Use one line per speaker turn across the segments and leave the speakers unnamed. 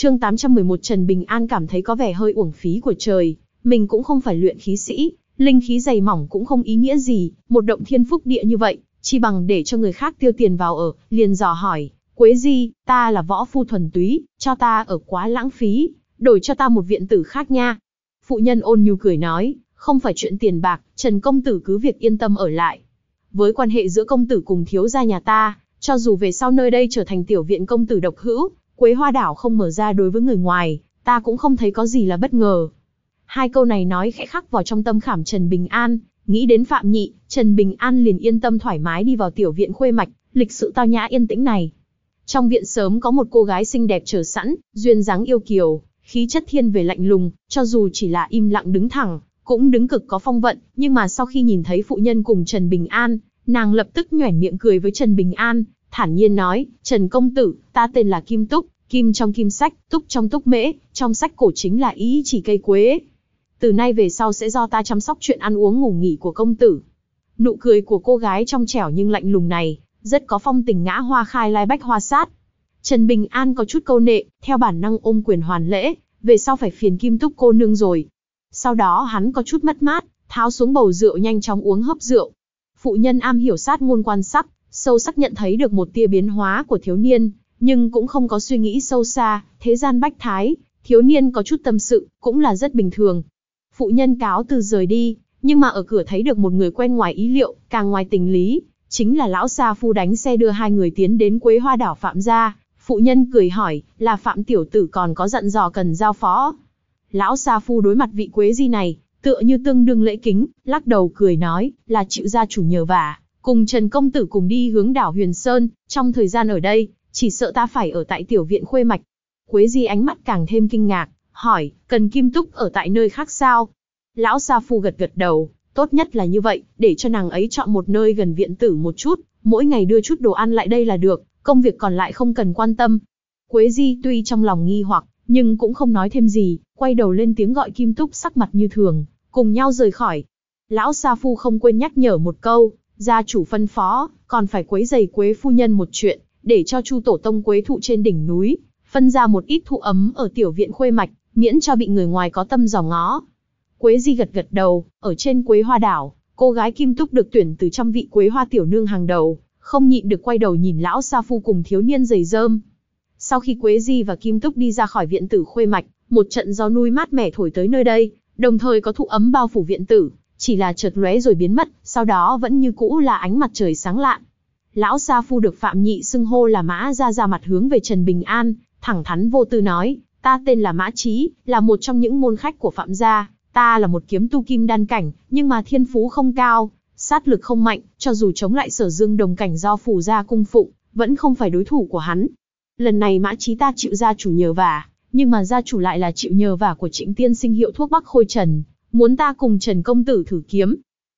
Chương 811 Trần Bình An cảm thấy có vẻ hơi uổng phí của trời, mình cũng không phải luyện khí sĩ, linh khí dày mỏng cũng không ý nghĩa gì, một động thiên phúc địa như vậy, chỉ bằng để cho người khác tiêu tiền vào ở, liền dò hỏi, Quế Di, ta là võ phu thuần túy, cho ta ở quá lãng phí, đổi cho ta một viện tử khác nha. Phụ nhân ôn nhu cười nói, không phải chuyện tiền bạc, Trần Công Tử cứ việc yên tâm ở lại. Với quan hệ giữa công tử cùng thiếu gia nhà ta, cho dù về sau nơi đây trở thành tiểu viện công tử độc hữu, Quế Hoa đảo không mở ra đối với người ngoài, ta cũng không thấy có gì là bất ngờ. Hai câu này nói khẽ khắc vào trong tâm khảm Trần Bình An, nghĩ đến Phạm Nhị, Trần Bình An liền yên tâm thoải mái đi vào tiểu viện khuê mạch, lịch sự tao nhã yên tĩnh này. Trong viện sớm có một cô gái xinh đẹp chờ sẵn, duyên dáng yêu kiều, khí chất thiên về lạnh lùng, cho dù chỉ là im lặng đứng thẳng, cũng đứng cực có phong vận, nhưng mà sau khi nhìn thấy phụ nhân cùng Trần Bình An, nàng lập tức nhoẻn miệng cười với Trần Bình An, thản nhiên nói, Trần Công Tử, ta tên là Kim Túc, Kim trong kim sách, Túc trong Túc Mễ, trong sách cổ chính là ý chỉ cây quế. Từ nay về sau sẽ do ta chăm sóc chuyện ăn uống ngủ nghỉ của công tử. Nụ cười của cô gái trong trẻo nhưng lạnh lùng này, rất có phong tình ngã hoa khai lai bách hoa sát. Trần Bình An có chút câu nệ, theo bản năng ôm quyền hoàn lễ, về sau phải phiền Kim Túc cô nương rồi. Sau đó hắn có chút mất mát, tháo xuống bầu rượu nhanh chóng uống hấp rượu. Phụ nhân am hiểu sát ngôn quan sắc, sâu sắc nhận thấy được một tia biến hóa của thiếu niên, nhưng cũng không có suy nghĩ sâu xa, thế gian bách thái, thiếu niên có chút tâm sự, cũng là rất bình thường. Phụ nhân cáo từ rời đi, nhưng mà ở cửa thấy được một người quen ngoài ý liệu, càng ngoài tình lý, chính là lão Sa Phu đánh xe đưa hai người tiến đến Quế Hoa Đảo Phạm gia. Phụ nhân cười hỏi, là Phạm tiểu tử còn có giận dò cần giao phó. Lão Sa Phu đối mặt vị Quế Di này, tựa như tương đương lễ kính, lắc đầu cười nói, là chịu gia chủ nhờ vả cùng Trần Công Tử cùng đi hướng đảo Huyền Sơn, trong thời gian ở đây, chỉ sợ ta phải ở tại tiểu viện khuê mạch. Quế Di ánh mắt càng thêm kinh ngạc, hỏi, cần Kim Túc ở tại nơi khác sao? Lão Sa Phu gật gật đầu, tốt nhất là như vậy, để cho nàng ấy chọn một nơi gần viện tử một chút, mỗi ngày đưa chút đồ ăn lại đây là được, công việc còn lại không cần quan tâm. Quế Di tuy trong lòng nghi hoặc, nhưng cũng không nói thêm gì, quay đầu lên tiếng gọi Kim Túc sắc mặt như thường, cùng nhau rời khỏi. Lão Sa Phu không quên nhắc nhở một câu, Gia chủ phân phó, còn phải quấy giày quế phu nhân một chuyện, để cho chu tổ tông quế thụ trên đỉnh núi, phân ra một ít thụ ấm ở tiểu viện khuê mạch, miễn cho bị người ngoài có tâm dò ngó. Quế di gật gật đầu, ở trên quế hoa đảo, cô gái kim túc được tuyển từ trăm vị quế hoa tiểu nương hàng đầu, không nhịn được quay đầu nhìn lão sa phu cùng thiếu niên dày dơm. Sau khi Quế Di và Kim Túc đi ra khỏi viện tử khuê mạch, một trận gió núi mát mẻ thổi tới nơi đây, đồng thời có thụ ấm bao phủ viện tử, chỉ là chợt lóe rồi biến mất, sau đó vẫn như cũ là ánh mặt trời sáng lạn. Lão Sa Phu được Phạm Nhị xưng hô là Mã Gia ra mặt hướng về Trần Bình An, thẳng thắn vô tư nói, ta tên là Mã Chí, là một trong những môn khách của Phạm Gia, ta là một kiếm tu kim đan cảnh, nhưng mà thiên phú không cao, sát lực không mạnh, cho dù chống lại sở dương đồng cảnh do phủ gia cung phụ vẫn không phải đối thủ của hắn. Lần này Mã Chí ta chịu gia chủ nhờ vả, nhưng mà gia chủ lại là chịu nhờ vả của trịnh tiên sinh hiệu thuốc bắc khôi trần, Muốn ta cùng Trần Công Tử thử kiếm.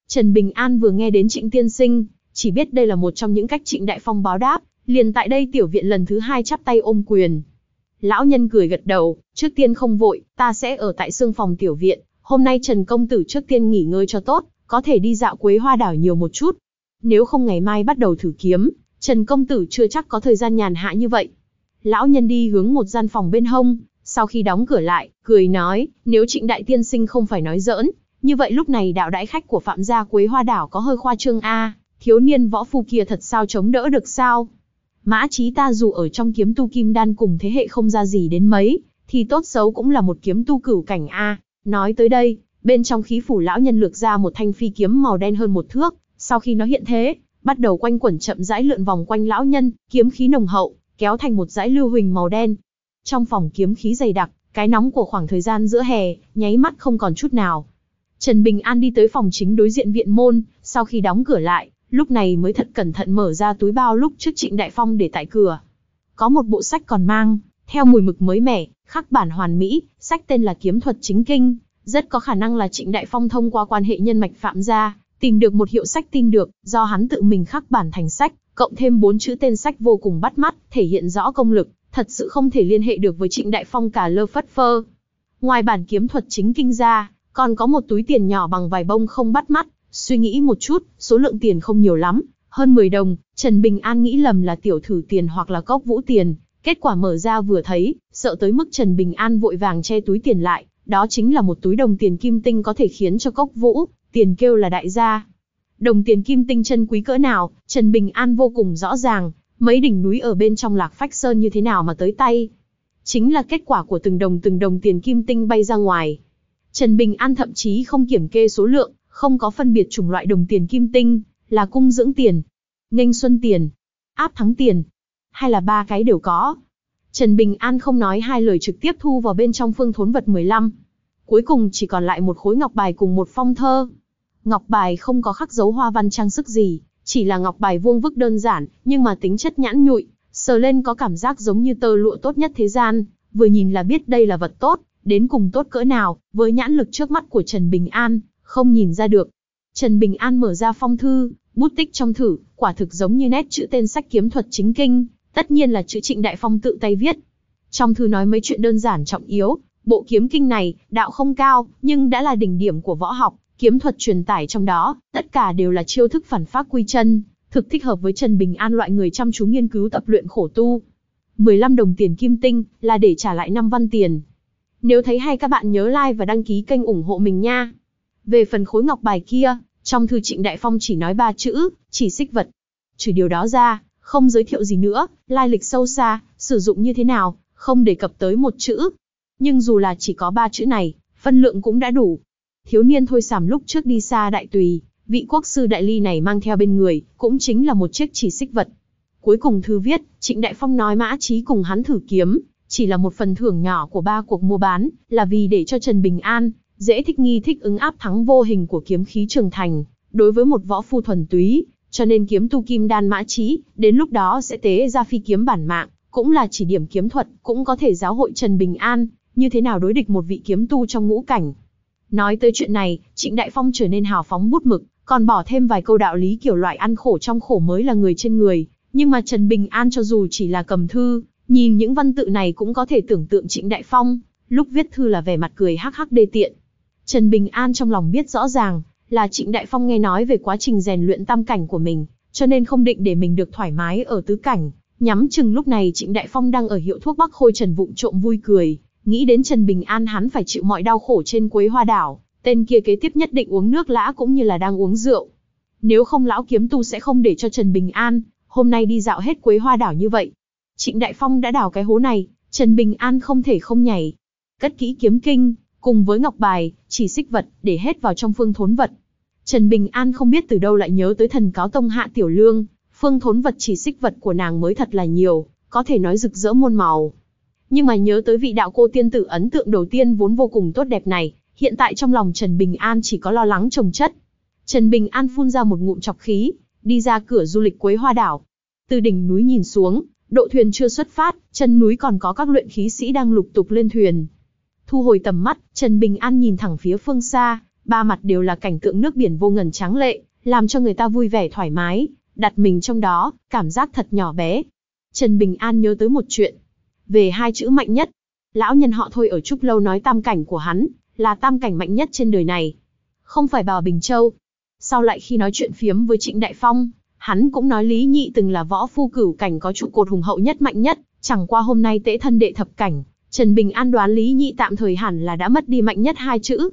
Trần Bình An vừa nghe đến trịnh tiên sinh, chỉ biết đây là một trong những cách trịnh đại phong báo đáp, liền tại đây tiểu viện lần thứ hai chắp tay ôm quyền. Lão nhân cười gật đầu, trước tiên không vội, ta sẽ ở tại xương phòng tiểu viện, hôm nay Trần Công Tử trước tiên nghỉ ngơi cho tốt, có thể đi dạo quế hoa đảo nhiều một chút. Nếu không ngày mai bắt đầu thử kiếm, Trần Công Tử chưa chắc có thời gian nhàn hạ như vậy. Lão nhân đi hướng một gian phòng bên hông, sau khi đóng cửa lại, cười nói, nếu trịnh đại tiên sinh không phải nói giỡn, như vậy lúc này đạo đãi khách của phạm gia Quế Hoa Đảo có hơi khoa trương A, thiếu niên võ phu kia thật sao chống đỡ được sao? Mã trí ta dù ở trong kiếm tu kim đan cùng thế hệ không ra gì đến mấy, thì tốt xấu cũng là một kiếm tu cửu cảnh A. Nói tới đây, bên trong khí phủ lão nhân lược ra một thanh phi kiếm màu đen hơn một thước, sau khi nó hiện thế, bắt đầu quanh quẩn chậm rãi lượn vòng quanh lão nhân, kiếm khí nồng hậu, kéo thành một dãy lưu huỳnh màu đen, trong phòng kiếm khí dày đặc, cái nóng của khoảng thời gian giữa hè, nháy mắt không còn chút nào. Trần Bình An đi tới phòng chính đối diện viện môn, sau khi đóng cửa lại, lúc này mới thật cẩn thận mở ra túi bao lúc trước Trịnh Đại Phong để tại cửa. Có một bộ sách còn mang, theo mùi mực mới mẻ, khắc bản hoàn mỹ, sách tên là Kiếm thuật chính kinh, rất có khả năng là Trịnh Đại Phong thông qua quan hệ nhân mạch phạm gia, tìm được một hiệu sách tin được, do hắn tự mình khắc bản thành sách, cộng thêm bốn chữ tên sách vô cùng bắt mắt, thể hiện rõ công lực, thật sự không thể liên hệ được với Trịnh Đại Phong cả lơ phất phơ. Ngoài bản kiếm thuật chính kinh ra, còn có một túi tiền nhỏ bằng vài bông không bắt mắt, suy nghĩ một chút, số lượng tiền không nhiều lắm, hơn 10 đồng, Trần Bình An nghĩ lầm là tiểu thử tiền hoặc là cốc vũ tiền, kết quả mở ra vừa thấy, sợ tới mức Trần Bình An vội vàng che túi tiền lại, đó chính là một túi đồng tiền kim tinh có thể khiến cho cốc vũ, tiền kêu là đại gia. Đồng tiền kim tinh chân quý cỡ nào, Trần Bình An vô cùng rõ ràng, Mấy đỉnh núi ở bên trong lạc phách sơn như thế nào mà tới tay? Chính là kết quả của từng đồng từng đồng tiền kim tinh bay ra ngoài. Trần Bình An thậm chí không kiểm kê số lượng, không có phân biệt chủng loại đồng tiền kim tinh, là cung dưỡng tiền, nghênh xuân tiền, áp thắng tiền, hay là ba cái đều có. Trần Bình An không nói hai lời trực tiếp thu vào bên trong phương thốn vật 15. Cuối cùng chỉ còn lại một khối ngọc bài cùng một phong thơ. Ngọc bài không có khắc dấu hoa văn trang sức gì, chỉ là ngọc bài vuông vức đơn giản, nhưng mà tính chất nhãn nhụi, sờ lên có cảm giác giống như tơ lụa tốt nhất thế gian, vừa nhìn là biết đây là vật tốt, đến cùng tốt cỡ nào, với nhãn lực trước mắt của Trần Bình An, không nhìn ra được. Trần Bình An mở ra phong thư, bút tích trong thử, quả thực giống như nét chữ tên sách kiếm thuật chính kinh, tất nhiên là chữ Trịnh Đại Phong tự tay viết. Trong thư nói mấy chuyện đơn giản trọng yếu, bộ kiếm kinh này, đạo không cao, nhưng đã là đỉnh điểm của võ học, kiếm thuật truyền tải trong đó, tất cả đều là chiêu thức phản pháp quy chân, thực thích hợp với Trần Bình An loại người chăm chú nghiên cứu tập luyện khổ tu. 15 đồng tiền kim tinh là để trả lại 5 văn tiền. Nếu thấy hay các bạn nhớ like và đăng ký kênh ủng hộ mình nha. Về phần khối ngọc bài kia, trong thư Trịnh Đại Phong chỉ nói ba chữ, chỉ xích vật. Trừ điều đó ra, không giới thiệu gì nữa, lai lịch sâu xa, sử dụng như thế nào, không đề cập tới một chữ. Nhưng dù là chỉ có ba chữ này, phân lượng cũng đã đủ, thiếu niên thôi sảm lúc trước đi xa đại tùy, vị quốc sư đại ly này mang theo bên người, cũng chính là một chiếc chỉ xích vật. Cuối cùng thư viết, Trịnh Đại Phong nói mã trí cùng hắn thử kiếm, chỉ là một phần thưởng nhỏ của ba cuộc mua bán, là vì để cho Trần Bình An, dễ thích nghi thích ứng áp thắng vô hình của kiếm khí trường thành, đối với một võ phu thuần túy, cho nên kiếm tu kim đan mã trí, đến lúc đó sẽ tế ra phi kiếm bản mạng, cũng là chỉ điểm kiếm thuật, cũng có thể giáo hội Trần Bình An, như thế nào đối địch một vị kiếm tu trong ngũ cảnh, Nói tới chuyện này, Trịnh Đại Phong trở nên hào phóng bút mực, còn bỏ thêm vài câu đạo lý kiểu loại ăn khổ trong khổ mới là người trên người. Nhưng mà Trần Bình An cho dù chỉ là cầm thư, nhìn những văn tự này cũng có thể tưởng tượng Trịnh Đại Phong, lúc viết thư là vẻ mặt cười hắc hắc đê tiện. Trần Bình An trong lòng biết rõ ràng, là Trịnh Đại Phong nghe nói về quá trình rèn luyện tam cảnh của mình, cho nên không định để mình được thoải mái ở tứ cảnh. Nhắm chừng lúc này Trịnh Đại Phong đang ở hiệu thuốc Bắc Khôi Trần vụng trộm vui cười, Nghĩ đến Trần Bình An hắn phải chịu mọi đau khổ trên Quế Hoa Đảo, tên kia kế tiếp nhất định uống nước lã cũng như là đang uống rượu. Nếu không lão kiếm tu sẽ không để cho Trần Bình An, hôm nay đi dạo hết Quế Hoa Đảo như vậy. Trịnh Đại Phong đã đào cái hố này, Trần Bình An không thể không nhảy. Cất kỹ kiếm kinh, cùng với ngọc bài, chỉ xích vật, để hết vào trong phương thốn vật. Trần Bình An không biết từ đâu lại nhớ tới thần cáo tông hạ tiểu lương, phương thốn vật chỉ xích vật của nàng mới thật là nhiều, có thể nói rực rỡ muôn màu, nhưng mà nhớ tới vị đạo cô tiên tử ấn tượng đầu tiên vốn vô cùng tốt đẹp này, hiện tại trong lòng Trần Bình An chỉ có lo lắng trồng chất. Trần Bình An phun ra một ngụm chọc khí, đi ra cửa du lịch Quế Hoa Đảo. Từ đỉnh núi nhìn xuống, độ thuyền chưa xuất phát, chân núi còn có các luyện khí sĩ đang lục tục lên thuyền. Thu hồi tầm mắt, Trần Bình An nhìn thẳng phía phương xa, ba mặt đều là cảnh tượng nước biển vô ngần tráng lệ, làm cho người ta vui vẻ thoải mái, đặt mình trong đó, cảm giác thật nhỏ bé. Trần Bình An nhớ tới một chuyện, về hai chữ mạnh nhất. Lão nhân họ thôi ở Trúc Lâu nói tam cảnh của hắn, là tam cảnh mạnh nhất trên đời này. Không phải bà Bình Châu. Sau lại khi nói chuyện phiếm với Trịnh Đại Phong, hắn cũng nói Lý Nhị từng là võ phu cửu cảnh có trụ cột hùng hậu nhất mạnh nhất, chẳng qua hôm nay tễ thân đệ thập cảnh, Trần Bình An đoán Lý Nhị tạm thời hẳn là đã mất đi mạnh nhất hai chữ.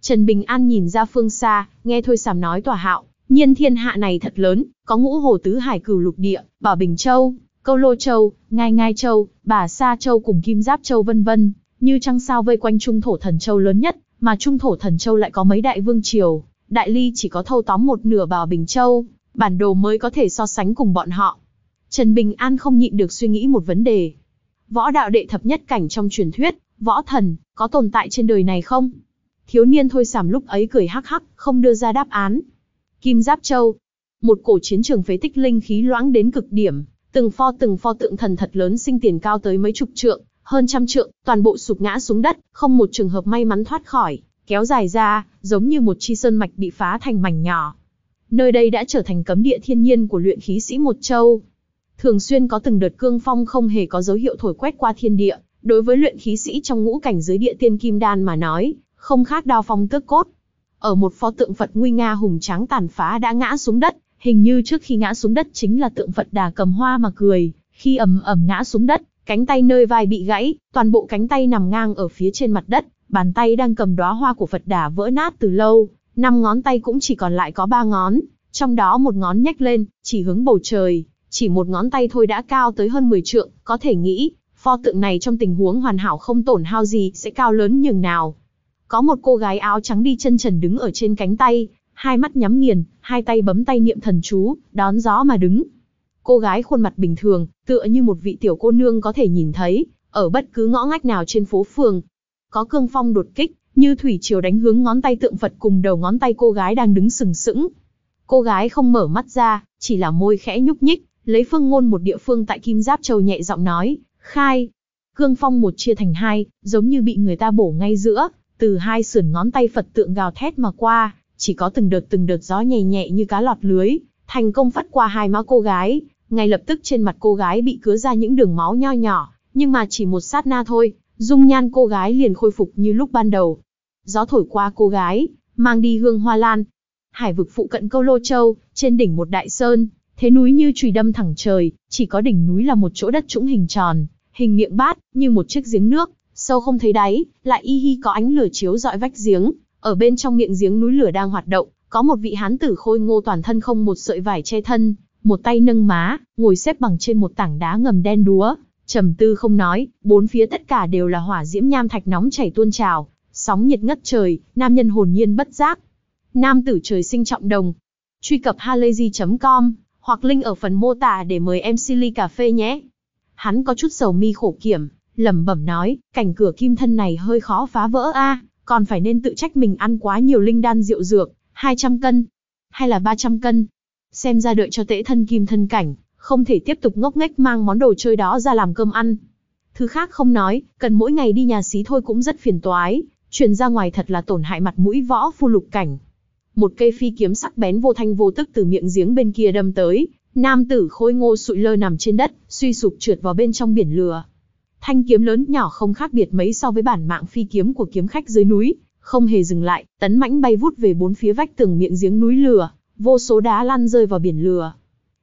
Trần Bình An nhìn ra phương xa, nghe Thôi Sàm nói tòa hạo, nhiên thiên hạ này thật lớn, có ngũ hồ tứ hải cửu lục địa, bảo Bình Châu, Câu Lô Châu, Ngai Ngai Châu, Bà Sa Châu cùng Kim Giáp Châu vân vân, như trăng sao vây quanh Trung Thổ Thần Châu lớn nhất, mà Trung Thổ Thần Châu lại có mấy đại vương triều, Đại Ly chỉ có thâu tóm một nửa vào Bình Châu, bản đồ mới có thể so sánh cùng bọn họ. Trần Bình An không nhịn được suy nghĩ một vấn đề. Võ đạo đệ thập nhất cảnh trong truyền thuyết, võ thần, có tồn tại trên đời này không? Thiếu niên thôi sảm lúc ấy cười hắc hắc, không đưa ra đáp án. Kim Giáp Châu, một cổ chiến trường phế tích linh khí loãng đến cực điểm, Từng pho từng pho tượng thần thật lớn sinh tiền cao tới mấy chục trượng, hơn trăm trượng, toàn bộ sụp ngã xuống đất, không một trường hợp may mắn thoát khỏi, kéo dài ra, giống như một chi sơn mạch bị phá thành mảnh nhỏ. Nơi đây đã trở thành cấm địa thiên nhiên của luyện khí sĩ một châu. Thường xuyên có từng đợt cương phong không hề có dấu hiệu thổi quét qua thiên địa, đối với luyện khí sĩ trong ngũ cảnh dưới địa tiên kim đan mà nói, không khác đao phong tước cốt. Ở một pho tượng Phật nguy nga hùng tráng tàn phá đã ngã xuống đất, Hình như trước khi ngã xuống đất chính là tượng Phật Đà cầm hoa mà cười, khi ầm ầm ngã xuống đất, cánh tay nơi vai bị gãy, toàn bộ cánh tay nằm ngang ở phía trên mặt đất, bàn tay đang cầm đóa hoa của Phật Đà vỡ nát từ lâu, năm ngón tay cũng chỉ còn lại có ba ngón, trong đó một ngón nhếch lên, chỉ hướng bầu trời, chỉ một ngón tay thôi đã cao tới hơn 10 trượng, có thể nghĩ, pho tượng này trong tình huống hoàn hảo không tổn hao gì sẽ cao lớn nhường nào. Có một cô gái áo trắng đi chân trần đứng ở trên cánh tay, hai mắt nhắm nghiền, hai tay bấm tay niệm thần chú, đón gió mà đứng. Cô gái khuôn mặt bình thường, tựa như một vị tiểu cô nương có thể nhìn thấy, ở bất cứ ngõ ngách nào trên phố phường. Có cương phong đột kích, như thủy triều đánh hướng ngón tay tượng Phật cùng đầu ngón tay cô gái đang đứng sừng sững. Cô gái không mở mắt ra, chỉ là môi khẽ nhúc nhích, lấy phương ngôn một địa phương tại Kim Giáp Châu nhẹ giọng nói, khai. Cương phong một chia thành hai, giống như bị người ta bổ ngay giữa, từ hai sườn ngón tay Phật tượng gào thét mà qua, chỉ có từng đợt từng đợt gió nhẹ nhẹ như cá lọt lưới, thành công phát qua hai má cô gái, ngay lập tức trên mặt cô gái bị cứa ra những đường máu nho nhỏ, nhưng mà chỉ một sát na thôi, dung nhan cô gái liền khôi phục như lúc ban đầu. Gió thổi qua cô gái, mang đi hương hoa lan. Hải vực phụ cận Câu Lô Châu, trên đỉnh một đại sơn, thế núi như chùy đâm thẳng trời, chỉ có đỉnh núi là một chỗ đất trũng hình tròn, hình miệng bát, như một chiếc giếng nước, sâu không thấy đáy, lại y hi có ánh lửa chiếu dọi vách giếng, ở bên trong miệng giếng núi lửa đang hoạt động, có một vị hán tử khôi ngô toàn thân không một sợi vải che thân, một tay nâng má, ngồi xếp bằng trên một tảng đá ngầm đen đúa, trầm tư không nói, bốn phía tất cả đều là hỏa diễm nham thạch nóng chảy tuôn trào, sóng nhiệt ngất trời, nam nhân hồn nhiên bất giác. Nam tử trời sinh trọng đồng. Truy cập halayzi.com hoặc link ở phần mô tả để mời em Silly cà phê nhé. Hắn có chút sầu mi khổ kiểm, lẩm bẩm nói, cảnh cửa kim thân này hơi khó phá vỡ a, à, còn phải nên tự trách mình ăn quá nhiều linh đan rượu dược, 200 cân, hay là 300 cân. Xem ra đợi cho tễ thân kim thân cảnh, không thể tiếp tục ngốc nghếch mang món đồ chơi đó ra làm cơm ăn. Thứ khác không nói, cần mỗi ngày đi nhà xí thôi cũng rất phiền toái, chuyển ra ngoài thật là tổn hại mặt mũi võ phu lục cảnh. Một cây phi kiếm sắc bén vô thanh vô tức từ miệng giếng bên kia đâm tới, nam tử khôi ngô sụi lơ nằm trên đất, suy sụp trượt vào bên trong biển lửa. Thanh kiếm lớn nhỏ không khác biệt mấy so với bản mạng phi kiếm của kiếm khách dưới núi, không hề dừng lại, tấn mãnh bay vút về bốn phía vách tường miệng giếng núi lửa, vô số đá lăn rơi vào biển lửa.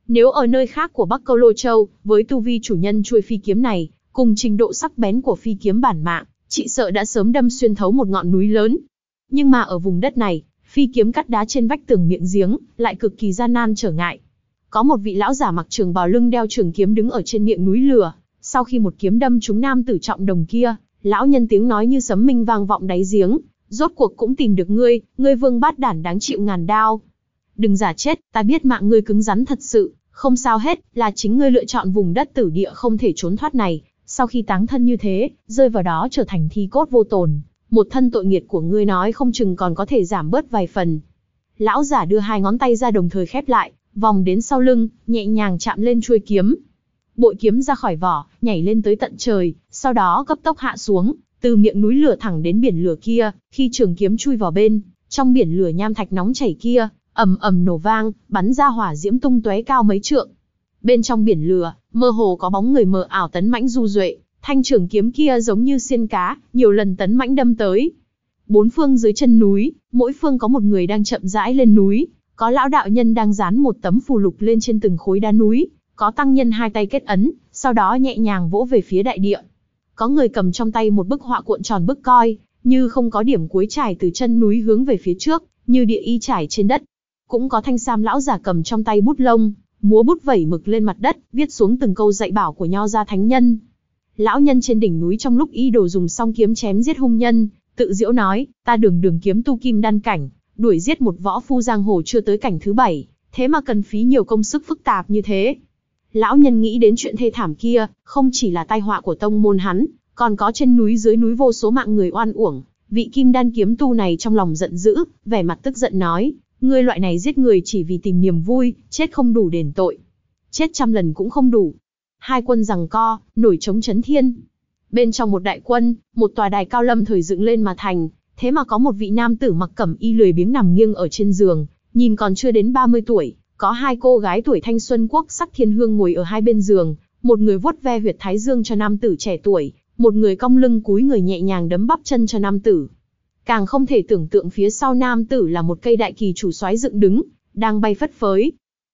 Nếu ở nơi khác của Bắc Câu Lô Châu, với tu vi chủ nhân chuôi phi kiếm này, cùng trình độ sắc bén của phi kiếm bản mạng, chị sợ đã sớm đâm xuyên thấu một ngọn núi lớn. Nhưng mà ở vùng đất này, phi kiếm cắt đá trên vách tường miệng giếng, lại cực kỳ gian nan trở ngại. Có một vị lão giả mặc trường bào lưng đeo trường kiếm đứng ở trên miệng núi lửa, sau khi một kiếm đâm trúng nam tử trọng đồng kia, lão nhân tiếng nói như sấm minh vang vọng đáy giếng, rốt cuộc cũng tìm được ngươi, ngươi vương bát đản đáng chịu ngàn đao. Đừng giả chết, ta biết mạng ngươi cứng rắn thật sự, không sao hết, là chính ngươi lựa chọn vùng đất tử địa không thể trốn thoát này, sau khi táng thân như thế, rơi vào đó trở thành thi cốt vô tồn, một thân tội nghiệt của ngươi nói không chừng còn có thể giảm bớt vài phần. Lão giả đưa hai ngón tay ra đồng thời khép lại, vòng đến sau lưng, nhẹ nhàng chạm lên chuôi kiếm, bội kiếm ra khỏi vỏ, nhảy lên tới tận trời, sau đó cấp tốc hạ xuống, từ miệng núi lửa thẳng đến biển lửa kia, khi trường kiếm chui vào bên, trong biển lửa nham thạch nóng chảy kia, ầm ầm nổ vang, bắn ra hỏa diễm tung tóe cao mấy trượng. Bên trong biển lửa, mơ hồ có bóng người mờ ảo tấn mãnh du duệ, thanh trường kiếm kia giống như xiên cá, nhiều lần tấn mãnh đâm tới. Bốn phương dưới chân núi, mỗi phương có một người đang chậm rãi lên núi, có lão đạo nhân đang dán một tấm phù lục lên trên từng khối đá núi, có tăng nhân hai tay kết ấn, sau đó nhẹ nhàng vỗ về phía đại địa. Có người cầm trong tay một bức họa cuộn tròn bức coi, như không có điểm cuối trải từ chân núi hướng về phía trước, như địa y trải trên đất. Cũng có thanh sam lão giả cầm trong tay bút lông, múa bút vẩy mực lên mặt đất, viết xuống từng câu dạy bảo của nho gia thánh nhân. Lão nhân trên đỉnh núi trong lúc y đồ dùng song kiếm chém giết hung nhân, tự diễu nói, ta đường đường kiếm tu kim đan cảnh, đuổi giết một võ phu giang hồ chưa tới cảnh thứ bảy, thế mà cần phí nhiều công sức phức tạp như thế lão nhân nghĩ đến chuyện thê thảm kia, không chỉ là tai họa của tông môn hắn, còn có trên núi dưới núi vô số mạng người oan uổng. Vị kim đan kiếm tu này trong lòng giận dữ, vẻ mặt tức giận nói, ngươi loại này giết người chỉ vì tìm niềm vui, chết không đủ đền tội. Chết trăm lần cũng không đủ. Hai quân rằng co, nổi chống chấn thiên. Bên trong một đại quân, một tòa đài cao lâm thời dựng lên mà thành, thế mà có một vị nam tử mặc cẩm y lười biếng nằm nghiêng ở trên giường, nhìn còn chưa đến 30 tuổi, có hai cô gái tuổi thanh xuân quốc sắc thiên hương ngồi ở hai bên giường, một người vuốt ve huyệt thái dương cho nam tử trẻ tuổi, một người cong lưng cúi người nhẹ nhàng đấm bắp chân cho nam tử. Càng không thể tưởng tượng phía sau nam tử là một cây đại kỳ chủ soái dựng đứng, đang bay phất phới.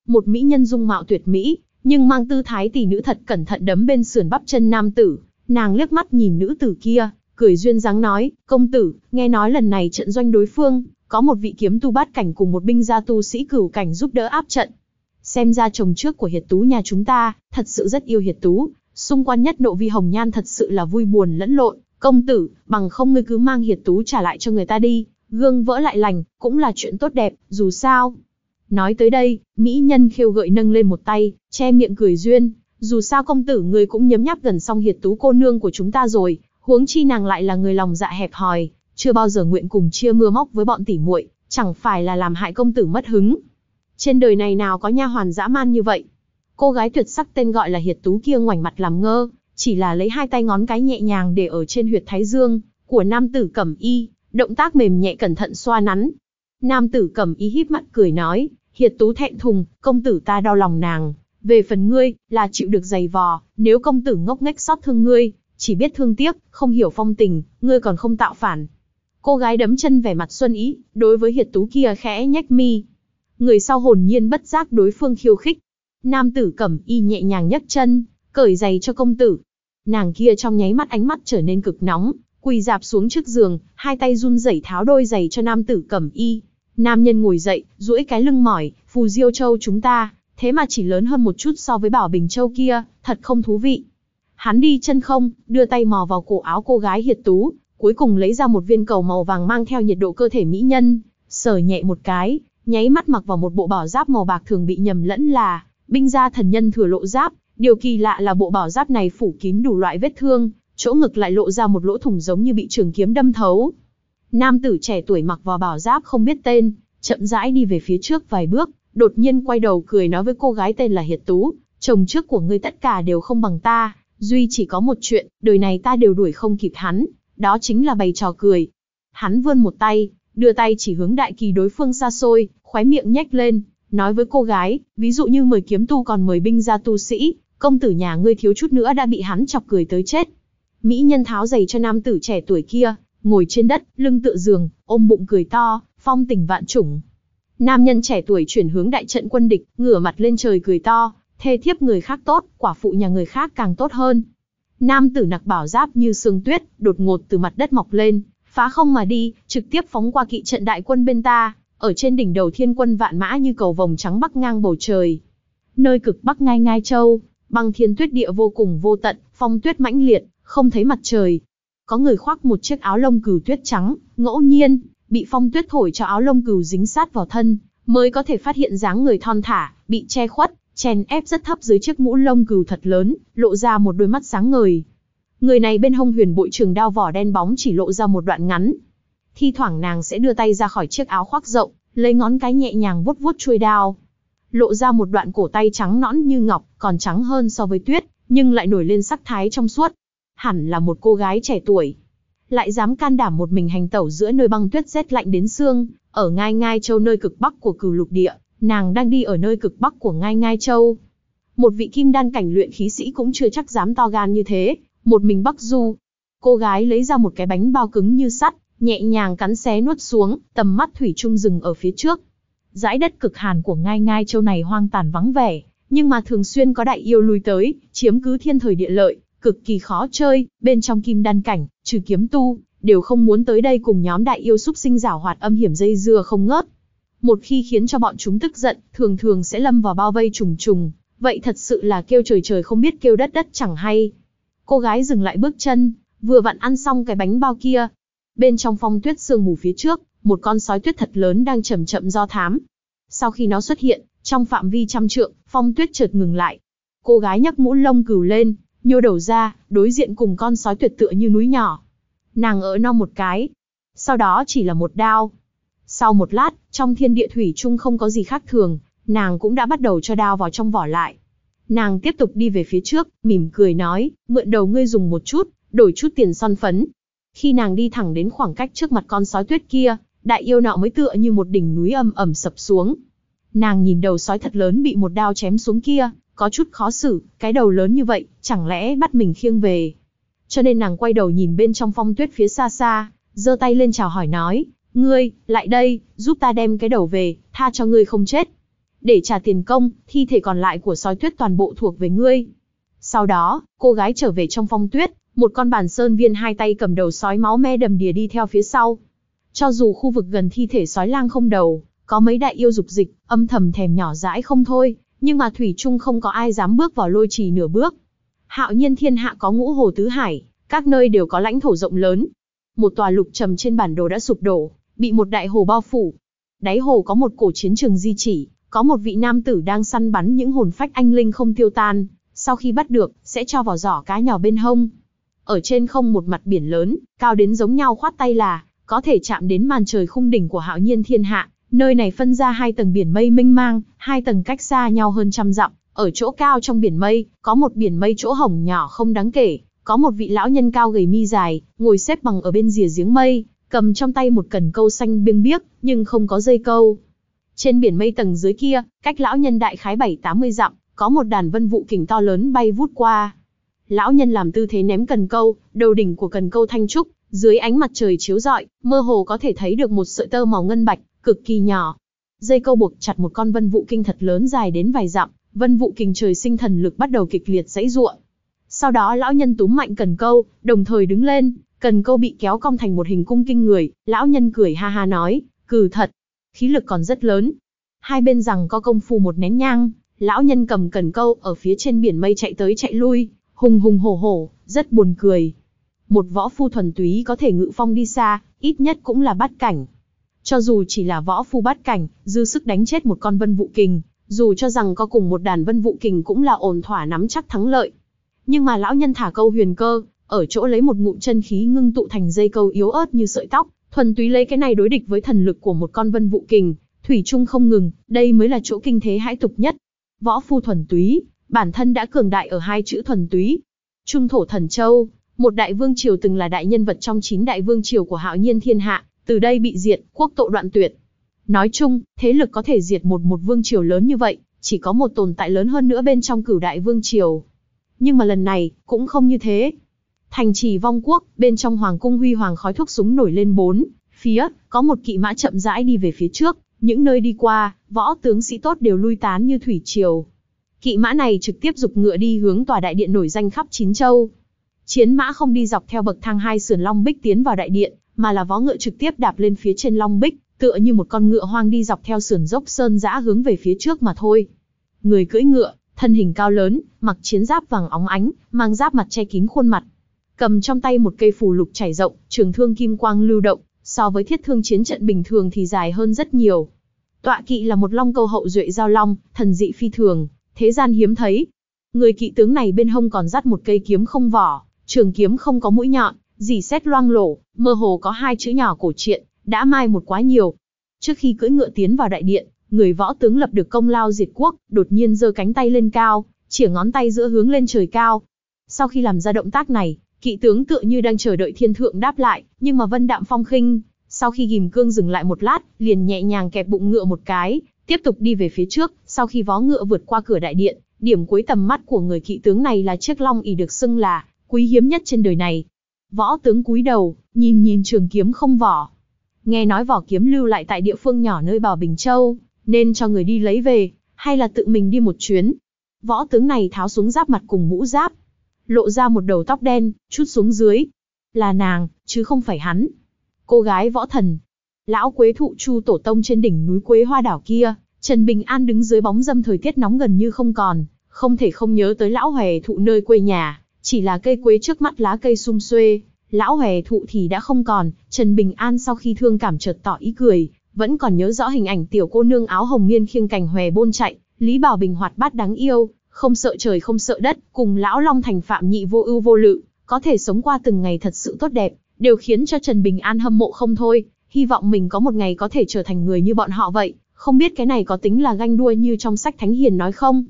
Một mỹ nhân dung mạo tuyệt mỹ, nhưng mang tư thái tỷ nữ thật cẩn thận đấm bên sườn bắp chân nam tử, nàng liếc mắt nhìn nữ tử kia, cười duyên dáng nói, công tử, nghe nói lần này trận doanh đối phương, có một vị kiếm tu bát cảnh cùng một binh gia tu sĩ cửu cảnh giúp đỡ áp trận. Xem ra chồng trước của Hiệt Tú nhà chúng ta, thật sự rất yêu Hiệt Tú, xung quanh nhất nộ vi hồng nhan thật sự là vui buồn lẫn lộn, công tử, bằng không ngươi cứ mang Hiệt Tú trả lại cho người ta đi, gương vỡ lại lành, cũng là chuyện tốt đẹp, dù sao. Nói tới đây, mỹ nhân khiêu gợi nâng lên một tay, che miệng cười duyên, dù sao công tử người cũng nhấm nháp gần xong Hiệt Tú cô nương của chúng ta rồi, huống chi nàng lại là người lòng dạ hẹp hòi, chưa bao giờ nguyện cùng chia mưa móc với bọn tỉ muội, chẳng phải là làm hại công tử mất hứng. Trên đời này nào có nha hoàn dã man như vậy. Cô gái tuyệt sắc tên gọi là Hiệt Tú kia ngoảnh mặt làm ngơ, chỉ là lấy hai tay ngón cái nhẹ nhàng để ở trên huyệt thái dương của nam tử Cẩm Y, động tác mềm nhẹ cẩn thận xoa nắn. Nam tử Cẩm Y híp mắt cười nói, "Hiệt Tú thẹn thùng, công tử ta đau lòng nàng, về phần ngươi, là chịu được giày vò, nếu công tử ngốc nghếch xót thương ngươi, chỉ biết thương tiếc, không hiểu phong tình, ngươi còn không tạo phản, Cô gái đấm chân vẻ mặt xuân ý, đối với hiệt tú kia khẽ nhách mi. Người sau hồn nhiên bất giác đối phương khiêu khích. Nam tử cẩm y nhẹ nhàng nhấc chân, cởi giày cho công tử. Nàng kia trong nháy mắt ánh mắt trở nên cực nóng, quỳ dạp xuống trước giường, hai tay run rẩy tháo đôi giày cho nam tử cẩm y. Nam nhân ngồi dậy, duỗi cái lưng mỏi, phù diêu châu chúng ta, thế mà chỉ lớn hơn một chút so với bảo bình châu kia, thật không thú vị. Hắn đi chân không, đưa tay mò vào cổ áo cô gái hiệt tú, cuối cùng lấy ra một viên cầu màu vàng mang theo nhiệt độ cơ thể mỹ nhân, sờ nhẹ một cái, nháy mắt mặc vào một bộ bảo giáp màu bạc thường bị nhầm lẫn là binh gia thần nhân thừa lộ giáp, điều kỳ lạ là bộ bảo giáp này phủ kín đủ loại vết thương, chỗ ngực lại lộ ra một lỗ thủng giống như bị trường kiếm đâm thấu. Nam tử trẻ tuổi mặc vào bảo giáp không biết tên, chậm rãi đi về phía trước vài bước, đột nhiên quay đầu cười nói với cô gái tên là Hiệt Tú, chồng trước của ngươi tất cả đều không bằng ta, duy chỉ có một chuyện, đời này ta đều đuổi không kịp hắn, đó chính là bày trò cười. Hắn vươn một tay, đưa tay chỉ hướng đại kỳ đối phương xa xôi, khóe miệng nhếch lên, nói với cô gái, ví dụ như mời kiếm tu còn mời binh ra tu sĩ, công tử nhà ngươi thiếu chút nữa đã bị hắn chọc cười tới chết. Mỹ nhân tháo giày cho nam tử trẻ tuổi kia, ngồi trên đất, lưng tựa giường, ôm bụng cười to, phong tình vạn chủng. Nam nhân trẻ tuổi chuyển hướng đại trận quân địch, ngửa mặt lên trời cười to, thê thiếp người khác tốt, quả phụ nhà người khác càng tốt hơn, Nam tử nặc bảo giáp như sương tuyết, đột ngột từ mặt đất mọc lên, phá không mà đi, trực tiếp phóng qua kỵ trận đại quân bên ta, ở trên đỉnh đầu thiên quân vạn mã như cầu vòng trắng bắc ngang bầu trời. Nơi cực bắc ngay ngai châu, băng thiên tuyết địa vô cùng vô tận, phong tuyết mãnh liệt, không thấy mặt trời. Có người khoác một chiếc áo lông cừu tuyết trắng, ngẫu nhiên, bị phong tuyết thổi cho áo lông cừu dính sát vào thân, mới có thể phát hiện dáng người thon thả, bị che khuất, chèn ép rất thấp dưới chiếc mũ lông cừu thật lớn, lộ ra một đôi mắt sáng ngời. Người này bên hông huyền bội trường đao vỏ đen bóng chỉ lộ ra một đoạn ngắn. Thi thoảng nàng sẽ đưa tay ra khỏi chiếc áo khoác rộng, lấy ngón cái nhẹ nhàng vuốt vuốt chuôi đao. Lộ ra một đoạn cổ tay trắng nõn như ngọc, còn trắng hơn so với tuyết, nhưng lại nổi lên sắc thái trong suốt. Hẳn là một cô gái trẻ tuổi. Lại dám can đảm một mình hành tẩu giữa nơi băng tuyết rét lạnh đến xương, ở ngai ngai châu nơi cực bắc của cửu lục địa, nàng đang đi ở nơi cực bắc của Ngai Ngai Châu. Một vị kim đan cảnh luyện khí sĩ cũng chưa chắc dám to gan như thế, một mình Bắc Du. Cô gái lấy ra một cái bánh bao cứng như sắt, nhẹ nhàng cắn xé nuốt xuống, tầm mắt thủy chung dừng ở phía trước. Dãi đất cực hàn của Ngai Ngai Châu này hoang tàn vắng vẻ, nhưng mà thường xuyên có đại yêu lui tới, chiếm cứ thiên thời địa lợi, cực kỳ khó chơi, bên trong kim đan cảnh, trừ kiếm tu, đều không muốn tới đây cùng nhóm đại yêu xúc sinh giảo hoạt âm hiểm dây dưa không ngớt. Một khi khiến cho bọn chúng tức giận, thường thường sẽ lâm vào bao vây trùng trùng, vậy thật sự là kêu trời trời không biết kêu đất đất chẳng hay. Cô gái dừng lại bước chân, vừa vặn ăn xong cái bánh bao kia. Bên trong phong tuyết sương mù phía trước, một con sói tuyết thật lớn đang chậm chậm do thám. Sau khi nó xuất hiện, trong phạm vi trăm trượng, phong tuyết chợt ngừng lại. Cô gái nhấc mũ lông cừu lên, nhô đầu ra, đối diện cùng con sói tuyệt tựa như núi nhỏ. Nàng ở no một cái. Sau đó chỉ là một đao, sau một lát, trong thiên địa thủy chung không có gì khác thường, nàng cũng đã bắt đầu cho đao vào trong vỏ lại. Nàng tiếp tục đi về phía trước, mỉm cười nói, mượn đầu ngươi dùng một chút, đổi chút tiền son phấn. Khi nàng đi thẳng đến khoảng cách trước mặt con sói tuyết kia, đại yêu nọ mới tựa như một đỉnh núi âm ẩm sập xuống. Nàng nhìn đầu sói thật lớn bị một đao chém xuống kia, có chút khó xử, cái đầu lớn như vậy, chẳng lẽ bắt mình khiêng về. Cho nên nàng quay đầu nhìn bên trong phong tuyết phía xa xa, giơ tay lên chào hỏi nói, Ngươi, lại đây, giúp ta đem cái đầu về, tha cho ngươi không chết. Để trả tiền công, thi thể còn lại của sói tuyết toàn bộ thuộc về ngươi. Sau đó, cô gái trở về trong phong tuyết, một con bàn sơn viên hai tay cầm đầu sói máu me đầm đìa đi theo phía sau. Cho dù khu vực gần thi thể sói lang không đầu, có mấy đại yêu dục dịch, âm thầm thèm nhỏ dãi không thôi, nhưng mà Thủy chung không có ai dám bước vào lôi trì nửa bước. Hạo nhiên thiên hạ có ngũ hồ tứ hải, các nơi đều có lãnh thổ rộng lớn, một tòa lục trầm trên bản đồ đã sụp đổ, bị một đại hồ bao phủ. Đáy hồ có một cổ chiến trường di chỉ, có một vị nam tử đang săn bắn những hồn phách anh linh không tiêu tan, sau khi bắt được, sẽ cho vào giỏ cá nhỏ bên hông. Ở trên không một mặt biển lớn, cao đến giống nhau khoát tay là, có thể chạm đến màn trời khung đỉnh của hạo nhiên thiên hạ, nơi này phân ra hai tầng biển mây mênh mang, hai tầng cách xa nhau hơn trăm dặm, ở chỗ cao trong biển mây, có một biển mây chỗ hồng nhỏ không đáng kể, có một vị lão nhân cao gầy mi dài, ngồi xếp bằng ở bên rìa giếng mây, cầm trong tay một cần câu xanh biêng biếc, nhưng không có dây câu. Trên biển mây tầng dưới kia, cách lão nhân đại khái 7-80 dặm, có một đàn vân vụ kình to lớn bay vút qua. Lão nhân làm tư thế ném cần câu, đầu đỉnh của cần câu thanh trúc, dưới ánh mặt trời chiếu rọi, mơ hồ có thể thấy được một sợi tơ màu ngân bạch, cực kỳ nhỏ. Dây câu buộc chặt một con vân vụ kinh thật lớn dài đến vài dặm, vân vụ kình trời sinh thần lực bắt đầu kịch liệt dãy ruộng sau đó lão nhân túm mạnh cần câu, đồng thời đứng lên, cần câu bị kéo cong thành một hình cung kinh người, lão nhân cười ha ha nói, cử thật, khí lực còn rất lớn. Hai bên rằng có công phu một nén nhang, lão nhân cầm cần câu ở phía trên biển mây chạy tới chạy lui, hùng hùng hổ hổ, rất buồn cười. Một võ phu thuần túy có thể ngự phong đi xa, ít nhất cũng là bắt cảnh. Cho dù chỉ là võ phu bắt cảnh, dư sức đánh chết một con vân vụ kình, dù cho rằng có cùng một đàn vân vụ kình cũng là ổn thỏa nắm chắc thắng lợi. Nhưng mà lão nhân thả câu huyền cơ, ở chỗ lấy một ngụm chân khí ngưng tụ thành dây câu yếu ớt như sợi tóc, thuần túy lấy cái này đối địch với thần lực của một con vân vụ kình, thủy chung không ngừng, đây mới là chỗ kinh thế hãi tục nhất. Võ phu thuần túy, bản thân đã cường đại ở hai chữ thuần túy. Trung thổ thần châu, một đại vương triều từng là đại nhân vật trong chín đại vương triều của hạo nhiên thiên hạ, từ đây bị diệt, quốc tộ đoạn tuyệt. Nói chung, thế lực có thể diệt một một vương triều lớn như vậy, chỉ có một tồn tại lớn hơn nữa bên trong cửu đại vương triều nhưng mà lần này, cũng không như thế. Thành trì vong quốc, bên trong hoàng cung huy hoàng khói thuốc súng nổi lên bốn, phía, có một kỵ mã chậm rãi đi về phía trước, những nơi đi qua, võ tướng sĩ tốt đều lui tán như thủy triều. Kỵ mã này trực tiếp dục ngựa đi hướng tòa đại điện nổi danh khắp chín châu. Chiến mã không đi dọc theo bậc thang hai sườn long bích tiến vào đại điện, mà là võ ngựa trực tiếp đạp lên phía trên long bích, tựa như một con ngựa hoang đi dọc theo sườn dốc sơn dã hướng về phía trước mà thôi. Người cưỡi ngựa, thân hình cao lớn, mặc chiến giáp vàng óng ánh, mang giáp mặt che kín khuôn mặt. Cầm trong tay một cây phù lục chảy rộng, trường thương kim quang lưu động, so với thiết thương chiến trận bình thường thì dài hơn rất nhiều. Tọa kỵ là một long câu hậu duệ giao long, thần dị phi thường, thế gian hiếm thấy. Người kỵ tướng này bên hông còn dắt một cây kiếm không vỏ, trường kiếm không có mũi nhọn, dì xét loang lổ, mơ hồ có hai chữ nhỏ cổ truyện, đã mai một quá nhiều. Trước khi cưỡi ngựa tiến vào đại điện, người võ tướng lập được công lao diệt quốc, đột nhiên giơ cánh tay lên cao, chỉa ngón tay giữa hướng lên trời cao. Sau khi làm ra động tác này, kỵ tướng tựa như đang chờ đợi thiên thượng đáp lại, nhưng mà Vân Đạm Phong khinh, sau khi ghim cương dừng lại một lát, liền nhẹ nhàng kẹp bụng ngựa một cái, tiếp tục đi về phía trước, sau khi vó ngựa vượt qua cửa đại điện, điểm cuối tầm mắt của người kỵ tướng này là chiếc long ỷ được xưng là quý hiếm nhất trên đời này. Võ tướng cúi đầu, nhìn nhìn trường kiếm không vỏ. Nghe nói vỏ kiếm lưu lại tại địa phương nhỏ nơi Bảo Bình Châu, nên cho người đi lấy về, hay là tự mình đi một chuyến. Võ tướng này tháo xuống giáp mặt cùng mũ giáp, lộ ra một đầu tóc đen, chút xuống dưới. Là nàng, chứ không phải hắn. Cô gái võ thần. Lão Quế thụ chu tổ tông trên đỉnh núi Quế Hoa đảo kia, Trần Bình An đứng dưới bóng dâm thời tiết nóng gần như không còn, không thể không nhớ tới lão hòe thụ nơi quê nhà, chỉ là cây quế trước mắt lá cây sum xuê, lão hòe thụ thì đã không còn, Trần Bình An sau khi thương cảm chợt tỏ ý cười, vẫn còn nhớ rõ hình ảnh tiểu cô nương áo hồng miên khiêng cành hòe bôn chạy, Lý Bảo Bình hoạt bát đáng yêu, không sợ trời không sợ đất, cùng lão Long Thành Phạm Nhị vô ưu vô lự, có thể sống qua từng ngày thật sự tốt đẹp, đều khiến cho Trần Bình An hâm mộ không thôi, hy vọng mình có một ngày có thể trở thành người như bọn họ vậy, không biết cái này có tính là ganh đua như trong sách Thánh Hiền nói không?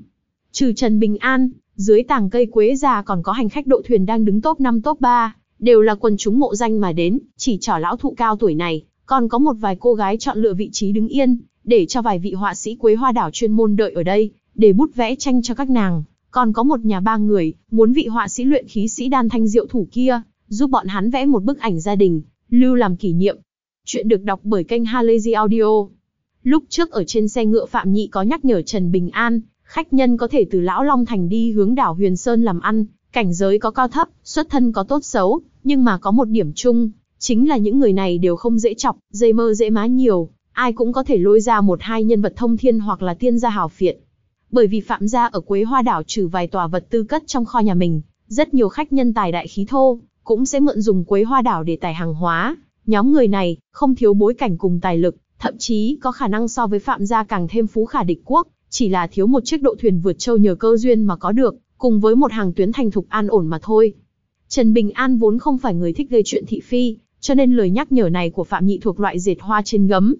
Trừ Trần Bình An, dưới tàng cây quế già còn có hành khách độ thuyền đang đứng top 5 top 3, đều là quần chúng mộ danh mà đến, chỉ trỏ lão thụ cao tuổi này, còn có một vài cô gái chọn lựa vị trí đứng yên, để cho vài vị họa sĩ Quế Hoa Đảo chuyên môn đợi ở đây, để bút vẽ tranh cho các nàng. Còn có một nhà ba người, muốn vị họa sĩ luyện khí sĩ đan thanh diệu thủ kia, giúp bọn hắn vẽ một bức ảnh gia đình, lưu làm kỷ niệm. Chuyện được đọc bởi kênh Halazy Audio. Lúc trước ở trên xe ngựa Phạm Nhị có nhắc nhở Trần Bình An, khách nhân có thể từ Lão Long Thành đi hướng đảo Huyền Sơn làm ăn, cảnh giới có cao thấp, xuất thân có tốt xấu, nhưng mà có một điểm chung, Chính là những người này đều không dễ chọc, dây mơ dễ má nhiều, ai cũng có thể lôi ra một hai nhân vật thông thiên hoặc là tiên gia hào phiện. Bởi vì Phạm gia ở Quế Hoa đảo trừ vài tòa vật tư cất trong kho nhà mình, rất nhiều khách nhân tài đại khí thô, cũng sẽ mượn dùng Quế Hoa đảo để tài hàng hóa. Nhóm người này, không thiếu bối cảnh cùng tài lực, thậm chí có khả năng so với Phạm gia càng thêm phú khả địch quốc, chỉ là thiếu một chiếc độ thuyền vượt châu nhờ cơ duyên mà có được, cùng với một hàng tuyến thành thục an ổn mà thôi. Trần Bình An vốn không phải người thích gây chuyện thị phi, cho nên lời nhắc nhở này của Phạm Nhị thuộc loại dệt hoa trên gấm.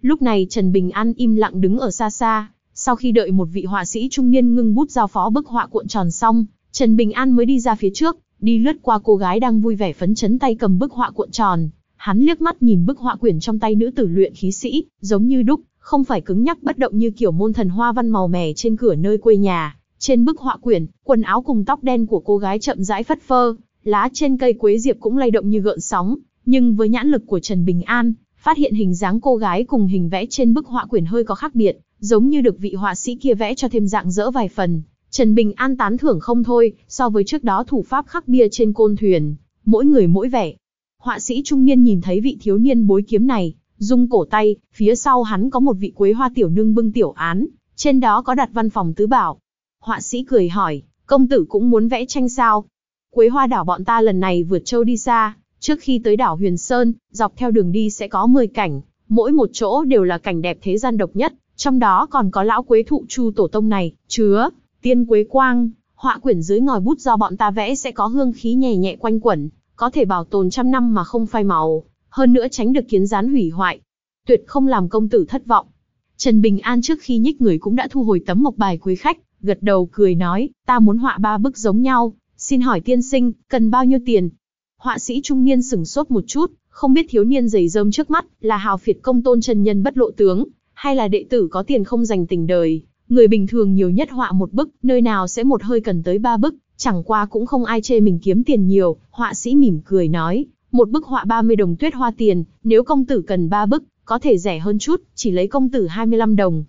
Lúc này Trần Bình An im lặng đứng ở xa xa, sau khi đợi một vị họa sĩ trung niên ngưng bút giao phó bức họa cuộn tròn xong, Trần Bình An mới đi ra phía trước, đi lướt qua cô gái đang vui vẻ phấn chấn tay cầm bức họa cuộn tròn. Hắn liếc mắt nhìn bức họa quyển trong tay nữ tử luyện khí sĩ, giống như đúc, không phải cứng nhắc bất động như kiểu môn thần hoa văn màu mè trên cửa nơi quê nhà. Trên bức họa quyển, quần áo cùng tóc đen của cô gái chậm rãi phất phơ, lá trên cây quế diệp cũng lay động như gợn sóng, nhưng với nhãn lực của Trần Bình An, phát hiện hình dáng cô gái cùng hình vẽ trên bức họa quyển hơi có khác biệt, giống như được vị họa sĩ kia vẽ cho thêm dạng dỡ vài phần. Trần Bình An tán thưởng không thôi, so với trước đó thủ pháp khắc bia trên côn thuyền, mỗi người mỗi vẻ. Họa sĩ trung niên nhìn thấy vị thiếu niên bối kiếm này, rung cổ tay, phía sau hắn có một vị quế hoa tiểu nương bưng tiểu án, trên đó có đặt văn phòng tứ bảo. Họa sĩ cười hỏi, công tử cũng muốn vẽ tranh sao? Quế hoa đảo bọn ta lần này vượt châu đi xa, Trước khi tới đảo Huyền Sơn, dọc theo đường đi sẽ có 10 cảnh, mỗi một chỗ đều là cảnh đẹp thế gian độc nhất, trong đó còn có lão quế thụ chu tổ tông này, chứa, tiên quế quang, họa quyển dưới ngòi bút do bọn ta vẽ sẽ có hương khí nhẹ nhẹ quanh quẩn, có thể bảo tồn trăm năm mà không phai màu, hơn nữa tránh được kiến rán hủy hoại. Tuyệt không làm công tử thất vọng. Trần Bình An trước khi nhích người cũng đã thu hồi tấm mộc bài quý khách, gật đầu cười nói, ta muốn họa ba bức giống nhau, xin hỏi tiên sinh, cần bao nhiêu tiền, Họa sĩ trung niên sửng sốt một chút, không biết thiếu niên dày dơm trước mắt là hào phiệt công tôn chân nhân bất lộ tướng, hay là đệ tử có tiền không dành tình đời. Người bình thường nhiều nhất họa một bức, nơi nào sẽ một hơi cần tới ba bức, chẳng qua cũng không ai chê mình kiếm tiền nhiều, họa sĩ mỉm cười nói, một bức họa 30 đồng tuyết hoa tiền, nếu công tử cần ba bức, có thể rẻ hơn chút, chỉ lấy công tử 25 đồng.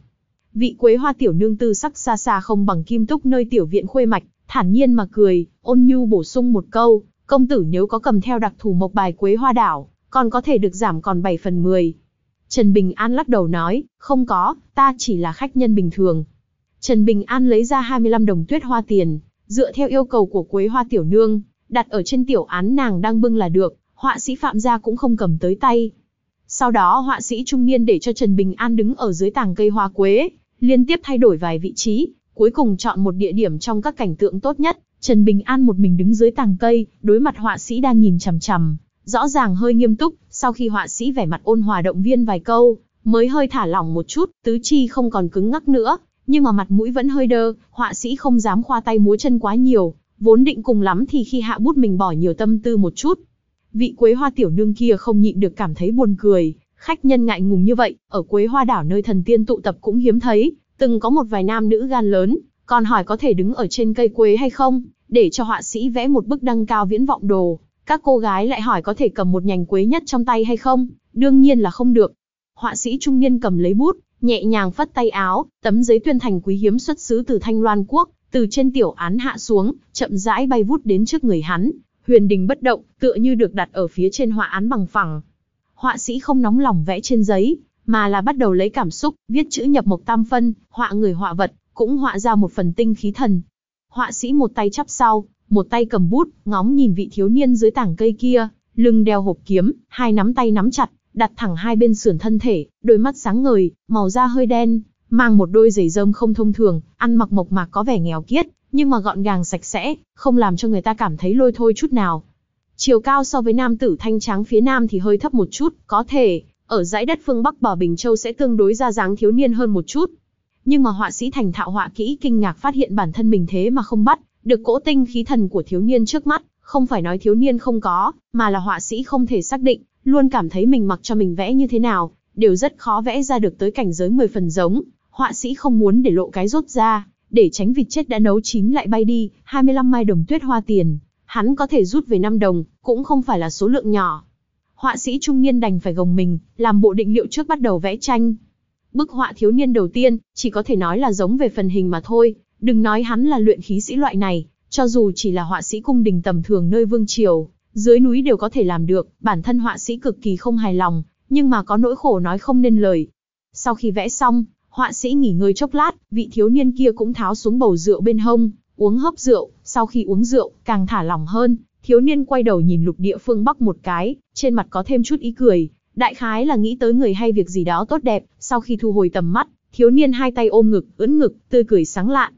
Vị quế hoa tiểu nương tư sắc xa xa không bằng kim túc nơi tiểu viện khuê mạch, thản nhiên mà cười, ôn nhu bổ sung một câu, Công tử nếu có cầm theo đặc thù mộc bài quế hoa đảo, còn có thể được giảm còn 7 phần 10. Trần Bình An lắc đầu nói, không có, ta chỉ là khách nhân bình thường. Trần Bình An lấy ra 25 đồng tuyết hoa tiền, dựa theo yêu cầu của quế hoa tiểu nương, đặt ở trên tiểu án nàng đang bưng là được, họa sĩ Phạm Gia cũng không cầm tới tay. Sau đó họa sĩ trung niên để cho Trần Bình An đứng ở dưới tàng cây hoa quế, liên tiếp thay đổi vài vị trí, cuối cùng chọn một địa điểm trong các cảnh tượng tốt nhất, Trần Bình An một mình đứng dưới tàng cây, đối mặt họa sĩ đang nhìn chằm chằm, rõ ràng hơi nghiêm túc, sau khi họa sĩ vẻ mặt ôn hòa động viên vài câu, mới hơi thả lỏng một chút, tứ chi không còn cứng ngắc nữa, nhưng mà mặt mũi vẫn hơi đơ, họa sĩ không dám khoa tay múa chân quá nhiều, vốn định cùng lắm thì khi hạ bút mình bỏ nhiều tâm tư một chút. Vị quế hoa tiểu nương kia không nhịn được cảm thấy buồn cười, khách nhân ngại ngùng như vậy, ở quế hoa đảo nơi thần tiên tụ tập cũng hiếm thấy, từng có một vài nam nữ gan lớn, còn hỏi có thể đứng ở trên cây quế hay không, để cho họa sĩ vẽ một bức đăng cao viễn vọng đồ. Các cô gái lại hỏi có thể cầm một nhành quế nhất trong tay hay không, đương nhiên là không được. Họa sĩ trung niên cầm lấy bút, nhẹ nhàng phất tay áo, tấm giấy tuyên thành quý hiếm xuất xứ từ Thanh Loan quốc, từ trên tiểu án hạ xuống, chậm rãi bay vút đến trước người hắn, huyền đình bất động, tựa như được đặt ở phía trên họa án bằng phẳng. Họa sĩ không nóng lòng vẽ trên giấy, mà là bắt đầu lấy cảm xúc, viết chữ nhập mộc tam phân, họa người họa vật, cũng họa ra một phần tinh khí thần. Họa sĩ một tay chắp sau, một tay cầm bút, ngóng nhìn vị thiếu niên dưới tảng cây kia, lưng đeo hộp kiếm, hai nắm tay nắm chặt, đặt thẳng hai bên sườn thân thể, đôi mắt sáng ngời, màu da hơi đen, mang một đôi giày rơm không thông thường, ăn mặc mộc mạc có vẻ nghèo kiết, nhưng mà gọn gàng sạch sẽ, không làm cho người ta cảm thấy lôi thôi chút nào. Chiều cao so với nam tử thanh tráng phía nam thì hơi thấp một chút, có thể, ở dãy đất phương Bắc bờ Bình Châu sẽ tương đối ra dáng thiếu niên hơn một chút, nhưng mà họa sĩ thành thạo họa kỹ kinh ngạc phát hiện bản thân mình thế mà không bắt được cỗ tinh khí thần của thiếu niên trước mắt, không phải nói thiếu niên không có, mà là họa sĩ không thể xác định, luôn cảm thấy mình mặc cho mình vẽ như thế nào, đều rất khó vẽ ra được tới cảnh giới mười phần giống, họa sĩ không muốn để lộ cái rốt ra, để tránh vịt chết đã nấu chín lại bay đi, 25 mai đồng tuyết hoa tiền, hắn có thể rút về 5 đồng, cũng không phải là số lượng nhỏ. Họa sĩ trung niên đành phải gồng mình, làm bộ định liệu trước bắt đầu vẽ tranh. Bức họa thiếu niên đầu tiên, chỉ có thể nói là giống về phần hình mà thôi, đừng nói hắn là luyện khí sĩ loại này, cho dù chỉ là họa sĩ cung đình tầm thường nơi vương triều, dưới núi đều có thể làm được, bản thân họa sĩ cực kỳ không hài lòng, nhưng mà có nỗi khổ nói không nên lời. Sau khi vẽ xong, họa sĩ nghỉ ngơi chốc lát, vị thiếu niên kia cũng tháo xuống bầu rượu bên hông, uống hớp rượu, sau khi uống rượu, càng thả lỏng hơn, thiếu niên quay đầu nhìn lục địa phương Bắc một cái, trên mặt có thêm chút ý cười, Đại khái là nghĩ tới người hay việc gì đó tốt đẹp, sau khi thu hồi tầm mắt, thiếu niên hai tay ôm ngực, ưỡn ngực, tươi cười sáng lạn.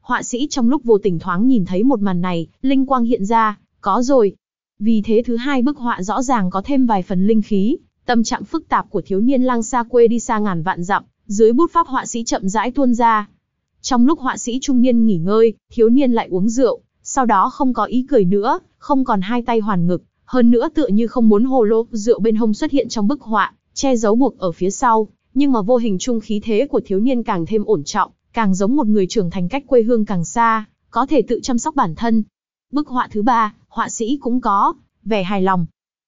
Họa sĩ trong lúc vô tình thoáng nhìn thấy một màn này, linh quang hiện ra, có rồi. Vì thế thứ hai bức họa rõ ràng có thêm vài phần linh khí, tâm trạng phức tạp của thiếu niên lang xa quê đi xa ngàn vạn dặm, dưới bút pháp họa sĩ chậm rãi tuôn ra. Trong lúc họa sĩ trung niên nghỉ ngơi, thiếu niên lại uống rượu, sau đó không có ý cười nữa, không còn hai tay hoàn ngực, hơn nữa tựa như không muốn hồ lô rượu bên hông xuất hiện trong bức họa, che giấu buộc ở phía sau, nhưng mà vô hình chung khí thế của thiếu niên càng thêm ổn trọng, càng giống một người trưởng thành cách quê hương càng xa, có thể tự chăm sóc bản thân. Bức họa thứ ba, họa sĩ cũng có, vẻ hài lòng.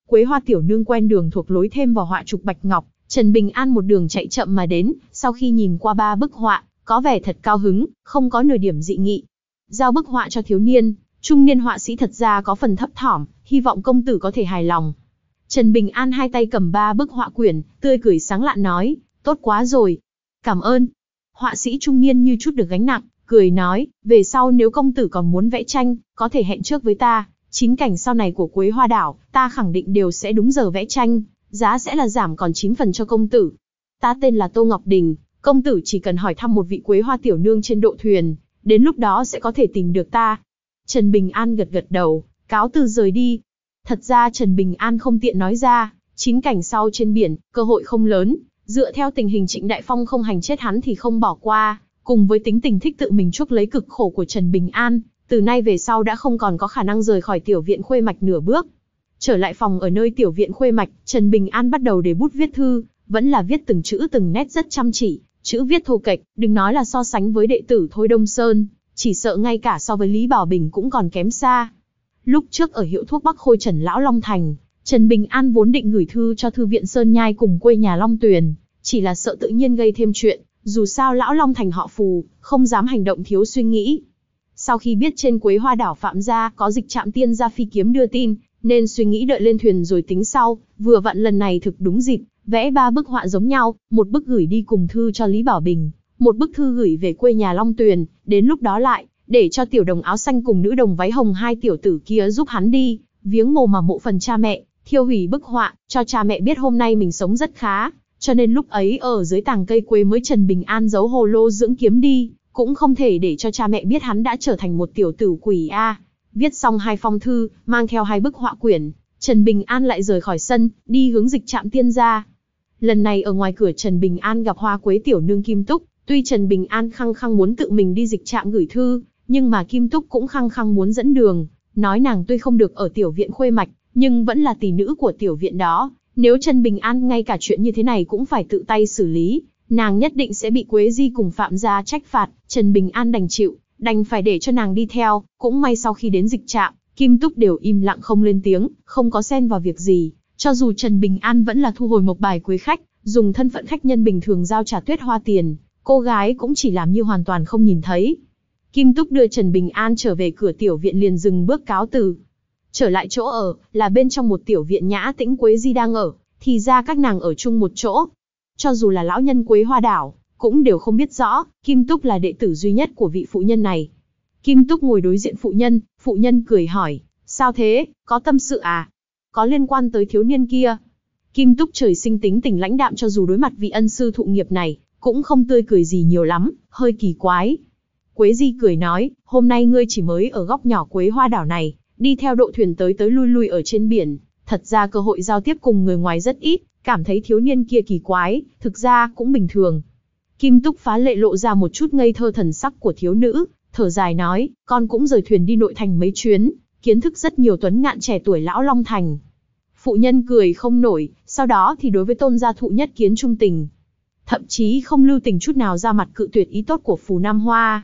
Quế hoa tiểu nương quen đường thuộc lối thêm vào họa trục bạch ngọc, Trần Bình An một đường chạy chậm mà đến, sau khi nhìn qua ba bức họa, có vẻ thật cao hứng, không có nửa điểm dị nghị. Giao bức họa cho thiếu niên, Trung niên họa sĩ thật ra có phần thấp thỏm, hy vọng công tử có thể hài lòng. Trần Bình An hai tay cầm ba bức họa quyển, tươi cười sáng lạn nói, tốt quá rồi. Cảm ơn. Họa sĩ trung niên như chút được gánh nặng, cười nói, về sau nếu công tử còn muốn vẽ tranh, có thể hẹn trước với ta, chín cảnh sau này của Quế Hoa Đảo, ta khẳng định đều sẽ đúng giờ vẽ tranh, giá sẽ là giảm còn 9 phần cho công tử. Ta tên là Tô Ngọc Đình, công tử chỉ cần hỏi thăm một vị Quế Hoa Tiểu Nương trên độ thuyền, đến lúc đó sẽ có thể tìm được ta. Trần Bình An gật gật đầu, cáo từ rời đi. Thật ra Trần Bình An không tiện nói ra, chính cảnh sau trên biển, cơ hội không lớn, dựa theo tình hình Trịnh Đại Phong không hành chết hắn thì không bỏ qua, cùng với tính tình thích tự mình chuốc lấy cực khổ của Trần Bình An, từ nay về sau đã không còn có khả năng rời khỏi tiểu viện khuê mạch nửa bước. Trở lại phòng ở nơi tiểu viện khuê mạch, Trần Bình An bắt đầu để bút viết thư, vẫn là viết từng chữ từng nét rất chăm chỉ, chữ viết thô kệch, đừng nói là so sánh với đệ tử Thôi Đông Sơn, chỉ sợ ngay cả so với Lý Bảo Bình cũng còn kém xa. Lúc trước ở hiệu thuốc Bắc Khôi Trần Lão Long Thành, Trần Bình An vốn định gửi thư cho Thư viện Sơn Nhai cùng quê nhà Long Tuyền, chỉ là sợ tự nhiên gây thêm chuyện, dù sao Lão Long Thành họ phù, không dám hành động thiếu suy nghĩ. Sau khi biết trên Quế Hoa đảo Phạm Gia có dịch trạm tiên gia phi kiếm đưa tin, nên suy nghĩ đợi lên thuyền rồi tính sau, vừa vặn lần này thực đúng dịp, vẽ ba bức họa giống nhau, một bức gửi đi cùng thư cho Lý Bảo Bình, một bức thư gửi về quê nhà Long Tuyền, đến lúc đó lại, để cho tiểu đồng áo xanh cùng nữ đồng váy hồng hai tiểu tử kia giúp hắn đi, viếng mồ mà mộ phần cha mẹ, thiêu hủy bức họa, cho cha mẹ biết hôm nay mình sống rất khá, cho nên lúc ấy ở dưới tàng cây quế mới Trần Bình An giấu hồ lô dưỡng kiếm đi, cũng không thể để cho cha mẹ biết hắn đã trở thành một tiểu tử quỷ a. Viết xong hai phong thư, mang theo hai bức họa quyển, Trần Bình An lại rời khỏi sân, đi hướng dịch trạm tiên gia. Lần này ở ngoài cửa Trần Bình An gặp hoa quế tiểu nương Kim Túc, Tuy Trần Bình An khăng khăng muốn tự mình đi dịch trạm gửi thư, nhưng mà Kim Túc cũng khăng khăng muốn dẫn đường, nói nàng tuy không được ở tiểu viện khuê mạch, nhưng vẫn là tỷ nữ của tiểu viện đó. Nếu Trần Bình An ngay cả chuyện như thế này cũng phải tự tay xử lý, nàng nhất định sẽ bị Quế Di cùng Phạm gia trách phạt, Trần Bình An đành chịu, đành phải để cho nàng đi theo, cũng may sau khi đến dịch trạm, Kim Túc đều im lặng không lên tiếng, không có xen vào việc gì, cho dù Trần Bình An vẫn là thu hồi một bài quý khách, dùng thân phận khách nhân bình thường giao trả tuyết hoa tiền, Cô gái cũng chỉ làm như hoàn toàn không nhìn thấy. Kim Túc đưa Trần Bình An trở về cửa tiểu viện liền dừng bước cáo từ. Trở lại chỗ ở, là bên trong một tiểu viện nhã tĩnh Quế Di đang ở, thì ra các nàng ở chung một chỗ. Cho dù là lão nhân Quế Hoa Đảo, cũng đều không biết rõ, Kim Túc là đệ tử duy nhất của vị phụ nhân này. Kim Túc ngồi đối diện phụ nhân, phụ nhân cười hỏi, sao thế, có tâm sự à? Có liên quan tới thiếu niên kia? Kim Túc trời sinh tính tỉnh lãnh đạm cho dù đối mặt vị ân sư thụ nghiệp này, cũng không tươi cười gì nhiều lắm, hơi kỳ quái. Quế Di cười nói, hôm nay ngươi chỉ mới ở góc nhỏ Quế Hoa đảo này, đi theo đội thuyền tới tới lui lui ở trên biển, thật ra cơ hội giao tiếp cùng người ngoài rất ít, cảm thấy thiếu niên kia kỳ quái, thực ra cũng bình thường. Kim Túc phá lệ lộ ra một chút ngây thơ thần sắc của thiếu nữ, thở dài nói, con cũng rời thuyền đi nội thành mấy chuyến, kiến thức rất nhiều tuấn ngạn trẻ tuổi lão Long Thành. Phụ nhân cười không nổi, sau đó thì đối với tôn gia thụ nhất kiến trung tình, thậm chí không lưu tình chút nào ra mặt cự tuyệt ý tốt của Phù Nam Hoa.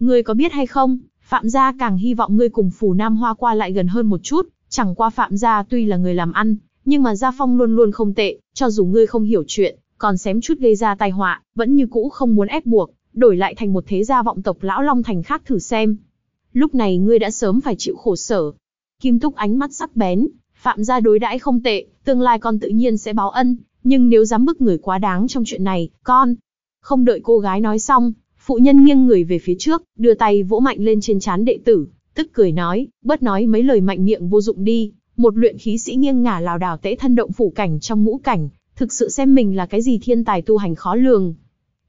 Ngươi có biết hay không, Phạm gia càng hy vọng ngươi cùng Phù Nam Hoa qua lại gần hơn một chút, chẳng qua Phạm gia tuy là người làm ăn, nhưng mà gia phong luôn luôn không tệ, cho dù ngươi không hiểu chuyện, còn xém chút gây ra tai họa, vẫn như cũ không muốn ép buộc, đổi lại thành một thế gia vọng tộc lão long thành khác thử xem. Lúc này ngươi đã sớm phải chịu khổ sở. Kim Túc ánh mắt sắc bén, Phạm gia đối đãi không tệ, tương lai con tự nhiên sẽ báo ân, nhưng nếu dám bức người quá đáng trong chuyện này, con. Không đợi cô gái nói xong, phụ nhân nghiêng người về phía trước, đưa tay vỗ mạnh lên trên trán đệ tử, tức cười nói, bớt nói mấy lời mạnh miệng vô dụng đi, một luyện khí sĩ nghiêng ngả lào đảo tễ thân động phủ cảnh trong mũ cảnh, thực sự xem mình là cái gì thiên tài tu hành khó lường.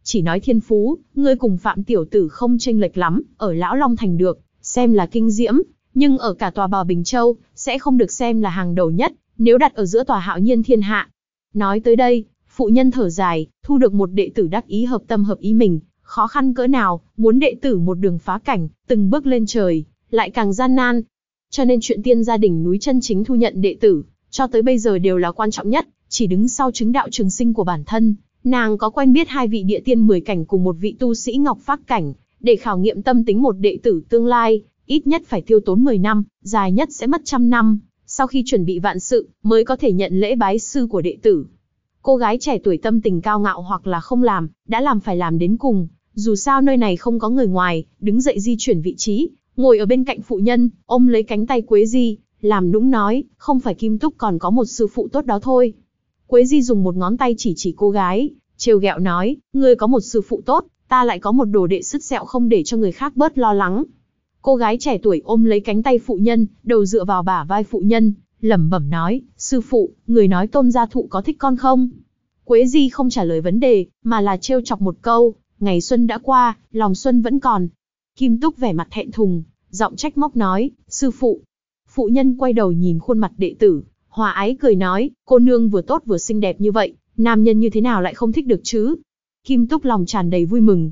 Chỉ nói thiên phú, ngươi cùng phạm tiểu tử không tranh lệch lắm, ở lão Long Thành được, xem là kinh diễm, nhưng ở cả tòa bò Bình Châu, sẽ không được xem là hàng đầu nhất, nếu đặt ở giữa tòa hạo nhiên thiên hạ, Nói tới đây, phụ nhân thở dài, thu được một đệ tử đắc ý hợp tâm hợp ý mình, khó khăn cỡ nào, muốn đệ tử một đường phá cảnh, từng bước lên trời, lại càng gian nan. Cho nên chuyện tiên gia đình núi chân chính thu nhận đệ tử, cho tới bây giờ đều là quan trọng nhất, chỉ đứng sau chứng đạo trường sinh của bản thân. Nàng có quen biết hai vị địa tiên mười cảnh cùng một vị tu sĩ ngọc phát cảnh, để khảo nghiệm tâm tính một đệ tử tương lai, ít nhất phải tiêu tốn 10 năm, dài nhất sẽ mất trăm năm, sau khi chuẩn bị vạn sự, mới có thể nhận lễ bái sư của đệ tử. Cô gái trẻ tuổi tâm tình cao ngạo hoặc là không làm, đã làm phải làm đến cùng, dù sao nơi này không có người ngoài, đứng dậy di chuyển vị trí, ngồi ở bên cạnh phụ nhân, ôm lấy cánh tay Quế Di, làm nũng nói, không phải Kim Túc còn có một sư phụ tốt đó thôi. Quế Di dùng một ngón tay chỉ chỉ cô gái, trêu ghẹo nói, ngươi có một sư phụ tốt, ta lại có một đồ đệ sứt sẹo không để cho người khác bớt lo lắng. Cô gái trẻ tuổi ôm lấy cánh tay phụ nhân, đầu dựa vào bả vai phụ nhân, lẩm bẩm nói, sư phụ, người nói tôn gia thụ có thích con không? Quế Di không trả lời vấn đề, mà là trêu chọc một câu, ngày xuân đã qua, lòng xuân vẫn còn. Kim Túc vẻ mặt hẹn thùng, giọng trách móc nói, sư phụ. Phụ nhân quay đầu nhìn khuôn mặt đệ tử, hòa ái cười nói, cô nương vừa tốt vừa xinh đẹp như vậy, nam nhân như thế nào lại không thích được chứ? Kim Túc lòng tràn đầy vui mừng,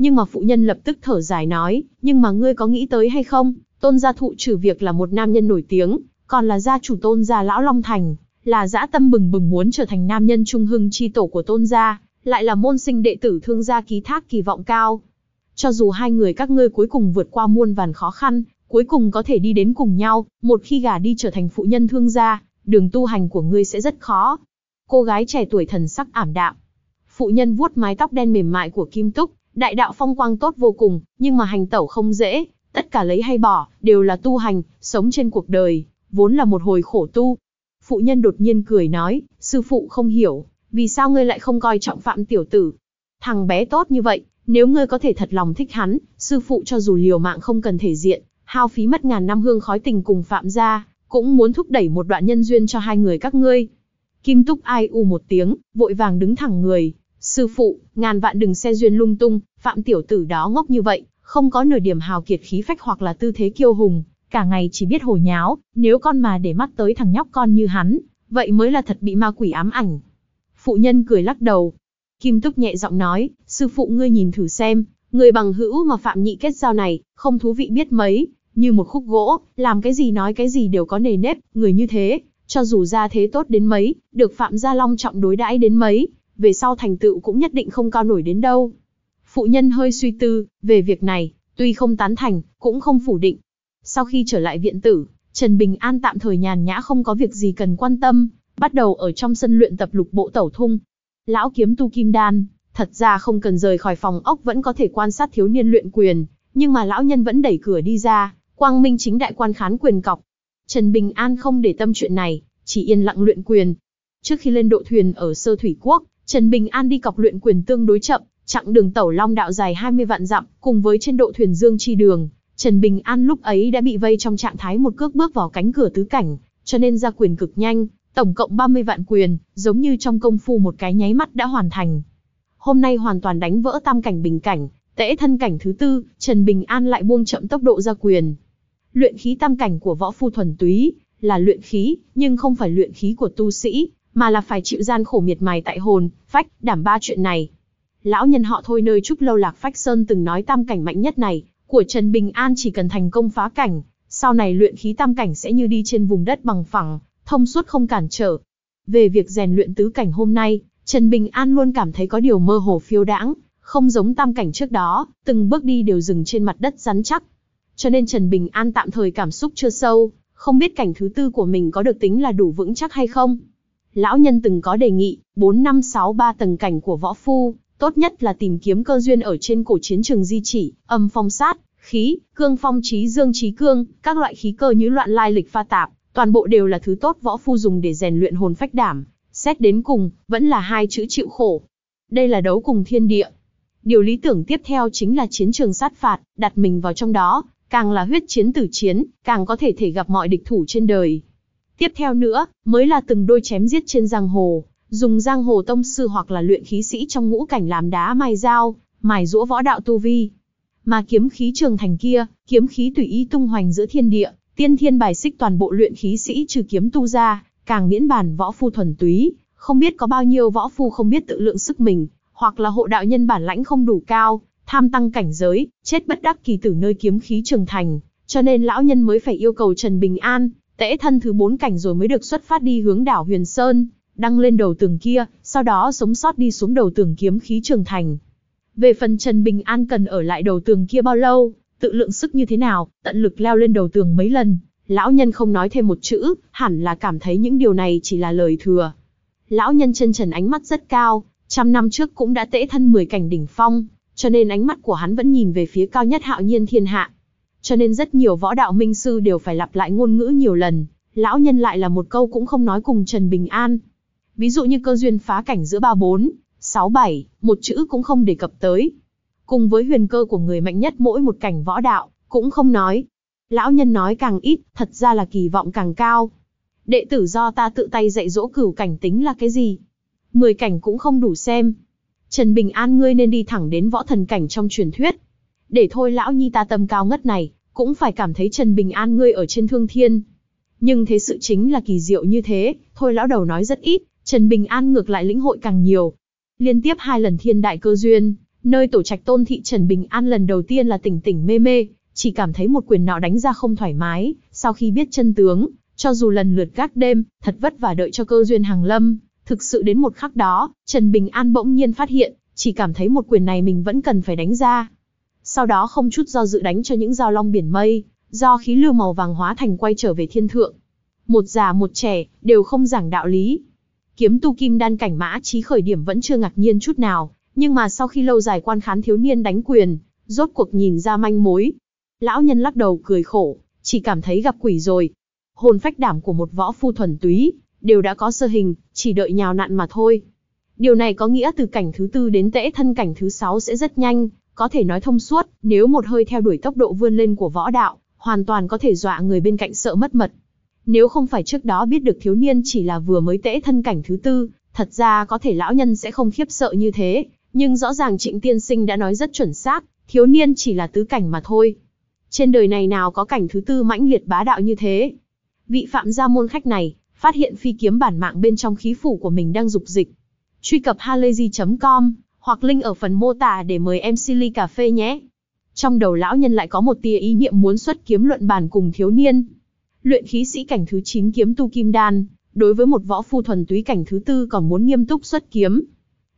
nhưng mà phụ nhân lập tức thở dài nói, nhưng mà ngươi có nghĩ tới hay không, tôn gia thụ trừ việc là một nam nhân nổi tiếng, còn là gia chủ tôn gia lão Long Thành, là dã tâm bừng bừng muốn trở thành nam nhân trung hưng chi tổ của tôn gia, lại là môn sinh đệ tử thương gia ký thác kỳ vọng cao. Cho dù hai người các ngươi cuối cùng vượt qua muôn vàn khó khăn, cuối cùng có thể đi đến cùng nhau, một khi gà đi trở thành phụ nhân thương gia, đường tu hành của ngươi sẽ rất khó. Cô gái trẻ tuổi thần sắc ảm đạm. Phụ nhân vuốt mái tóc đen mềm mại của Kim Túc, Đại đạo phong quang tốt vô cùng, nhưng mà hành tẩu không dễ, tất cả lấy hay bỏ, đều là tu hành, sống trên cuộc đời, vốn là một hồi khổ tu. Phụ nhân đột nhiên cười nói, sư phụ không hiểu, vì sao ngươi lại không coi trọng phạm tiểu tử. Thằng bé tốt như vậy, nếu ngươi có thể thật lòng thích hắn, sư phụ cho dù liều mạng không cần thể diện, hao phí mất ngàn năm hương khói tình cùng phạm gia, cũng muốn thúc đẩy một đoạn nhân duyên cho hai người các ngươi. Kim Túc ai u một tiếng, vội vàng đứng thẳng người, Sư phụ, ngàn vạn đừng xe duyên lung tung, phạm tiểu tử đó ngốc như vậy, không có nửa điểm hào kiệt khí phách hoặc là tư thế kiêu hùng, cả ngày chỉ biết hồ nháo, nếu con mà để mắt tới thằng nhóc con như hắn, vậy mới là thật bị ma quỷ ám ảnh. Phụ nhân cười lắc đầu. Kim Túc nhẹ giọng nói, sư phụ ngươi nhìn thử xem, người bằng hữu mà phạm nhị kết giao này, không thú vị biết mấy, như một khúc gỗ, làm cái gì nói cái gì đều có nề nếp, người như thế, cho dù ra thế tốt đến mấy, được phạm gia long trọng đối đãi đến mấy, về sau thành tựu cũng nhất định không cao nổi đến đâu. Phụ nhân hơi suy tư, về việc này, tuy không tán thành, cũng không phủ định. Sau khi trở lại viện tử, Trần Bình An tạm thời nhàn nhã không có việc gì cần quan tâm, bắt đầu ở trong sân luyện tập lục bộ tẩu thung. Lão kiếm tu kim đan, thật ra không cần rời khỏi phòng ốc vẫn có thể quan sát thiếu niên luyện quyền, nhưng mà lão nhân vẫn đẩy cửa đi ra, quang minh chính đại quan khán quyền cọc. Trần Bình An không để tâm chuyện này, chỉ yên lặng luyện quyền. Trước khi lên độ thuyền ở Sơ Thủy Quốc, Trần Bình An đi cọc luyện quyền tương đối chậm, chặng đường tẩu long đạo dài 20 vạn dặm, cùng với trên độ thuyền dương chi đường, Trần Bình An lúc ấy đã bị vây trong trạng thái một cước bước vào cánh cửa tứ cảnh, cho nên ra quyền cực nhanh, tổng cộng 30 vạn quyền, giống như trong công phu một cái nháy mắt đã hoàn thành. Hôm nay hoàn toàn đánh vỡ tam cảnh bình cảnh, tễ thân cảnh thứ tư, Trần Bình An lại buông chậm tốc độ ra quyền. Luyện khí tam cảnh của võ phu thuần túy là luyện khí, nhưng không phải luyện khí của tu sĩ, mà là phải chịu gian khổ miệt mài tại hồn, phách, đảm ba chuyện này. Lão nhân họ thôi nơi chúc Lâu Lạc Phách Sơn từng nói tam cảnh mạnh nhất này, của Trần Bình An chỉ cần thành công phá cảnh, sau này luyện khí tam cảnh sẽ như đi trên vùng đất bằng phẳng, thông suốt không cản trở. Về việc rèn luyện tứ cảnh hôm nay, Trần Bình An luôn cảm thấy có điều mơ hồ phiêu đãng, không giống tam cảnh trước đó, từng bước đi đều dừng trên mặt đất rắn chắc. Cho nên Trần Bình An tạm thời cảm xúc chưa sâu, không biết cảnh thứ tư của mình có được tính là đủ vững chắc hay không lão nhân từng có đề nghị, 4 năm 6 3 tầng cảnh của võ phu, tốt nhất là tìm kiếm cơ duyên ở trên cổ chiến trường di chỉ, âm phong sát, khí, cương phong trí dương trí cương, các loại khí cơ như loạn lai lịch pha tạp, toàn bộ đều là thứ tốt võ phu dùng để rèn luyện hồn phách đảm, xét đến cùng, vẫn là hai chữ chịu khổ. Đây là đấu cùng thiên địa. Điều lý tưởng tiếp theo chính là chiến trường sát phạt, đặt mình vào trong đó, càng là huyết chiến tử chiến, càng có thể thể gặp mọi địch thủ trên đời, Tiếp theo nữa, mới là từng đôi chém giết trên giang hồ, dùng giang hồ tông sư hoặc là luyện khí sĩ trong ngũ cảnh làm đá mài dao, mài rũa võ đạo tu vi. Mà kiếm khí trường thành kia, kiếm khí tùy ý tung hoành giữa thiên địa, tiên thiên bài xích toàn bộ luyện khí sĩ trừ kiếm tu ra, càng miễn bản võ phu thuần túy, không biết có bao nhiêu võ phu không biết tự lượng sức mình, hoặc là hộ đạo nhân bản lãnh không đủ cao, tham tăng cảnh giới, chết bất đắc kỳ tử nơi kiếm khí trường thành, cho nên lão nhân mới phải yêu cầu Trần Bình An tễ thân thứ bốn cảnh rồi mới được xuất phát đi hướng đảo Huyền Sơn, đăng lên đầu tường kia, sau đó sống sót đi xuống đầu tường kiếm khí trường thành. Về phần Trần Bình An cần ở lại đầu tường kia bao lâu, tự lượng sức như thế nào, tận lực leo lên đầu tường mấy lần, lão nhân không nói thêm một chữ, hẳn là cảm thấy những điều này chỉ là lời thừa. Lão nhân chân trần ánh mắt rất cao, trăm năm trước cũng đã tễ thân 10 cảnh đỉnh phong, cho nên ánh mắt của hắn vẫn nhìn về phía cao nhất hạo nhiên thiên hạ, cho nên rất nhiều võ đạo minh sư đều phải lặp lại ngôn ngữ nhiều lần, lão nhân lại là một câu cũng không nói cùng Trần Bình An. Ví dụ như cơ duyên phá cảnh giữa 34, 67, một chữ cũng không đề cập tới. Cùng với huyền cơ của người mạnh nhất mỗi một cảnh võ đạo, cũng không nói. Lão nhân nói càng ít, thật ra là kỳ vọng càng cao. Đệ tử do ta tự tay dạy dỗ cửu cảnh tính là cái gì? Mười cảnh cũng không đủ xem. Trần Bình An ngươi nên đi thẳng đến võ thần cảnh trong truyền thuyết, để thôi lão nhi ta tâm cao ngất này, cũng phải cảm thấy Trần Bình An ngươi ở trên thương thiên. Nhưng thế sự chính là kỳ diệu như thế, thôi lão đầu nói rất ít, Trần Bình An ngược lại lĩnh hội càng nhiều. Liên tiếp hai lần thiên đại cơ duyên, nơi tổ trạch tôn thị Trần Bình An lần đầu tiên là tỉnh tỉnh mê mê, chỉ cảm thấy một quyền nọ đánh ra không thoải mái, sau khi biết chân tướng, cho dù lần lượt gác đêm, thật vất vả đợi cho cơ duyên hàng lâm, thực sự đến một khắc đó, Trần Bình An bỗng nhiên phát hiện, chỉ cảm thấy một quyền này mình vẫn cần phải đánh ra, sau đó không chút do dự đánh cho những giao long biển mây, do khí lưu màu vàng hóa thành quay trở về thiên thượng. Một già một trẻ, đều không giảng đạo lý. Kiếm tu kim đan cảnh mã trí khởi điểm vẫn chưa ngạc nhiên chút nào, nhưng mà sau khi lâu dài quan khán thiếu niên đánh quyền, rốt cuộc nhìn ra manh mối. Lão nhân lắc đầu cười khổ, chỉ cảm thấy gặp quỷ rồi. Hồn phách đảm của một võ phu thuần túy, đều đã có sơ hình, chỉ đợi nhào nặn mà thôi. Điều này có nghĩa từ cảnh thứ tư đến tễ thân cảnh thứ sáu sẽ rất nhanh, có thể nói thông suốt, nếu một hơi theo đuổi tốc độ vươn lên của võ đạo, hoàn toàn có thể dọa người bên cạnh sợ mất mật. Nếu không phải trước đó biết được thiếu niên chỉ là vừa mới tễ thân cảnh thứ tư, thật ra có thể lão nhân sẽ không khiếp sợ như thế, nhưng rõ ràng trịnh tiên sinh đã nói rất chuẩn xác, thiếu niên chỉ là tứ cảnh mà thôi. Trên đời này nào có cảnh thứ tư mãnh liệt bá đạo như thế. Vị phạm gia môn khách này, phát hiện phi kiếm bản mạng bên trong khí phủ của mình đang dục dịch. Truy cập halayzi.com, hoặc link ở phần mô tả để mời em Silly Cà Phê nhé. Trong đầu lão nhân lại có một tia ý niệm muốn xuất kiếm luận bàn cùng thiếu niên. Luyện khí sĩ cảnh thứ 9 kiếm tu kim đan, đối với một võ phu thuần túy cảnh thứ tư còn muốn nghiêm túc xuất kiếm.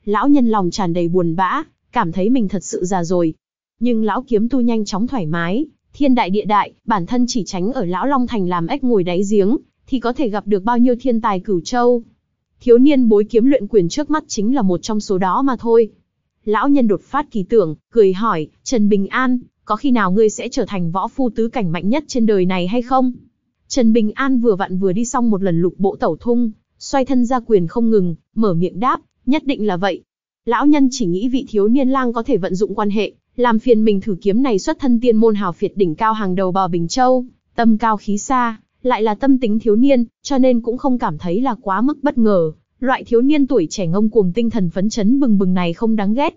Lão nhân lòng tràn đầy buồn bã, cảm thấy mình thật sự già rồi. Nhưng lão kiếm tu nhanh chóng thoải mái, thiên đại địa đại, bản thân chỉ tránh ở lão Long Thành làm ếch ngồi đáy giếng, thì có thể gặp được bao nhiêu thiên tài cửu châu. Thiếu niên bối kiếm luyện quyền trước mắt chính là một trong số đó mà thôi. Lão nhân đột phát kỳ tưởng, cười hỏi, Trần Bình An, có khi nào ngươi sẽ trở thành võ phu tứ cảnh mạnh nhất trên đời này hay không? Trần Bình An vừa vặn vừa đi xong một lần lục bộ tẩu thung, xoay thân ra quyền không ngừng, mở miệng đáp, nhất định là vậy. Lão nhân chỉ nghĩ vị thiếu niên lang có thể vận dụng quan hệ, làm phiền mình thử kiếm này xuất thân tiên môn hào phiệt đỉnh cao hàng đầu bò Bình Châu, tâm cao khí xa, lại là tâm tính thiếu niên, cho nên cũng không cảm thấy là quá mức bất ngờ. Loại thiếu niên tuổi trẻ ngông cuồng tinh thần phấn chấn bừng bừng này không đáng ghét.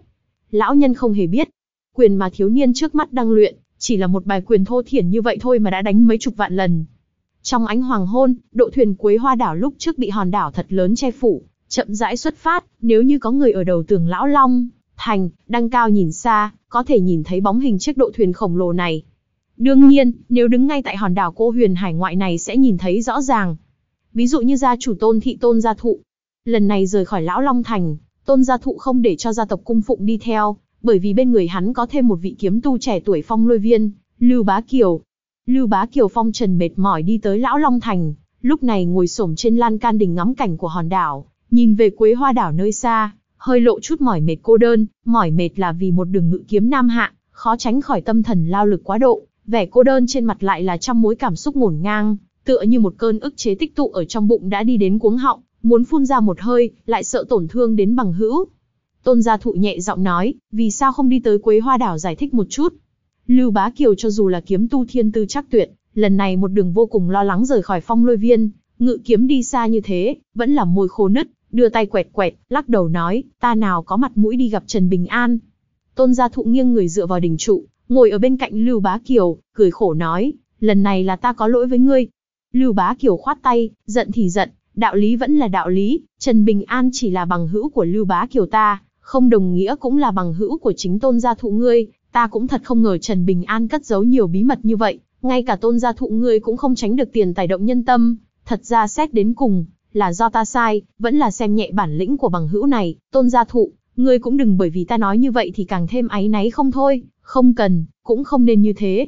Lão nhân không hề biết, quyền mà thiếu niên trước mắt đang luyện, chỉ là một bài quyền thô thiển như vậy thôi mà đã đánh mấy chục vạn lần. Trong ánh hoàng hôn, đội thuyền Quế Hoa đảo lúc trước bị hòn đảo thật lớn che phủ, chậm rãi xuất phát, nếu như có người ở đầu tường lão long, thành, đang cao nhìn xa, có thể nhìn thấy bóng hình chiếc đội thuyền khổng lồ này. Đương nhiên, nếu đứng ngay tại hòn đảo cô huyền hải ngoại này sẽ nhìn thấy rõ ràng. Ví dụ như gia chủ tôn thị tôn gia thụ. Lần này rời khỏi lão Long Thành, tôn gia thụ không để cho gia tộc cung phụng đi theo, bởi vì bên người hắn có thêm một vị kiếm tu trẻ tuổi phong lôi viên, Lưu Bá Kiều. Lưu Bá Kiều phong trần mệt mỏi đi tới lão Long Thành, lúc này ngồi xổm trên lan can đỉnh ngắm cảnh của hòn đảo, nhìn về quế hoa đảo nơi xa, hơi lộ chút mỏi mệt cô đơn, mỏi mệt là vì một đường ngự kiếm nam hạ, khó tránh khỏi tâm thần lao lực quá độ, vẻ cô đơn trên mặt lại là trăm mối cảm xúc ngổn ngang, tựa như một cơn ức chế tích tụ ở trong bụng đã đi đến cuống họng, muốn phun ra một hơi, lại sợ tổn thương đến bằng hữu. Tôn gia thụ nhẹ giọng nói, vì sao không đi tới Quế Hoa Đảo giải thích một chút. Lưu Bá Kiều cho dù là kiếm tu thiên tư chắc tuyệt, lần này một đường vô cùng lo lắng rời khỏi phong lôi viên, ngự kiếm đi xa như thế, vẫn là môi khô nứt, đưa tay quẹt quẹt, lắc đầu nói, ta nào có mặt mũi đi gặp Trần Bình An. Tôn gia thụ nghiêng người dựa vào đỉnh trụ, ngồi ở bên cạnh Lưu Bá Kiều, cười khổ nói, lần này là ta có lỗi với ngươi. Lưu Bá Kiều khoát tay, giận thì giận, đạo lý vẫn là đạo lý, Trần Bình An chỉ là bằng hữu của Lưu Bá Kiều ta, không đồng nghĩa cũng là bằng hữu của chính tôn gia thụ ngươi, ta cũng thật không ngờ Trần Bình An cất giấu nhiều bí mật như vậy, ngay cả tôn gia thụ ngươi cũng không tránh được tiền tài động nhân tâm, thật ra xét đến cùng, là do ta sai, vẫn là xem nhẹ bản lĩnh của bằng hữu này, tôn gia thụ, Ngươi cũng đừng bởi vì ta nói như vậy thì càng thêm áy náy không thôi, không cần, cũng không nên như thế.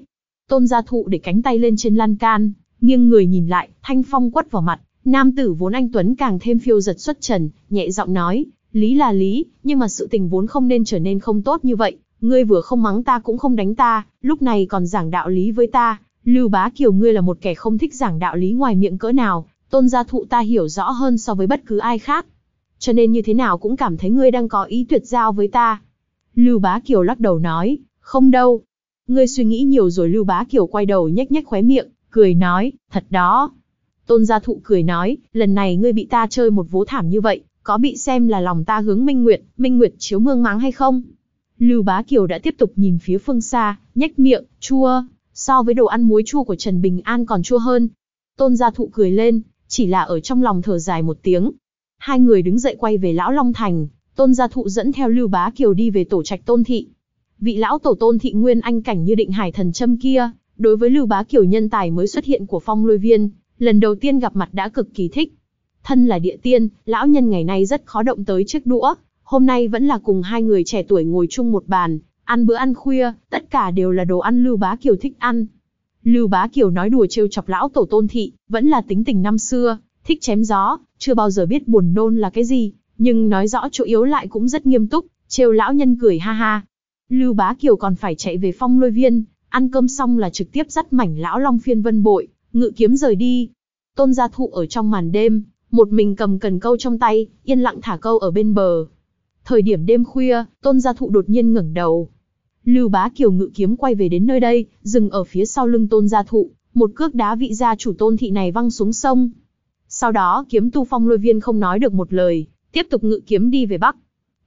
Tôn gia thụ để cánh tay lên trên lan can, nghiêng người nhìn lại, thanh phong quất vào mặt, nam tử vốn anh Tuấn càng thêm phiêu giật xuất trần, nhẹ giọng nói, lý là lý, nhưng mà sự tình vốn không nên trở nên không tốt như vậy, ngươi vừa không mắng ta cũng không đánh ta, lúc này còn giảng đạo lý với ta, Lưu Bá Kiều ngươi là một kẻ không thích giảng đạo lý ngoài miệng cỡ nào, tôn gia thụ ta hiểu rõ hơn so với bất cứ ai khác, cho nên như thế nào cũng cảm thấy ngươi đang có ý tuyệt giao với ta. Lưu Bá Kiều lắc đầu nói, không đâu. Ngươi suy nghĩ nhiều rồi Lưu Bá Kiều quay đầu nhếch nhếch khóe miệng, cười nói, thật đó. Tôn gia thụ cười nói, lần này ngươi bị ta chơi một vố thảm như vậy, có bị xem là lòng ta hướng Minh Nguyệt, Minh Nguyệt chiếu mương máng hay không? Lưu Bá Kiều đã tiếp tục nhìn phía phương xa, nhếch miệng, chua, so với đồ ăn muối chua của Trần Bình An còn chua hơn. Tôn gia thụ cười lên, chỉ là ở trong lòng thở dài một tiếng, Hai người đứng dậy quay về Lão Long Thành, Tôn Gia Thụ dẫn theo Lưu Bá Kiều đi về tổ trạch Tôn Thị. Vị lão tổ Tôn Thị nguyên anh cảnh như định hải thần châm kia, đối với Lưu Bá Kiều nhân tài mới xuất hiện của phong lôi viên, lần đầu tiên gặp mặt đã cực kỳ thích. Thân là địa tiên, lão nhân ngày nay rất khó động tới chiếc đũa, hôm nay vẫn là cùng hai người trẻ tuổi ngồi chung một bàn, ăn bữa ăn khuya, tất cả đều là đồ ăn Lưu Bá Kiều thích ăn. Lưu Bá Kiều nói đùa trêu chọc lão tổ Tôn Thị, vẫn là tính tình năm xưa, thích chém gió, chưa bao giờ biết buồn nôn là cái gì, nhưng nói rõ chỗ yếu lại cũng rất nghiêm túc, trêu lão nhân cười ha ha. Lưu Bá Kiều còn phải chạy về phong lôi viên, ăn cơm xong là trực tiếp dắt mảnh lão long phiên vân bội, ngự kiếm rời đi. Tôn gia thụ ở trong màn đêm, một mình cầm cần câu trong tay, yên lặng thả câu ở bên bờ. Thời điểm đêm khuya, tôn gia thụ đột nhiên ngẩng đầu. Lưu Bá Kiều ngự kiếm quay về đến nơi đây, dừng ở phía sau lưng tôn gia thụ, một cước đá vị gia chủ tôn thị này văng xuống sông. Sau đó kiếm tu phong lôi viên không nói được một lời, tiếp tục ngự kiếm đi về Bắc.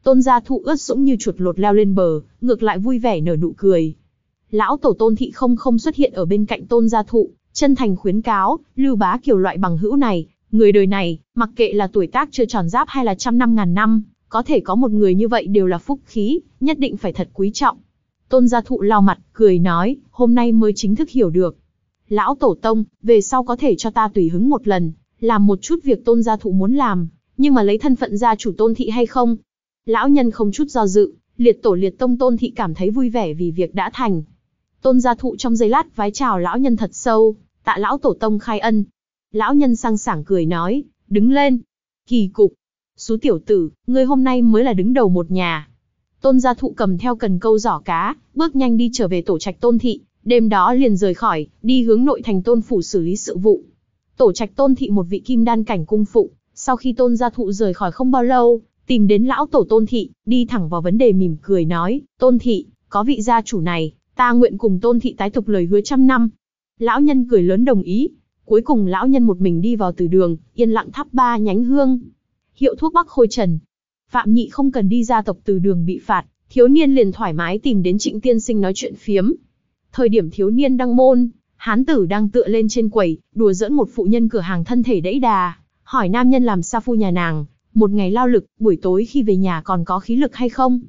Tôn gia thụ ướt sũng như chuột lột leo lên bờ, ngược lại vui vẻ nở nụ cười. Lão tổ tôn thị không không xuất hiện ở bên cạnh tôn gia thụ, chân thành khuyến cáo, lưu bá kiểu loại bằng hữu này, người đời này, mặc kệ là tuổi tác chưa tròn giáp hay là trăm năm ngàn năm, có thể có một người như vậy đều là phúc khí, nhất định phải thật quý trọng. Tôn gia thụ lau mặt, cười nói, hôm nay mới chính thức hiểu được. Lão tổ tông, về sau có thể cho ta tùy hứng một lần, làm một chút việc tôn gia thụ muốn làm, nhưng mà lấy thân phận gia chủ tôn thị hay không? Lão nhân không chút do dự, liệt tổ liệt tông tôn thị cảm thấy vui vẻ vì việc đã thành. Tôn gia thụ trong giây lát vái chào lão nhân thật sâu, tạ lão tổ tông khai ân. Lão nhân sang sảng cười nói, đứng lên. Kỳ cục. Sú tiểu tử, ngươi hôm nay mới là đứng đầu một nhà. Tôn gia thụ cầm theo cần câu giỏ cá, bước nhanh đi trở về tổ trạch tôn thị, đêm đó liền rời khỏi, đi hướng nội thành tôn phủ xử lý sự vụ. Tổ trạch tôn thị một vị kim đan cảnh cung phụ, sau khi tôn gia thụ rời khỏi không bao lâu, tìm đến lão tổ tôn thị, đi thẳng vào vấn đề mỉm cười nói, tôn thị, có vị gia chủ này, ta nguyện cùng tôn thị tái tục lời hứa trăm năm. Lão nhân cười lớn đồng ý, cuối cùng lão nhân một mình đi vào từ đường, yên lặng thắp ba nhánh hương. Hiệu thuốc bắc khôi trần. Phạm nhị không cần đi gia tộc từ đường bị phạt, thiếu niên liền thoải mái tìm đến trịnh tiên sinh nói chuyện phiếm. Thời điểm thiếu niên đăng môn, Hán tử đang tựa lên trên quầy, đùa dẫn một phụ nhân cửa hàng thân thể đẫy đà, hỏi nam nhân làm sao phu nhà nàng, một ngày lao lực, buổi tối khi về nhà còn có khí lực hay không.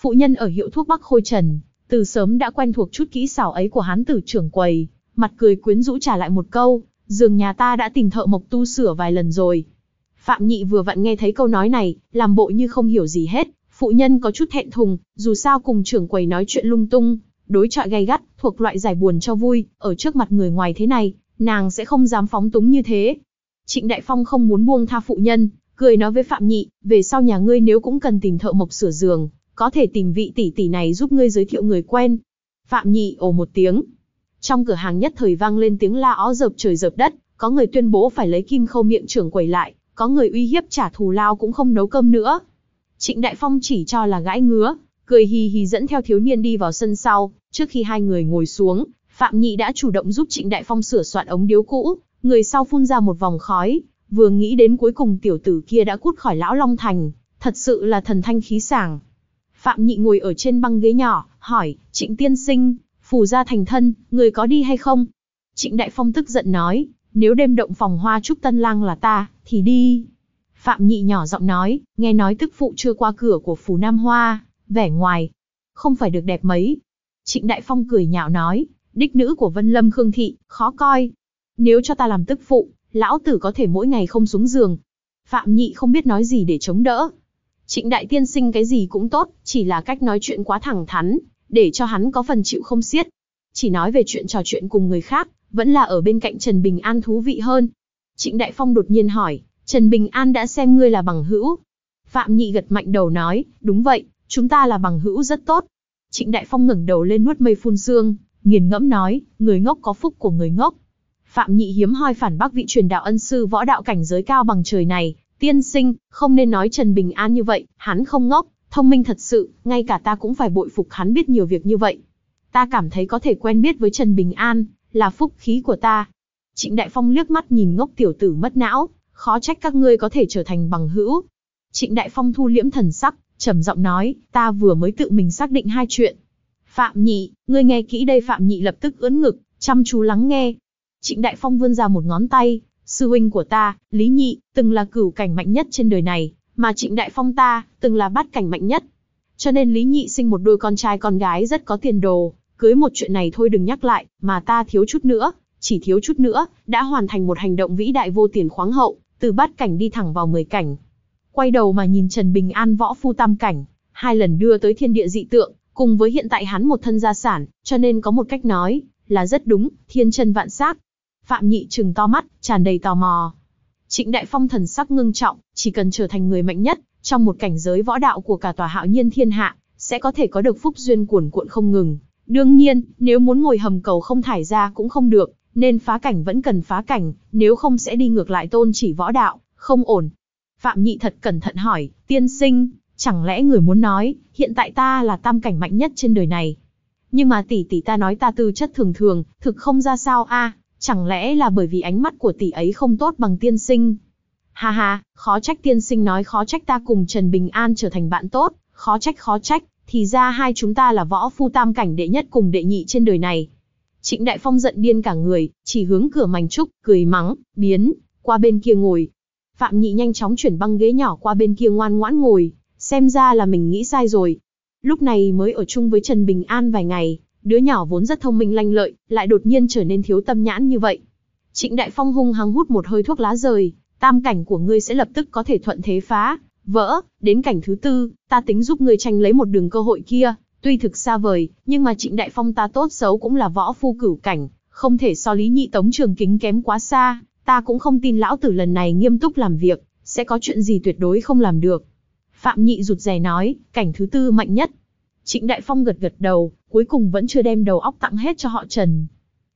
Phụ nhân ở hiệu thuốc Bắc Khôi Trần, từ sớm đã quen thuộc chút kỹ xảo ấy của hán tử trưởng quầy, mặt cười quyến rũ trả lại một câu, giường nhà ta đã tìm thợ mộc tu sửa vài lần rồi. Phạm Nhị vừa vặn nghe thấy câu nói này, làm bộ như không hiểu gì hết, phụ nhân có chút thẹn thùng, dù sao cùng trưởng quầy nói chuyện lung tung, đối chọi gay gắt, thuộc loại giải buồn cho vui, ở trước mặt người ngoài thế này, nàng sẽ không dám phóng túng như thế. Trịnh Đại Phong không muốn buông tha phụ nhân, cười nói với Phạm Nhị, về sau nhà ngươi nếu cũng cần tìm thợ mộc sửa giường, có thể tìm vị tỷ tỷ này giúp ngươi giới thiệu người quen. Phạm Nhị ồ một tiếng. Trong cửa hàng nhất thời vang lên tiếng la ó dập trời dập đất, có người tuyên bố phải lấy kim khâu miệng trưởng quẩy lại, có người uy hiếp trả thù lao cũng không nấu cơm nữa. Trịnh Đại Phong chỉ cho là gãi ngứa, cười hì hì dẫn theo thiếu niên đi vào sân sau, trước khi hai người ngồi xuống, Phạm Nhị đã chủ động giúp Trịnh Đại Phong sửa soạn ống điếu cũ, người sau phun ra một vòng khói, vừa nghĩ đến cuối cùng tiểu tử kia đã cút khỏi lão Long Thành, thật sự là thần thanh khí sảng. Phạm Nhị ngồi ở trên băng ghế nhỏ, hỏi, Trịnh Tiên Sinh, phù ra thành thân, người có đi hay không? Trịnh Đại Phong tức giận nói, nếu đêm động phòng hoa trúc tân lang là ta, thì đi. Phạm Nhị nhỏ giọng nói, nghe nói tức phụ chưa qua cửa của phù Nam Hoa, vẻ ngoài không phải được đẹp mấy. Trịnh Đại Phong cười nhạo nói, đích nữ của Vân Lâm Khương Thị, khó coi. Nếu cho ta làm tức phụ, lão tử có thể mỗi ngày không xuống giường. Phạm Nhị không biết nói gì để chống đỡ. Trịnh Đại Tiên sinh cái gì cũng tốt, chỉ là cách nói chuyện quá thẳng thắn, để cho hắn có phần chịu không xiết. Chỉ nói về chuyện trò chuyện cùng người khác, vẫn là ở bên cạnh Trần Bình An thú vị hơn. Trịnh Đại Phong đột nhiên hỏi, Trần Bình An đã xem ngươi là bằng hữu. Phạm Nhị gật mạnh đầu nói, đúng vậy, Chúng ta là bằng hữu rất tốt. Trịnh Đại Phong ngẩng đầu lên nuốt mây phun sương, nghiền ngẫm nói, người ngốc có phúc của người ngốc. Phạm Nhị hiếm hoi phản bác vị truyền đạo ân sư võ đạo cảnh giới cao bằng trời này, tiên sinh, không nên nói Trần Bình An như vậy, hắn không ngốc, thông minh thật sự, ngay cả ta cũng phải bội phục hắn biết nhiều việc như vậy. Ta cảm thấy có thể quen biết với Trần Bình An, là phúc khí của ta. Trịnh Đại Phong liếc mắt nhìn ngốc tiểu tử mất não, khó trách các ngươi có thể trở thành bằng hữu. Trịnh Đại Phong thu liễm thần sắc, trầm giọng nói, ta vừa mới tự mình xác định hai chuyện. Phạm Nhị, ngươi nghe kỹ đây Phạm Nhị lập tức ưỡn ngực, chăm chú lắng nghe. Trịnh Đại Phong vươn ra một ngón tay, sư huynh của ta, Lý Nhị, từng là cửu cảnh mạnh nhất trên đời này, mà Trịnh Đại Phong ta, từng là bát cảnh mạnh nhất. Cho nên Lý Nhị sinh một đôi con trai con gái rất có tiền đồ, cưới một chuyện này thôi đừng nhắc lại, mà ta thiếu chút nữa, chỉ thiếu chút nữa, đã hoàn thành một hành động vĩ đại vô tiền khoáng hậu, từ bát cảnh đi thẳng vào mười cảnh, quay đầu mà nhìn Trần Bình An võ phu tam cảnh, hai lần đưa tới thiên địa dị tượng, cùng với hiện tại hắn một thân gia sản, cho nên có một cách nói, là rất đúng, thiên chân vạn sắc. Phạm Nhị trừng to mắt, tràn đầy tò mò. Trịnh Đại Phong thần sắc ngưng trọng, chỉ cần trở thành người mạnh nhất, trong một cảnh giới võ đạo của cả tòa hạo nhiên thiên hạ, sẽ có thể có được phúc duyên cuồn cuộn không ngừng. Đương nhiên, nếu muốn ngồi hầm cầu không thải ra cũng không được, nên phá cảnh vẫn cần phá cảnh, nếu không sẽ đi ngược lại tôn chỉ võ đạo, không ổn. Phạm Nhị thật cẩn thận hỏi, tiên sinh, chẳng lẽ người muốn nói, hiện tại ta là tam cảnh mạnh nhất trên đời này. Nhưng mà tỷ tỷ ta nói ta tư chất thường thường, thực không ra sao a? chẳng lẽ là bởi vì ánh mắt của tỷ ấy không tốt bằng tiên sinh? Ha ha, khó trách tiên sinh nói khó trách ta cùng Trần Bình An trở thành bạn tốt, khó trách khó trách, thì ra hai chúng ta là võ phu tam cảnh đệ nhất cùng đệ nhị trên đời này. Trịnh Đại Phong giận điên cả người, chỉ hướng cửa mảnh trúc, cười mắng, biến, qua bên kia ngồi, Phạm Nhị nhanh chóng chuyển băng ghế nhỏ qua bên kia ngoan ngoãn ngồi, xem ra là mình nghĩ sai rồi. Lúc này mới ở chung với Trần Bình An vài ngày, đứa nhỏ vốn rất thông minh lanh lợi, lại đột nhiên trở nên thiếu tâm nhãn như vậy. Trịnh Đại Phong hung hăng hút một hơi thuốc lá rời, tam cảnh của ngươi sẽ lập tức có thể thuận thế phá, vỡ, đến cảnh thứ tư, ta tính giúp ngươi tranh lấy một đường cơ hội kia, tuy thực xa vời, nhưng mà Trịnh Đại Phong ta tốt xấu cũng là võ phu cửu cảnh, không thể so lý nhị tống trường kính kém quá xa. Ta cũng không tin lão tử lần này nghiêm túc làm việc, sẽ có chuyện gì tuyệt đối không làm được. Phạm Nhị rụt rè nói, cảnh thứ tư mạnh nhất. Trịnh Đại Phong gật gật đầu, cuối cùng vẫn chưa đem đầu óc tặng hết cho họ Trần.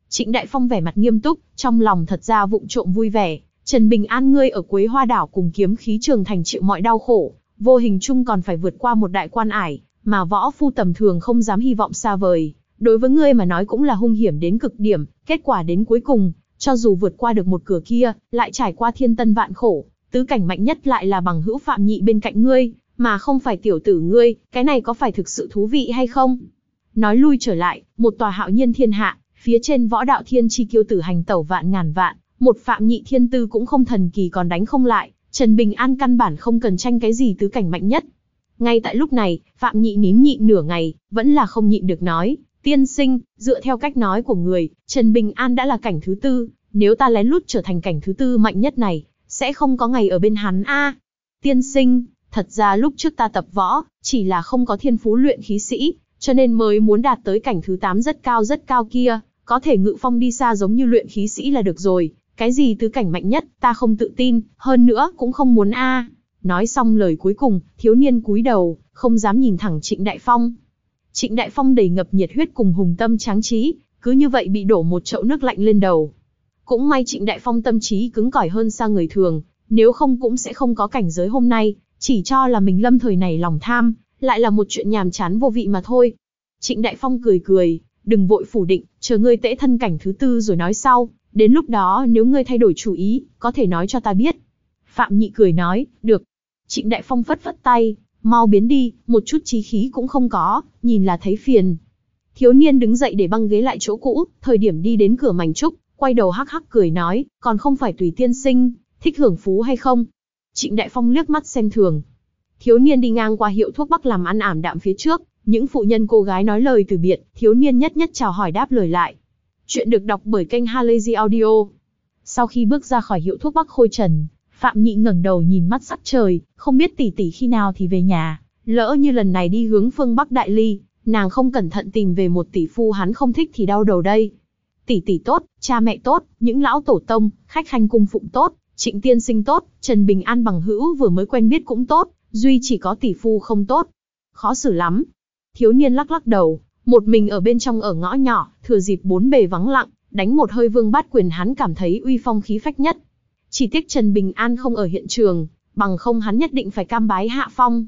Trịnh Đại Phong vẻ mặt nghiêm túc, trong lòng thật ra vụng trộm vui vẻ. Trần Bình An ngươi ở Quế Hoa Đảo cùng kiếm khí trường thành chịu mọi đau khổ, vô hình chung còn phải vượt qua một đại quan ải, mà võ phu tầm thường không dám hy vọng xa vời. Đối với ngươi mà nói cũng là hung hiểm đến cực điểm, kết quả đến cuối cùng, cho dù vượt qua được một cửa kia, lại trải qua thiên tân vạn khổ, tứ cảnh mạnh nhất lại là bằng hữu phạm nhị bên cạnh ngươi, mà không phải tiểu tử ngươi, cái này có phải thực sự thú vị hay không? Nói lui trở lại, một tòa hạo nhiên thiên hạ, phía trên võ đạo thiên chi kiêu tử hành tẩu vạn ngàn vạn, một phạm nhị thiên tư cũng không thần kỳ còn đánh không lại, Trần Bình An căn bản không cần tranh cái gì tứ cảnh mạnh nhất. Ngay tại lúc này, Phạm Nhị nín nhịn nửa ngày, vẫn là không nhịn được nói, Tiên sinh, dựa theo cách nói của người, Trần Bình An đã là cảnh thứ tư, nếu ta lén lút trở thành cảnh thứ tư mạnh nhất này, sẽ không có ngày ở bên hắn a. tiên sinh, thật ra lúc trước ta tập võ, chỉ là không có thiên phú luyện khí sĩ, cho nên mới muốn đạt tới cảnh thứ tám rất cao rất cao kia, có thể ngự phong đi xa giống như luyện khí sĩ là được rồi, cái gì tứ cảnh mạnh nhất, ta không tự tin, hơn nữa cũng không muốn a. Nói xong lời cuối cùng, thiếu niên cúi đầu, không dám nhìn thẳng Trịnh Đại Phong, Trịnh Đại Phong đầy ngập nhiệt huyết cùng hùng tâm tráng trí, cứ như vậy bị đổ một chậu nước lạnh lên đầu. Cũng may Trịnh Đại Phong tâm trí cứng cỏi hơn xa người thường, nếu không cũng sẽ không có cảnh giới hôm nay, chỉ cho là mình lâm thời này lòng tham, lại là một chuyện nhàm chán vô vị mà thôi. Trịnh Đại Phong cười cười, đừng vội phủ định, chờ ngươi tễ thân cảnh thứ tư rồi nói sau, đến lúc đó nếu ngươi thay đổi chủ ý, có thể nói cho ta biết. Phạm Nhị cười nói, được. Trịnh Đại Phong phất phất tay, Mau biến đi, một chút trí khí cũng không có, nhìn là thấy phiền. Thiếu niên đứng dậy để băng ghế lại chỗ cũ, thời điểm đi đến cửa mảnh trúc, quay đầu hắc hắc cười nói, còn không phải tùy tiên sinh, thích hưởng phú hay không? Trịnh Đại Phong liếc mắt xem thường. Thiếu niên đi ngang qua hiệu thuốc bắc làm ăn ảm đạm phía trước, những phụ nhân cô gái nói lời từ biệt, thiếu niên nhất nhất chào hỏi đáp lời lại. Chuyện được đọc bởi kênh Halazy Audio. Sau khi bước ra khỏi hiệu thuốc bắc khôi trần, Phạm Nhị ngẩng đầu nhìn mắt sắc trời, không biết tỷ tỷ khi nào thì về nhà, lỡ như lần này đi hướng phương Bắc Đại Ly, nàng không cẩn thận tìm về một tỷ phu hắn không thích thì đau đầu đây. Tỷ tỷ tốt, cha mẹ tốt, những lão tổ tông, khách khanh cung phụng tốt, trịnh tiên sinh tốt, Trần Bình An bằng hữu vừa mới quen biết cũng tốt, duy chỉ có tỷ phu không tốt. Khó xử lắm. Thiếu niên lắc lắc đầu, một mình ở bên trong ở ngõ nhỏ, thừa dịp bốn bề vắng lặng, đánh một hơi vương bát quyền hắn cảm thấy uy phong khí phách nhất, chỉ tiếc Trần Bình An không ở hiện trường, bằng không hắn nhất định phải cam bái hạ phong.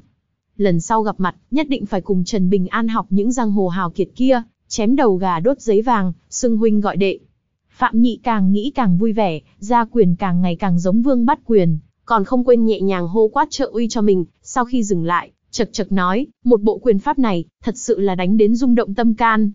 Lần sau gặp mặt, nhất định phải cùng Trần Bình An học những giang hồ hào kiệt kia, chém đầu gà đốt giấy vàng, xưng huynh gọi đệ. Phạm Nhị càng nghĩ càng vui vẻ, gia quyền càng ngày càng giống vương bắt quyền, còn không quên nhẹ nhàng hô quát trợ uy cho mình, sau khi dừng lại, chật chật nói, một bộ quyền pháp này, thật sự là đánh đến rung động tâm can.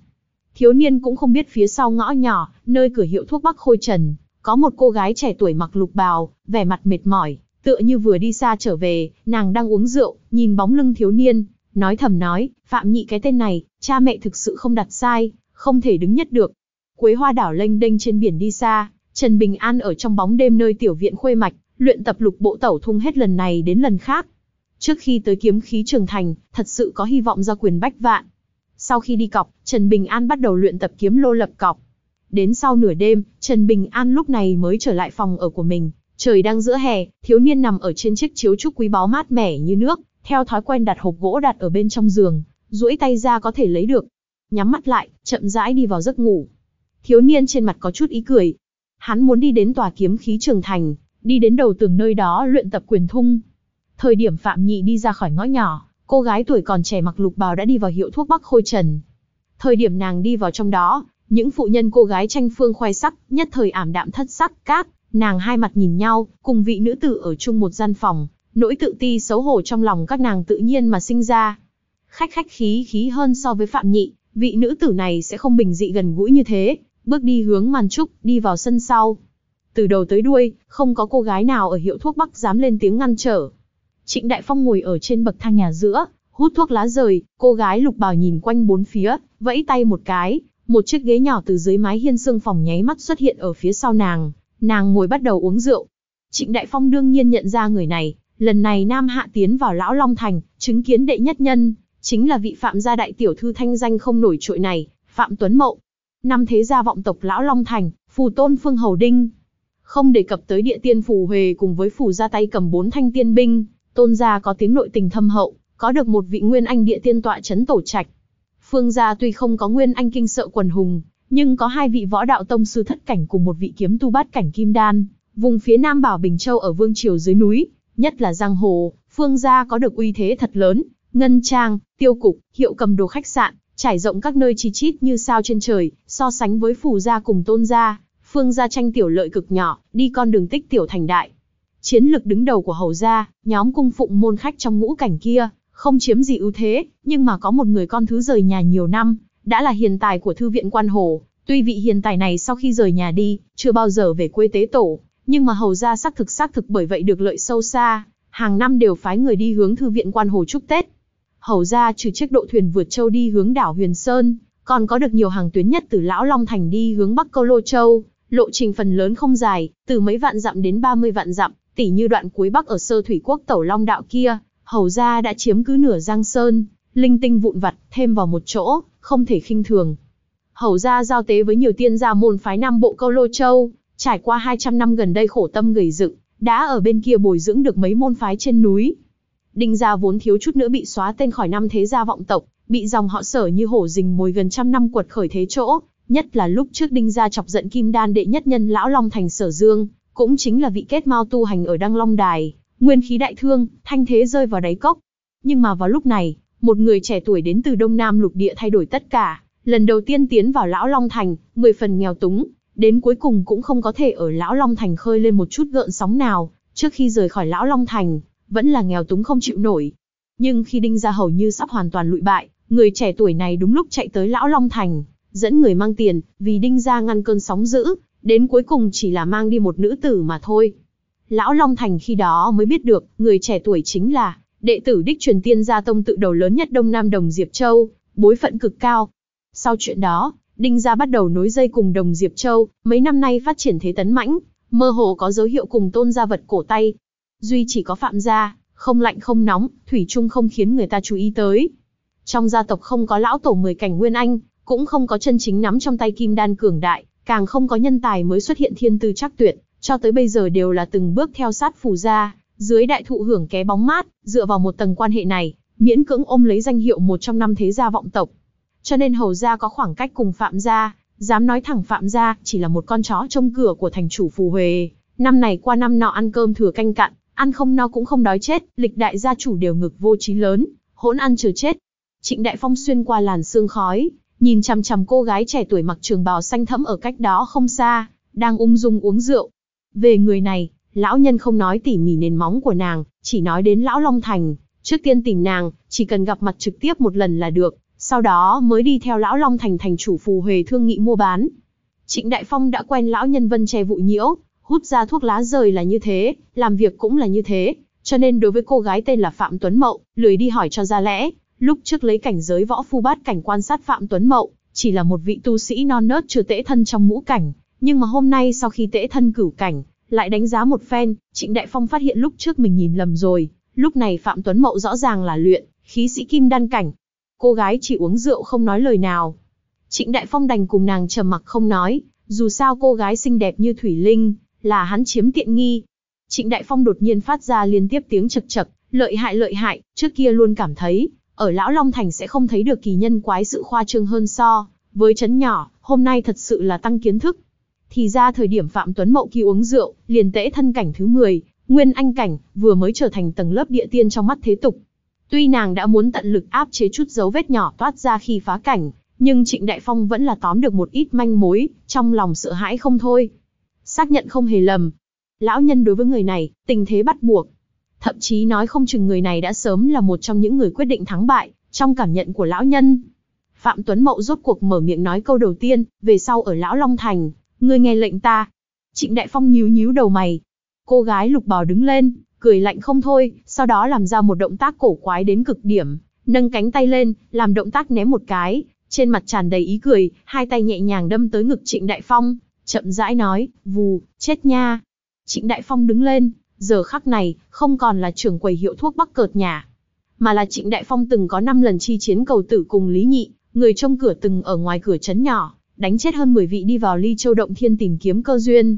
Thiếu niên cũng không biết phía sau ngõ nhỏ, nơi cửa hiệu thuốc Bắc Khôi Trần, có một cô gái trẻ tuổi mặc lục bào, vẻ mặt mệt mỏi, tựa như vừa đi xa trở về, nàng đang uống rượu, nhìn bóng lưng thiếu niên, nói thầm nói, Phạm Nhị cái tên này, cha mẹ thực sự không đặt sai, không thể đứng nhất được. Quế hoa đảo lênh đênh trên biển đi xa, Trần Bình An ở trong bóng đêm nơi tiểu viện khuê mạch, luyện tập lục bộ tẩu thung hết lần này đến lần khác. Trước khi tới kiếm khí trường thành, thật sự có hy vọng ra quyền bách vạn. Sau khi đi cọc, Trần Bình An bắt đầu luyện tập kiếm lô lập cọc. Đến sau nửa đêm, Trần Bình An lúc này mới trở lại phòng ở của mình. Trời đang giữa hè, thiếu niên nằm ở trên chiếc chiếu trúc quý báu mát mẻ như nước, theo thói quen đặt hộp gỗ đặt ở bên trong giường, duỗi tay ra có thể lấy được. Nhắm mắt lại, chậm rãi đi vào giấc ngủ. Thiếu niên trên mặt có chút ý cười. Hắn muốn đi đến tòa kiếm khí trường thành, đi đến đầu tường nơi đó luyện tập quyền thung. Thời điểm Phạm Nhị đi ra khỏi ngõ nhỏ, cô gái tuổi còn trẻ mặc lục bào đã đi vào hiệu thuốc Bắc Khôi Trần. Thời điểm nàng đi vào trong đó, những phụ nhân cô gái tranh phương khoe sắc, nhất thời ảm đạm thất sắc, các, nàng hai mặt nhìn nhau, cùng vị nữ tử ở chung một gian phòng, nỗi tự ti xấu hổ trong lòng các nàng tự nhiên mà sinh ra. Khách khách khí khí hơn so với Phạm Nhị, vị nữ tử này sẽ không bình dị gần gũi như thế, bước đi hướng màn trúc, đi vào sân sau. Từ đầu tới đuôi, không có cô gái nào ở hiệu thuốc Bắc dám lên tiếng ngăn trở. Trịnh Đại Phong ngồi ở trên bậc thang nhà giữa, hút thuốc lá rời, cô gái lục bào nhìn quanh bốn phía, vẫy tay một cái, một chiếc ghế nhỏ từ dưới mái hiên xương phòng nháy mắt xuất hiện ở phía sau nàng, nàng ngồi bắt đầu uống rượu. Trịnh Đại Phong đương nhiên nhận ra người này, lần này Nam Hạ tiến vào Lão Long Thành, chứng kiến đệ nhất nhân, chính là vị phạm gia đại tiểu thư thanh danh không nổi trội này, Phạm Tuấn Mậu. Năm thế gia vọng tộc Lão Long Thành, phù tôn Phương Hầu Đinh. Không đề cập tới địa tiên phù Huề cùng với phù gia tay cầm bốn thanh tiên binh, tôn gia có tiếng nội tình thâm hậu, có được một vị nguyên anh địa tiên tọa chấn tổ trạch, Phương gia tuy không có nguyên anh kinh sợ quần hùng, nhưng có hai vị võ đạo tông sư thất cảnh cùng một vị kiếm tu bát cảnh kim đan, vùng phía Nam Bảo Bình Châu ở vương triều dưới núi, nhất là giang hồ, Phương gia có được uy thế thật lớn, ngân trang, tiêu cục, hiệu cầm đồ khách sạn, trải rộng các nơi chi chít như sao trên trời, so sánh với phù gia cùng tôn gia, Phương gia tranh tiểu lợi cực nhỏ, đi con đường tích tiểu thành đại. Chiến lực đứng đầu của hầu gia, nhóm cung phụng môn khách trong ngũ cảnh kia, không chiếm gì ưu thế, nhưng mà có một người con thứ rời nhà nhiều năm, đã là hiền tài của thư viện quan hồ. Tuy vị hiền tài này sau khi rời nhà đi, chưa bao giờ về quê tế tổ, nhưng mà hầu ra xác thực xác thực bởi vậy được lợi sâu xa, hàng năm đều phái người đi hướng thư viện quan hồ chúc Tết. Hầu ra trừ chiếc độ thuyền vượt châu đi hướng đảo Huyền Sơn, còn có được nhiều hàng tuyến nhất từ Lão Long Thành đi hướng Bắc Câu Lô Châu, lộ trình phần lớn không dài, từ mấy vạn dặm đến 30 vạn dặm, tỉ như đoạn cuối Bắc ở Sơ Thủy Quốc Tẩu Long Đạo kia, hầu gia đã chiếm cứ nửa giang sơn, linh tinh vụn vặt, thêm vào một chỗ, không thể khinh thường. Hầu gia giao tế với nhiều tiên gia môn phái Nam Bộ Câu Lô Châu, trải qua 200 năm gần đây khổ tâm gầy dựng, đã ở bên kia bồi dưỡng được mấy môn phái trên núi. Đinh gia vốn thiếu chút nữa bị xóa tên khỏi năm thế gia vọng tộc, bị dòng họ sở như hổ rình mồi gần trăm năm quật khởi thế chỗ, nhất là lúc trước đinh gia chọc giận kim đan đệ nhất nhân lão long thành sở dương cũng chính là vị kết mao tu hành ở đăng long đài Nguyên khí đại thương, thanh thế rơi vào đáy cốc. Nhưng mà vào lúc này, một người trẻ tuổi đến từ Đông Nam lục địa thay đổi tất cả, lần đầu tiên tiến vào Lão Long Thành, mười phần nghèo túng, đến cuối cùng cũng không có thể ở Lão Long Thành khơi lên một chút gợn sóng nào, trước khi rời khỏi Lão Long Thành, vẫn là nghèo túng không chịu nổi. Nhưng khi Đinh Gia hầu như sắp hoàn toàn lụi bại, người trẻ tuổi này đúng lúc chạy tới Lão Long Thành, dẫn người mang tiền, vì Đinh Gia ngăn cơn sóng dữ, đến cuối cùng chỉ là mang đi một nữ tử mà thôi lão Long Thành khi đó mới biết được, người trẻ tuổi chính là đệ tử đích truyền tiên gia tông tự đầu lớn nhất Đông Nam Đồng Diệp Châu, bối phận cực cao. Sau chuyện đó, Đinh gia bắt đầu nối dây cùng Đồng Diệp Châu, mấy năm nay phát triển thế tấn mãnh, mơ hồ có dấu hiệu cùng tôn gia vật cổ tay. Duy chỉ có Phạm gia, không lạnh không nóng, thủy chung không khiến người ta chú ý tới. Trong gia tộc không có lão tổ mười cảnh nguyên anh, cũng không có chân chính nắm trong tay kim đan cường đại, càng không có nhân tài mới xuất hiện thiên tư chắc tuyệt, cho tới bây giờ đều là từng bước theo sát phù gia, dưới đại thụ hưởng ké bóng mát, dựa vào một tầng quan hệ này, miễn cưỡng ôm lấy danh hiệu một trong năm thế gia vọng tộc. Cho nên hầu gia có khoảng cách cùng phạm gia, dám nói thẳng phạm gia chỉ là một con chó trông cửa của thành chủ phù huề. Năm này qua năm nọ ăn cơm thừa canh cạn, ăn không no cũng không đói chết, lịch đại gia chủ đều ngực vô trí lớn, hỗn ăn chờ chết. Trịnh Đại Phong xuyên qua làn sương khói, nhìn chằm chằm cô gái trẻ tuổi mặc trường bào xanh thẫm ở cách đó không xa, đang ung dung uống rượu, về người này, lão nhân không nói tỉ mỉ nền móng của nàng, chỉ nói đến lão Long Thành. Trước tiên tìm nàng, chỉ cần gặp mặt trực tiếp một lần là được, sau đó mới đi theo lão Long Thành thành chủ phù huề thương nghị mua bán. Trịnh Đại Phong đã quen lão nhân vân che vụ nhiễu, hút ra thuốc lá rời là như thế, làm việc cũng là như thế, cho nên đối với cô gái tên là Phạm Tuấn Mậu, lười đi hỏi cho ra lẽ, lúc trước lấy cảnh giới võ phu bát cảnh quan sát Phạm Tuấn Mậu, chỉ là một vị tu sĩ non nớt chưa tễ thân trong ngũ cảnh, nhưng mà hôm nay sau khi tễ thân cửu cảnh, lại đánh giá một phen, Trịnh Đại Phong phát hiện lúc trước mình nhìn lầm rồi, lúc này Phạm Tuấn Mậu rõ ràng là luyện, khí sĩ kim đan cảnh. Cô gái chỉ uống rượu không nói lời nào. Trịnh Đại Phong đành cùng nàng trầm mặc không nói, dù sao cô gái xinh đẹp như Thủy Linh, là hắn chiếm tiện nghi. Trịnh Đại Phong đột nhiên phát ra liên tiếp tiếng chật chật, lợi hại lợi hại, trước kia luôn cảm thấy, ở Lão Long Thành sẽ không thấy được kỳ nhân quái sự khoa trương hơn so, với chấn nhỏ, hôm nay thật sự là tăng kiến thức. Thì ra thời điểm Phạm Tuấn Mậu kia uống rượu, liền tễ thân cảnh thứ 10, nguyên anh cảnh, vừa mới trở thành tầng lớp địa tiên trong mắt thế tục. Tuy nàng đã muốn tận lực áp chế chút dấu vết nhỏ toát ra khi phá cảnh, nhưng Trịnh Đại Phong vẫn là tóm được một ít manh mối, trong lòng sợ hãi không thôi. Xác nhận không hề lầm. Lão nhân đối với người này, tình thế bắt buộc. Thậm chí nói không chừng người này đã sớm là một trong những người quyết định thắng bại, trong cảm nhận của lão nhân. Phạm Tuấn Mậu rốt cuộc mở miệng nói câu đầu tiên, về sau ở Lão Long Thành, ngươi nghe lệnh ta. Trịnh Đại Phong nhíu nhíu đầu mày. Cô gái lục bào đứng lên, cười lạnh không thôi, sau đó làm ra một động tác cổ quái đến cực điểm, nâng cánh tay lên, làm động tác ném một cái, trên mặt tràn đầy ý cười, hai tay nhẹ nhàng đâm tới ngực Trịnh Đại Phong, chậm rãi nói, vù, chết nha. Trịnh Đại Phong đứng lên, giờ khắc này, không còn là trưởng quầy hiệu thuốc bắc cợt nhà, mà là Trịnh Đại Phong từng có 5 lần chi chiến cầu tử cùng Lý Nhị, người trong cửa từng ở ngoài cửa trấn nhỏ, đánh chết hơn 10 vị đi vào ly châu động thiên tìm kiếm cơ duyên.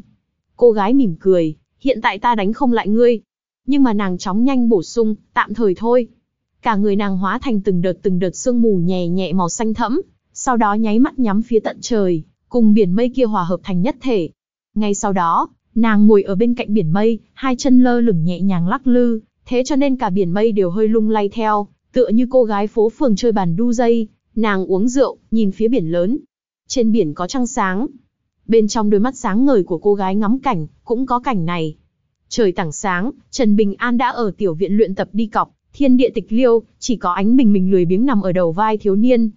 Cô gái mỉm cười, hiện tại ta đánh không lại ngươi. Nhưng mà nàng chóng nhanh bổ sung, tạm thời thôi. Cả người nàng hóa thành từng đợt từng đợt sương mù nhẹ nhẹ màu xanh thẫm, sau đó nháy mắt nhắm phía tận trời, cùng biển mây kia hòa hợp thành nhất thể. Ngay sau đó, nàng ngồi ở bên cạnh biển mây, hai chân lơ lửng nhẹ nhàng lắc lư, thế cho nên cả biển mây đều hơi lung lay theo, tựa như cô gái phố phường chơi bàn đu dây, nàng uống rượu, nhìn phía biển lớn, trên biển có trăng sáng. Bên trong đôi mắt sáng ngời của cô gái ngắm cảnh, cũng có cảnh này. Trời tảng sáng, Trần Bình An đã ở tiểu viện luyện tập đi cọc, thiên địa tịch liêu, chỉ có ánh bình mình lười biếng nằm ở đầu vai thiếu niên.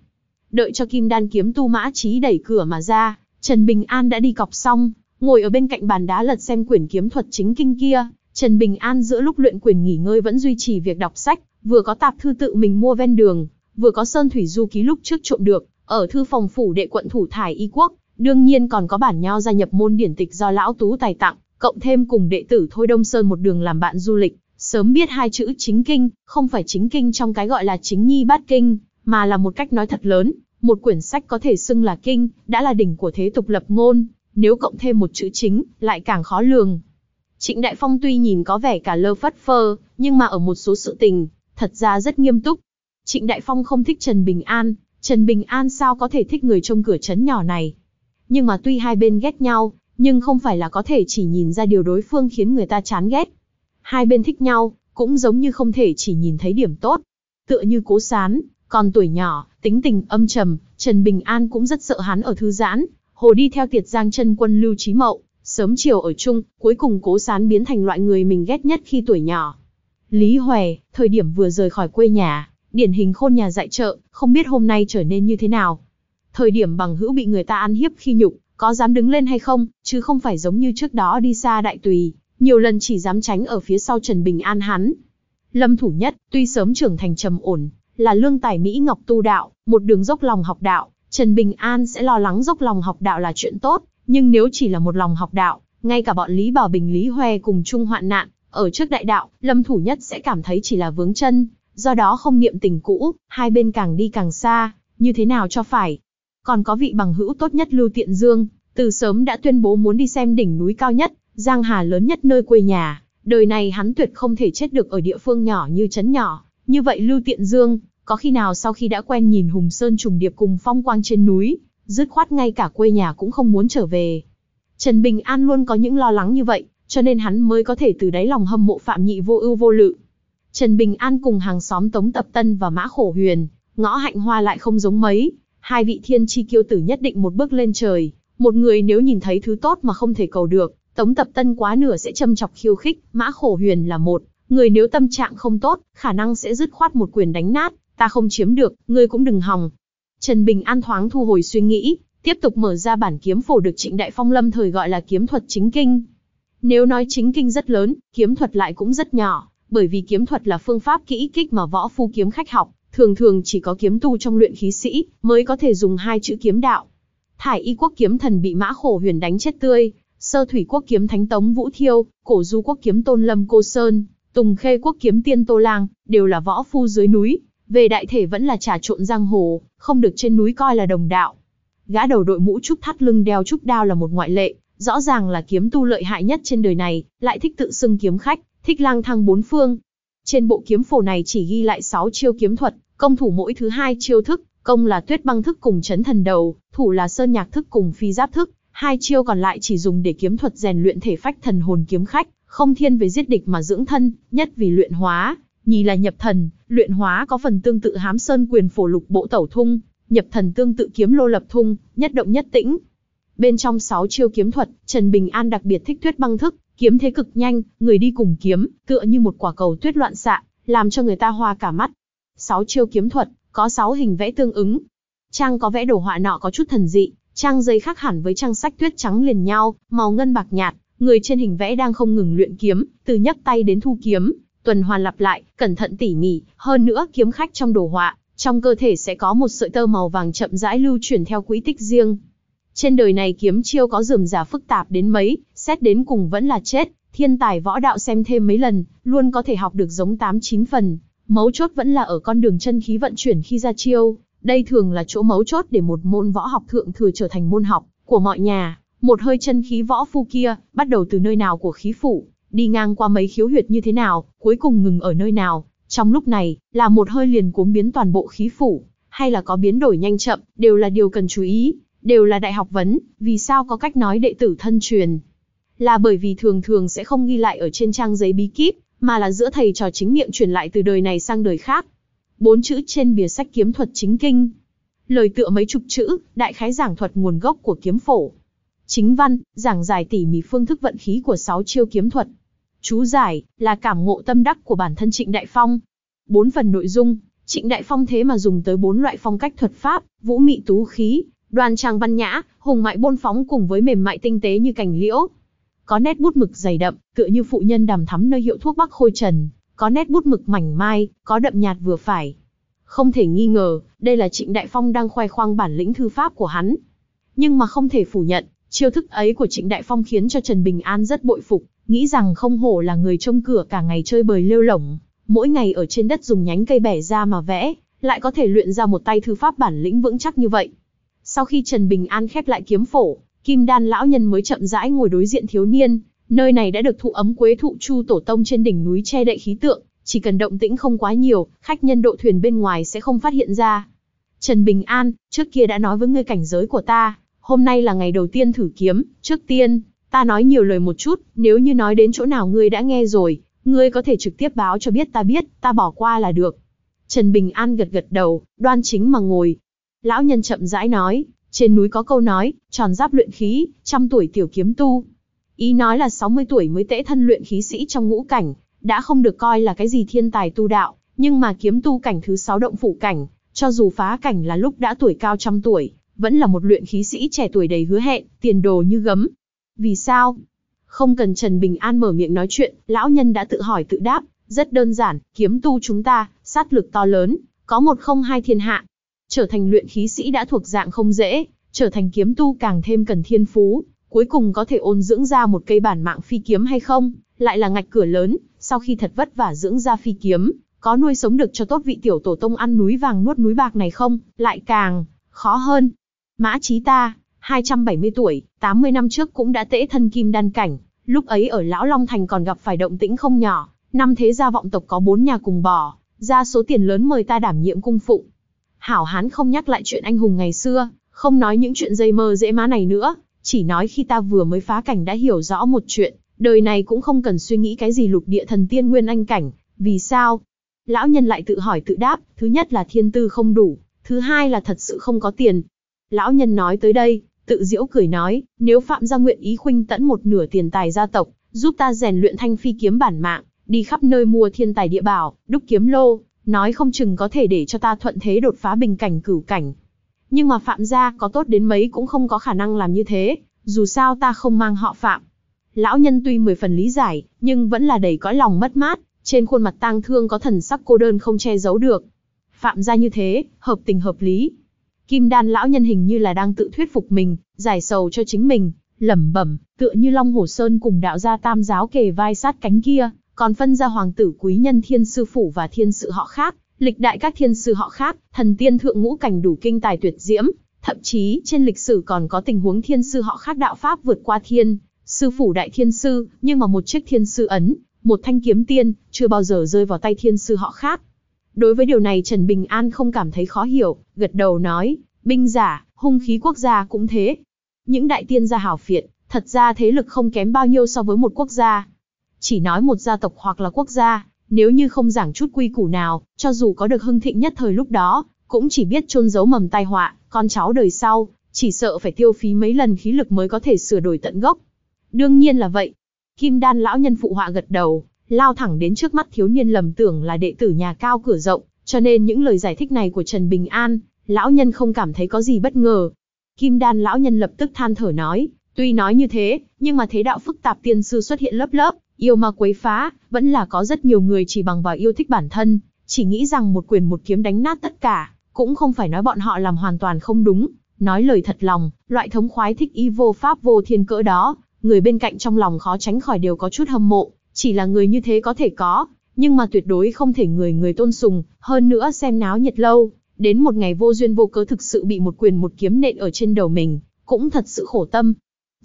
Đợi cho kim đan kiếm tu mã trí đẩy cửa mà ra, Trần Bình An đã đi cọc xong, ngồi ở bên cạnh bàn đá lật xem quyển kiếm thuật chính kinh kia. Trần Bình An giữa lúc luyện quyền nghỉ ngơi vẫn duy trì việc đọc sách, vừa có tạp thư tự mình mua ven đường, vừa có sơn thủy du ký lúc trước trộm được, ở thư phòng phủ đệ quận thủ thải y quốc, đương nhiên còn có bản nho gia nhập môn điển tịch do lão tú tài tặng, cộng thêm cùng đệ tử Thôi Đông Sơn một đường làm bạn du lịch, sớm biết hai chữ chính kinh, không phải chính kinh trong cái gọi là chính nhi bát kinh, mà là một cách nói thật lớn, một quyển sách có thể xưng là kinh, đã là đỉnh của thế tục lập ngôn, nếu cộng thêm một chữ chính, lại càng khó lường. Trịnh Đại Phong tuy nhìn có vẻ cả lơ phất phơ, nhưng mà ở một số sự tình, thật ra rất nghiêm túc. Trịnh Đại Phong không thích Trần Bình An, Trần Bình An sao có thể thích người trong cửa trấn nhỏ này. Nhưng mà tuy hai bên ghét nhau, nhưng không phải là có thể chỉ nhìn ra điều đối phương khiến người ta chán ghét. Hai bên thích nhau, cũng giống như không thể chỉ nhìn thấy điểm tốt. Tựa như cố sán, còn tuổi nhỏ, tính tình âm trầm, Trần Bình An cũng rất sợ hắn ở thư giãn, hồ đi theo tiệt giang chân quân Lưu Trí Mậu, sớm chiều ở chung, cuối cùng cố sán biến thành loại người mình ghét nhất khi tuổi nhỏ. Lý Hòe, thời điểm vừa rời khỏi quê nhà, điển hình khôn nhà dạy chợ không biết hôm nay trở nên như thế nào. Thời điểm bằng hữu bị người ta ăn hiếp khi nhục, có dám đứng lên hay không, chứ không phải giống như trước đó đi xa đại tùy, nhiều lần chỉ dám tránh ở phía sau Trần Bình An hắn. Lâm Thủ Nhất, tuy sớm trưởng thành trầm ổn, là lương tài Mỹ Ngọc tu đạo, một đường dốc lòng học đạo, Trần Bình An sẽ lo lắng dốc lòng học đạo là chuyện tốt, nhưng nếu chỉ là một lòng học đạo, ngay cả bọn Lý Bảo Bình Lý Huê cùng chung hoạn nạn, ở trước đại đạo, Lâm Thủ Nhất sẽ cảm thấy chỉ là vướng chân, do đó không niệm tình cũ, hai bên càng đi càng xa, như thế nào cho phải. Còn có vị bằng hữu tốt nhất Lưu Tiện Dương, từ sớm đã tuyên bố muốn đi xem đỉnh núi cao nhất, giang hà lớn nhất nơi quê nhà, đời này hắn tuyệt không thể chết được ở địa phương nhỏ như trấn nhỏ. Như vậy Lưu Tiện Dương, có khi nào sau khi đã quen nhìn Hùng Sơn trùng điệp cùng phong quang trên núi, dứt khoát ngay cả quê nhà cũng không muốn trở về. Trần Bình An luôn có những lo lắng như vậy, cho nên hắn mới có thể từ đáy lòng hâm mộ Phạm Nhị vô ưu vô lự, Trần Bình An cùng hàng xóm Tống Tập Tân và Mã Khổ Huyền, ngõ hạnh hoa lại không giống mấy, hai vị thiên chi kiêu tử nhất định một bước lên trời, một người nếu nhìn thấy thứ tốt mà không thể cầu được, Tống Tập Tân quá nửa sẽ châm chọc khiêu khích, Mã Khổ Huyền là một, người nếu tâm trạng không tốt, khả năng sẽ dứt khoát một quyền đánh nát, ta không chiếm được, ngươi cũng đừng hòng. Trần Bình An thoáng thu hồi suy nghĩ, tiếp tục mở ra bản kiếm phổ được Trịnh Đại Phong lâm thời gọi là kiếm thuật chính kinh. Nếu nói chính kinh rất lớn, kiếm thuật lại cũng rất nhỏ, bởi vì kiếm thuật là phương pháp kỹ kích mà võ phu kiếm khách học, thường thường chỉ có kiếm tu trong luyện khí sĩ mới có thể dùng hai chữ kiếm đạo. Thải y quốc kiếm thần bị mã khổ huyền đánh chết tươi, sơ thủy quốc kiếm thánh tống vũ thiêu, cổ du quốc kiếm tôn lâm cô sơn, tùng khê quốc kiếm tiên tô lang, đều là võ phu dưới núi, về đại thể vẫn là trà trộn giang hồ, không được trên núi coi là đồng đạo. Gã đầu đội mũ trúc thắt lưng đeo trúc đao là một ngoại lệ, rõ ràng là kiếm tu lợi hại nhất trên đời này, lại thích tự xưng kiếm khách, thích lang thang bốn phương. Trên bộ kiếm phổ này chỉ ghi lại 6 chiêu kiếm thuật, công thủ mỗi thứ hai chiêu thức, công là tuyết băng thức cùng chấn thần đầu, thủ là sơn nhạc thức cùng phi giáp thức, hai chiêu còn lại chỉ dùng để kiếm thuật rèn luyện thể phách thần hồn kiếm khách, không thiên về giết địch mà dưỡng thân, nhất vì luyện hóa, nhì là nhập thần, luyện hóa có phần tương tự hám sơn quyền phổ lục bộ tẩu thung, nhập thần tương tự kiếm lô lập thung, nhất động nhất tĩnh. Bên trong 6 chiêu kiếm thuật, Trần Bình An đặc biệt thích tuyết băng thức, Kiếm thế cực nhanh, người đi cùng kiếm, tựa như một quả cầu tuyết loạn xạ, làm cho người ta hoa cả mắt. Sáu chiêu kiếm thuật, có sáu hình vẽ tương ứng. Trang có vẽ đồ họa nọ có chút thần dị, trang giấy khác hẳn với trang sách tuyết trắng liền nhau, màu ngân bạc nhạt, người trên hình vẽ đang không ngừng luyện kiếm, từ nhấc tay đến thu kiếm, tuần hoàn lặp lại, cẩn thận tỉ mỉ, hơn nữa kiếm khách trong đồ họa, trong cơ thể sẽ có một sợi tơ màu vàng chậm rãi lưu chuyển theo quỹ tích riêng. Trên đời này kiếm chiêu có rườm rà phức tạp đến mấy, xét đến cùng vẫn là chết, thiên tài võ đạo xem thêm mấy lần, luôn có thể học được giống 8-9 phần, mấu chốt vẫn là ở con đường chân khí vận chuyển khi ra chiêu, đây thường là chỗ mấu chốt để một môn võ học thượng thừa trở thành môn học của mọi nhà, một hơi chân khí võ phu kia, bắt đầu từ nơi nào của khí phụ, đi ngang qua mấy khiếu huyệt như thế nào, cuối cùng ngừng ở nơi nào, trong lúc này, là một hơi liền cuốn biến toàn bộ khí phủ, hay là có biến đổi nhanh chậm, đều là điều cần chú ý, đều là đại học vấn, vì sao có cách nói đệ tử thân truyền, là bởi vì thường thường sẽ không ghi lại ở trên trang giấy bí kíp, mà là giữa thầy trò chính miệng truyền lại từ đời này sang đời khác. Bốn chữ trên bìa sách kiếm thuật chính kinh. Lời tựa mấy chục chữ, đại khái giảng thuật nguồn gốc của kiếm phổ. Chính văn, giảng giải tỉ mỉ phương thức vận khí của sáu chiêu kiếm thuật. Chú giải, là cảm ngộ tâm đắc của bản thân Trịnh Đại Phong. Bốn phần nội dung, Trịnh Đại Phong thế mà dùng tới bốn loại phong cách thuật pháp, vũ mị tú khí, đoan trang văn nhã, hùng mại bôn phóng cùng với mềm mại tinh tế như cảnh liễu, có nét bút mực dày đậm, tựa như phụ nhân đàm thắm nơi hiệu thuốc Bắc Khôi Trần, có nét bút mực mảnh mai, có đậm nhạt vừa phải. Không thể nghi ngờ, đây là Trịnh Đại Phong đang khoe khoang bản lĩnh thư pháp của hắn. Nhưng mà không thể phủ nhận, chiêu thức ấy của Trịnh Đại Phong khiến cho Trần Bình An rất bội phục, nghĩ rằng không hổ là người trông cửa cả ngày chơi bời lêu lỏng, mỗi ngày ở trên đất dùng nhánh cây bẻ ra mà vẽ, lại có thể luyện ra một tay thư pháp bản lĩnh vững chắc như vậy. Sau khi Trần Bình An khép lại kiếm phổ, Kim Đan lão nhân mới chậm rãi ngồi đối diện thiếu niên, nơi này đã được thụ ấm quế thụ chu tổ tông trên đỉnh núi che đậy khí tượng, chỉ cần động tĩnh không quá nhiều, khách nhân độ thuyền bên ngoài sẽ không phát hiện ra. Trần Bình An, trước kia đã nói với ngươi cảnh giới của ta, hôm nay là ngày đầu tiên thử kiếm, trước tiên, ta nói nhiều lời một chút, nếu như nói đến chỗ nào ngươi đã nghe rồi, ngươi có thể trực tiếp báo cho biết ta biết, ta bỏ qua là được. Trần Bình An gật gật đầu, đoan chính mà ngồi. Lão nhân chậm rãi nói, trên núi có câu nói, tròn giáp luyện khí, trăm tuổi tiểu kiếm tu. Ý nói là 60 tuổi mới tễ thân luyện khí sĩ trong ngũ cảnh, đã không được coi là cái gì thiên tài tu đạo, nhưng mà kiếm tu cảnh thứ 6 động phủ cảnh, cho dù phá cảnh là lúc đã tuổi cao trăm tuổi, vẫn là một luyện khí sĩ trẻ tuổi đầy hứa hẹn, tiền đồ như gấm. Vì sao? Không cần Trần Bình An mở miệng nói chuyện, lão nhân đã tự hỏi tự đáp, rất đơn giản, kiếm tu chúng ta, sát lực to lớn, có một không hai thiên hạ, trở thành luyện khí sĩ đã thuộc dạng không dễ, trở thành kiếm tu càng thêm cần thiên phú, cuối cùng có thể ôn dưỡng ra một cây bản mạng phi kiếm hay không, lại là ngạch cửa lớn, sau khi thật vất vả dưỡng ra phi kiếm, có nuôi sống được cho tốt vị tiểu tổ tông ăn núi vàng nuốt núi bạc này không, lại càng khó hơn. Mã Chí Ta, 270 tuổi, 80 năm trước cũng đã tễ thân kim đan cảnh, lúc ấy ở Lão Long Thành còn gặp phải động tĩnh không nhỏ, năm thế gia vọng tộc có bốn nhà cùng bỏ, ra số tiền lớn mời ta đảm nhiệm cung phụng, Hảo hán không nhắc lại chuyện anh hùng ngày xưa, không nói những chuyện dây mơ dễ má này nữa, chỉ nói khi ta vừa mới phá cảnh đã hiểu rõ một chuyện, đời này cũng không cần suy nghĩ cái gì lục địa thần tiên nguyên anh cảnh, vì sao? Lão nhân lại tự hỏi tự đáp, thứ nhất là thiên tư không đủ, thứ hai là thật sự không có tiền. Lão nhân nói tới đây, tự diễu cười nói, nếu Phạm gia nguyện ý khuynh tẫn một nửa tiền tài gia tộc, giúp ta rèn luyện thanh phi kiếm bản mạng, đi khắp nơi mua thiên tài địa bảo, đúc kiếm lô, nói không chừng có thể để cho ta thuận thế đột phá bình cảnh cửu cảnh. Nhưng mà Phạm gia có tốt đến mấy cũng không có khả năng làm như thế, dù sao ta không mang họ Phạm. Lão nhân tuy mười phần lý giải, nhưng vẫn là đầy cõi lòng mất mát, trên khuôn mặt tang thương có thần sắc cô đơn không che giấu được. Phạm gia như thế, hợp tình hợp lý. Kim đan lão nhân hình như là đang tự thuyết phục mình, giải sầu cho chính mình, lẩm bẩm, tựa như Long Hồ Sơn cùng đạo gia tam giáo kề vai sát cánh kia, còn phân ra hoàng tử quý nhân thiên sư phủ và thiên sự họ khác, lịch đại các thiên sư họ khác, thần tiên thượng ngũ cảnh đủ kinh tài tuyệt diễm, thậm chí trên lịch sử còn có tình huống thiên sư họ khác đạo pháp vượt qua thiên, sư phủ đại thiên sư, nhưng mà một chiếc thiên sư ấn, một thanh kiếm tiên, chưa bao giờ rơi vào tay thiên sư họ khác. Đối với điều này Trần Bình An không cảm thấy khó hiểu, gật đầu nói, binh giả, hung khí quốc gia cũng thế. Những đại tiên gia hảo phiện, thật ra thế lực không kém bao nhiêu so với một quốc gia, chỉ nói một gia tộc hoặc là quốc gia, nếu như không giảng chút quy củ nào, cho dù có được hưng thịnh nhất thời lúc đó, cũng chỉ biết chôn giấu mầm tai họa, con cháu đời sau, chỉ sợ phải tiêu phí mấy lần khí lực mới có thể sửa đổi tận gốc. Đương nhiên là vậy. Kim đan lão nhân phụ họa gật đầu, lao thẳng đến trước mắt thiếu niên lầm tưởng là đệ tử nhà cao cửa rộng, cho nên những lời giải thích này của Trần Bình An, lão nhân không cảm thấy có gì bất ngờ. Kim đan lão nhân lập tức than thở nói, Tuy nói như thế, nhưng mà thế đạo phức tạp tiên sư xuất hiện lớp lớp, yêu ma quấy phá, vẫn là có rất nhiều người chỉ bằng vào yêu thích bản thân, chỉ nghĩ rằng một quyền một kiếm đánh nát tất cả, cũng không phải nói bọn họ làm hoàn toàn không đúng, nói lời thật lòng, loại thống khoái thích y vô pháp vô thiên cỡ đó, người bên cạnh trong lòng khó tránh khỏi đều có chút hâm mộ, chỉ là người như thế có thể có, nhưng mà tuyệt đối không thể người người tôn sùng, hơn nữa xem náo nhiệt lâu, đến một ngày vô duyên vô cớ thực sự bị một quyền một kiếm nện ở trên đầu mình, cũng thật sự khổ tâm,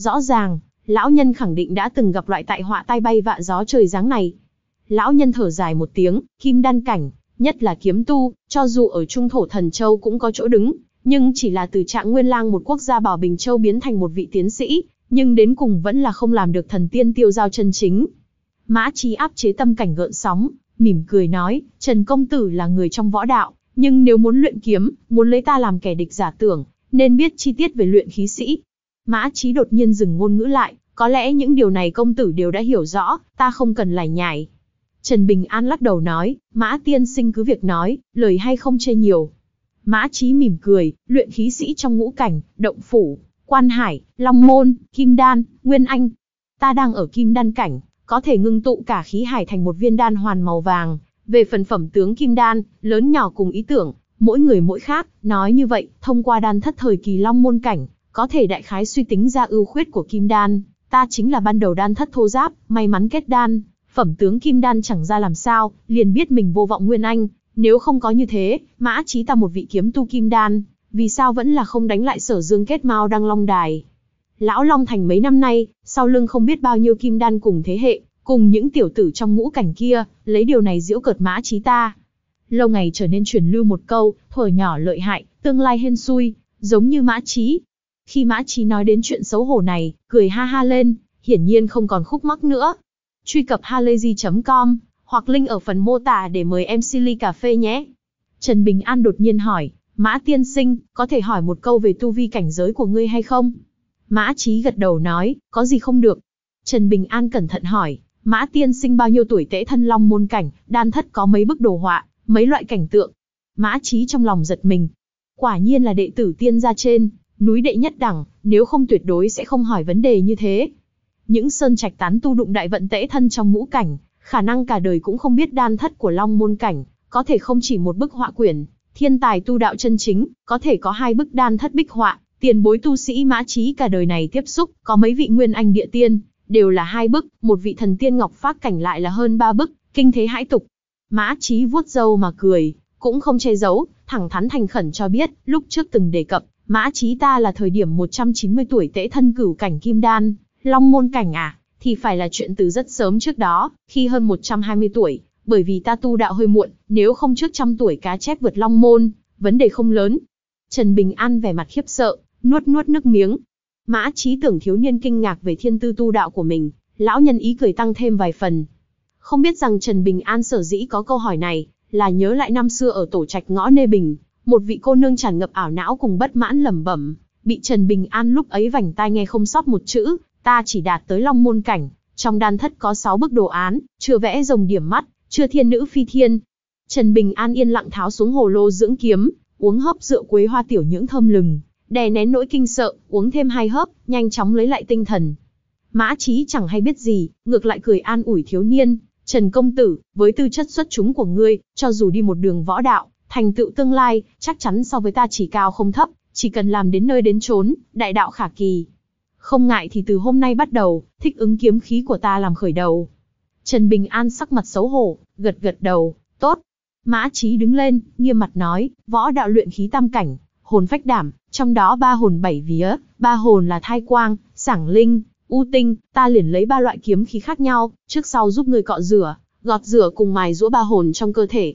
Rõ ràng, lão nhân khẳng định đã từng gặp loại tại họa tai bay vạ gió trời giáng này. Lão nhân thở dài một tiếng, kim đan cảnh, nhất là kiếm tu, cho dù ở trung thổ thần châu cũng có chỗ đứng, nhưng chỉ là từ trạng nguyên lang một quốc gia bảo bình châu biến thành một vị tiến sĩ, nhưng đến cùng vẫn là không làm được thần tiên tiêu giao chân chính. Mã Chí áp chế tâm cảnh gợn sóng, mỉm cười nói, Trần Công Tử là người trong võ đạo, nhưng nếu muốn luyện kiếm, muốn lấy ta làm kẻ địch giả tưởng, nên biết chi tiết về luyện khí sĩ, Mã Chí đột nhiên dừng ngôn ngữ lại, có lẽ những điều này công tử đều đã hiểu rõ, ta không cần lải nhải. Trần Bình An lắc đầu nói, Mã Tiên sinh cứ việc nói, lời hay không chê nhiều. Mã Chí mỉm cười, luyện khí sĩ trong ngũ cảnh, động phủ, quan hải, long môn, kim đan, nguyên anh. Ta đang ở kim đan cảnh, có thể ngưng tụ cả khí hải thành một viên đan hoàn màu vàng. Về phần phẩm tướng kim đan, lớn nhỏ cùng ý tưởng, mỗi người mỗi khác, nói như vậy, thông qua đan thất thời kỳ long môn cảnh, có thể đại khái suy tính ra ưu khuyết của kim đan, ta chính là ban đầu đan thất thô giáp, may mắn kết đan, phẩm tướng kim đan chẳng ra làm sao, liền biết mình vô vọng nguyên anh, nếu không có như thế, mã chí ta một vị kiếm tu kim đan, vì sao vẫn là không đánh lại sở dương kết mao đăng long đài. Lão Long Thành mấy năm nay, sau lưng không biết bao nhiêu kim đan cùng thế hệ, cùng những tiểu tử trong ngũ cảnh kia, lấy điều này diễu cợt mã chí ta. Lâu ngày trở nên truyền lưu một câu, thổi nhỏ lợi hại, tương lai hên xui, giống như mã chí, khi Mã Chí nói đến chuyện xấu hổ này, cười ha ha lên, hiển nhiên không còn khúc mắc nữa. Truy cập halayzi.com hoặc link ở phần mô tả để mời em Silly Cà Phê nhé. Trần Bình An đột nhiên hỏi, Mã Tiên Sinh, có thể hỏi một câu về tu vi cảnh giới của ngươi hay không? Mã Chí gật đầu nói, có gì không được. Trần Bình An cẩn thận hỏi, Mã Tiên Sinh bao nhiêu tuổi tễ thân long môn cảnh, đan thất có mấy bức đồ họa, mấy loại cảnh tượng. Mã Chí trong lòng giật mình. Quả nhiên là đệ tử tiên gia trên, núi đệ nhất đẳng, nếu không tuyệt đối sẽ không hỏi vấn đề như thế. Những sơn trạch tán tu đụng đại vận tễ thân trong ngũ cảnh, khả năng cả đời cũng không biết đan thất của long môn cảnh, có thể không chỉ một bức họa quyển, thiên tài tu đạo chân chính, có thể có hai bức đan thất bích họa, tiền bối tu sĩ mã trí cả đời này tiếp xúc, có mấy vị nguyên anh địa tiên, đều là hai bức, một vị thần tiên ngọc phát cảnh lại là hơn ba bức, kinh thế hãi tục. Mã trí vuốt râu mà cười, cũng không che giấu, thẳng thắn thành khẩn cho biết, lúc trước từng đề cập, Mã Chí ta là thời điểm 190 tuổi tễ thân cửu cảnh kim đan, long môn cảnh à, thì phải là chuyện từ rất sớm trước đó, khi hơn 120 tuổi, bởi vì ta tu đạo hơi muộn, nếu không trước trăm tuổi cá chép vượt long môn, vấn đề không lớn. Trần Bình An vẻ mặt khiếp sợ, nuốt nuốt nước miếng. Mã Chí tưởng thiếu niên kinh ngạc về thiên tư tu đạo của mình, lão nhân ý cười tăng thêm vài phần. Không biết rằng Trần Bình An sở dĩ có câu hỏi này, là nhớ lại năm xưa ở tổ trạch ngõ Nê Bình, một vị cô nương tràn ngập ảo não cùng bất mãn lẩm bẩm, bị Trần Bình An lúc ấy vành tai nghe không sót một chữ, ta chỉ đạt tới long môn cảnh, trong đan thất có 6 bức đồ án, chưa vẽ rồng điểm mắt, chưa thiên nữ phi thiên. Trần Bình An yên lặng tháo xuống hồ lô dưỡng kiếm, uống hớp rượu quế hoa tiểu nhưỡng thơm lừng, đè nén nỗi kinh sợ, uống thêm hai hớp, nhanh chóng lấy lại tinh thần. Mã Chí chẳng hay biết gì, ngược lại cười an ủi thiếu niên, "Trần công tử, với tư chất xuất chúng của ngươi, cho dù đi một đường võ đạo, thành tựu tương lai, chắc chắn so với ta chỉ cao không thấp, chỉ cần làm đến nơi đến chốn, đại đạo khả kỳ. Không ngại thì từ hôm nay bắt đầu, thích ứng kiếm khí của ta làm khởi đầu. Trần Bình An sắc mặt xấu hổ, gật gật đầu, tốt. Mã Chí đứng lên, nghiêm mặt nói, võ đạo luyện khí tam cảnh, hồn phách đảm, trong đó ba hồn bảy vía, ba hồn là thai quang, sảng linh, u tinh, ta liền lấy ba loại kiếm khí khác nhau, trước sau giúp người cọ rửa, gọt rửa cùng mài giũa ba hồn trong cơ thể,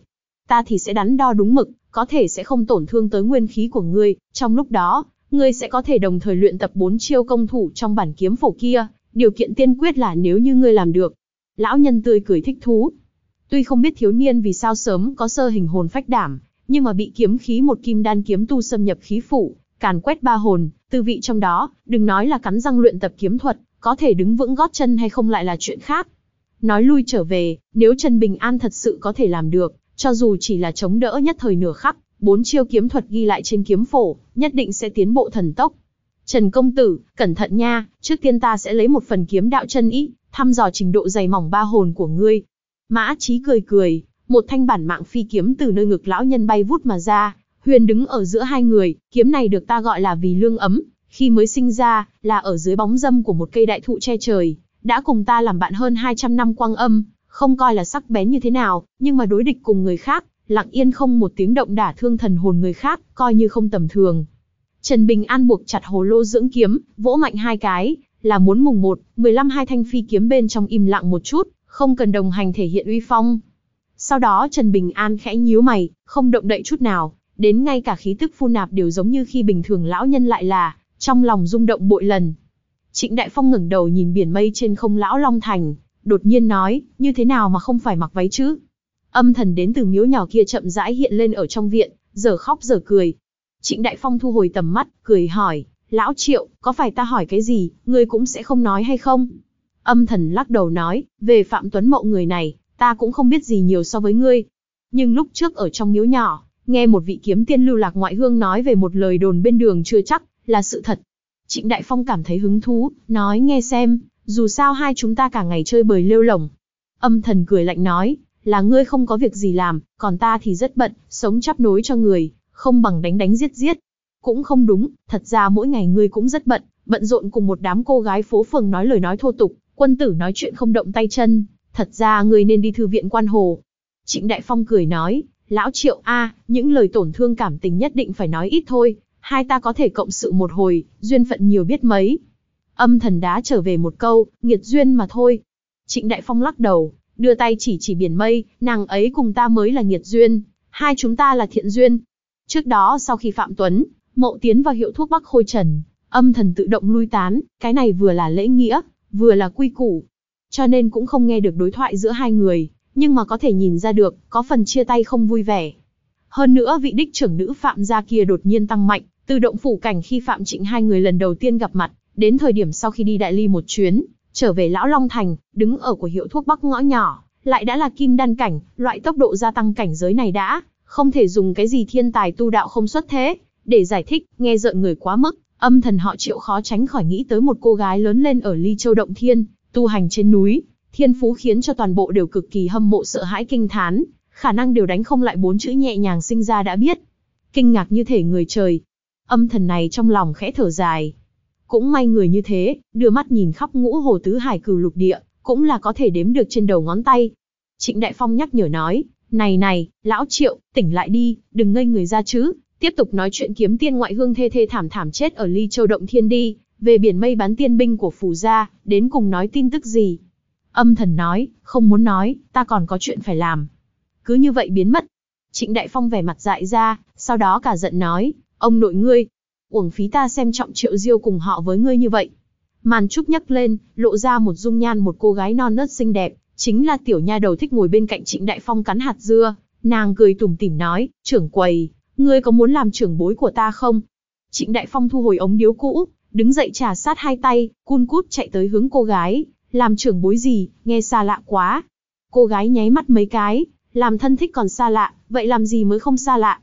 ta thì sẽ đắn đo đúng mực, có thể sẽ không tổn thương tới nguyên khí của ngươi, trong lúc đó, ngươi sẽ có thể đồng thời luyện tập bốn chiêu công thủ trong bản kiếm phổ kia, điều kiện tiên quyết là nếu như ngươi làm được. Lão nhân tươi cười thích thú. Tuy không biết thiếu niên vì sao sớm có sơ hình hồn phách đảm, nhưng mà bị kiếm khí một kim đan kiếm tu xâm nhập khí phủ, càn quét ba hồn, tư vị trong đó, đừng nói là cắn răng luyện tập kiếm thuật, có thể đứng vững gót chân hay không lại là chuyện khác. Nói lui trở về, nếu Trần Bình An thật sự có thể làm được, cho dù chỉ là chống đỡ nhất thời nửa khắc, bốn chiêu kiếm thuật ghi lại trên kiếm phổ, nhất định sẽ tiến bộ thần tốc. Trần công tử, cẩn thận nha, trước tiên ta sẽ lấy một phần kiếm đạo chân ý, thăm dò trình độ dày mỏng ba hồn của ngươi. Mã Chí cười cười, một thanh bản mạng phi kiếm từ nơi ngực lão nhân bay vút mà ra, Huyền đứng ở giữa hai người, kiếm này được ta gọi là vì lương ấm, khi mới sinh ra, là ở dưới bóng dâm của một cây đại thụ che trời, đã cùng ta làm bạn hơn 200 năm quang âm, không coi là sắc bén như thế nào, nhưng mà đối địch cùng người khác, lặng yên không một tiếng động đả thương thần hồn người khác, coi như không tầm thường. Trần Bình An buộc chặt hồ lô dưỡng kiếm, vỗ mạnh hai cái, là muốn mùng một, 15 hai thanh phi kiếm bên trong im lặng một chút, không cần đồng hành thể hiện uy phong. Sau đó Trần Bình An khẽ nhíu mày, không động đậy chút nào, đến ngay cả khí tức phu nạp đều giống như khi bình thường lão nhân lại là, trong lòng rung động bội lần. Trịnh Đại Phong ngẩng đầu nhìn biển mây trên không lão Long Thành, đột nhiên nói, như thế nào mà không phải mặc váy chứ? Âm thần đến từ miếu nhỏ kia chậm rãi hiện lên ở trong viện, giờ khóc giờ cười. Trịnh Đại Phong thu hồi tầm mắt, cười hỏi, lão triệu, có phải ta hỏi cái gì, ngươi cũng sẽ không nói hay không? Âm thần lắc đầu nói, về Phạm Tuấn Mậu người này, ta cũng không biết gì nhiều so với ngươi. Nhưng lúc trước ở trong miếu nhỏ, nghe một vị kiếm tiên lưu lạc ngoại hương nói về một lời đồn bên đường chưa chắc, là sự thật. Trịnh Đại Phong cảm thấy hứng thú, nói nghe xem, dù sao hai chúng ta cả ngày chơi bời lêu lỏng. Âm thần cười lạnh nói, là ngươi không có việc gì làm, còn ta thì rất bận, sống chắp nối cho người, không bằng đánh đánh giết giết. Cũng không đúng, thật ra mỗi ngày ngươi cũng rất bận, bận rộn cùng một đám cô gái phố phường nói lời nói thô tục, quân tử nói chuyện không động tay chân, thật ra ngươi nên đi thư viện quan hồ. Trịnh Đại Phong cười nói, lão triệu a, những lời tổn thương cảm tình nhất định phải nói ít thôi, hai ta có thể cộng sự một hồi, duyên phận nhiều biết mấy, Âm thần đá trở về một câu, nghiệt duyên mà thôi. Trịnh Đại Phong lắc đầu, đưa tay chỉ chỉ biển mây, nàng ấy cùng ta mới là nghiệt duyên, hai chúng ta là thiện duyên. Trước đó sau khi Phạm Tuấn, Mậu Tiến vào hiệu thuốc Bắc Khôi Trần, âm thần tự động lui tán, cái này vừa là lễ nghĩa, vừa là quy củ. Cho nên cũng không nghe được đối thoại giữa hai người, nhưng mà có thể nhìn ra được, có phần chia tay không vui vẻ. Hơn nữa vị đích trưởng nữ Phạm gia kia đột nhiên tăng mạnh, từ động phủ cảnh khi Phạm Trịnh hai người lần đầu tiên gặp mặt, Đến thời điểm sau khi đi Đại Ly một chuyến, trở về Lão Long Thành, đứng ở của hiệu thuốc Bắc ngõ nhỏ, lại đã là kim đan cảnh, loại tốc độ gia tăng cảnh giới này đã, không thể dùng cái gì thiên tài tu đạo không xuất thế, để giải thích, nghe rợn người quá mức, âm thần họ chịu khó tránh khỏi nghĩ tới một cô gái lớn lên ở Ly Châu Động Thiên, tu hành trên núi, thiên phú khiến cho toàn bộ đều cực kỳ hâm mộ sợ hãi kinh thán, khả năng đều đánh không lại bốn chữ nhẹ nhàng sinh ra đã biết. Kinh ngạc như thể người trời. Âm thần này trong lòng khẽ thở dài, cũng may người như thế, đưa mắt nhìn khắp ngũ hồ tứ hải cửu lục địa, cũng là có thể đếm được trên đầu ngón tay. Trịnh Đại Phong nhắc nhở nói, này này, lão triệu, tỉnh lại đi, đừng ngây người ra chứ, tiếp tục nói chuyện kiếm tiên ngoại hương thê thê thảm thảm chết ở ly châu động thiên đi, về biển mây bán tiên binh của phủ gia, đến cùng nói tin tức gì. Âm thần nói, không muốn nói, ta còn có chuyện phải làm. Cứ như vậy biến mất. Trịnh Đại Phong vẻ mặt dại ra, sau đó cả giận nói, ông nội ngươi, uổng phí ta xem trọng triệu diêu cùng họ với ngươi như vậy. Màn trúc nhắc lên, lộ ra một dung nhan một cô gái non nớt xinh đẹp, chính là tiểu nha đầu thích ngồi bên cạnh trịnh đại phong cắn hạt dưa. Nàng cười tủm tỉm nói, trưởng quầy, ngươi có muốn làm trưởng bối của ta không? Trịnh đại phong thu hồi ống điếu cũ, đứng dậy trà sát hai tay, cun cút chạy tới hướng cô gái, làm trưởng bối gì, nghe xa lạ quá. Cô gái nháy mắt mấy cái, làm thân thích còn xa lạ, vậy làm gì mới không xa lạ,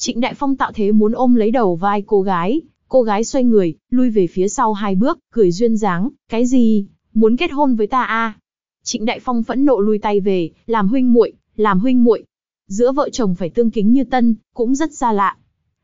Trịnh Đại Phong tạo thế muốn ôm lấy đầu vai cô gái, cô gái xoay người, lui về phía sau hai bước, cười duyên dáng, cái gì, muốn kết hôn với ta à? Trịnh Đại Phong phẫn nộ lui tay về, làm huynh muội, làm huynh muội. Giữa vợ chồng phải tương kính như tân, cũng rất xa lạ.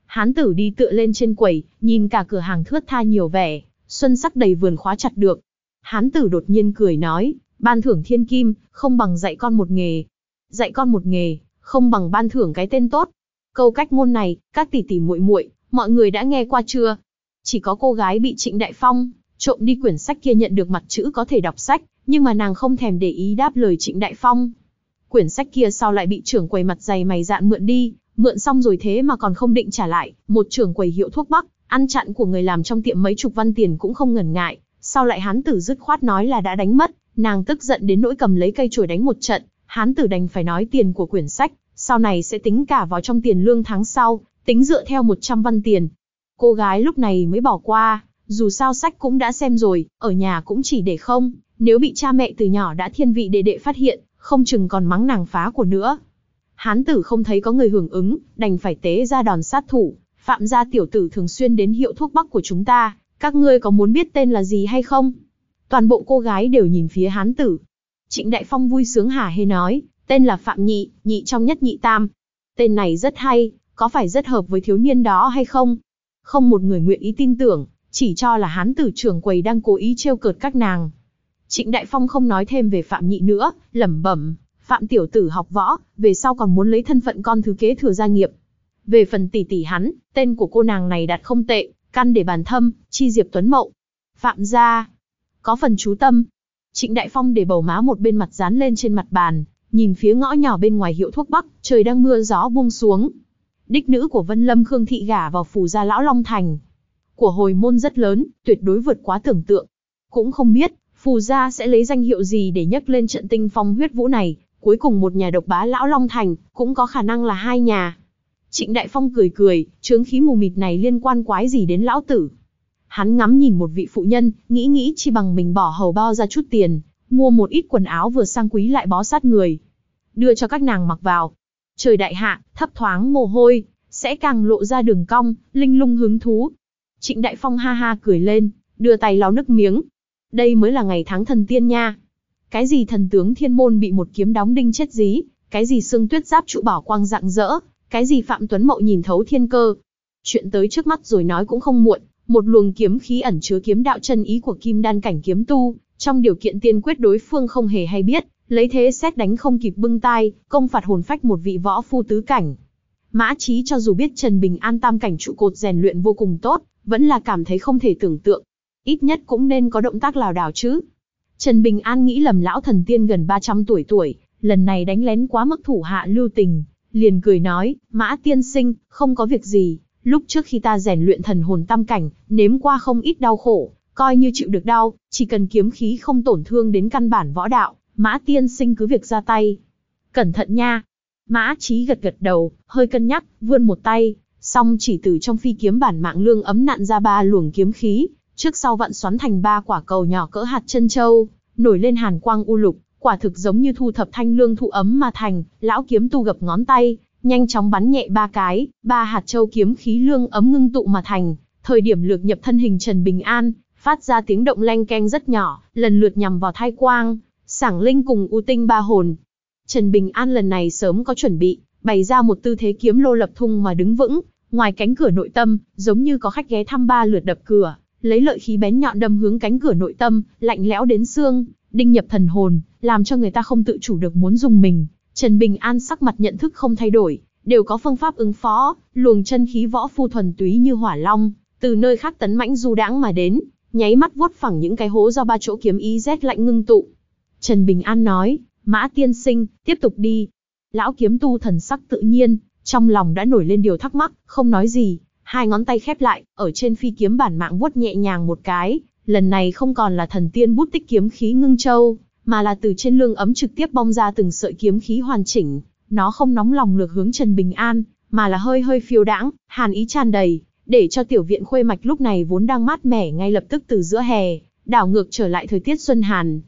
Hán tử đi tựa lên trên quầy, nhìn cả cửa hàng thướt tha nhiều vẻ, xuân sắc đầy vườn khóa chặt được. Hán tử đột nhiên cười nói, ban thưởng thiên kim, không bằng dạy con một nghề. Dạy con một nghề, không bằng ban thưởng cái tên tốt, Câu cách ngôn này, các tỷ tỷ muội muội, mọi người đã nghe qua chưa? Chỉ có cô gái bị Trịnh Đại Phong trộm đi quyển sách kia nhận được mặt chữ có thể đọc sách, nhưng mà nàng không thèm để ý đáp lời Trịnh Đại Phong. Quyển sách kia sau lại bị trưởng quầy mặt dày mày dạn mượn đi, mượn xong rồi thế mà còn không định trả lại, một trưởng quầy hiệu thuốc bắc, ăn chặn của người làm trong tiệm mấy chục văn tiền cũng không ngần ngại, sau lại hán tử dứt khoát nói là đã đánh mất, nàng tức giận đến nỗi cầm lấy cây chổi đánh một trận, hán tử đành phải nói tiền của quyển sách sau này sẽ tính cả vào trong tiền lương tháng sau, tính dựa theo 100 văn tiền. Cô gái lúc này mới bỏ qua, dù sao sách cũng đã xem rồi, ở nhà cũng chỉ để không, nếu bị cha mẹ từ nhỏ đã thiên vị đệ đệ phát hiện, không chừng còn mắng nàng phá của nữa. Hán tử không thấy có người hưởng ứng, đành phải tế ra đòn sát thủ, phạm gia tiểu tử thường xuyên đến hiệu thuốc bắc của chúng ta, các ngươi có muốn biết tên là gì hay không? Toàn bộ cô gái đều nhìn phía hán tử. Trịnh Đại Phong vui sướng hả hê nói, Tên là Phạm Nhị, nhị trong nhất nhị tam. Tên này rất hay, có phải rất hợp với thiếu niên đó hay không? Không một người nguyện ý tin tưởng, chỉ cho là hán tử trưởng quầy đang cố ý trêu cợt các nàng. Trịnh Đại Phong không nói thêm về Phạm Nhị nữa, lẩm bẩm, Phạm tiểu tử học võ, về sau còn muốn lấy thân phận con thứ kế thừa gia nghiệp. Về phần tỷ tỷ hắn, tên của cô nàng này đặt không tệ, căn để bàn thâm, chi diệp tuấn mậu. Phạm gia, có phần chú tâm. Trịnh Đại Phong để bầu má một bên mặt dán lên trên mặt bàn, nhìn phía ngõ nhỏ bên ngoài hiệu thuốc Bắc, trời đang mưa gió buông xuống. Đích nữ của Vân Lâm Khương Thị gả vào phủ gia lão Long Thành. Của hồi môn rất lớn, tuyệt đối vượt quá tưởng tượng. Cũng không biết, phù gia sẽ lấy danh hiệu gì để nhấc lên trận tinh phong huyết vũ này, cuối cùng một nhà độc bá lão Long Thành, cũng có khả năng là hai nhà. Trịnh Đại Phong cười cười, chướng khí mù mịt này liên quan quái gì đến lão tử. Hắn ngắm nhìn một vị phụ nhân, nghĩ nghĩ chỉ bằng mình bỏ hầu bao ra chút tiền, mua một ít quần áo vừa sang quý lại bó sát người, đưa cho các nàng mặc vào. Trời đại hạ, thấp thoáng mồ hôi, sẽ càng lộ ra đường cong, linh lung hứng thú. Trịnh Đại Phong ha ha cười lên, đưa tay lau nước miếng. Đây mới là ngày tháng thần tiên nha. Cái gì thần tướng thiên môn bị một kiếm đóng đinh chết dí, cái gì xương tuyết giáp trụ bảo quang rạng rỡ, cái gì Phạm Tuấn Mậu nhìn thấu thiên cơ. Chuyện tới trước mắt rồi nói cũng không muộn, một luồng kiếm khí ẩn chứa kiếm đạo chân ý của kim đan cảnh kiếm tu, trong điều kiện tiên quyết đối phương không hề hay biết, lấy thế xét đánh không kịp bưng tai, công phạt hồn phách một vị võ phu tứ cảnh. Mã Chí cho dù biết Trần Bình An tam cảnh trụ cột rèn luyện vô cùng tốt, vẫn là cảm thấy không thể tưởng tượng. Ít nhất cũng nên có động tác lào đảo chứ. Trần Bình An nghĩ lầm lão thần tiên gần 300 tuổi tuổi, lần này đánh lén quá mức thủ hạ lưu tình, liền cười nói, Mã tiên sinh, không có việc gì, lúc trước khi ta rèn luyện thần hồn tam cảnh, nếm qua không ít đau khổ, Coi như chịu được đau, chỉ cần kiếm khí không tổn thương đến căn bản võ đạo, mã tiên sinh cứ việc ra tay. Cẩn thận nha. Mã trí gật gật đầu, hơi cân nhắc, vươn một tay, song chỉ từ trong phi kiếm bản mạng lương ấm nặn ra ba luồng kiếm khí, trước sau vặn xoắn thành ba quả cầu nhỏ cỡ hạt chân châu, nổi lên hàn quang u lục, quả thực giống như thu thập thanh lương thụ ấm mà thành, lão kiếm tu gập ngón tay, nhanh chóng bắn nhẹ ba cái, ba hạt châu kiếm khí lương ấm ngưng tụ mà thành, thời điểm lược nhập thân hình Trần Bình An, phát ra tiếng động leng keng rất nhỏ, lần lượt nhằm vào thai quang, sảng linh cùng u tinh ba hồn. Trần Bình An lần này sớm có chuẩn bị, bày ra một tư thế kiếm lô lập thung mà đứng vững, ngoài cánh cửa nội tâm, giống như có khách ghé thăm ba lượt đập cửa, lấy lợi khí bén nhọn đâm hướng cánh cửa nội tâm, lạnh lẽo đến xương, đinh nhập thần hồn, làm cho người ta không tự chủ được muốn dùng mình. Trần Bình An sắc mặt nhận thức không thay đổi, đều có phương pháp ứng phó, luồng chân khí võ phu thuần túy như hỏa long, từ nơi khác tấn mãnh du đãng mà đến, nháy mắt vuốt phẳng những cái hố do ba chỗ kiếm ý rét lạnh ngưng tụ. Trần Bình An nói, Mã Tiên Sinh, tiếp tục đi. Lão kiếm tu thần sắc tự nhiên, trong lòng đã nổi lên điều thắc mắc, không nói gì, hai ngón tay khép lại, ở trên phi kiếm bản mạng vuốt nhẹ nhàng một cái, lần này không còn là thần tiên bút tích kiếm khí ngưng châu, mà là từ trên lương ấm trực tiếp bong ra từng sợi kiếm khí hoàn chỉnh, nó không nóng lòng lược hướng Trần Bình An, mà là hơi hơi phiêu đãng, hàn ý tràn đầy, để cho tiểu viện khuê mạch lúc này vốn đang mát mẻ ngay lập tức từ giữa hè, đảo ngược trở lại thời tiết xuân hàn.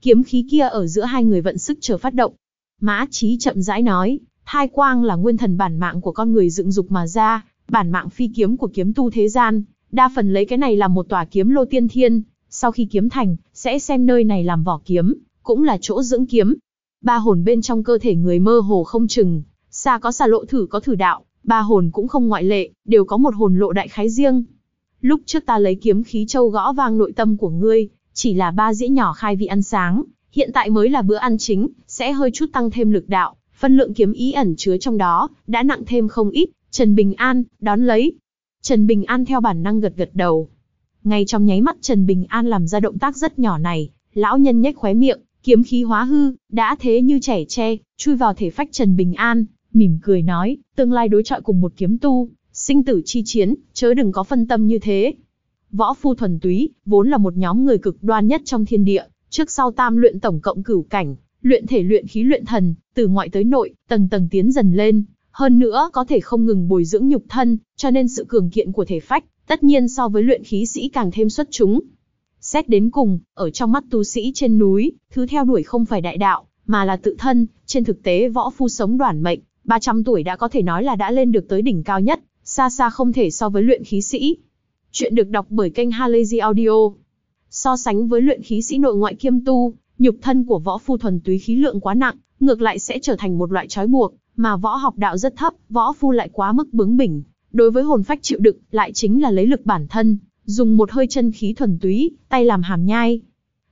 Kiếm khí kia ở giữa hai người vận sức chờ phát động. Mã Chí chậm rãi nói, thai quang là nguyên thần bản mạng của con người dựng dục mà ra, bản mạng phi kiếm của kiếm tu thế gian, đa phần lấy cái này làm một tòa kiếm lô tiên thiên, sau khi kiếm thành, sẽ xem nơi này làm vỏ kiếm, cũng là chỗ dưỡng kiếm. Ba hồn bên trong cơ thể người mơ hồ không chừng, xa có xa lộ thử có thử đạo, ba hồn cũng không ngoại lệ, đều có một hồn lộ đại khái riêng. Lúc trước ta lấy kiếm khí châu gõ vang nội tâm của ngươi, chỉ là ba dĩa nhỏ khai vị ăn sáng, hiện tại mới là bữa ăn chính, sẽ hơi chút tăng thêm lực đạo, phân lượng kiếm ý ẩn chứa trong đó, đã nặng thêm không ít, Trần Bình An, đón lấy. Trần Bình An theo bản năng gật gật đầu. Ngay trong nháy mắt Trần Bình An làm ra động tác rất nhỏ này, lão nhân nhếch khóe miệng, kiếm khí hóa hư, đã thế như trẻ tre, chui vào thể phách Trần Bình An mỉm cười nói, tương lai đối chọi cùng một kiếm tu, sinh tử chi chiến, chớ đừng có phân tâm như thế. Võ phu thuần túy, vốn là một nhóm người cực đoan nhất trong thiên địa, trước sau tam luyện tổng cộng cửu cảnh, luyện thể luyện khí luyện thần, từ ngoại tới nội, tầng tầng tiến dần lên, hơn nữa có thể không ngừng bồi dưỡng nhục thân, cho nên sự cường kiện của thể phách, tất nhiên so với luyện khí sĩ càng thêm xuất chúng. Xét đến cùng, ở trong mắt tu sĩ trên núi, thứ theo đuổi không phải đại đạo, mà là tự thân, trên thực tế võ phu sống đoản mệnh, 300 tuổi đã có thể nói là đã lên được tới đỉnh cao nhất, xa xa không thể so với luyện khí sĩ. Chuyện được đọc bởi kênh Halazy Audio. So sánh với luyện khí sĩ nội ngoại kiêm tu, nhục thân của võ phu thuần túy khí lượng quá nặng, ngược lại sẽ trở thành một loại trói buộc, mà võ học đạo rất thấp, võ phu lại quá mức bướng bỉnh. Đối với hồn phách chịu đựng, lại chính là lấy lực bản thân, dùng một hơi chân khí thuần túy, tay làm hàm nhai.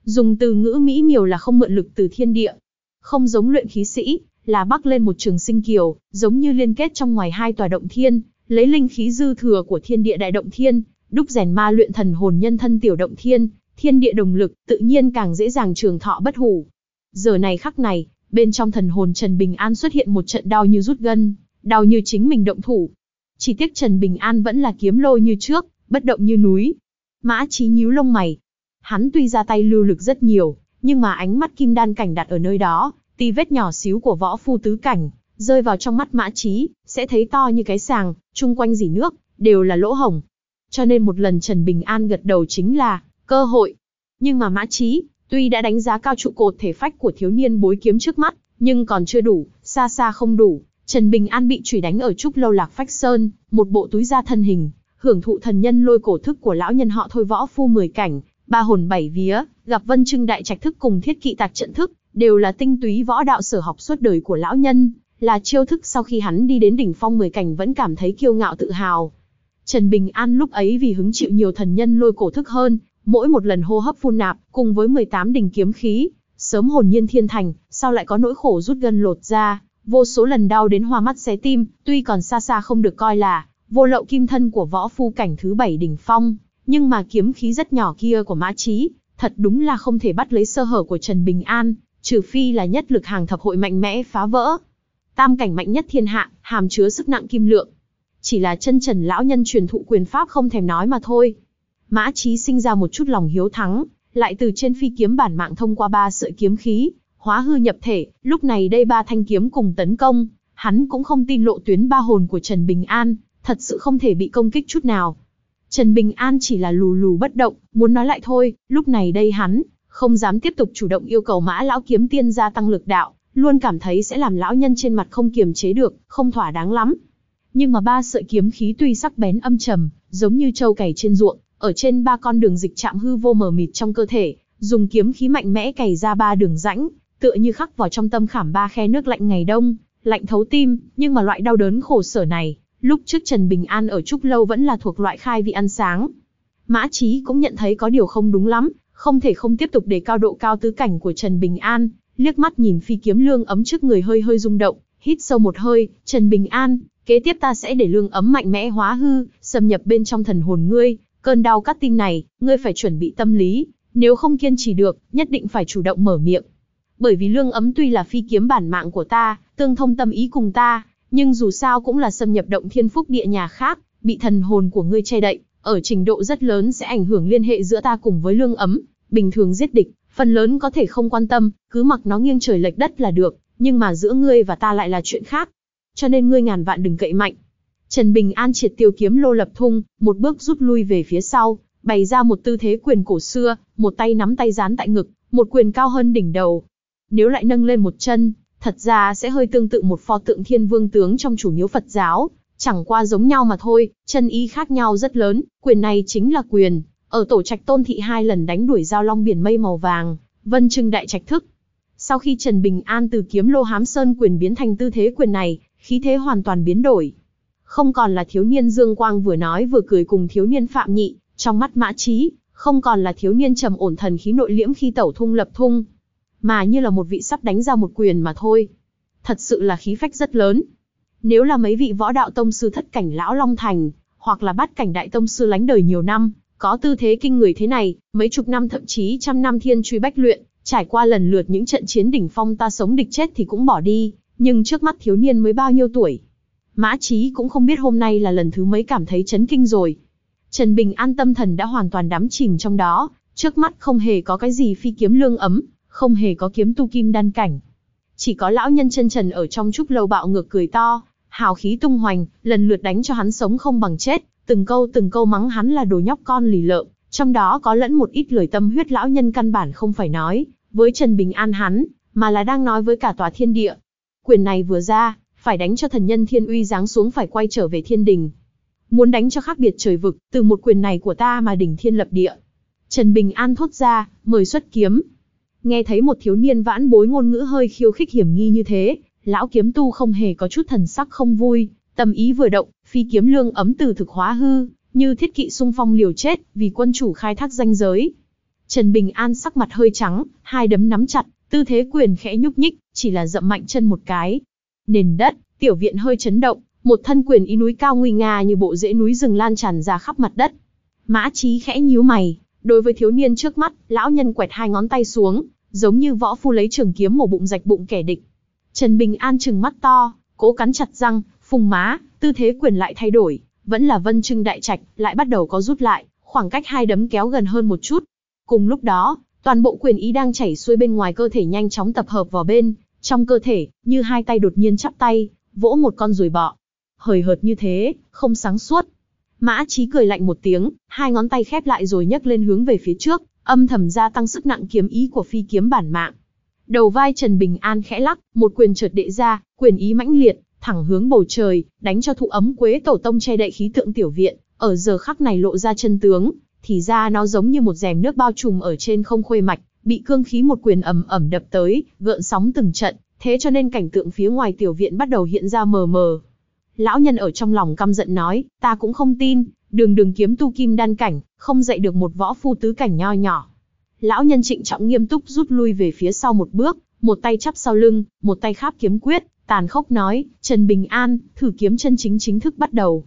Dùng từ ngữ mỹ miều là không mượn lực từ thiên địa. Không giống luyện khí sĩ, là bắc lên một trường sinh kiều, giống như liên kết trong ngoài hai tòa động thiên, lấy linh khí dư thừa của thiên địa đại động thiên, đúc rèn ma luyện thần hồn nhân thân tiểu động thiên, thiên địa đồng lực, tự nhiên càng dễ dàng trường thọ bất hủ. Giờ này khắc này, bên trong thần hồn Trần Bình An xuất hiện một trận đau như rút gân, đau như chính mình động thủ. Chỉ tiếc Trần Bình An vẫn là kiếm lôi như trước, bất động như núi. Mã Chí nhíu lông mày. Hắn tuy ra tay lưu lực rất nhiều, nhưng mà ánh mắt kim đan cảnh đặt ở nơi đó, Tí vết nhỏ xíu của võ phu tứ cảnh, rơi vào trong mắt mã trí, sẽ thấy to như cái sàng, chung quanh dỉ nước, đều là lỗ hổng. Cho nên một lần Trần Bình An gật đầu chính là, cơ hội. Nhưng mà mã trí, tuy đã đánh giá cao trụ cột thể phách của thiếu niên bối kiếm trước mắt, nhưng còn chưa đủ, xa xa không đủ. Trần Bình An bị chửi đánh ở trúc lâu lạc phách sơn, một bộ túi da thân hình, hưởng thụ thần nhân lôi cổ thức của lão nhân họ thôi võ phu mười cảnh, ba hồn bảy vía, gặp vân trưng đại trạch thức cùng thiết kỵ tạc trận thức, đều là tinh túy võ đạo sở học suốt đời của lão nhân, là chiêu thức sau khi hắn đi đến đỉnh phong mười cảnh vẫn cảm thấy kiêu ngạo tự hào. Trần Bình An lúc ấy vì hứng chịu nhiều thần nhân lôi cổ thức hơn, mỗi một lần hô hấp phun nạp cùng với 18 đỉnh kiếm khí, sớm hồn nhiên thiên thành, sao lại có nỗi khổ rút gân lột ra, vô số lần đau đến hoa mắt xé tim, tuy còn xa xa không được coi là vô lậu kim thân của võ phu cảnh thứ bảy đỉnh phong, nhưng mà kiếm khí rất nhỏ kia của Mã trí, thật đúng là không thể bắt lấy sơ hở của Trần Bình An, trừ phi là nhất lực hàng thập hội mạnh mẽ phá vỡ. Tam cảnh mạnh nhất thiên hạ, hàm chứa sức nặng kim lượng. Chỉ là chân trần lão nhân truyền thụ quyền pháp không thèm nói mà thôi. Mã Chí sinh ra một chút lòng hiếu thắng, lại từ trên phi kiếm bản mạng thông qua ba sợi kiếm khí, hóa hư nhập thể, lúc này đây ba thanh kiếm cùng tấn công, hắn cũng không tin lộ tuyến ba hồn của Trần Bình An, thật sự không thể bị công kích chút nào. Trần Bình An chỉ là lù lù bất động, muốn nói lại thôi, lúc này đây hắn không dám tiếp tục chủ động yêu cầu mã lão kiếm tiên gia tăng lực đạo, luôn cảm thấy sẽ làm lão nhân trên mặt không kiềm chế được, không thỏa đáng lắm. Nhưng mà ba sợi kiếm khí tuy sắc bén âm trầm, giống như trâu cày trên ruộng, ở trên ba con đường dịch chạm hư vô mờ mịt trong cơ thể, dùng kiếm khí mạnh mẽ cày ra ba đường rãnh, tựa như khắc vào trong tâm khảm ba khe nước lạnh ngày đông, lạnh thấu tim, nhưng mà loại đau đớn khổ sở này, lúc trước Trần Bình An ở Trúc Lâu vẫn là thuộc loại khai vị ăn sáng. Mã Chí cũng nhận thấy có điều không đúng lắm, không thể không tiếp tục để cao độ cao tứ cảnh của Trần Bình An, liếc mắt nhìn phi kiếm lương ấm trước người hơi hơi rung động, hít sâu một hơi, Trần Bình An, kế tiếp ta sẽ để lương ấm mạnh mẽ hóa hư, xâm nhập bên trong thần hồn ngươi, cơn đau cắt tim này, ngươi phải chuẩn bị tâm lý, nếu không kiên trì được, nhất định phải chủ động mở miệng. Bởi vì lương ấm tuy là phi kiếm bản mạng của ta, tương thông tâm ý cùng ta, nhưng dù sao cũng là xâm nhập động thiên phúc địa nhà khác, bị thần hồn của ngươi che đậy, ở trình độ rất lớn sẽ ảnh hưởng liên hệ giữa ta cùng với lương ấm, bình thường giết địch, phần lớn có thể không quan tâm, cứ mặc nó nghiêng trời lệch đất là được, nhưng mà giữa ngươi và ta lại là chuyện khác. Cho nên ngươi ngàn vạn đừng cậy mạnh. Trần Bình An triệt tiêu kiếm lô lập thung, một bước rút lui về phía sau, bày ra một tư thế quyền cổ xưa, một tay nắm tay dán tại ngực, một quyền cao hơn đỉnh đầu. Nếu lại nâng lên một chân, thật ra sẽ hơi tương tự một pho tượng thiên vương tướng trong chủ miếu Phật giáo, Chẳng qua giống nhau mà thôi, chân ý khác nhau rất lớn, quyền này chính là quyền. Ở tổ trạch tôn thị hai lần đánh đuổi giao long biển mây màu vàng, vân trưng đại trạch thức. Sau khi Trần Bình An từ kiếm lô hám sơn quyền biến thành tư thế quyền này, khí thế hoàn toàn biến đổi. Không còn là thiếu niên Dương Quang vừa nói vừa cười cùng thiếu niên Phạm Nhị, trong mắt mã trí, không còn là thiếu niên trầm ổn thần khí nội liễm khi tẩu thung lập thung, mà như là một vị sắp đánh ra một quyền mà thôi. Thật sự là khí phách rất lớn. Nếu là mấy vị võ đạo tông sư thất cảnh lão Long Thành, hoặc là bát cảnh đại tông sư lánh đời nhiều năm, có tư thế kinh người thế này, mấy chục năm thậm chí trăm năm thiên truy bách luyện, trải qua lần lượt những trận chiến đỉnh phong ta sống địch chết thì cũng bỏ đi, nhưng trước mắt thiếu niên mới bao nhiêu tuổi. Mã Chí cũng không biết hôm nay là lần thứ mấy cảm thấy chấn kinh rồi. Trần Bình An tâm thần đã hoàn toàn đắm chìm trong đó, trước mắt không hề có cái gì phi kiếm lương ấm, không hề có kiếm tu kim đan cảnh. Chỉ có lão nhân chân trần ở trong trúc lâu bạo ngược cười to, hào khí tung hoành, lần lượt đánh cho hắn sống không bằng chết, từng câu từng câu mắng hắn là đồ nhóc con lì lợm, trong đó có lẫn một ít lời tâm huyết lão nhân căn bản không phải nói, với Trần Bình An hắn, mà là đang nói với cả tòa thiên địa. Quyền này vừa ra, phải đánh cho thần nhân thiên uy giáng xuống phải quay trở về thiên đình. Muốn đánh cho khác biệt trời vực, từ một quyền này của ta mà đỉnh thiên lập địa. Trần Bình An thốt ra, mời xuất kiếm. Nghe thấy một thiếu niên vãn bối ngôn ngữ hơi khiêu khích hiểm nghi như thế, lão kiếm tu không hề có chút thần sắc không vui, tâm ý vừa động, phi kiếm lương ấm từ thực hóa hư, như thiết kỵ sung phong liều chết, vì quân chủ khai thác danh giới. Trần Bình An sắc mặt hơi trắng, hai đấm nắm chặt, tư thế quyền khẽ nhúc nhích, chỉ là dậm mạnh chân một cái. Nền đất, tiểu viện hơi chấn động, một thân quyền ý núi cao nguy nga như bộ rễ núi rừng lan tràn ra khắp mặt đất. Mã Chí khẽ nhíu mày, đối với thiếu niên trước mắt, lão nhân quẹt hai ngón tay xuống, giống như võ phu lấy trường kiếm mổ bụng rạch bụng kẻ địch. Trần Bình An trừng mắt to, cố cắn chặt răng, phùng má, tư thế quyền lại thay đổi, vẫn là vân trưng đại trạch, lại bắt đầu có rút lại, khoảng cách hai đấm kéo gần hơn một chút. Cùng lúc đó, toàn bộ quyền ý đang chảy xuôi bên ngoài cơ thể nhanh chóng tập hợp vào bên, trong cơ thể, như hai tay đột nhiên chắp tay, vỗ một con rùi bọ. Hời hợt như thế, không sáng suốt. Mã Chí cười lạnh một tiếng, hai ngón tay khép lại rồi nhấc lên hướng về phía trước, âm thầm gia tăng sức nặng kiếm ý của phi kiếm bản mạng. Đầu vai Trần Bình An khẽ lắc, một quyền chợt đệ ra, quyền ý mãnh liệt, thẳng hướng bầu trời, đánh cho thụ ấm quế tổ tông che đậy khí tượng tiểu viện, ở giờ khắc này lộ ra chân tướng, thì ra nó giống như một rèm nước bao trùm ở trên không khuê mạch, bị cương khí một quyền ẩm ẩm đập tới, gợn sóng từng trận, thế cho nên cảnh tượng phía ngoài tiểu viện bắt đầu hiện ra mờ mờ. Lão nhân ở trong lòng căm giận nói, ta cũng không tin, đường đường kiếm tu kim đan cảnh, không dạy được một võ phu tứ cảnh nho nhỏ lão nhân trịnh trọng nghiêm túc rút lui về phía sau một bước, một tay chắp sau lưng, một tay kháp kiếm quyết, tàn khốc nói, Trần Bình An, thử kiếm chân chính chính thức bắt đầu.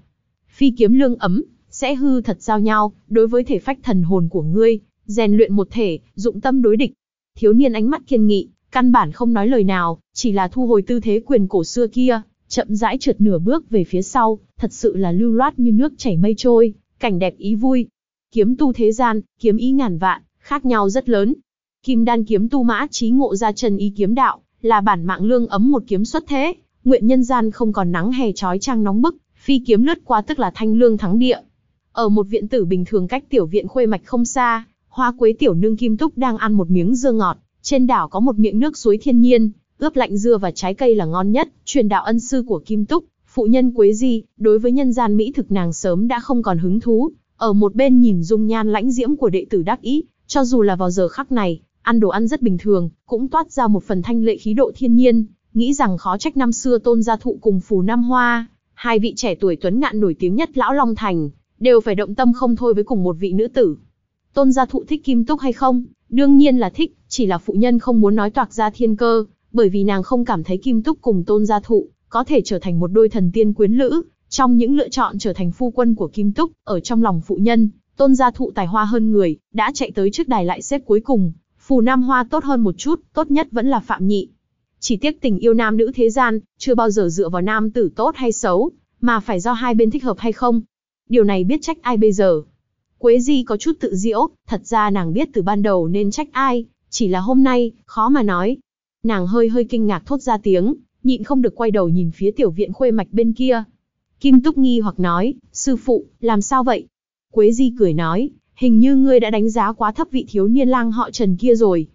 Phi kiếm lương ấm, sẽ hư thật giao nhau, đối với thể phách thần hồn của ngươi, rèn luyện một thể, dụng tâm đối địch. Thiếu niên ánh mắt kiên nghị, căn bản không nói lời nào, chỉ là thu hồi tư thế quyền cổ xưa kia, chậm rãi trượt nửa bước về phía sau, thật sự là lưu loát như nước chảy mây trôi, cảnh đẹp ý vui. Kiếm tu thế gian, kiếm ý ngàn vạn, khác nhau rất lớn. Kim đan kiếm tu mã trí ngộ ra chân Y kiếm đạo, là bản mạng lương ấm một kiếm xuất thế, nguyện nhân gian không còn nắng hè trói trang nóng bức, phi kiếm lướt qua tức là thanh lương thắng địa. Ở một viện tử bình thường cách tiểu viện khuê mạch không xa, hoa quế tiểu nương Kim Túc đang ăn một miếng dưa ngọt, trên đảo có một miệng nước suối thiên nhiên, ướp lạnh dưa và trái cây là ngon nhất, truyền đạo ân sư của Kim Túc, phụ nhân Quế Di, đối với nhân gian mỹ thực nàng sớm đã không còn hứng thú, ở một bên nhìn dung nhan lãnh diễm của đệ tử đắc ý, cho dù là vào giờ khắc này, ăn đồ ăn rất bình thường, cũng toát ra một phần thanh lệ khí độ thiên nhiên, nghĩ rằng khó trách năm xưa tôn gia thụ cùng phù Nam Hoa, hai vị trẻ tuổi tuấn ngạn nổi tiếng nhất lão Long Thành, đều phải động tâm không thôi với cùng một vị nữ tử. Tôn gia thụ thích Kim Túc hay không? Đương nhiên là thích, chỉ là phụ nhân không muốn nói toạc ra thiên cơ, bởi vì nàng không cảm thấy Kim Túc cùng Tôn gia thụ có thể trở thành một đôi thần tiên quyến lữ, trong những lựa chọn trở thành phu quân của Kim Túc, ở trong lòng phụ nhân, Tôn gia thụ tài hoa hơn người, đã chạy tới trước đài lại xếp cuối cùng, phù nam hoa tốt hơn một chút, tốt nhất vẫn là phạm nhị. Chỉ tiếc tình yêu nam nữ thế gian, chưa bao giờ dựa vào nam tử tốt hay xấu, mà phải do hai bên thích hợp hay không. Điều này biết trách ai bây giờ. Quế Di có chút tự diễu, thật ra nàng biết từ ban đầu nên trách ai, chỉ là hôm nay, khó mà nói. Nàng hơi hơi kinh ngạc thốt ra tiếng, nhịn không được quay đầu nhìn phía tiểu viện khuê mạch bên kia. Kim Túc nghi hoặc nói, sư phụ, làm sao vậy? Quế Di cười nói, hình như ngươi đã đánh giá quá thấp vị thiếu niên lang họ Trần kia rồi.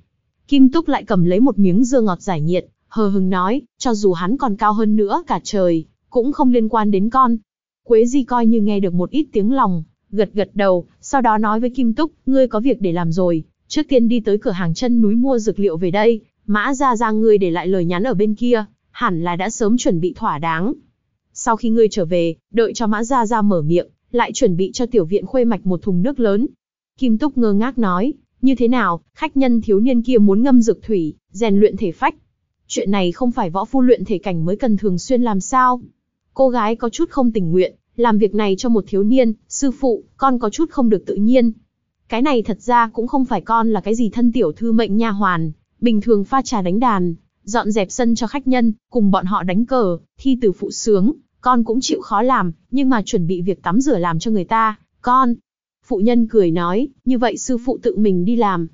Kim Túc lại cầm lấy một miếng dưa ngọt giải nhiệt, hờ hừng nói, cho dù hắn còn cao hơn nữa cả trời, cũng không liên quan đến con. Quế Di coi như nghe được một ít tiếng lòng, gật gật đầu, sau đó nói với Kim Túc, ngươi có việc để làm rồi, trước tiên đi tới cửa hàng chân núi mua dược liệu về đây, mã ra ra ngươi để lại lời nhắn ở bên kia, hẳn là đã sớm chuẩn bị thỏa đáng. Sau khi ngươi trở về, đợi cho mã ra ra mở miệng, lại chuẩn bị cho tiểu viện khuê mạch một thùng nước lớn. Kim Túc ngơ ngác nói, như thế nào, khách nhân thiếu niên kia muốn ngâm dược thủy, rèn luyện thể phách. Chuyện này không phải võ phu luyện thể cảnh mới cần thường xuyên làm sao. Cô gái có chút không tình nguyện, làm việc này cho một thiếu niên, sư phụ, con có chút không được tự nhiên. Cái này thật ra cũng không phải con là cái gì thân tiểu thư mệnh nha hoàn, bình thường pha trà đánh đàn, dọn dẹp sân cho khách nhân, cùng bọn họ đánh cờ, thi từ phụ sướng, con cũng chịu khó làm, nhưng mà chuẩn bị việc tắm rửa làm cho người ta, con. Phụ nhân cười nói, như vậy sư phụ tự mình đi làm.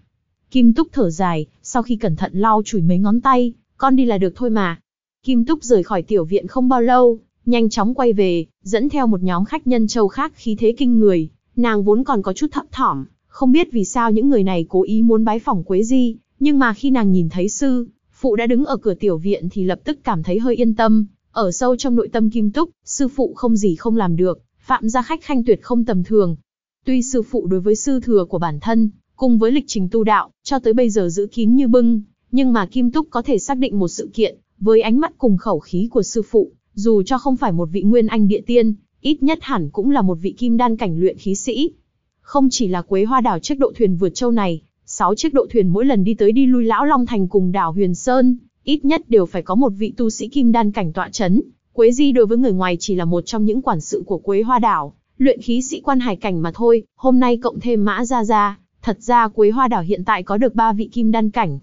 Kim Túc thở dài, sau khi cẩn thận lau chùi mấy ngón tay, con đi là được thôi mà. Kim Túc rời khỏi tiểu viện không bao lâu, nhanh chóng quay về, dẫn theo một nhóm khách nhân châu khác khí thế kinh người, nàng vốn còn có chút thấp thỏm, không biết vì sao những người này cố ý muốn bái phỏng Quế Di, nhưng mà khi nàng nhìn thấy sư, phụ đã đứng ở cửa tiểu viện thì lập tức cảm thấy hơi yên tâm, ở sâu trong nội tâm Kim Túc, sư phụ không gì không làm được, phạm gia khách khanh tuyệt không tầm thường. Tuy sư phụ đối với sư thừa của bản thân, cùng với lịch trình tu đạo, cho tới bây giờ giữ kín như bưng, nhưng mà Kim Túc có thể xác định một sự kiện, với ánh mắt cùng khẩu khí của sư phụ, dù cho không phải một vị nguyên anh địa tiên, ít nhất hẳn cũng là một vị kim đan cảnh luyện khí sĩ. Không chỉ là Quế Hoa đảo chiếc độ thuyền vượt châu này, sáu chiếc độ thuyền mỗi lần đi tới đi lui lão long thành cùng đảo Huyền Sơn, ít nhất đều phải có một vị tu sĩ kim đan cảnh tọa chấn. Quế Di đối với người ngoài chỉ là một trong những quản sự của Quế Hoa Đảo, luyện khí sĩ quan hải cảnh mà thôi, hôm nay cộng thêm Mã Gia Gia, thật ra Quế Hoa Đảo hiện tại có được ba vị kim đan cảnh.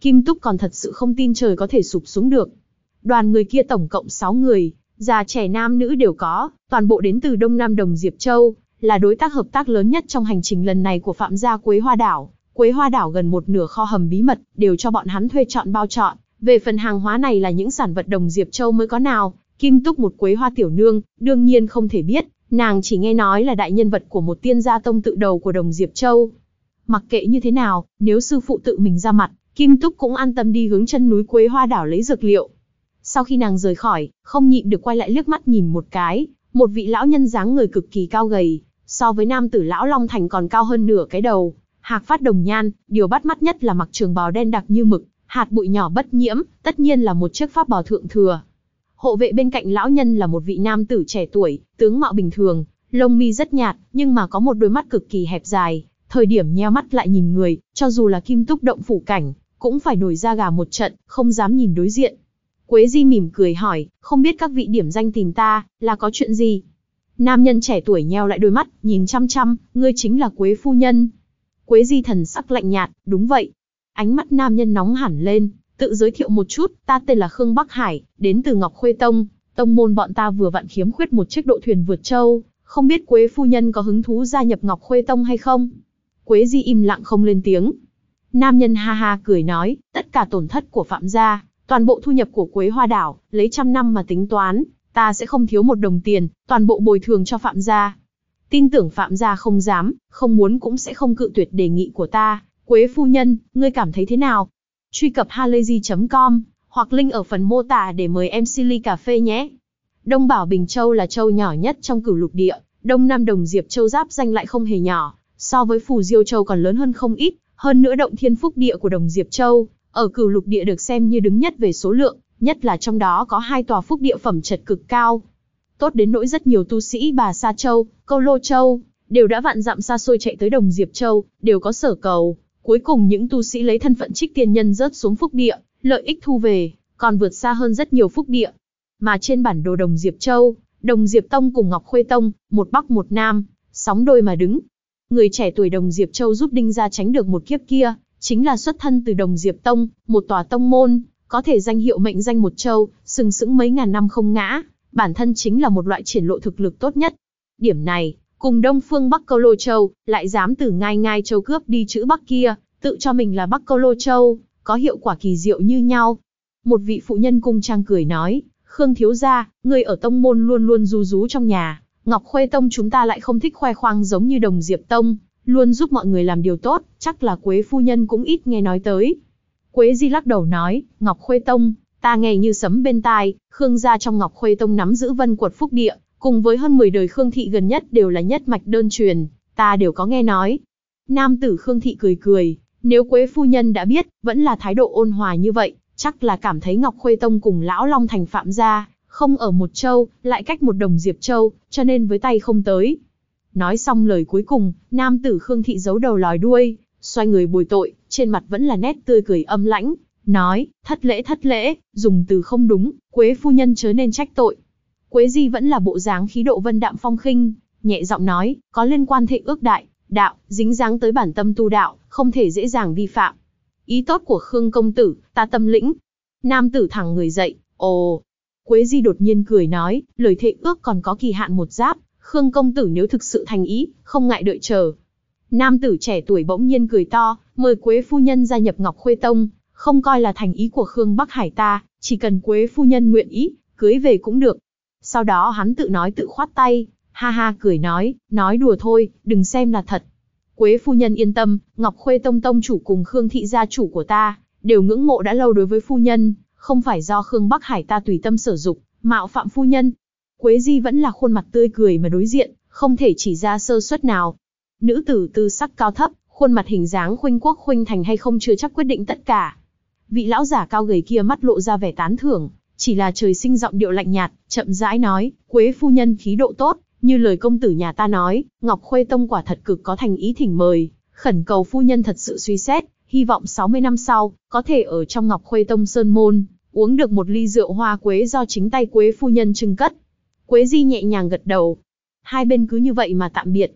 Kim Túc còn thật sự không tin trời có thể sụp xuống được. Đoàn người kia tổng cộng 6 người, già trẻ nam nữ đều có, toàn bộ đến từ Đông Nam Đồng Diệp Châu, là đối tác hợp tác lớn nhất trong hành trình lần này của Phạm gia Quế Hoa Đảo. Quế Hoa Đảo gần một nửa kho hầm bí mật đều cho bọn hắn thuê chọn bao chọn. Về phần hàng hóa này là những sản vật đồng Diệp Châu mới có nào, Kim Túc một quế hoa tiểu nương, đương nhiên không thể biết, nàng chỉ nghe nói là đại nhân vật của một tiên gia tông tự đầu của đồng Diệp Châu. Mặc kệ như thế nào, nếu sư phụ tự mình ra mặt, Kim Túc cũng an tâm đi hướng chân núi quế hoa đảo lấy dược liệu. Sau khi nàng rời khỏi, không nhịn được quay lại liếc mắt nhìn một cái, một vị lão nhân dáng người cực kỳ cao gầy, so với nam tử lão Long Thành còn cao hơn nửa cái đầu, hạc phát đồng nhan, điều bắt mắt nhất là mặc trường bào đen đặc như mực, Hạt bụi nhỏ bất nhiễm, tất nhiên là một chiếc pháp bào thượng thừa. Hộ vệ bên cạnh lão nhân là một vị nam tử trẻ tuổi, tướng mạo bình thường, lông mi rất nhạt, nhưng mà có một đôi mắt cực kỳ hẹp dài, thời điểm nheo mắt lại nhìn người, cho dù là kim túc động phủ cảnh, cũng phải nổi ra gà một trận, không dám nhìn đối diện. Quế Di mỉm cười hỏi, không biết các vị điểm danh tìm ta, là có chuyện gì? Nam nhân trẻ tuổi nheo lại đôi mắt, nhìn chăm chăm, ngươi chính là Quế Phu Nhân. Quế Di thần sắc lạnh nhạt, đúng vậy, Ánh mắt nam nhân nóng hẳn lên, tự giới thiệu một chút, ta tên là Khương Bắc Hải, đến từ Ngọc Khuê Tông, tông môn bọn ta vừa vặn khiếm khuyết một chiếc độ thuyền vượt châu, không biết Quế phu nhân có hứng thú gia nhập Ngọc Khuê Tông hay không? Quế Di im lặng không lên tiếng. Nam nhân ha ha cười nói, tất cả tổn thất của Phạm gia, toàn bộ thu nhập của Quế Hoa Đảo, lấy trăm năm mà tính toán, ta sẽ không thiếu một đồng tiền, toàn bộ bồi thường cho Phạm gia. Tin tưởng Phạm gia không dám, không muốn cũng sẽ không cự tuyệt đề nghị của ta, Quế phu nhân, ngươi cảm thấy thế nào? Truy cập halayzi.com hoặc link ở phần mô tả để mời em Silly Cà Phê nhé. Đông Bảo Bình Châu là châu nhỏ nhất trong cửu lục địa, Đông Nam Đồng Diệp Châu giáp danh lại không hề nhỏ, so với Phù Diêu Châu còn lớn hơn không ít, hơn nữa động thiên phúc địa của Đồng Diệp Châu, ở cửu lục địa được xem như đứng nhất về số lượng, nhất là trong đó có hai tòa phúc địa phẩm trật cực cao. Tốt đến nỗi rất nhiều tu sĩ bà Sa Châu, Câu Lô Châu, đều đã vạn dặm xa xôi chạy tới Đồng Diệp Châu, đều có sở cầu, Cuối cùng những tu sĩ lấy thân phận trích tiên nhân rớt xuống phúc địa, lợi ích thu về, còn vượt xa hơn rất nhiều phúc địa. Mà trên bản đồ Đồng Diệp Châu, Đồng Diệp Tông cùng Ngọc Khuê Tông, một bắc một nam, sóng đôi mà đứng. Người trẻ tuổi Đồng Diệp Châu giúp Đinh gia tránh được một kiếp kia, chính là xuất thân từ Đồng Diệp Tông, một tòa tông môn, có thể danh hiệu mệnh danh một châu, sừng sững mấy ngàn năm không ngã, bản thân chính là một loại triển lộ thực lực tốt nhất. Điểm này, cùng Đông Phương Bắc Câu Lô Châu, lại dám từ ngai ngai châu cướp đi chữ Bắc kia, tự cho mình là Bắc Câu Lô Châu, có hiệu quả kỳ diệu như nhau. Một vị phụ nhân cung trang cười nói, Khương Thiếu Gia, người ở tông môn luôn luôn rú rú trong nhà, Ngọc Khuê Tông chúng ta lại không thích khoe khoang giống như đồng Diệp Tông, luôn giúp mọi người làm điều tốt, chắc là Quế Phu Nhân cũng ít nghe nói tới. Quế Di lắc đầu nói, Ngọc Khuê Tông, ta nghe như sấm bên tai, Khương gia trong Ngọc Khuê Tông nắm giữ vân quật phúc địa, cùng với hơn 10 đời Khương thị gần nhất đều là nhất mạch đơn truyền, ta đều có nghe nói. Nam tử Khương thị cười cười, nếu Quế phu nhân đã biết, vẫn là thái độ ôn hòa như vậy, chắc là cảm thấy Ngọc Khuê Tông cùng lão Long Thành phạm gia, không ở một châu, lại cách một đồng diệp châu, cho nên với tay không tới. Nói xong lời cuối cùng, nam tử Khương thị giấu đầu lòi đuôi, xoay người bồi tội, trên mặt vẫn là nét tươi cười âm lãnh, nói, thất lễ thất lễ, dùng từ không đúng, Quế phu nhân chớ nên trách tội. Quế Di vẫn là bộ dáng khí độ vân đạm phong khinh, nhẹ giọng nói, có liên quan thệ ước đại, đạo, dính dáng tới bản tâm tu đạo, không thể dễ dàng vi phạm. Ý tốt của Khương công tử, ta tâm lĩnh. Nam tử thẳng người dậy, ồ. Quế Di đột nhiên cười nói, lời thệ ước còn có kỳ hạn một giáp, Khương công tử nếu thực sự thành ý, không ngại đợi chờ. Nam tử trẻ tuổi bỗng nhiên cười to, mời Quế phu nhân gia nhập Ngọc Khuê Tông, không coi là thành ý của Khương Bắc Hải ta, chỉ cần Quế phu nhân nguyện ý, cưới về cũng được, sau đó hắn tự nói tự khoát tay, ha ha cười nói, nói đùa thôi, đừng xem là thật. Quế phu nhân yên tâm, Ngọc Khuê Tông Tông chủ cùng Khương Thị gia chủ của ta, đều ngưỡng mộ đã lâu đối với phu nhân, không phải do Khương Bắc Hải ta tùy tâm sở dục, mạo phạm phu nhân. Quế Di vẫn là khuôn mặt tươi cười mà đối diện, không thể chỉ ra sơ suất nào. Nữ tử tư sắc cao thấp, khuôn mặt hình dáng khuynh quốc khuynh thành hay không chưa chắc quyết định tất cả. Vị lão giả cao gầy kia mắt lộ ra vẻ tán thưởng, chỉ là trời sinh giọng điệu lạnh nhạt, chậm rãi nói, Quế phu nhân khí độ tốt, như lời công tử nhà ta nói, Ngọc Khuê Tông quả thật cực có thành ý thỉnh mời, khẩn cầu phu nhân thật sự suy xét, hy vọng 60 năm sau, có thể ở trong Ngọc Khuê Tông Sơn Môn, uống được một ly rượu hoa quế do chính tay Quế phu nhân trưng cất. Quế Di nhẹ nhàng gật đầu. Hai bên cứ như vậy mà tạm biệt.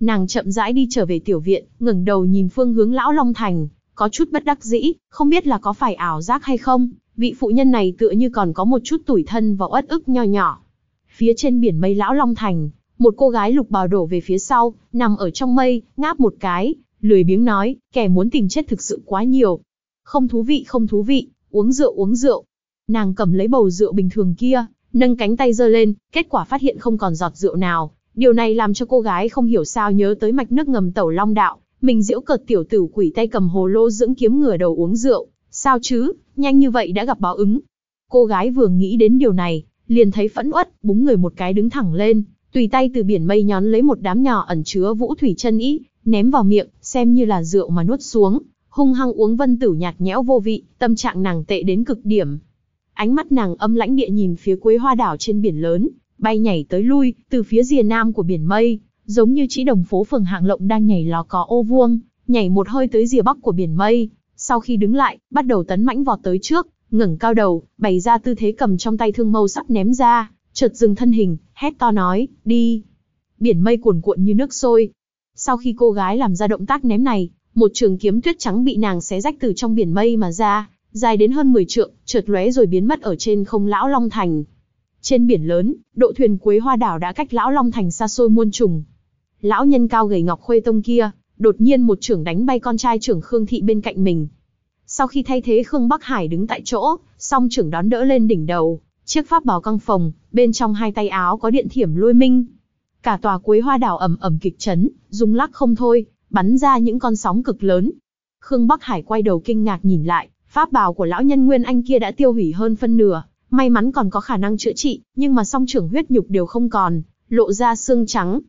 Nàng chậm rãi đi trở về tiểu viện, ngẩng đầu nhìn phương hướng lão Long Thành, có chút bất đắc dĩ, không biết là có phải ảo giác hay không, vị phụ nhân này tựa như còn có một chút tủi thân và uất ức nho nhỏ. Phía trên biển mây lão Long Thành, một cô gái lục bào đổ về phía sau, nằm ở trong mây, ngáp một cái, lười biếng nói, kẻ muốn tìm chết thực sự quá nhiều. Không thú vị, không thú vị, uống rượu, uống rượu. Nàng cầm lấy bầu rượu bình thường kia, nâng cánh tay giơ lên, kết quả phát hiện không còn giọt rượu nào. Điều này làm cho cô gái không hiểu sao nhớ tới mạch nước ngầm tẩu long đạo, mình diễu cợt tiểu tử quỷ tay cầm hồ lô dưỡng kiếm ngửa đầu uống rượu, Sao chứ, nhanh như vậy đã gặp báo ứng. Cô gái vừa nghĩ đến điều này, liền thấy phẫn uất, búng người một cái đứng thẳng lên, tùy tay từ biển mây nhón lấy một đám nhỏ ẩn chứa vũ thủy chân ý, ném vào miệng, xem như là rượu mà nuốt xuống, hung hăng uống vân tử nhạt nhẽo vô vị, tâm trạng nàng tệ đến cực điểm. Ánh mắt nàng âm lãnh địa nhìn phía quế hoa đảo trên biển lớn, bay nhảy tới lui, từ phía rìa nam của biển mây, giống như chỉ đồng phố phường hạng lộng đang nhảy lò có ô vuông, nhảy một hơi tới rìa bắc của biển mây, sau khi đứng lại, bắt đầu tấn mãnh vọt tới trước, ngẩng cao đầu, bày ra tư thế cầm trong tay thương mâu sắp ném ra, chợt dừng thân hình, hét to nói, đi. Biển mây cuồn cuộn như nước sôi. Sau khi cô gái làm ra động tác ném này, một trường kiếm tuyết trắng bị nàng xé rách từ trong biển mây mà ra, dài đến hơn 10 trượng, chợt lóe rồi biến mất ở trên không lão Long Thành. Trên biển lớn, độ thuyền Quế Hoa Đảo đã cách lão Long Thành xa xôi muôn trùng. Lão nhân cao gầy ngọc khuê tông kia, đột nhiên một trưởng đánh bay con trai trưởng Khương Thị bên cạnh mình. Sau khi thay thế Khương Bắc Hải đứng tại chỗ, song trưởng đón đỡ lên đỉnh đầu, chiếc pháp bào căng phòng, bên trong hai tay áo có điện thiểm lôi minh. Cả tòa quế hoa đảo ẩm ẩm kịch chấn, rung lắc không thôi, bắn ra những con sóng cực lớn. Khương Bắc Hải quay đầu kinh ngạc nhìn lại, pháp bào của lão nhân Nguyên Anh kia đã tiêu hủy hơn phân nửa, may mắn còn có khả năng chữa trị, nhưng mà song trưởng huyết nhục đều không còn, lộ ra xương trắng.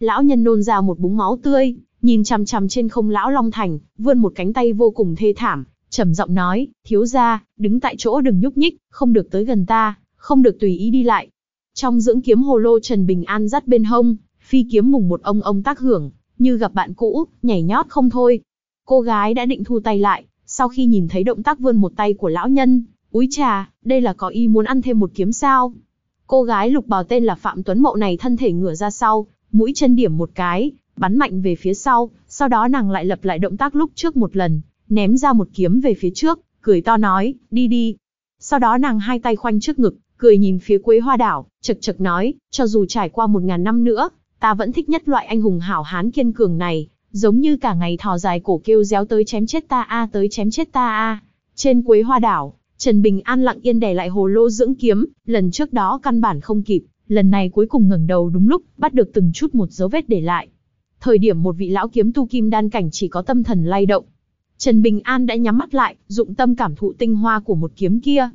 Lão nhân nôn ra một búng máu tươi, nhìn chằm chằm trên không lão long thành, vươn một cánh tay vô cùng thê thảm, trầm giọng nói, thiếu gia, đứng tại chỗ đừng nhúc nhích, không được tới gần ta, không được tùy ý đi lại. Trong dưỡng kiếm hồ lô Trần Bình An dắt bên hông, phi kiếm mùng một ông ông tác hưởng, như gặp bạn cũ, nhảy nhót không thôi. Cô gái đã định thu tay lại, sau khi nhìn thấy động tác vươn một tay của lão nhân, úi trà, đây là có y muốn ăn thêm một kiếm sao. Cô gái lục bào tên là Phạm Tuấn Mậu này thân thể ngửa ra sau, mũi chân điểm một cái, bắn mạnh về phía sau, sau đó nàng lại lập lại động tác lúc trước một lần, ném ra một kiếm về phía trước, cười to nói, đi đi. Sau đó nàng hai tay khoanh trước ngực, cười nhìn phía Quế Hoa Đảo, chực chực nói, cho dù trải qua một ngàn năm nữa, ta vẫn thích nhất loại anh hùng hảo hán kiên cường này, giống như cả ngày thò dài cổ kêu réo tới chém chết ta a tới chém chết ta a. Trên Quế Hoa Đảo, Trần Bình An lặng yên đè lại hồ lô dưỡng kiếm, lần trước đó căn bản không kịp, lần này cuối cùng ngẩng đầu đúng lúc, bắt được từng chút một dấu vết để lại. Thời điểm một vị lão kiếm tu kim đan cảnh chỉ có tâm thần lay động. Trần Bình An đã nhắm mắt lại, dụng tâm cảm thụ tinh hoa của một kiếm kia.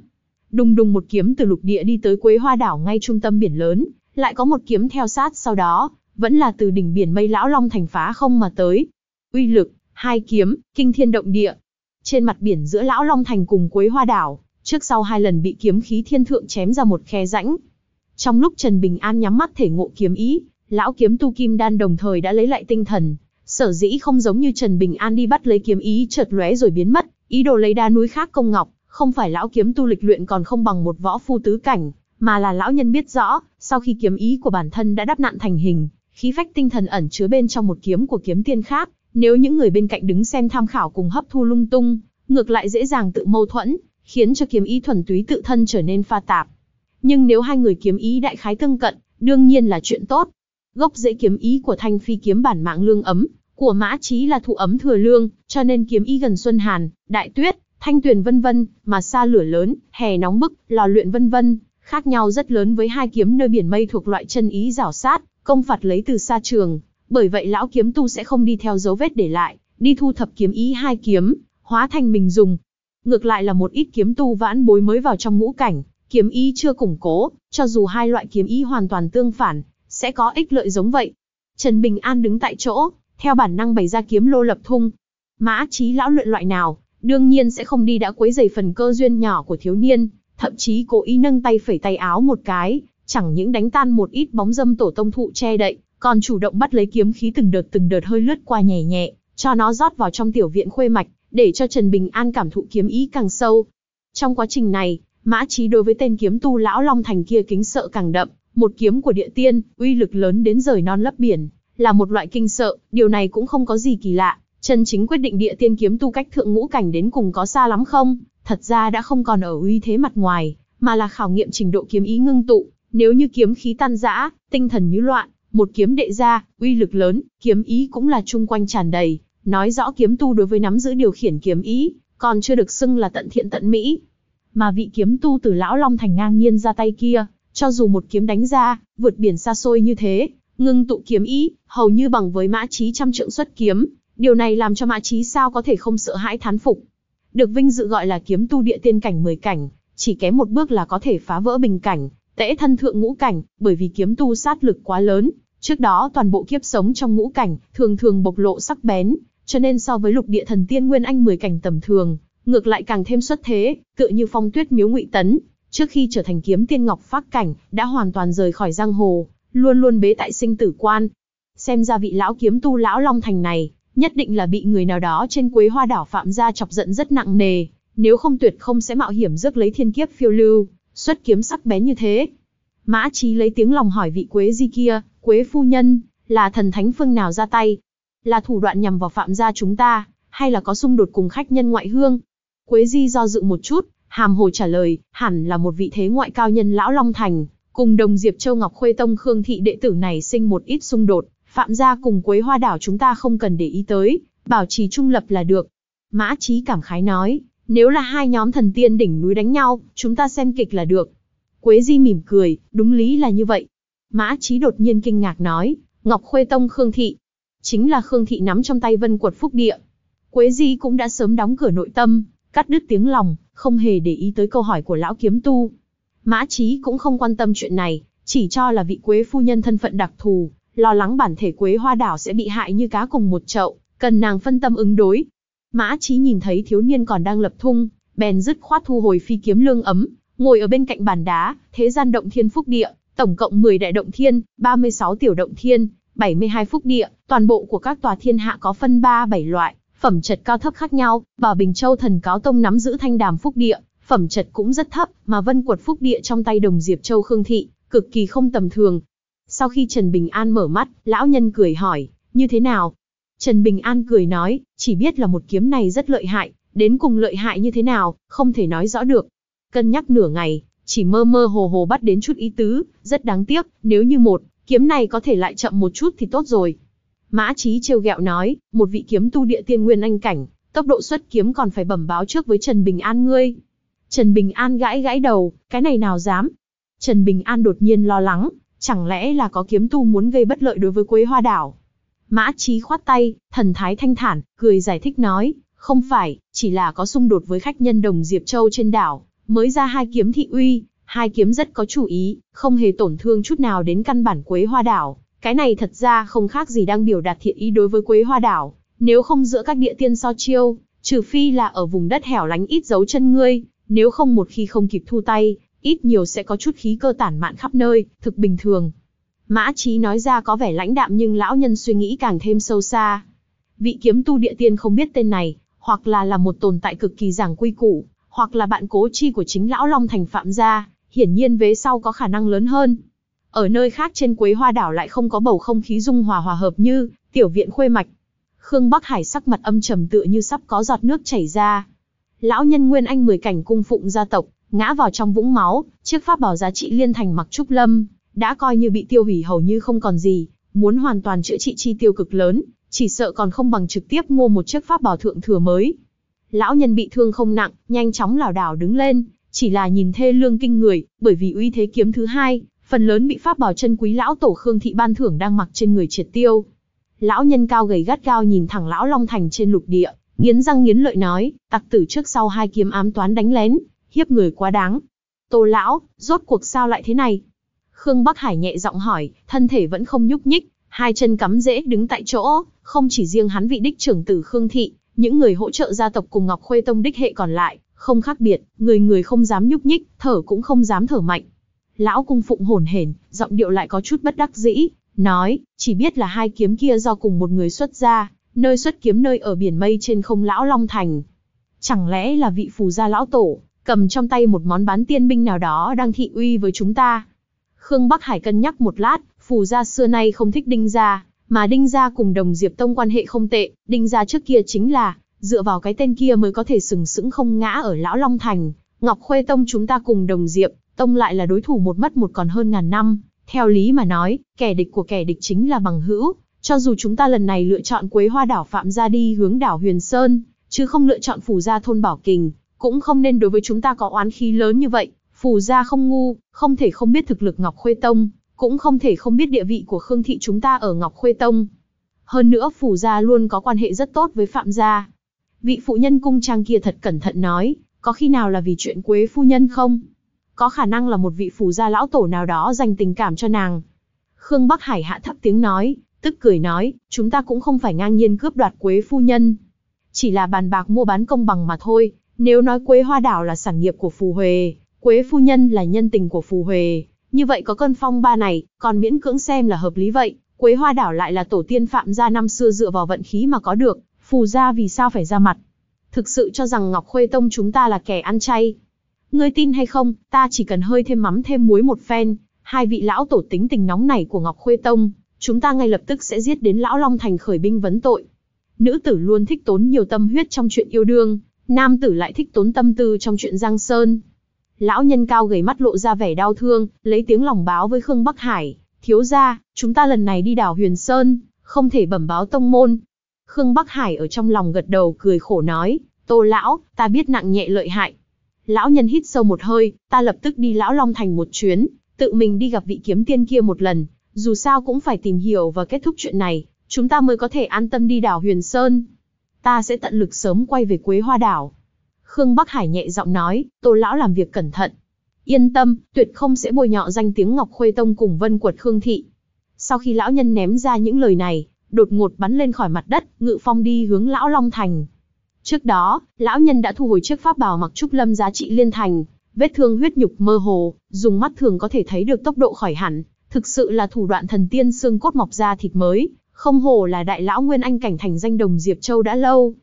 Đùng đùng một kiếm từ lục địa đi tới Quế Hoa đảo ngay trung tâm biển lớn, lại có một kiếm theo sát sau đó, vẫn là từ đỉnh biển mây lão long thành phá không mà tới. Uy lực, hai kiếm, kinh thiên động địa. Trên mặt biển giữa lão long thành cùng Quế Hoa đảo, trước sau hai lần bị kiếm khí thiên thượng chém ra một khe rãnh. Trong lúc Trần Bình An nhắm mắt thể ngộ kiếm ý, lão kiếm tu kim đan đồng thời đã lấy lại tinh thần, sở dĩ không giống như Trần Bình An đi bắt lấy kiếm ý chợt lóe rồi biến mất, ý đồ lấy đá núi khác công ngọc, không phải lão kiếm tu lịch luyện còn không bằng một võ phu tứ cảnh, mà là lão nhân biết rõ, sau khi kiếm ý của bản thân đã đắp nạn thành hình, khí phách tinh thần ẩn chứa bên trong một kiếm của kiếm tiên khác, nếu những người bên cạnh đứng xem tham khảo cùng hấp thu lung tung, ngược lại dễ dàng tự mâu thuẫn, khiến cho kiếm ý thuần túy tự thân trở nên pha tạp. Nhưng nếu hai người kiếm ý đại khái tương cận, đương nhiên là chuyện tốt, Gốc dễ kiếm ý của thanh phi kiếm bản mạng lương ấm, của mã trí là thụ ấm thừa lương, cho nên kiếm ý gần xuân hàn, đại tuyết, thanh tuyền vân vân, mà xa lửa lớn, hè nóng bức, lò luyện vân vân, khác nhau rất lớn với hai kiếm nơi biển mây thuộc loại chân ý rảo sát, công phạt lấy từ xa trường, bởi vậy lão kiếm tu sẽ không đi theo dấu vết để lại, đi thu thập kiếm ý hai kiếm, hóa thành mình dùng. Ngược lại là một ít kiếm tu vãn bối mới vào trong ngũ cảnh, kiếm ý chưa củng cố, cho dù hai loại kiếm ý hoàn toàn tương phản, sẽ có ích lợi giống vậy. Trần Bình An đứng tại chỗ, theo bản năng bày ra kiếm lô lập thung. Mã trí lão luyện loại nào, đương nhiên sẽ không đi đã quấy dày phần cơ duyên nhỏ của thiếu niên, thậm chí cố ý nâng tay phẩy tay áo một cái, chẳng những đánh tan một ít bóng dâm tổ tông thụ che đậy, còn chủ động bắt lấy kiếm khí từng đợt từng đợt hơi lướt qua nhẹ nhẹ, cho nó rót vào trong tiểu viện khuê mạch, để cho Trần Bình An cảm thụ kiếm ý càng sâu. Trong quá trình này, Mã Chí đối với tên kiếm tu lão Long Thành kia kính sợ càng đậm, một kiếm của địa tiên, uy lực lớn đến rời non lấp biển, là một loại kinh sợ, điều này cũng không có gì kỳ lạ. Chân chính quyết định địa tiên kiếm tu cách thượng ngũ cảnh đến cùng có xa lắm không, thật ra đã không còn ở uy thế mặt ngoài, mà là khảo nghiệm trình độ kiếm ý ngưng tụ. Nếu như kiếm khí tan rã, tinh thần như loạn, một kiếm đệ ra, uy lực lớn, kiếm ý cũng là chung quanh tràn đầy, nói rõ kiếm tu đối với nắm giữ điều khiển kiếm ý, còn chưa được xưng là tận thiện tận mỹ. Mà vị kiếm tu từ lão Long Thành ngang nhiên ra tay kia, cho dù một kiếm đánh ra, vượt biển xa xôi như thế, ngưng tụ kiếm ý, hầu như bằng với mã trí trăm trượng xuất kiếm, điều này làm cho mã trí sao có thể không sợ hãi thán phục. Được vinh dự gọi là kiếm tu địa tiên cảnh mười cảnh, chỉ kém một bước là có thể phá vỡ bình cảnh, tễ thân thượng ngũ cảnh, bởi vì kiếm tu sát lực quá lớn, trước đó toàn bộ kiếp sống trong ngũ cảnh, thường thường bộc lộ sắc bén, cho nên so với lục địa thần tiên nguyên anh mười cảnh tầm thường, ngược lại càng thêm xuất thế, tựa như phong tuyết miếu ngụy tấn, trước khi trở thành kiếm tiên ngọc phát cảnh, đã hoàn toàn rời khỏi giang hồ, luôn luôn bế tại sinh tử quan. Xem ra vị lão kiếm tu lão Long Thành này, nhất định là bị người nào đó trên quế hoa đảo phạm ra chọc giận rất nặng nề, nếu không tuyệt không sẽ mạo hiểm rước lấy thiên kiếp phiêu lưu, xuất kiếm sắc bén như thế. Mã Chí lấy tiếng lòng hỏi vị quế di kia, quế phu nhân, là thần thánh phương nào ra tay? Là thủ đoạn nhằm vào phạm gia chúng ta, hay là có xung đột cùng khách nhân ngoại hương? Quế di do dự một chút, Hàm Hồ trả lời, hẳn là một vị thế ngoại cao nhân lão Long Thành, cùng đồng Diệp Châu Ngọc Khuê Tông Khương Thị đệ tử này sinh một ít xung đột, phạm gia cùng Quế Hoa Đảo chúng ta không cần để ý tới, bảo trì trung lập là được. Mã Chí cảm khái nói, nếu là hai nhóm thần tiên đỉnh núi đánh nhau, chúng ta xem kịch là được. Quế Di mỉm cười, đúng lý là như vậy. Mã Chí đột nhiên kinh ngạc nói, Ngọc Khuê Tông Khương Thị. Chính là Khương Thị nắm trong tay vân quật phúc địa. Quế Di cũng đã sớm đóng cửa nội tâm, cắt đứt tiếng lòng, không hề để ý tới câu hỏi của lão kiếm tu. Mã Chí cũng không quan tâm chuyện này, chỉ cho là vị quế phu nhân thân phận đặc thù, lo lắng bản thể quế hoa đảo sẽ bị hại như cá cùng một chậu, cần nàng phân tâm ứng đối. Mã Chí nhìn thấy thiếu niên còn đang lập thung, bèn dứt khoát thu hồi phi kiếm lương ấm, ngồi ở bên cạnh bàn đá, thế gian động thiên phúc địa, tổng cộng 10 đại động thiên, 36 tiểu động thiên, 72 phúc địa, toàn bộ của các tòa thiên hạ có phân 37 loại, phẩm chất cao thấp khác nhau, Bảo Bình Châu thần cáo tông nắm giữ thanh đàm phúc địa, phẩm chất cũng rất thấp, mà vân quật phúc địa trong tay đồng Diệp Châu Khương Thị, cực kỳ không tầm thường. Sau khi Trần Bình An mở mắt, lão nhân cười hỏi, như thế nào? Trần Bình An cười nói, chỉ biết là một kiếm này rất lợi hại, đến cùng lợi hại như thế nào, không thể nói rõ được. Cân nhắc nửa ngày, chỉ mơ mơ hồ hồ bắt đến chút ý tứ, rất đáng tiếc, nếu như một, kiếm này có thể lại chậm một chút thì tốt rồi. Mã Chí trêu ghẹo nói, một vị kiếm tu địa tiên nguyên anh cảnh, tốc độ xuất kiếm còn phải bẩm báo trước với Trần Bình An ngươi. Trần Bình An gãi gãi đầu, cái này nào dám. Trần Bình An đột nhiên lo lắng, chẳng lẽ là có kiếm tu muốn gây bất lợi đối với Quế Hoa Đảo. Mã Chí khoát tay, thần thái thanh thản, cười giải thích nói, không phải, chỉ là có xung đột với khách nhân đồng Diệp Châu trên đảo, mới ra hai kiếm thị uy, hai kiếm rất có chủ ý, không hề tổn thương chút nào đến căn bản Quế Hoa Đảo, cái này thật ra không khác gì đang biểu đạt thiện ý đối với Quế Hoa Đảo, nếu không giữa các địa tiên so chiêu, trừ phi là ở vùng đất hẻo lánh ít dấu chân ngươi, nếu không một khi không kịp thu tay, ít nhiều sẽ có chút khí cơ tản mạn khắp nơi, thực bình thường. Mã Chí nói ra có vẻ lãnh đạm nhưng lão nhân suy nghĩ càng thêm sâu xa. Vị kiếm tu địa tiên không biết tên này, hoặc là là một tồn tại cực kỳ giảng quy củ, hoặc là bạn cố chi của chính lão Long Thành Phạm gia, hiển nhiên vế sau có khả năng lớn hơn. Ở nơi khác trên Quế Hoa đảo lại không có bầu không khí dung hòa hòa hợp như tiểu viện khuê mạch. Khương Bắc Hải sắc mặt âm trầm tựa như sắp có giọt nước chảy ra. Lão nhân Nguyên Anh mười cảnh cung phụng gia tộc, ngã vào trong vũng máu, chiếc pháp bảo giá trị liên thành mặc trúc lâm, đã coi như bị tiêu hủy hầu như không còn gì, muốn hoàn toàn chữa trị chi tiêu cực lớn, chỉ sợ còn không bằng trực tiếp mua một chiếc pháp bảo thượng thừa mới. Lão nhân bị thương không nặng, nhanh chóng lảo đảo đứng lên, chỉ là nhìn thê lương kinh người, bởi vì uy thế kiếm thứ hai, Phần lớn bị pháp bảo chân quý lão tổ Khương Thị ban thưởng đang mặc trên người triệt tiêu. Lão nhân cao gầy gắt cao nhìn thẳng lão Long Thành trên lục địa, nghiến răng nghiến lợi nói, tặc tử trước sau hai kiếm ám toán đánh lén, hiếp người quá đáng. Tô lão, rốt cuộc sao lại thế này? Khương Bắc Hải nhẹ giọng hỏi, thân thể vẫn không nhúc nhích, hai chân cắm dễ đứng tại chỗ, không chỉ riêng hắn vị đích trưởng tử Khương Thị, những người hỗ trợ gia tộc cùng Ngọc Khuê Tông đích hệ còn lại, không khác biệt, người người không dám nhúc nhích, thở cũng không dám thở mạnh. Lão cung phụng hổn hển, giọng điệu lại có chút bất đắc dĩ, nói, chỉ biết là hai kiếm kia do cùng một người xuất ra, nơi xuất kiếm nơi ở biển mây trên không lão Long Thành. Chẳng lẽ là vị phù gia lão tổ, cầm trong tay một món bán tiên binh nào đó đang thị uy với chúng ta. Khương Bắc Hải cân nhắc một lát, phù gia xưa nay không thích đinh gia, mà đinh gia cùng đồng diệp tông quan hệ không tệ, đinh gia trước kia chính là, dựa vào cái tên kia mới có thể sừng sững không ngã ở lão Long Thành, Ngọc Khuê Tông chúng ta cùng đồng diệp, tông lại là đối thủ một mất một còn hơn ngàn năm, theo lý mà nói, kẻ địch của kẻ địch chính là bằng hữu, cho dù chúng ta lần này lựa chọn Quế Hoa đảo Phạm gia đi hướng đảo Huyền Sơn, chứ không lựa chọn phủ gia thôn Bảo Kình, cũng không nên đối với chúng ta có oán khí lớn như vậy, phủ gia không ngu, không thể không biết thực lực Ngọc Khuê Tông, cũng không thể không biết địa vị của Khương thị chúng ta ở Ngọc Khuê Tông. Hơn nữa phủ gia luôn có quan hệ rất tốt với Phạm gia. Vị phụ nhân cung trang kia thật cẩn thận nói, có khi nào là vì chuyện Quế phu nhân không? có khả năng là một vị phù gia lão tổ nào đó dành tình cảm cho nàng. Khương Bắc Hải hạ thấp tiếng nói, tức cười nói, chúng ta cũng không phải ngang nhiên cướp đoạt quế phu nhân. Chỉ là bàn bạc mua bán công bằng mà thôi, nếu nói quế hoa đảo là sản nghiệp của phù huề, quế phu nhân là nhân tình của phù huề, như vậy có cơn phong ba này, còn miễn cưỡng xem là hợp lý vậy, quế hoa đảo lại là tổ tiên phạm gia năm xưa dựa vào vận khí mà có được, phù gia vì sao phải ra mặt. Thực sự cho rằng Ngọc Khuê Tông chúng ta là kẻ ăn chay. Ngươi tin hay không, ta chỉ cần hơi thêm mắm thêm muối một phen, hai vị lão tổ tính tình nóng này của Ngọc Khuê Tông, chúng ta ngay lập tức sẽ giết đến lão Long Thành khởi binh vấn tội. Nữ tử luôn thích tốn nhiều tâm huyết trong chuyện yêu đương, nam tử lại thích tốn tâm tư trong chuyện giang sơn. Lão nhân cao gầy mắt lộ ra vẻ đau thương, lấy tiếng lòng báo với Khương Bắc Hải, thiếu gia, chúng ta lần này đi đảo Huyền Sơn, không thể bẩm báo tông môn. Khương Bắc Hải ở trong lòng gật đầu cười khổ nói, Tô Lão, ta biết nặng nhẹ lợi hại, Lão nhân hít sâu một hơi, ta lập tức đi Lão Long Thành một chuyến, tự mình đi gặp vị kiếm tiên kia một lần, dù sao cũng phải tìm hiểu và kết thúc chuyện này, chúng ta mới có thể an tâm đi đảo Huyền Sơn. Ta sẽ tận lực sớm quay về Quế Hoa Đảo. Khương Bắc Hải nhẹ giọng nói, Tô Lão làm việc cẩn thận. Yên tâm, tuyệt không sẽ bồi nhọ danh tiếng Ngọc Khuê Tông cùng Vân Quật Khương Thị. Sau khi lão nhân ném ra những lời này, đột ngột bắn lên khỏi mặt đất, ngự phong đi hướng lão Long Thành. Trước đó, lão nhân đã thu hồi chiếc pháp bào mặc trúc lâm giá trị liên thành, vết thương huyết nhục mơ hồ, dùng mắt thường có thể thấy được tốc độ khỏi hẳn, thực sự là thủ đoạn thần tiên xương cốt mọc ra thịt mới, không hồ là đại lão nguyên anh cảnh thành danh đồng Diệp Châu đã lâu.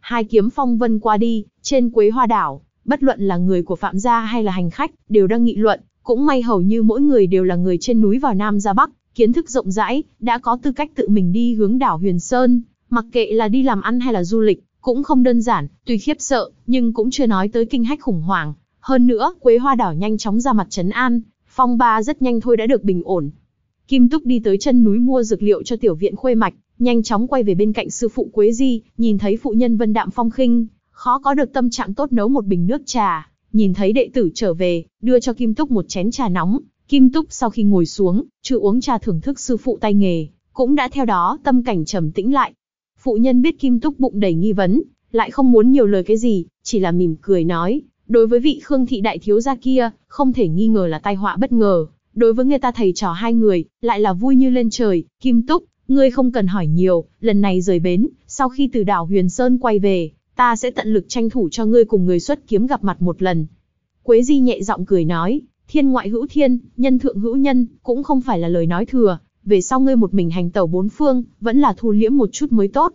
Hai kiếm phong vân qua đi, trên Quế Hoa đảo, bất luận là người của Phạm gia hay là hành khách, đều đang nghị luận, cũng may hầu như mỗi người đều là người trên núi vào Nam ra Bắc, kiến thức rộng rãi, đã có tư cách tự mình đi hướng đảo Huyền Sơn, mặc kệ là đi làm ăn hay là du lịch, cũng không đơn giản, tuy khiếp sợ, nhưng cũng chưa nói tới kinh hách khủng hoảng. Hơn nữa, Quế Hoa Đảo nhanh chóng ra mặt trấn an, phong ba rất nhanh thôi đã được bình ổn. Kim Túc đi tới chân núi mua dược liệu cho tiểu viện khuê mạch, nhanh chóng quay về bên cạnh sư phụ Quế Di, nhìn thấy phụ nhân Vân Đạm Phong khinh, khó có được tâm trạng tốt nấu một bình nước trà, nhìn thấy đệ tử trở về, đưa cho Kim Túc một chén trà nóng. Kim Túc sau khi ngồi xuống, chưa uống trà thưởng thức sư phụ tay nghề, cũng đã theo đó tâm cảnh trầm tĩnh lại, Phụ nhân biết Kim Túc bụng đầy nghi vấn, lại không muốn nhiều lời cái gì, chỉ là mỉm cười nói, đối với vị Khương thị đại thiếu gia kia, không thể nghi ngờ là tai họa bất ngờ, đối với người ta thầy trò hai người, lại là vui như lên trời, Kim Túc, ngươi không cần hỏi nhiều, lần này rời bến, sau khi từ đảo Huyền Sơn quay về, ta sẽ tận lực tranh thủ cho ngươi cùng người xuất kiếm gặp mặt một lần. Quế Di nhẹ giọng cười nói, thiên ngoại hữu thiên, nhân thượng hữu nhân, cũng không phải là lời nói thừa, về sau ngươi một mình hành tẩu bốn phương, vẫn là thu liễm một chút mới tốt.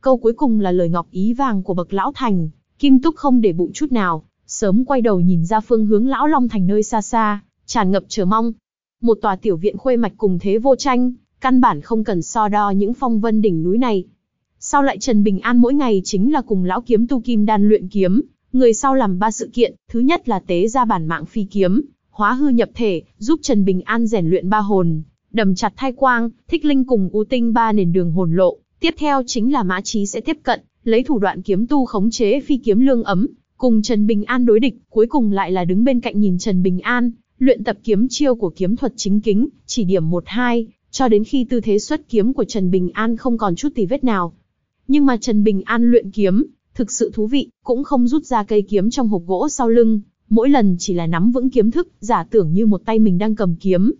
Câu cuối cùng là lời ngọc ý vàng của bậc lão thành, Kim Túc không để bụng chút nào, sớm quay đầu nhìn ra phương hướng lão Long Thành nơi xa xa, tràn ngập chờ mong. Một tòa tiểu viện khuê mạch cùng thế vô tranh, căn bản không cần so đo những phong vân đỉnh núi này. Sau lại Trần Bình An mỗi ngày chính là cùng lão kiếm tu kim đan luyện kiếm, người sau làm ba sự kiện, thứ nhất là tế ra bản mạng phi kiếm, hóa hư nhập thể, giúp Trần Bình An rèn luyện ba hồn, đầm chặt thai quang, thích linh cùng u tinh ba nền đường hồn lộ. Tiếp theo chính là mã trí sẽ tiếp cận, lấy thủ đoạn kiếm tu khống chế phi kiếm lương ấm, cùng Trần Bình An đối địch, cuối cùng lại là đứng bên cạnh nhìn Trần Bình An, luyện tập kiếm chiêu của kiếm thuật chính kính, chỉ điểm một hai, cho đến khi tư thế xuất kiếm của Trần Bình An không còn chút tì vết nào. Nhưng mà Trần Bình An luyện kiếm, thực sự thú vị, cũng không rút ra cây kiếm trong hộp gỗ sau lưng, mỗi lần chỉ là nắm vững kiếm thức, giả tưởng như một tay mình đang cầm kiếm,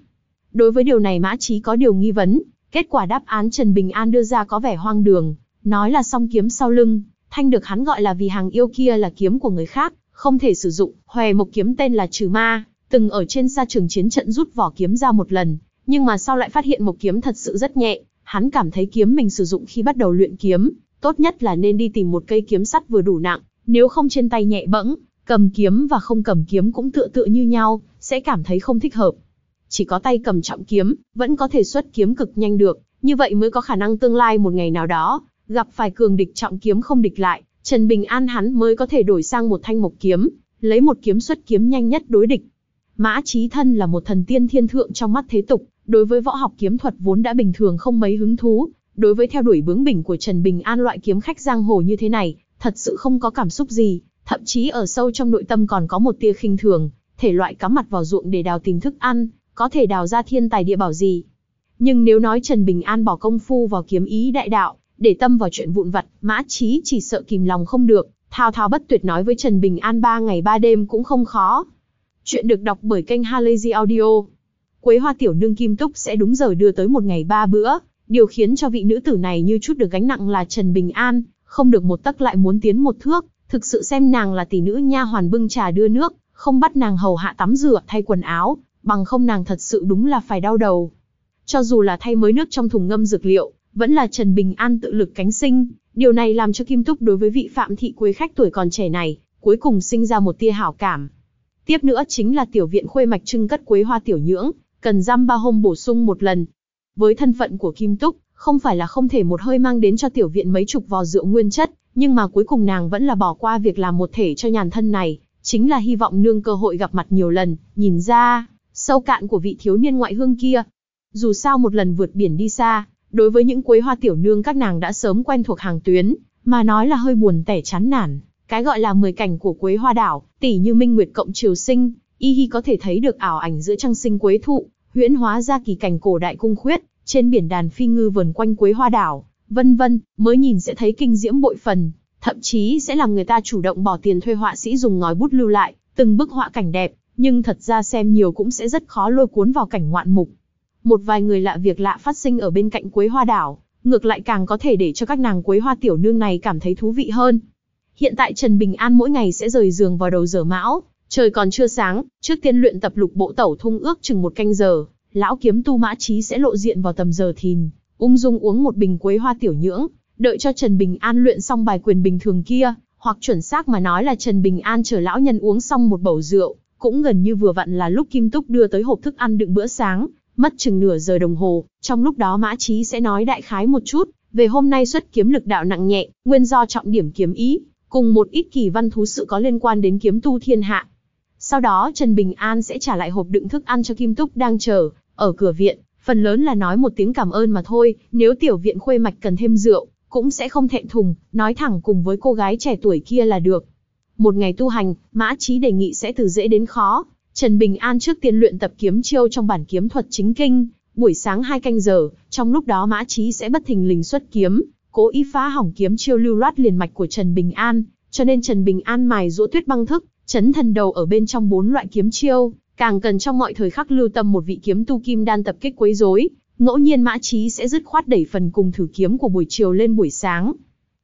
Đối với điều này Mã Chí có điều nghi vấn, kết quả đáp án Trần Bình An đưa ra có vẻ hoang đường, nói là song kiếm sau lưng, thanh được hắn gọi là vì hàng yêu kia là kiếm của người khác, không thể sử dụng, hòe một kiếm tên là trừ ma, từng ở trên sa trường chiến trận rút vỏ kiếm ra một lần, nhưng mà sau lại phát hiện một kiếm thật sự rất nhẹ, hắn cảm thấy kiếm mình sử dụng khi bắt đầu luyện kiếm, tốt nhất là nên đi tìm một cây kiếm sắt vừa đủ nặng, nếu không trên tay nhẹ bẫng, cầm kiếm và không cầm kiếm cũng tựa tựa như nhau, sẽ cảm thấy không thích hợp chỉ có tay cầm trọng kiếm, vẫn có thể xuất kiếm cực nhanh được, như vậy mới có khả năng tương lai một ngày nào đó, gặp phải cường địch trọng kiếm không địch lại, Trần Bình An hắn mới có thể đổi sang một thanh mộc kiếm, lấy một kiếm xuất kiếm nhanh nhất đối địch. Mã Chí Thân là một thần tiên thiên thượng trong mắt thế tục, đối với võ học kiếm thuật vốn đã bình thường không mấy hứng thú, đối với theo đuổi bướng bỉnh của Trần Bình An loại kiếm khách giang hồ như thế này, thật sự không có cảm xúc gì, thậm chí ở sâu trong nội tâm còn có một tia khinh thường, thể loại cắm mặt vào ruộng để đào tìm thức ăn, có thể đào ra thiên tài địa bảo gì. Nhưng nếu nói Trần Bình An bỏ công phu vào kiếm ý đại đạo, để tâm vào chuyện vụn vặt, Mã trí chỉ sợ kìm lòng không được, thao thao bất tuyệt nói với Trần Bình An ba ngày ba đêm cũng không khó. Chuyện được đọc bởi kênh Halazy Audio. Quế hoa tiểu nương kim túc sẽ đúng giờ đưa tới một ngày ba bữa, điều khiến cho vị nữ tử này như chút được gánh nặng là Trần Bình An, không được một tấc lại muốn tiến một thước, thực sự xem nàng là tỷ nữ nha hoàn bưng trà đưa nước, không bắt nàng hầu hạ tắm rửa thay quần áo, bằng không nàng thật sự đúng là phải đau đầu. Cho dù là thay mới nước trong thùng ngâm dược liệu, vẫn là Trần Bình An tự lực cánh sinh, điều này làm cho Kim Túc đối với vị Phạm Thị Quế khách tuổi còn trẻ này, cuối cùng sinh ra một tia hảo cảm. Tiếp nữa chính là tiểu viện khuê mạch trưng cất quế hoa tiểu nhưỡng, cần giam ba hôm bổ sung một lần. Với thân phận của Kim Túc, không phải là không thể một hơi mang đến cho tiểu viện mấy chục vò rượu nguyên chất, nhưng mà cuối cùng nàng vẫn là bỏ qua việc làm một thể cho nhàn thân này, chính là hy vọng nương cơ hội gặp mặt nhiều lần, nhìn ra, sâu cạn của vị thiếu niên ngoại hương kia. Dù sao một lần vượt biển đi xa, đối với những quế hoa tiểu nương các nàng đã sớm quen thuộc hàng tuyến, mà nói là hơi buồn tẻ chán nản. Cái gọi là mười cảnh của quế hoa đảo, tỷ như minh nguyệt cộng triều sinh, y hi có thể thấy được ảo ảnh giữa trăng sinh quế thụ, huyễn hóa ra kỳ cảnh cổ đại cung khuyết, trên biển đàn phi ngư vườn quanh quế hoa đảo, vân vân, mới nhìn sẽ thấy kinh diễm bội phần, thậm chí sẽ làm người ta chủ động bỏ tiền thuê họa sĩ dùng ngòi bút lưu lại từng bức họa cảnh đẹp, nhưng thật ra xem nhiều cũng sẽ rất khó lôi cuốn vào cảnh ngoạn mục. Một vài người lạ việc lạ phát sinh ở bên cạnh Quế Hoa đảo, ngược lại càng có thể để cho các nàng Quế Hoa tiểu nương này cảm thấy thú vị hơn. Hiện tại Trần Bình An mỗi ngày sẽ rời giường vào đầu giờ mão, trời còn chưa sáng, trước tiên luyện tập lục bộ tẩu thung ước chừng một canh giờ, lão kiếm tu mã trí sẽ lộ diện vào tầm giờ thìn, ung dung uống một bình quế hoa tiểu nhưỡng, đợi cho Trần Bình An luyện xong bài quyền bình thường kia, hoặc chuẩn xác mà nói là Trần Bình An chờ lão nhân uống xong một bầu rượu, cũng gần như vừa vặn là lúc Kim Túc đưa tới hộp thức ăn đựng bữa sáng, mất chừng nửa giờ đồng hồ, trong lúc đó Mã Chí sẽ nói đại khái một chút, về hôm nay xuất kiếm lực đạo nặng nhẹ, nguyên do trọng điểm kiếm ý, cùng một ít kỳ văn thú sự có liên quan đến kiếm tu thiên hạ. Sau đó Trần Bình An sẽ trả lại hộp đựng thức ăn cho Kim Túc đang chờ, ở cửa viện, phần lớn là nói một tiếng cảm ơn mà thôi, nếu tiểu viện khuê mạch cần thêm rượu, cũng sẽ không thẹn thùng, nói thẳng cùng với cô gái trẻ tuổi kia là được. Một ngày tu hành, Mã Chí đề nghị sẽ từ dễ đến khó. Trần Bình An trước tiên luyện tập kiếm chiêu trong bản kiếm thuật chính kinh, buổi sáng hai canh giờ, trong lúc đó Mã Chí sẽ bất thình lình xuất kiếm, cố ý phá hỏng kiếm chiêu lưu loát liền mạch của Trần Bình An, cho nên Trần Bình An mài rũ tuyết băng thức, chấn thần đầu ở bên trong bốn loại kiếm chiêu, càng cần trong mọi thời khắc lưu tâm một vị kiếm tu kim đan tập kích quấy rối, ngẫu nhiên Mã Chí sẽ dứt khoát đẩy phần cùng thử kiếm của buổi chiều lên buổi sáng.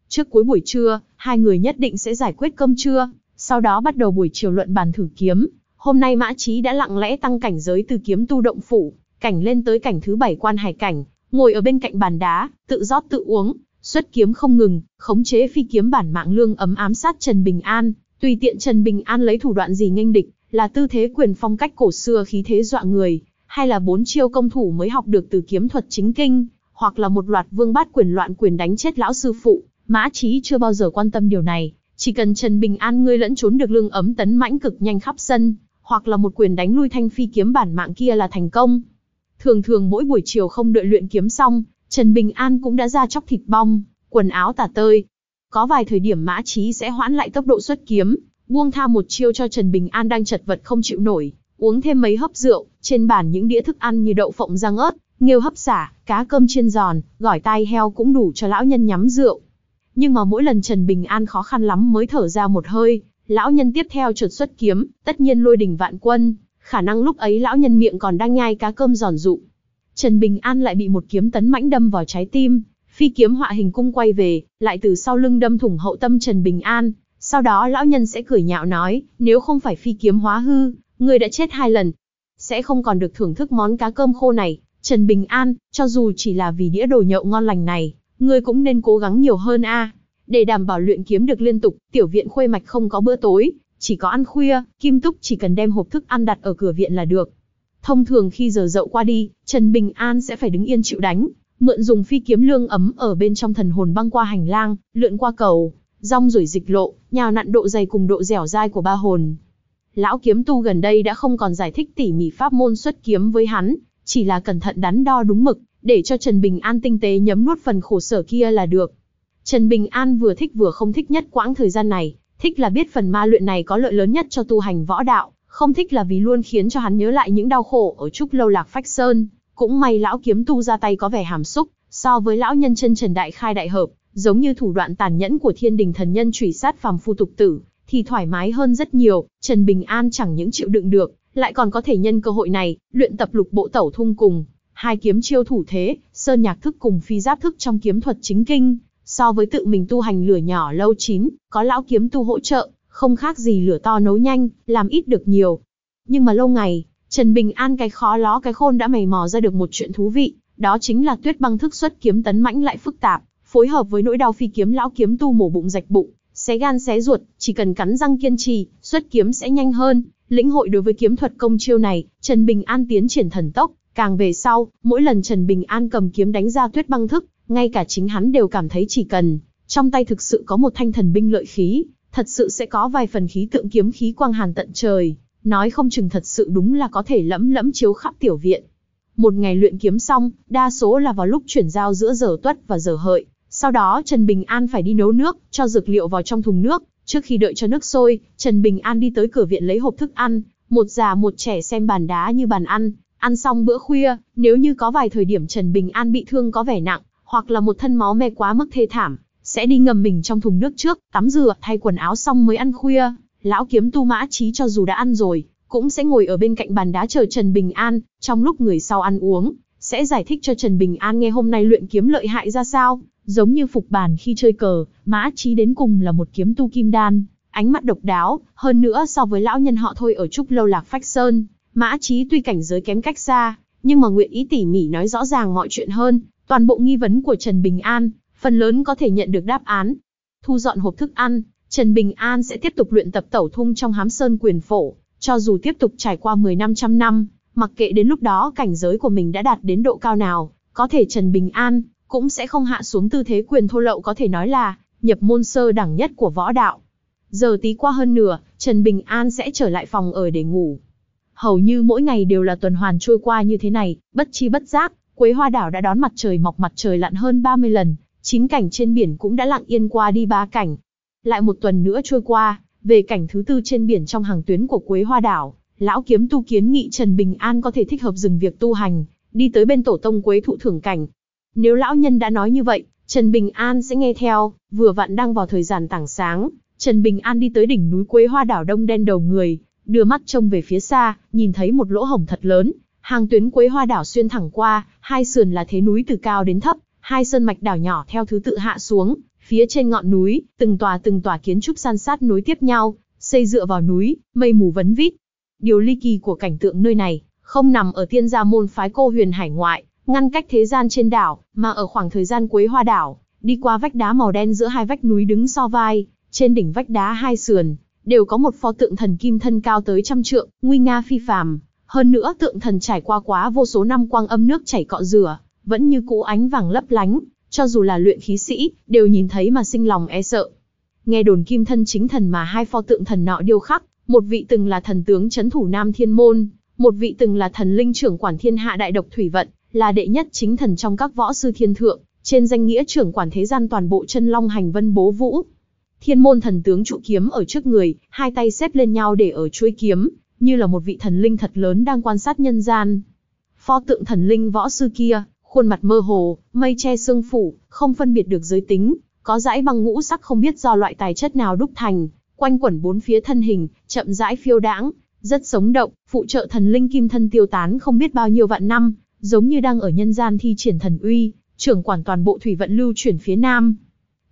Trước cuối buổi trưa, hai người nhất định sẽ giải quyết cơm trưa, sau đó bắt đầu buổi chiều luận bàn thử kiếm. Hôm nay Mã Chí đã lặng lẽ tăng cảnh giới từ kiếm tu động phủ, cảnh lên tới cảnh thứ bảy quan hải cảnh, ngồi ở bên cạnh bàn đá, tự rót tự uống, xuất kiếm không ngừng, khống chế phi kiếm bản mạng lương ấm ám sát Trần Bình An, tùy tiện Trần Bình An lấy thủ đoạn gì nghênh địch, là tư thế quyền phong cách cổ xưa khí thế dọa người, hay là bốn chiêu công thủ mới học được từ kiếm thuật chính kinh, hoặc là một loạt vương bát quyền loạn quyền đánh chết lão sư phụ, Mã Chí chưa bao giờ quan tâm điều này, chỉ cần Trần Bình An ngươi lẫn trốn được lương ấm tấn mãnh cực nhanh khắp sân, hoặc là một quyền đánh lui thanh phi kiếm bản mạng kia là thành công. Thường thường mỗi buổi chiều không đợi luyện kiếm xong, Trần Bình An cũng đã ra chóc thịt bong, quần áo tả tơi. Có vài thời điểm Mã Chí sẽ hoãn lại tốc độ xuất kiếm, buông tha một chiêu cho Trần Bình An đang chật vật không chịu nổi, uống thêm mấy hớp rượu, trên bàn những đĩa thức ăn như đậu phộng rang ớt, nghêu hấp xả, cá cơm chiên giòn, gỏi tai heo cũng đủ cho lão nhân nhắm rượu nhưng mà mỗi lần Trần Bình An khó khăn lắm mới thở ra một hơi, lão nhân tiếp theo trượt xuất kiếm, tất nhiên lôi đỉnh vạn quân, khả năng lúc ấy lão nhân miệng còn đang nhai cá cơm giòn rụng. Trần Bình An lại bị một kiếm tấn mãnh đâm vào trái tim, phi kiếm họa hình cung quay về, lại từ sau lưng đâm thủng hậu tâm Trần Bình An, sau đó lão nhân sẽ cười nhạo nói, nếu không phải phi kiếm hóa hư, người đã chết hai lần, sẽ không còn được thưởng thức món cá cơm khô này, Trần Bình An, cho dù chỉ là vì đĩa đồ nhậu ngon lành này, Ngươi cũng nên cố gắng nhiều hơn a. Để đảm bảo luyện kiếm được liên tục, tiểu viện khuê mạch không có bữa tối, chỉ có ăn khuya, Kim Túc chỉ cần đem hộp thức ăn đặt ở cửa viện là được. Thông thường khi giờ dậu qua đi, Trần Bình An sẽ phải đứng yên chịu đánh, mượn dùng phi kiếm lương ấm ở bên trong thần hồn băng qua hành lang, lượn qua cầu, rong rủi dịch lộ, nhào nặn độ dày cùng độ dẻo dai của ba hồn. Lão kiếm tu gần đây đã không còn giải thích tỉ mỉ pháp môn xuất kiếm với hắn, chỉ là cẩn thận đắn đo đúng mực, để cho Trần Bình An tinh tế nhấm nuốt phần khổ sở kia là được. Trần Bình An vừa thích vừa không thích nhất quãng thời gian này, thích là biết phần ma luyện này có lợi lớn nhất cho tu hành võ đạo, không thích là vì luôn khiến cho hắn nhớ lại những đau khổ ở trúc lâu lạc phách sơn. Cũng may lão kiếm tu ra tay có vẻ hàm xúc, so với lão nhân chân Trần Đại Khai đại hợp, giống như thủ đoạn tàn nhẫn của thiên đình thần nhân truy sát phàm phu tục tử, thì thoải mái hơn rất nhiều, Trần Bình An chẳng những chịu đựng được, lại còn có thể nhân cơ hội này, luyện tập lục bộ tẩu thung cùng, hai kiếm chiêu thủ thế, sơn nhạc thức cùng phi giáp thức trong kiếm thuật chính kinh, so với tự mình tu hành lửa nhỏ lâu chín, có lão kiếm tu hỗ trợ, không khác gì lửa to nấu nhanh, làm ít được nhiều. Nhưng mà lâu ngày, Trần Bình An cái khó ló cái khôn đã mày mò ra được một chuyện thú vị, đó chính là tuyết băng thức xuất kiếm tấn mãnh lại phức tạp, phối hợp với nỗi đau phi kiếm lão kiếm tu mổ bụng rạch bụng, xé gan xé ruột, chỉ cần cắn răng kiên trì, xuất kiếm sẽ nhanh hơn, Lĩnh hội đối với kiếm thuật công chiêu này, Trần Bình An tiến triển thần tốc, càng về sau, mỗi lần Trần Bình An cầm kiếm đánh ra tuyết băng thức, ngay cả chính hắn đều cảm thấy chỉ cần trong tay thực sự có một thanh thần binh lợi khí, thật sự sẽ có vài phần khí tượng kiếm khí quang hàn tận trời, nói không chừng thật sự đúng là có thể lẫm lẫm chiếu khắp tiểu viện. Một ngày luyện kiếm xong, đa số là vào lúc chuyển giao giữa giờ tuất và giờ hợi, sau đó Trần Bình An phải đi nấu nước, cho dược liệu vào trong thùng nước, Trước khi đợi cho nước sôi, Trần Bình An đi tới cửa viện lấy hộp thức ăn, một già một trẻ xem bàn đá như bàn ăn, ăn xong bữa khuya, nếu như có vài thời điểm Trần Bình An bị thương có vẻ nặng, hoặc là một thân máu me quá mức thê thảm, sẽ đi ngầm mình trong thùng nước trước, tắm rửa, thay quần áo xong mới ăn khuya. Lão kiếm tu mã trí cho dù đã ăn rồi, cũng sẽ ngồi ở bên cạnh bàn đá chờ Trần Bình An, trong lúc người sau ăn uống, sẽ giải thích cho Trần Bình An nghe hôm nay luyện kiếm lợi hại ra sao, Giống như phục bàn khi chơi cờ, Mã Chí đến cùng là một kiếm tu kim đan, ánh mắt độc đáo, hơn nữa so với lão nhân họ thôi ở Trúc Lâu Lạc Phách Sơn, Mã Chí tuy cảnh giới kém cách xa, nhưng mà nguyện ý tỉ mỉ nói rõ ràng mọi chuyện hơn, toàn bộ nghi vấn của Trần Bình An, phần lớn có thể nhận được đáp án. Thu dọn hộp thức ăn, Trần Bình An sẽ tiếp tục luyện tập tẩu thung trong hám sơn quyền phổ, cho dù tiếp tục trải qua 10 năm trăm năm, mặc kệ đến lúc đó cảnh giới của mình đã đạt đến độ cao nào, có thể Trần Bình An cũng sẽ không hạ xuống tư thế quyền thô lậu có thể nói là nhập môn sơ đẳng nhất của võ đạo. Giờ tí qua hơn nửa, Trần Bình An sẽ trở lại phòng ở để ngủ. Hầu như mỗi ngày đều là tuần hoàn trôi qua như thế này, bất chi bất giác, Quế Hoa Đảo đã đón mặt trời mọc mặt trời lặn hơn 30 lần, chín cảnh trên biển cũng đã lặng yên qua đi ba cảnh. Lại một tuần nữa trôi qua, về cảnh thứ tư trên biển trong hàng tuyến của Quế Hoa Đảo, lão kiếm tu kiến nghị Trần Bình An có thể thích hợp dừng việc tu hành, đi tới bên tổ tông Quế Thụ Thưởng Cảnh, nếu lão nhân đã nói như vậy, Trần Bình An sẽ nghe theo, vừa vặn đang vào thời gian tảng sáng, Trần Bình An đi tới đỉnh núi Quế Hoa đảo đông đen đầu người, đưa mắt trông về phía xa, nhìn thấy một lỗ hổng thật lớn, hàng tuyến Quế Hoa đảo xuyên thẳng qua, hai sườn là thế núi từ cao đến thấp, hai sơn mạch đảo nhỏ theo thứ tự hạ xuống, phía trên ngọn núi, từng tòa từng tòa kiến trúc san sát nối tiếp nhau, xây dựa vào núi, mây mù vấn vít. Điều ly kỳ của cảnh tượng nơi này, không nằm ở tiên gia môn phái cô huyền hải ngoại, ngăn cách thế gian trên đảo, mà ở khoảng thời gian quấy hoa đảo, đi qua vách đá màu đen giữa hai vách núi đứng so vai, trên đỉnh vách đá hai sườn, đều có một pho tượng thần kim thân cao tới trăm trượng, nguy nga phi phàm. Hơn nữa tượng thần trải qua quá vô số năm quang âm nước chảy cọ rửa, vẫn như cũ ánh vàng lấp lánh, cho dù là luyện khí sĩ, đều nhìn thấy mà sinh lòng e sợ. Nghe đồn kim thân chính thần mà hai pho tượng thần nọ điêu khắc, một vị từng là thần tướng chấn thủ Nam Thiên Môn, một vị từng là thần linh trưởng quản thiên hạ đại độc thủy vận, là đệ nhất chính thần trong các võ sư thiên thượng, trên danh nghĩa trưởng quản thế gian toàn bộ chân long hành vân bố vũ. Thiên môn thần tướng trụ kiếm ở trước người, hai tay xếp lên nhau để ở chuôi kiếm, như là một vị thần linh thật lớn đang quan sát nhân gian. Pho tượng thần linh võ sư kia, khuôn mặt mơ hồ, mây che xương phủ, không phân biệt được giới tính, có dãy bằng ngũ sắc không biết do loại tài chất nào đúc thành, quanh quẩn bốn phía thân hình, chậm rãi phiêu đãng, rất sống động, phụ trợ thần linh kim thân tiêu tán không biết bao nhiêu vạn năm, giống như đang ở nhân gian thi triển thần uy, trưởng quản toàn bộ thủy vận lưu chuyển phía nam.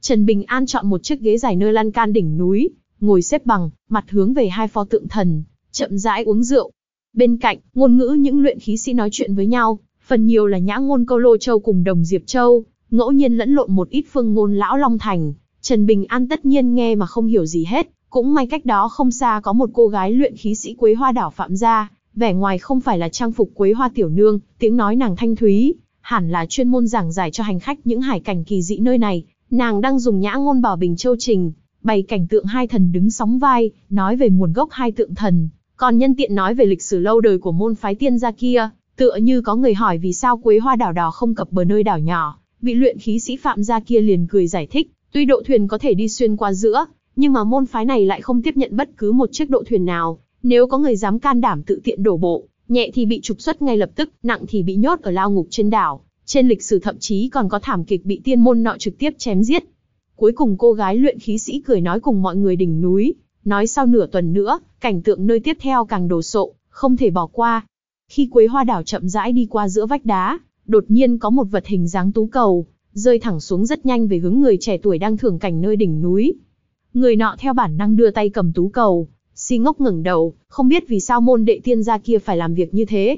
Trần Bình An chọn một chiếc ghế dài nơi lan can đỉnh núi, ngồi xếp bằng, mặt hướng về hai pho tượng thần, chậm rãi uống rượu. Bên cạnh, ngôn ngữ những luyện khí sĩ nói chuyện với nhau, phần nhiều là nhã ngôn câu lô châu cùng đồng Diệp Châu, ngẫu nhiên lẫn lộn một ít phương ngôn lão Long Thành. Trần Bình An tất nhiên nghe mà không hiểu gì hết, cũng may cách đó không xa có một cô gái luyện khí sĩ Quế Hoa Đảo Phạm Gia, vẻ ngoài không phải là trang phục quế hoa tiểu nương, tiếng nói nàng thanh thúy, hẳn là chuyên môn giảng giải cho hành khách những hải cảnh kỳ dị nơi này, nàng đang dùng nhã ngôn bảo bình châu trình, bày cảnh tượng hai thần đứng sóng vai, nói về nguồn gốc hai tượng thần, còn nhân tiện nói về lịch sử lâu đời của môn phái tiên gia kia, tựa như có người hỏi vì sao quế hoa đảo đỏ không cập bờ nơi đảo nhỏ, vị luyện khí sĩ phạm gia kia liền cười giải thích, tuy độ thuyền có thể đi xuyên qua giữa, nhưng mà môn phái này lại không tiếp nhận bất cứ một chiếc độ thuyền nào, nếu có người dám can đảm tự tiện đổ bộ, nhẹ thì bị trục xuất ngay lập tức, nặng thì bị nhốt ở lao ngục trên đảo. Trên lịch sử thậm chí còn có thảm kịch bị tiên môn nọ trực tiếp chém giết. Cuối cùng cô gái luyện khí sĩ cười nói cùng mọi người đỉnh núi, nói sau nửa tuần nữa, cảnh tượng nơi tiếp theo càng đồ sộ, không thể bỏ qua. Khi Quế Hoa đảo chậm rãi đi qua giữa vách đá, đột nhiên có một vật hình dáng tú cầu, rơi thẳng xuống rất nhanh về hướng người trẻ tuổi đang thưởng cảnh nơi đỉnh núi. Người nọ theo bản năng đưa tay cầm tú cầu, Si ngốc ngẩng đầu, không biết vì sao môn đệ tiên gia kia phải làm việc như thế.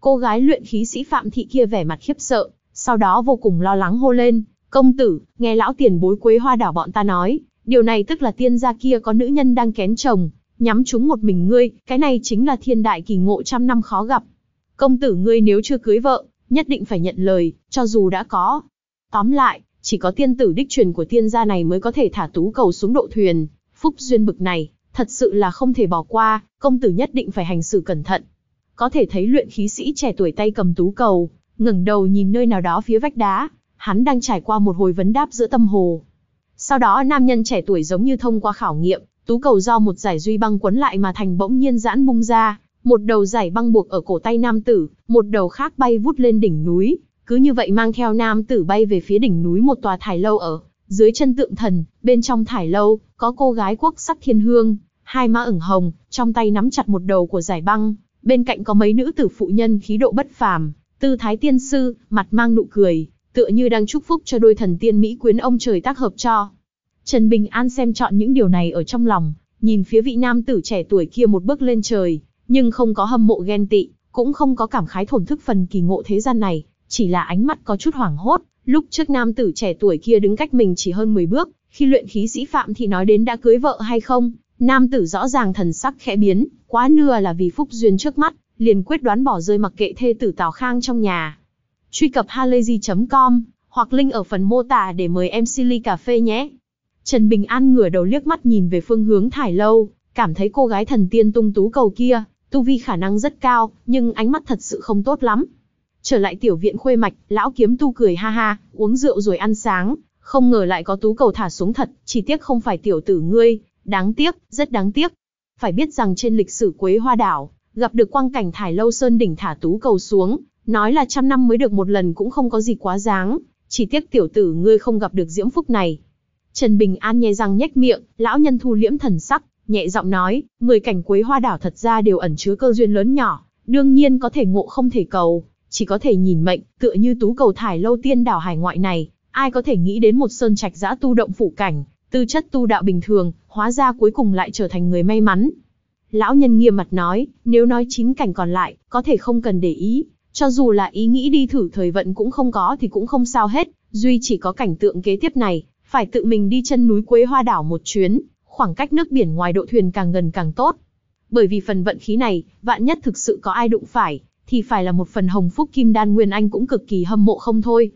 Cô gái luyện khí sĩ Phạm Thị kia vẻ mặt khiếp sợ, sau đó vô cùng lo lắng hô lên, công tử, nghe lão tiền bối quế hoa đảo bọn ta nói, điều này tức là tiên gia kia có nữ nhân đang kén chồng, nhắm chúng một mình ngươi, cái này chính là thiên đại kỳ ngộ trăm năm khó gặp. Công tử ngươi nếu chưa cưới vợ, nhất định phải nhận lời, cho dù đã có. Tóm lại, chỉ có tiên tử đích truyền của tiên gia này mới có thể thả tú cầu xuống độ thuyền, phúc duyên bực này, Thật sự là không thể bỏ qua, công tử nhất định phải hành xử cẩn thận. Có thể thấy luyện khí sĩ trẻ tuổi tay cầm tú cầu, ngẩng đầu nhìn nơi nào đó phía vách đá, hắn đang trải qua một hồi vấn đáp giữa tâm hồ. Sau đó nam nhân trẻ tuổi giống như thông qua khảo nghiệm, tú cầu do một giải duy băng quấn lại mà thành bỗng nhiên giãn bung ra, một đầu giải băng buộc ở cổ tay nam tử, một đầu khác bay vút lên đỉnh núi, cứ như vậy mang theo nam tử bay về phía đỉnh núi một tòa thải lâu ở dưới chân tượng thần, bên trong thải lâu có cô gái quốc sắc thiên hương, hai má ửng hồng, trong tay nắm chặt một đầu của giải băng, bên cạnh có mấy nữ tử phụ nhân khí độ bất phàm, tư thái tiên sư, mặt mang nụ cười, tựa như đang chúc phúc cho đôi thần tiên mỹ quyến ông trời tác hợp cho. Trần Bình An xem chọn những điều này ở trong lòng, nhìn phía vị nam tử trẻ tuổi kia một bước lên trời, nhưng không có hâm mộ ghen tị, cũng không có cảm khái thổn thức phần kỳ ngộ thế gian này, chỉ là ánh mắt có chút hoảng hốt, lúc trước nam tử trẻ tuổi kia đứng cách mình chỉ hơn 10 bước, khi luyện khí sĩ Phạm thì nói đến đã cưới vợ hay không, Nam tử rõ ràng thần sắc khẽ biến, quá nưa là vì phúc duyên trước mắt, liền quyết đoán bỏ rơi mặc kệ thê tử Tào Khang trong nhà. Truy cập halayzi.com hoặc link ở phần mô tả để mời em Silly Cà Phê nhé. Trần Bình An ngửa đầu liếc mắt nhìn về phương hướng thải lâu, cảm thấy cô gái thần tiên tung tú cầu kia, tu vi khả năng rất cao, nhưng ánh mắt thật sự không tốt lắm. Trở lại tiểu viện khuê mạch, lão kiếm tu cười ha ha, uống rượu rồi ăn sáng, không ngờ lại có tú cầu thả xuống thật, chỉ tiếc không phải tiểu tử ngươi, Đáng tiếc, rất đáng tiếc. Phải biết rằng trên lịch sử Quế Hoa Đảo, gặp được quang cảnh thải lâu sơn đỉnh thả tú cầu xuống, nói là trăm năm mới được một lần cũng không có gì quá dáng, chỉ tiếc tiểu tử ngươi không gặp được diễm phúc này. Trần Bình An nhè răng nhếch miệng, lão nhân thu liễm thần sắc, nhẹ giọng nói, người cảnh Quế Hoa Đảo thật ra đều ẩn chứa cơ duyên lớn nhỏ, đương nhiên có thể ngộ không thể cầu, chỉ có thể nhìn mệnh, tựa như tú cầu thải lâu tiên đảo hải ngoại này, ai có thể nghĩ đến một sơn trạch giã tu động phụ cảnh, tư chất tu đạo bình thường, hóa ra cuối cùng lại trở thành người may mắn. Lão nhân nghiêm mặt nói, nếu nói chín cảnh còn lại, có thể không cần để ý, cho dù là ý nghĩ đi thử thời vận cũng không có thì cũng không sao hết, duy chỉ có cảnh tượng kế tiếp này, phải tự mình đi chân núi Quế Hoa đảo một chuyến, khoảng cách nước biển ngoài độ thuyền càng gần càng tốt. Bởi vì phần vận khí này, vạn nhất thực sự có ai đụng phải, thì phải là một phần hồng phúc kim đan nguyên anh cũng cực kỳ hâm mộ không thôi.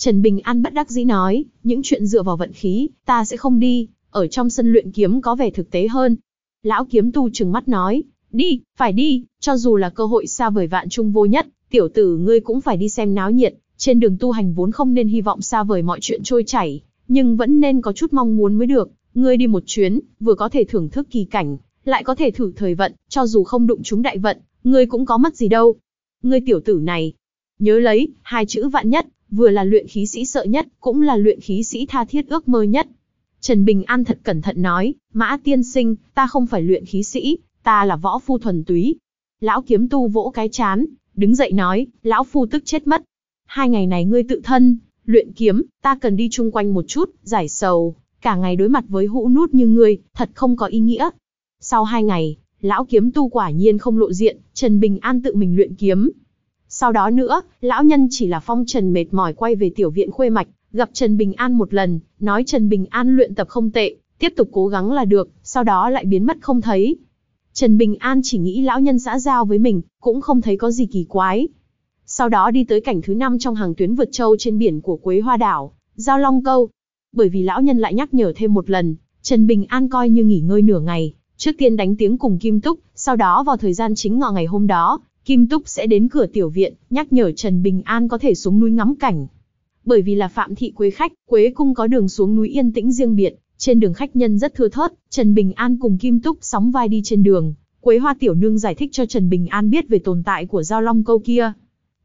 Trần Bình An bất đắc dĩ nói, những chuyện dựa vào vận khí, ta sẽ không đi, ở trong sân luyện kiếm có vẻ thực tế hơn. Lão kiếm tu trừng mắt nói, đi, phải đi, cho dù là cơ hội xa vời vạn trung vô nhất, tiểu tử ngươi cũng phải đi xem náo nhiệt, trên đường tu hành vốn không nên hy vọng xa vời mọi chuyện trôi chảy, nhưng vẫn nên có chút mong muốn mới được, ngươi đi một chuyến, vừa có thể thưởng thức kỳ cảnh, lại có thể thử thời vận, cho dù không đụng chúng đại vận, ngươi cũng có mất gì đâu. Ngươi tiểu tử này, nhớ lấy, hai chữ vạn nhất, vừa là luyện khí sĩ sợ nhất, cũng là luyện khí sĩ tha thiết ước mơ nhất. Trần Bình An thật cẩn thận nói, Mã Tiên Sinh, ta không phải luyện khí sĩ, ta là võ phu thuần túy. Lão kiếm tu vỗ cái chán, đứng dậy nói, lão phu tức chết mất. Hai ngày này ngươi tự thân, luyện kiếm, ta cần đi chung quanh một chút, giải sầu, cả ngày đối mặt với hũ nút như ngươi, thật không có ý nghĩa. Sau hai ngày, lão kiếm tu quả nhiên không lộ diện, Trần Bình An tự mình luyện kiếm, sau đó nữa, lão nhân chỉ là phong trần mệt mỏi quay về tiểu viện khuê mạch, gặp Trần Bình An một lần, nói Trần Bình An luyện tập không tệ, tiếp tục cố gắng là được, sau đó lại biến mất không thấy. Trần Bình An chỉ nghĩ lão nhân xã giao với mình, cũng không thấy có gì kỳ quái. Sau đó đi tới cảnh thứ năm trong hàng tuyến vượt châu trên biển của Quế Hoa Đảo, Giao Long Câu. Bởi vì lão nhân lại nhắc nhở thêm một lần, Trần Bình An coi như nghỉ ngơi nửa ngày, trước tiên đánh tiếng cùng Kim Túc, sau đó vào thời gian chính ngọ ngày hôm đó, Kim Túc sẽ đến cửa tiểu viện, nhắc nhở Trần Bình An có thể xuống núi ngắm cảnh. Bởi vì là Phạm Thị Quế Khách, Quế Cung có đường xuống núi yên tĩnh riêng biệt, trên đường khách nhân rất thưa thớt, Trần Bình An cùng Kim Túc sóng vai đi trên đường. Quế Hoa Tiểu Nương giải thích cho Trần Bình An biết về tồn tại của giao long câu kia.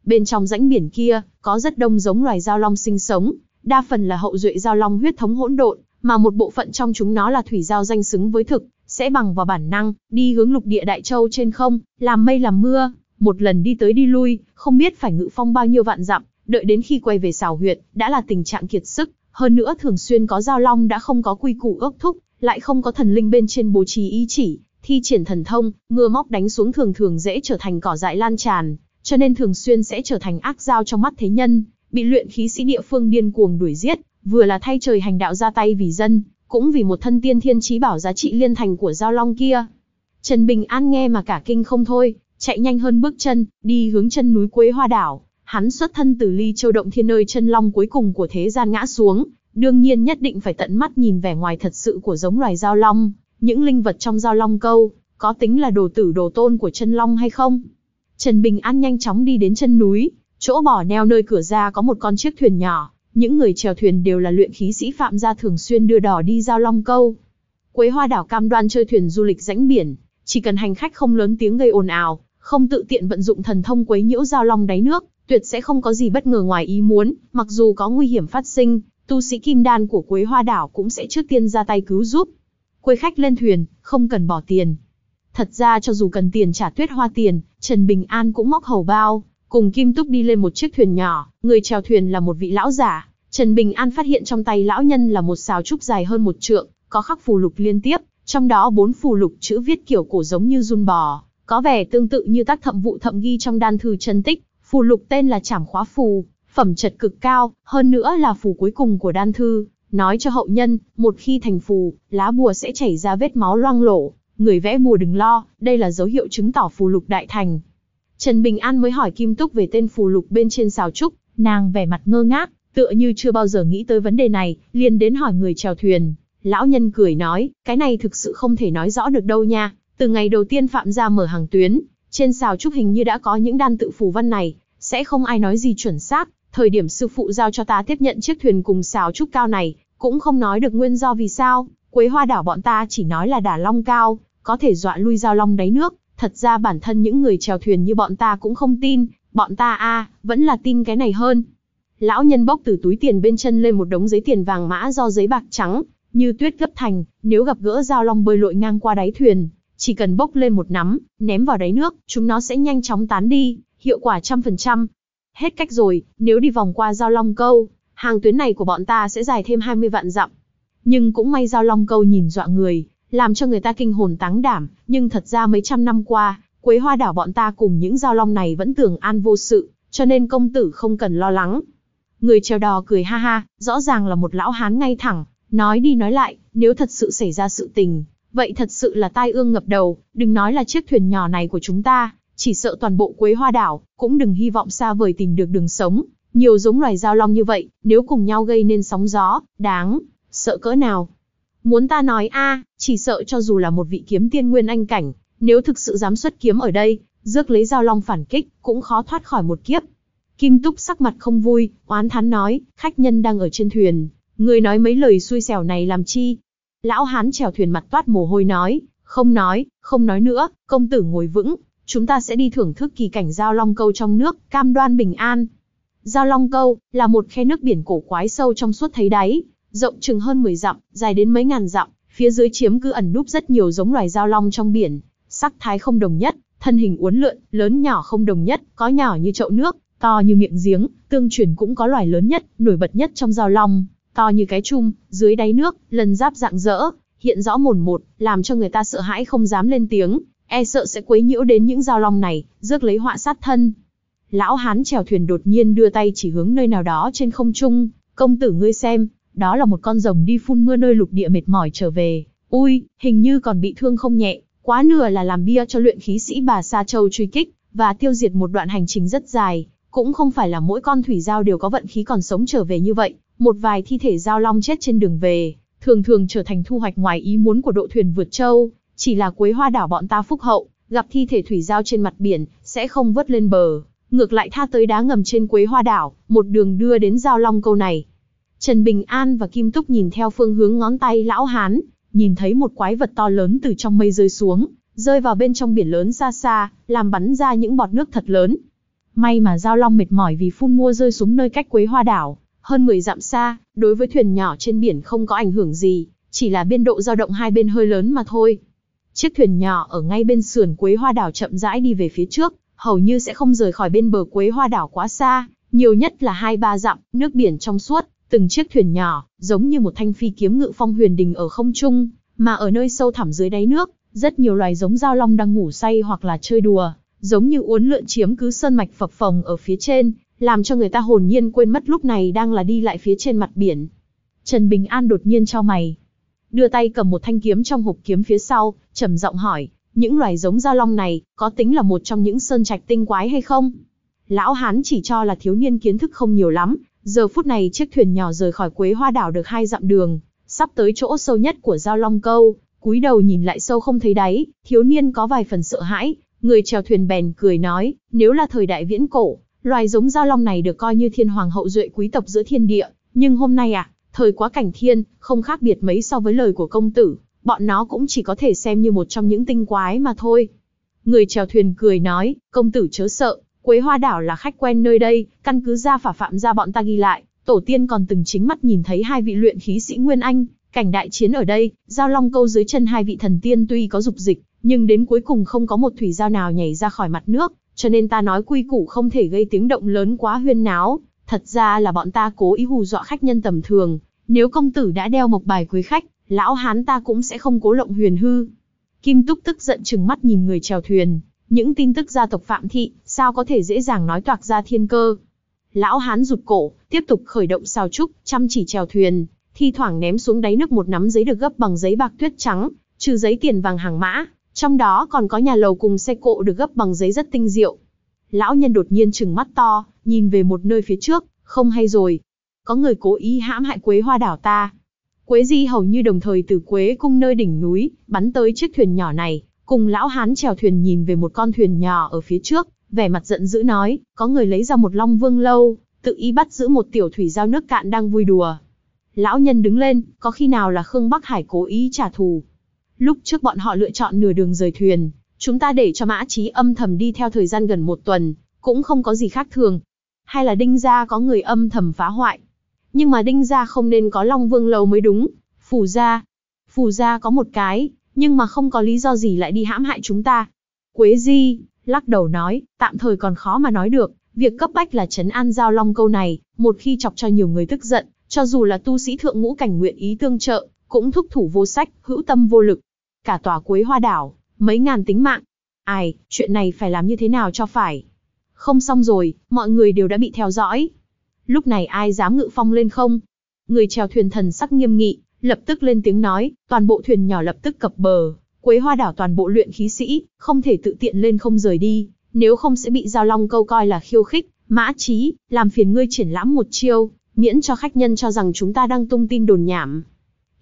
Bên trong rãnh biển kia, có rất đông giống loài giao long sinh sống, đa phần là hậu duệ giao long huyết thống hỗn độn, mà một bộ phận trong chúng nó là thủy giao danh xứng với thực, sẽ bằng vào bản năng, đi hướng lục địa đại châu trên không, làm mây làm mưa, một lần đi tới đi lui, không biết phải ngự phong bao nhiêu vạn dặm, đợi đến khi quay về xào huyện, đã là tình trạng kiệt sức, hơn nữa thường xuyên có giao long đã không có quy củ ước thúc, lại không có thần linh bên trên bố trí ý chỉ, thi triển thần thông, mưa móc đánh xuống thường thường dễ trở thành cỏ dại lan tràn, cho nên thường xuyên sẽ trở thành ác giao trong mắt thế nhân, bị luyện khí sĩ địa phương điên cuồng đuổi giết, vừa là thay trời hành đạo ra tay vì dân, cũng vì một thân tiên thiên trí bảo giá trị liên thành của giao long kia. Trần Bình An nghe mà cả kinh không thôi, chạy nhanh hơn bước chân, đi hướng chân núi Quế Hoa Đảo. Hắn xuất thân từ Ly Châu Động Thiên nơi chân long cuối cùng của thế gian ngã xuống, đương nhiên nhất định phải tận mắt nhìn vẻ ngoài thật sự của giống loài giao long, những linh vật trong giao long câu, có tính là đồ tử đồ tôn của chân long hay không. Trần Bình An nhanh chóng đi đến chân núi, chỗ bỏ neo nơi cửa ra có một con chiếc thuyền nhỏ, những người chèo thuyền đều là luyện khí sĩ phạm gia thường xuyên đưa đò đi giao long câu. Quế Hoa đảo cam đoan chơi thuyền du lịch rãnh biển, chỉ cần hành khách không lớn tiếng gây ồn ào, không tự tiện vận dụng thần thông quấy nhiễu giao long đáy nước, tuyệt sẽ không có gì bất ngờ ngoài ý muốn, mặc dù có nguy hiểm phát sinh, tu sĩ kim đan của Quế Hoa đảo cũng sẽ trước tiên ra tay cứu giúp. Quế khách lên thuyền, không cần bỏ tiền. Thật ra cho dù cần tiền trả tuyết hoa tiền, Trần Bình An cũng móc hầu bao, cùng Kim Túc đi lên một chiếc thuyền nhỏ, người chèo thuyền là một vị lão giả. Trần Bình An phát hiện trong tay lão nhân là một xào trúc dài hơn một trượng, có khắc phù lục liên tiếp, trong đó bốn phù lục chữ viết kiểu cổ giống như run bò, có vẻ tương tự như tác thậm vụ thậm ghi trong đan thư chân tích, phù lục tên là Trảm Khóa phù, phẩm chất cực cao, hơn nữa là phù cuối cùng của đan thư, nói cho hậu nhân, một khi thành phù, lá bùa sẽ chảy ra vết máu loang lổ, người vẽ bùa đừng lo, đây là dấu hiệu chứng tỏ phù lục đại thành. Trần Bình An mới hỏi Kim Túc về tên phù lục bên trên xào trúc, nàng vẻ mặt ngơ ngác, tựa như chưa bao giờ nghĩ tới vấn đề này, liền đến hỏi người chèo thuyền. Lão nhân cười nói, cái này thực sự không thể nói rõ được đâu nha. Từ ngày đầu tiên Phạm gia mở hàng tuyến, trên xào trúc hình như đã có những đan tự phù văn này, sẽ không ai nói gì chuẩn xác. Thời điểm sư phụ giao cho ta tiếp nhận chiếc thuyền cùng xào trúc cao này, cũng không nói được nguyên do vì sao. Quế hoa đảo bọn ta chỉ nói là đà long cao, có thể dọa lui giao long đáy nước. Thật ra bản thân những người trèo thuyền như bọn ta cũng không tin, bọn ta a vẫn là tin cái này hơn lão nhân bốc từ túi tiền bên chân lên một đống giấy tiền vàng mã do giấy bạc trắng như tuyết gấp thành, nếu gặp gỡ dao long bơi lội ngang qua đáy thuyền, chỉ cần bốc lên một nắm, ném vào đáy nước, chúng nó sẽ nhanh chóng tán đi, hiệu quả trăm phần trăm. Hết cách rồi, nếu đi vòng qua giao long câu, hàng tuyến này của bọn ta sẽ dài thêm 20 vạn dặm. Nhưng cũng may giao long câu nhìn dọa người, làm cho người ta kinh hồn táng đảm, nhưng thật ra mấy trăm năm qua, Quế Hoa đảo bọn ta cùng những giao long này vẫn tưởng an vô sự, cho nên công tử không cần lo lắng. Người treo đò cười ha ha, rõ ràng là một lão hán ngay thẳng, Nói đi nói lại, nếu thật sự xảy ra sự tình, vậy thật sự là tai ương ngập đầu, đừng nói là chiếc thuyền nhỏ này của chúng ta, chỉ sợ toàn bộ Quế Hoa đảo, cũng đừng hy vọng xa vời tìm được đường sống. Nhiều giống loài giao long như vậy, nếu cùng nhau gây nên sóng gió, đáng, sợ cỡ nào. Muốn ta nói a, chỉ sợ cho dù là một vị kiếm tiên nguyên anh cảnh, nếu thực sự dám xuất kiếm ở đây, rước lấy giao long phản kích, cũng khó thoát khỏi một kiếp. Kim Túc sắc mặt không vui, oán thán nói, khách nhân đang ở trên thuyền, Ngươi nói mấy lời xui xẻo này làm chi? Lão hán chèo thuyền mặt toát mồ hôi nói, không nói, không nói nữa, công tử ngồi vững, chúng ta sẽ đi thưởng thức kỳ cảnh giao long câu trong nước, cam đoan bình an. Giao long câu là một khe nước biển cổ quái sâu trong suốt thấy đáy, rộng chừng hơn 10 dặm, dài đến mấy ngàn dặm, phía dưới chiếm cứ ẩn núp rất nhiều giống loài giao long trong biển, sắc thái không đồng nhất, thân hình uốn lượn, lớn nhỏ không đồng nhất, có nhỏ như chậu nước, to như miệng giếng, tương truyền cũng có loài lớn nhất, nổi bật nhất trong giao long to như cái chum, dưới đáy nước, lần giáp dạng dỡ, hiện rõ mồn một, làm cho người ta sợ hãi không dám lên tiếng, e sợ sẽ quấy nhiễu đến những giao long này, rước lấy họa sát thân. Lão hán chèo thuyền đột nhiên đưa tay chỉ hướng nơi nào đó trên không trung, công tử ngươi xem, đó là một con rồng đi phun mưa nơi lục địa mệt mỏi trở về, ui, hình như còn bị thương không nhẹ, quá nửa là làm bia cho luyện khí sĩ bà Sa Châu truy kích, và tiêu diệt một đoạn hành trình rất dài, cũng không phải là mỗi con thủy giao đều có vận khí còn sống trở về như vậy, một vài thi thể giao long chết trên đường về, thường thường trở thành thu hoạch ngoài ý muốn của đội thuyền vượt châu, chỉ là Quế Hoa đảo bọn ta phúc hậu, gặp thi thể thủy giao trên mặt biển, sẽ không vớt lên bờ, ngược lại tha tới đá ngầm trên Quế Hoa đảo, một đường đưa đến giao long câu này. Trần Bình An và Kim Túc nhìn theo phương hướng ngón tay lão hán, nhìn thấy một quái vật to lớn từ trong mây rơi xuống, rơi vào bên trong biển lớn xa xa, làm bắn ra những bọt nước thật lớn. May mà Giao Long mệt mỏi vì phun mua rơi xuống nơi cách Quế Hoa đảo, hơn 10 dặm xa, đối với thuyền nhỏ trên biển không có ảnh hưởng gì, chỉ là biên độ dao động hai bên hơi lớn mà thôi. Chiếc thuyền nhỏ ở ngay bên sườn Quế Hoa đảo chậm rãi đi về phía trước, hầu như sẽ không rời khỏi bên bờ Quế Hoa đảo quá xa, nhiều nhất là hai ba dặm, nước biển trong suốt, từng chiếc thuyền nhỏ, giống như một thanh phi kiếm ngự phong huyền đình ở không trung, mà ở nơi sâu thẳm dưới đáy nước, rất nhiều loài giống dao long đang ngủ say hoặc là chơi đùa, giống như uốn lượn chiếm cứ sơn mạch phập phồng ở phía trên, làm cho người ta hồn nhiên quên mất lúc này đang là đi lại phía trên mặt biển. Trần Bình An đột nhiên cho mày. Đưa tay cầm một thanh kiếm trong hộp kiếm phía sau, trầm giọng hỏi, những loài giống giao long này, có tính là một trong những sơn trạch tinh quái hay không? Lão Hán chỉ cho là thiếu niên kiến thức không nhiều lắm, giờ phút này chiếc thuyền nhỏ rời khỏi Quế Hoa Đảo được hai dặm đường, sắp tới chỗ sâu nhất của giao long câu, cúi đầu nhìn lại sâu không thấy đáy, thiếu niên có vài phần sợ hãi, người chèo thuyền bèn cười nói, nếu là thời đại viễn cổ, Loài giống giao long này được coi như thiên hoàng hậu duệ quý tộc giữa thiên địa, nhưng hôm nay à, thời quá cảnh thiên, không khác biệt mấy so với lời của công tử, bọn nó cũng chỉ có thể xem như một trong những tinh quái mà thôi. Người chèo thuyền cười nói, công tử chớ sợ, Quế Hoa Đảo là khách quen nơi đây, căn cứ ra phả phạm ra bọn ta ghi lại, tổ tiên còn từng chính mắt nhìn thấy hai vị luyện khí sĩ Nguyên Anh, cảnh đại chiến ở đây, giao long câu dưới chân hai vị thần tiên tuy có dục dịch, nhưng đến cuối cùng không có một thủy giao nào nhảy ra khỏi mặt nước, cho nên ta nói quy củ không thể gây tiếng động lớn quá huyên náo, thật ra là bọn ta cố ý hù dọa khách nhân tầm thường, nếu công tử đã đeo mộc bài cưới khách, lão hán ta cũng sẽ không cố lộng huyền hư. Kim Túc tức giận chừng mắt nhìn người chèo thuyền, những tin tức gia tộc Phạm Thị, sao có thể dễ dàng nói toạc ra thiên cơ. Lão hán rụt cổ, tiếp tục khởi động xào trúc, chăm chỉ chèo thuyền, thi thoảng ném xuống đáy nước một nắm giấy được gấp bằng giấy bạc tuyết trắng, trừ giấy tiền vàng hàng mã, trong đó còn có nhà lầu cùng xe cộ được gấp bằng giấy rất tinh diệu. Lão nhân đột nhiên trừng mắt to, nhìn về một nơi phía trước, không hay rồi. Có người cố ý hãm hại quế hoa đảo ta. Quế di hầu như đồng thời từ quế cung nơi đỉnh núi, bắn tới chiếc thuyền nhỏ này, cùng lão hán trèo thuyền nhìn về một con thuyền nhỏ ở phía trước, vẻ mặt giận dữ nói, có người lấy ra một long vương lâu, tự ý bắt giữ một tiểu thủy giao nước cạn đang vui đùa. Lão nhân đứng lên, có khi nào là Khương Bắc Hải cố ý trả thù, Lúc trước bọn họ lựa chọn nửa đường rời thuyền, chúng ta để cho Mã Chí âm thầm đi theo thời gian gần một tuần, cũng không có gì khác thường. Hay là Đinh gia có người âm thầm phá hoại. Nhưng mà Đinh gia không nên có Long Vương lâu mới đúng. Phù gia, Phù gia có một cái, nhưng mà không có lý do gì lại đi hãm hại chúng ta. Quế Di lắc đầu nói, tạm thời còn khó mà nói được, việc cấp bách là chấn an giao long câu này, một khi chọc cho nhiều người tức giận, cho dù là tu sĩ thượng ngũ cảnh nguyện ý tương trợ, cũng thúc thủ vô sách, hữu tâm vô lực. Cả tòa Quế Hoa đảo, mấy ngàn tính mạng. Ai, chuyện này phải làm như thế nào cho phải? Không xong rồi, mọi người đều đã bị theo dõi. Lúc này ai dám ngự phong lên không? Người chèo thuyền thần sắc nghiêm nghị, lập tức lên tiếng nói, toàn bộ thuyền nhỏ lập tức cập bờ, Quế Hoa đảo toàn bộ luyện khí sĩ, không thể tự tiện lên không rời đi, nếu không sẽ bị giao long câu coi là khiêu khích, mã trí, làm phiền ngươi triển lãm một chiêu, miễn cho khách nhân cho rằng chúng ta đang tung tin đồn nhảm.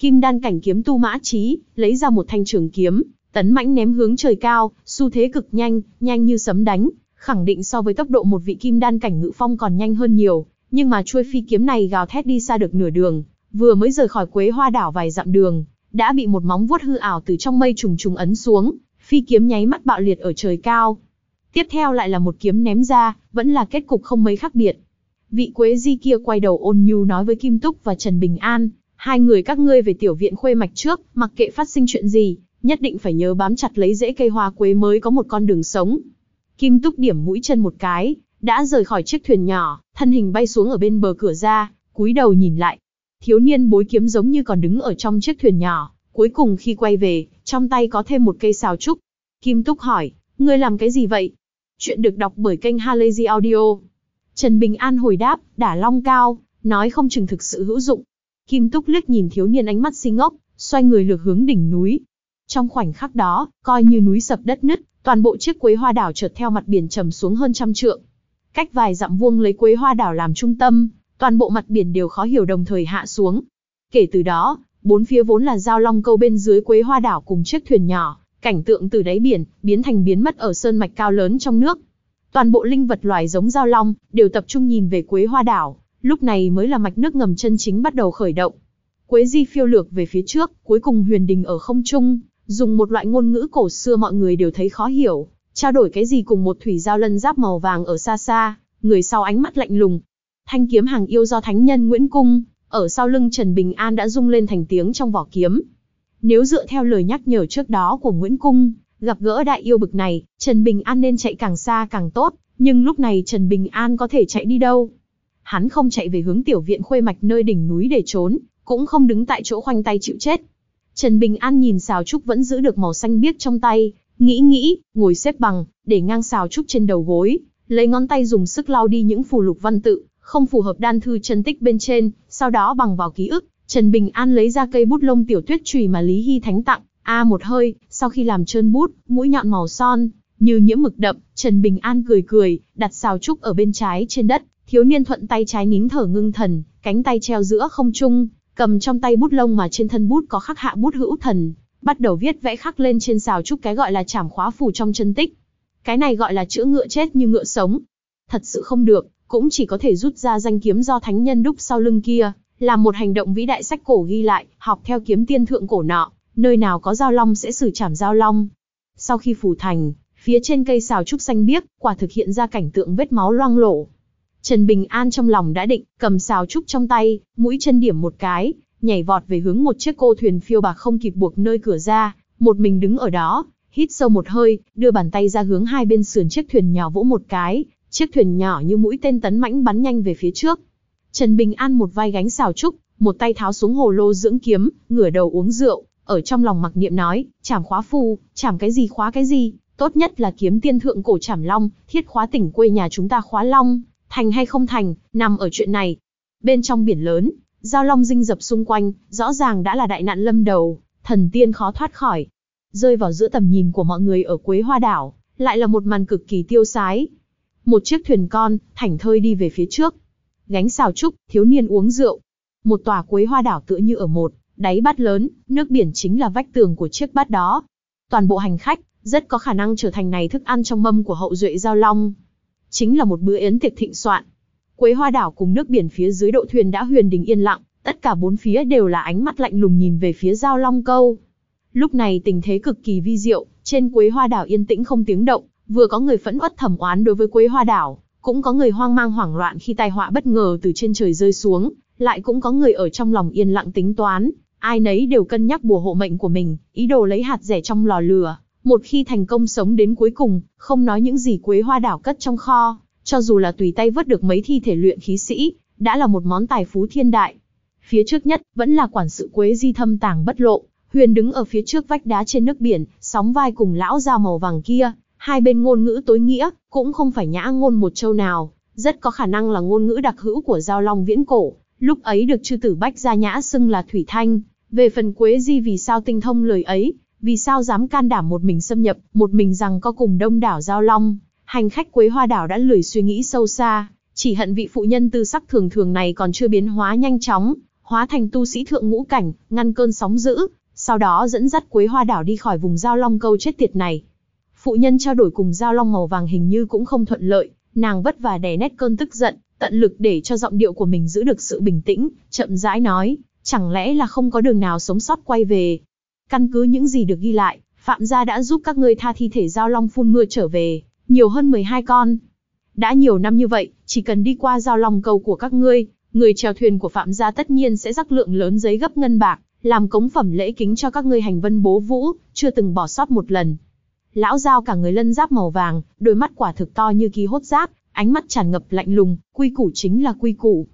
Kim đan cảnh kiếm tu mã trí, lấy ra một thanh trường kiếm, tấn mãnh ném hướng trời cao, xu thế cực nhanh, nhanh như sấm đánh, khẳng định so với tốc độ một vị kim đan cảnh ngự phong còn nhanh hơn nhiều, nhưng mà chuôi phi kiếm này gào thét đi xa được nửa đường, vừa mới rời khỏi Quế Hoa đảo vài dặm đường, đã bị một móng vuốt hư ảo từ trong mây trùng trùng ấn xuống, phi kiếm nháy mắt bạo liệt ở trời cao. Tiếp theo lại là một kiếm ném ra, vẫn là kết cục không mấy khác biệt. Vị Quế Di kia quay đầu ôn nhu nói với Kim Túc và Trần Bình An, hai người các ngươi về tiểu viện khuê mạch trước, mặc kệ phát sinh chuyện gì, nhất định phải nhớ bám chặt lấy rễ cây hoa quế mới có một con đường sống. Kim Túc điểm mũi chân một cái, đã rời khỏi chiếc thuyền nhỏ, thân hình bay xuống ở bên bờ cửa ra, cúi đầu nhìn lại. Thiếu niên bối kiếm giống như còn đứng ở trong chiếc thuyền nhỏ, cuối cùng khi quay về, trong tay có thêm một cây xào trúc. Kim Túc hỏi, ngươi làm cái gì vậy? Chuyện được đọc bởi kênh Halazy Audio. Trần Bình An hồi đáp, đả long cao, nói không chừng thực sự hữu dụng. Kim Túc lướt nhìn thiếu niên ánh mắt si ngốc, xoay người lược hướng đỉnh núi. Trong khoảnh khắc đó, coi như núi sập đất nứt, toàn bộ chiếc quế hoa đảo trượt theo mặt biển trầm xuống hơn trăm trượng. Cách vài dặm vuông lấy quế hoa đảo làm trung tâm, toàn bộ mặt biển đều khó hiểu đồng thời hạ xuống. Kể từ đó, bốn phía vốn là giao long câu bên dưới quế hoa đảo cùng chiếc thuyền nhỏ, cảnh tượng từ đáy biển biến thành biến mất ở sơn mạch cao lớn trong nước. Toàn bộ linh vật loài giống giao long đều tập trung nhìn về quế hoa đảo. Lúc này mới là mạch nước ngầm chân chính bắt đầu khởi động. Quế Di phiêu lược về phía trước, cuối cùng Huyền Đình ở không trung, dùng một loại ngôn ngữ cổ xưa mọi người đều thấy khó hiểu, trao đổi cái gì cùng một thủy giao lân giáp màu vàng ở xa xa, người sau ánh mắt lạnh lùng. Thanh kiếm hàng yêu do thánh nhân Nguyễn Cung, ở sau lưng Trần Bình An đã rung lên thành tiếng trong vỏ kiếm. Nếu dựa theo lời nhắc nhở trước đó của Nguyễn Cung, gặp gỡ đại yêu bực này, Trần Bình An nên chạy càng xa càng tốt, nhưng lúc này Trần Bình An có thể chạy đi đâu? hắn không chạy về hướng tiểu viện khuê mạch nơi đỉnh núi để trốn, cũng không đứng tại chỗ khoanh tay chịu chết. Trần Bình An nhìn xào trúc vẫn giữ được màu xanh biếc trong tay, nghĩ nghĩ, ngồi xếp bằng, để ngang xào trúc trên đầu gối, lấy ngón tay dùng sức lau đi những phù lục văn tự, không phù hợp đan thư chân tích bên trên, sau đó bằng vào ký ức, Trần Bình An lấy ra cây bút lông tiểu tuyết chùy mà Lý Hy Thánh tặng, a một hơi, sau khi làm trơn bút, mũi nhọn màu son, như nhiễm mực đậm, Trần Bình An cười cười, đặt xào trúc ở bên trái trên đất, Thiếu niên thuận tay trái nín thở ngưng thần, cánh tay treo giữa không trung, cầm trong tay bút lông mà trên thân bút có khắc hạ bút hữu thần, bắt đầu viết vẽ khắc lên trên xào trúc cái gọi là chảm khóa phù trong chân tích. Cái này gọi là chữ ngựa chết như ngựa sống. Thật sự không được, cũng chỉ có thể rút ra danh kiếm do thánh nhân đúc sau lưng kia, làm một hành động vĩ đại sách cổ ghi lại, học theo kiếm tiên thượng cổ nọ, nơi nào có giao long sẽ xử chảm giao long. Sau khi phủ thành, phía trên cây xào trúc xanh biếc, quả thực hiện ra cảnh tượng vết máu loang lổ. Trần Bình An trong lòng đã định, cầm xào trúc trong tay, mũi chân điểm một cái, nhảy vọt về hướng một chiếc cô thuyền phiêu bạc không kịp buộc nơi cửa ra, một mình đứng ở đó, hít sâu một hơi, đưa bàn tay ra hướng hai bên sườn chiếc thuyền nhỏ vỗ một cái, chiếc thuyền nhỏ như mũi tên tấn mãnh bắn nhanh về phía trước. Trần Bình An một vai gánh xào trúc, một tay tháo xuống hồ lô dưỡng kiếm, ngửa đầu uống rượu, ở trong lòng mặc niệm nói, chảm khóa phù, chảm cái gì khóa cái gì, tốt nhất là kiếm tiên thượng cổ chảm long, thiết khóa tỉnh quê nhà chúng ta khóa long, thành hay không thành, nằm ở chuyện này. Bên trong biển lớn, giao long dinh dập xung quanh, rõ ràng đã là đại nạn lâm đầu, thần tiên khó thoát khỏi. Rơi vào giữa tầm nhìn của mọi người ở Quế Hoa Đảo, lại là một màn cực kỳ tiêu sái. Một chiếc thuyền con, thảnh thơi đi về phía trước. Gánh xào trúc, thiếu niên uống rượu. Một tòa Quế Hoa Đảo tựa như ở một, đáy bát lớn, nước biển chính là vách tường của chiếc bát đó. Toàn bộ hành khách, rất có khả năng trở thành này thức ăn trong mâm của hậu duệ giao long chính là một bữa yến tiệc thịnh soạn. Quế hoa đảo cùng nước biển phía dưới độ thuyền đã huyền đình yên lặng, tất cả bốn phía đều là ánh mắt lạnh lùng nhìn về phía giao long câu. Lúc này tình thế cực kỳ vi diệu, trên quế hoa đảo yên tĩnh không tiếng động, vừa có người phẫn uất thẩm oán đối với quế hoa đảo, cũng có người hoang mang hoảng loạn khi tai họa bất ngờ từ trên trời rơi xuống, lại cũng có người ở trong lòng yên lặng tính toán, ai nấy đều cân nhắc bùa hộ mệnh của mình, ý đồ lấy hạt rẻ trong lò lửa. Một khi thành công sống đến cuối cùng, không nói những gì quế hoa đảo cất trong kho, cho dù là tùy tay vớt được mấy thi thể luyện khí sĩ, đã là một món tài phú thiên đại. Phía trước nhất vẫn là quản sự quế di thâm tàng bất lộ, huyền đứng ở phía trước vách đá trên nước biển, sóng vai cùng lão da màu vàng kia, hai bên ngôn ngữ tối nghĩa, cũng không phải nhã ngôn một châu nào, rất có khả năng là ngôn ngữ đặc hữu của giao long viễn cổ, lúc ấy được chư tử bách gia nhã xưng là thủy thanh. Về phần quế di vì sao tinh thông lời ấy, vì sao dám can đảm một mình xâm nhập, một mình rằng có cùng đông đảo Giao Long, hành khách Quế Hoa Đảo đã lười suy nghĩ sâu xa, chỉ hận vị phụ nhân tư sắc thường thường này còn chưa biến hóa nhanh chóng, hóa thành tu sĩ thượng ngũ cảnh, ngăn cơn sóng dữ, sau đó dẫn dắt Quế Hoa Đảo đi khỏi vùng Giao Long câu chết tiệt này. Phụ nhân trao đổi cùng Giao Long màu vàng hình như cũng không thuận lợi, nàng vất vả đè nét cơn tức giận, tận lực để cho giọng điệu của mình giữ được sự bình tĩnh, chậm rãi nói, chẳng lẽ là không có đường nào sống sót quay về, Căn cứ những gì được ghi lại, Phạm gia đã giúp các ngươi tha thi thể giao long phun mưa trở về, nhiều hơn 12 con. Đã nhiều năm như vậy, chỉ cần đi qua giao long cầu của các ngươi, người chèo thuyền của Phạm gia tất nhiên sẽ rắc lượng lớn giấy gấp ngân bạc, làm cống phẩm lễ kính cho các ngươi hành vân bố vũ, chưa từng bỏ sót một lần. Lão giao cả người lân giáp màu vàng, đôi mắt quả thực to như ký hốt giáp, ánh mắt tràn ngập lạnh lùng, quy củ chính là quy củ.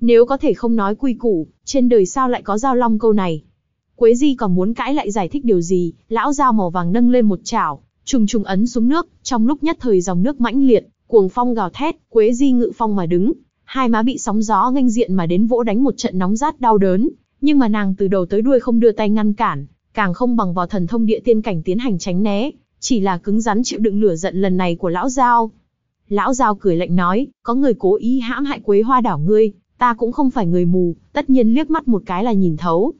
Nếu có thể không nói quy củ, trên đời sao lại có giao long câu này? Quế Di còn muốn cãi lại giải thích điều gì, lão dao màu vàng nâng lên một chảo, trùng trùng ấn xuống nước, trong lúc nhất thời dòng nước mãnh liệt, cuồng phong gào thét, Quế Di ngự phong mà đứng, hai má bị sóng gió nghênh diện mà đến vỗ đánh một trận nóng rát đau đớn, nhưng mà nàng từ đầu tới đuôi không đưa tay ngăn cản, càng không bằng vào thần thông địa tiên cảnh tiến hành tránh né, chỉ là cứng rắn chịu đựng lửa giận lần này của lão dao. Lão dao cười lạnh nói, có người cố ý hãm hại Quế Hoa đảo ngươi, ta cũng không phải người mù, tất nhiên liếc mắt một cái là nhìn thấu,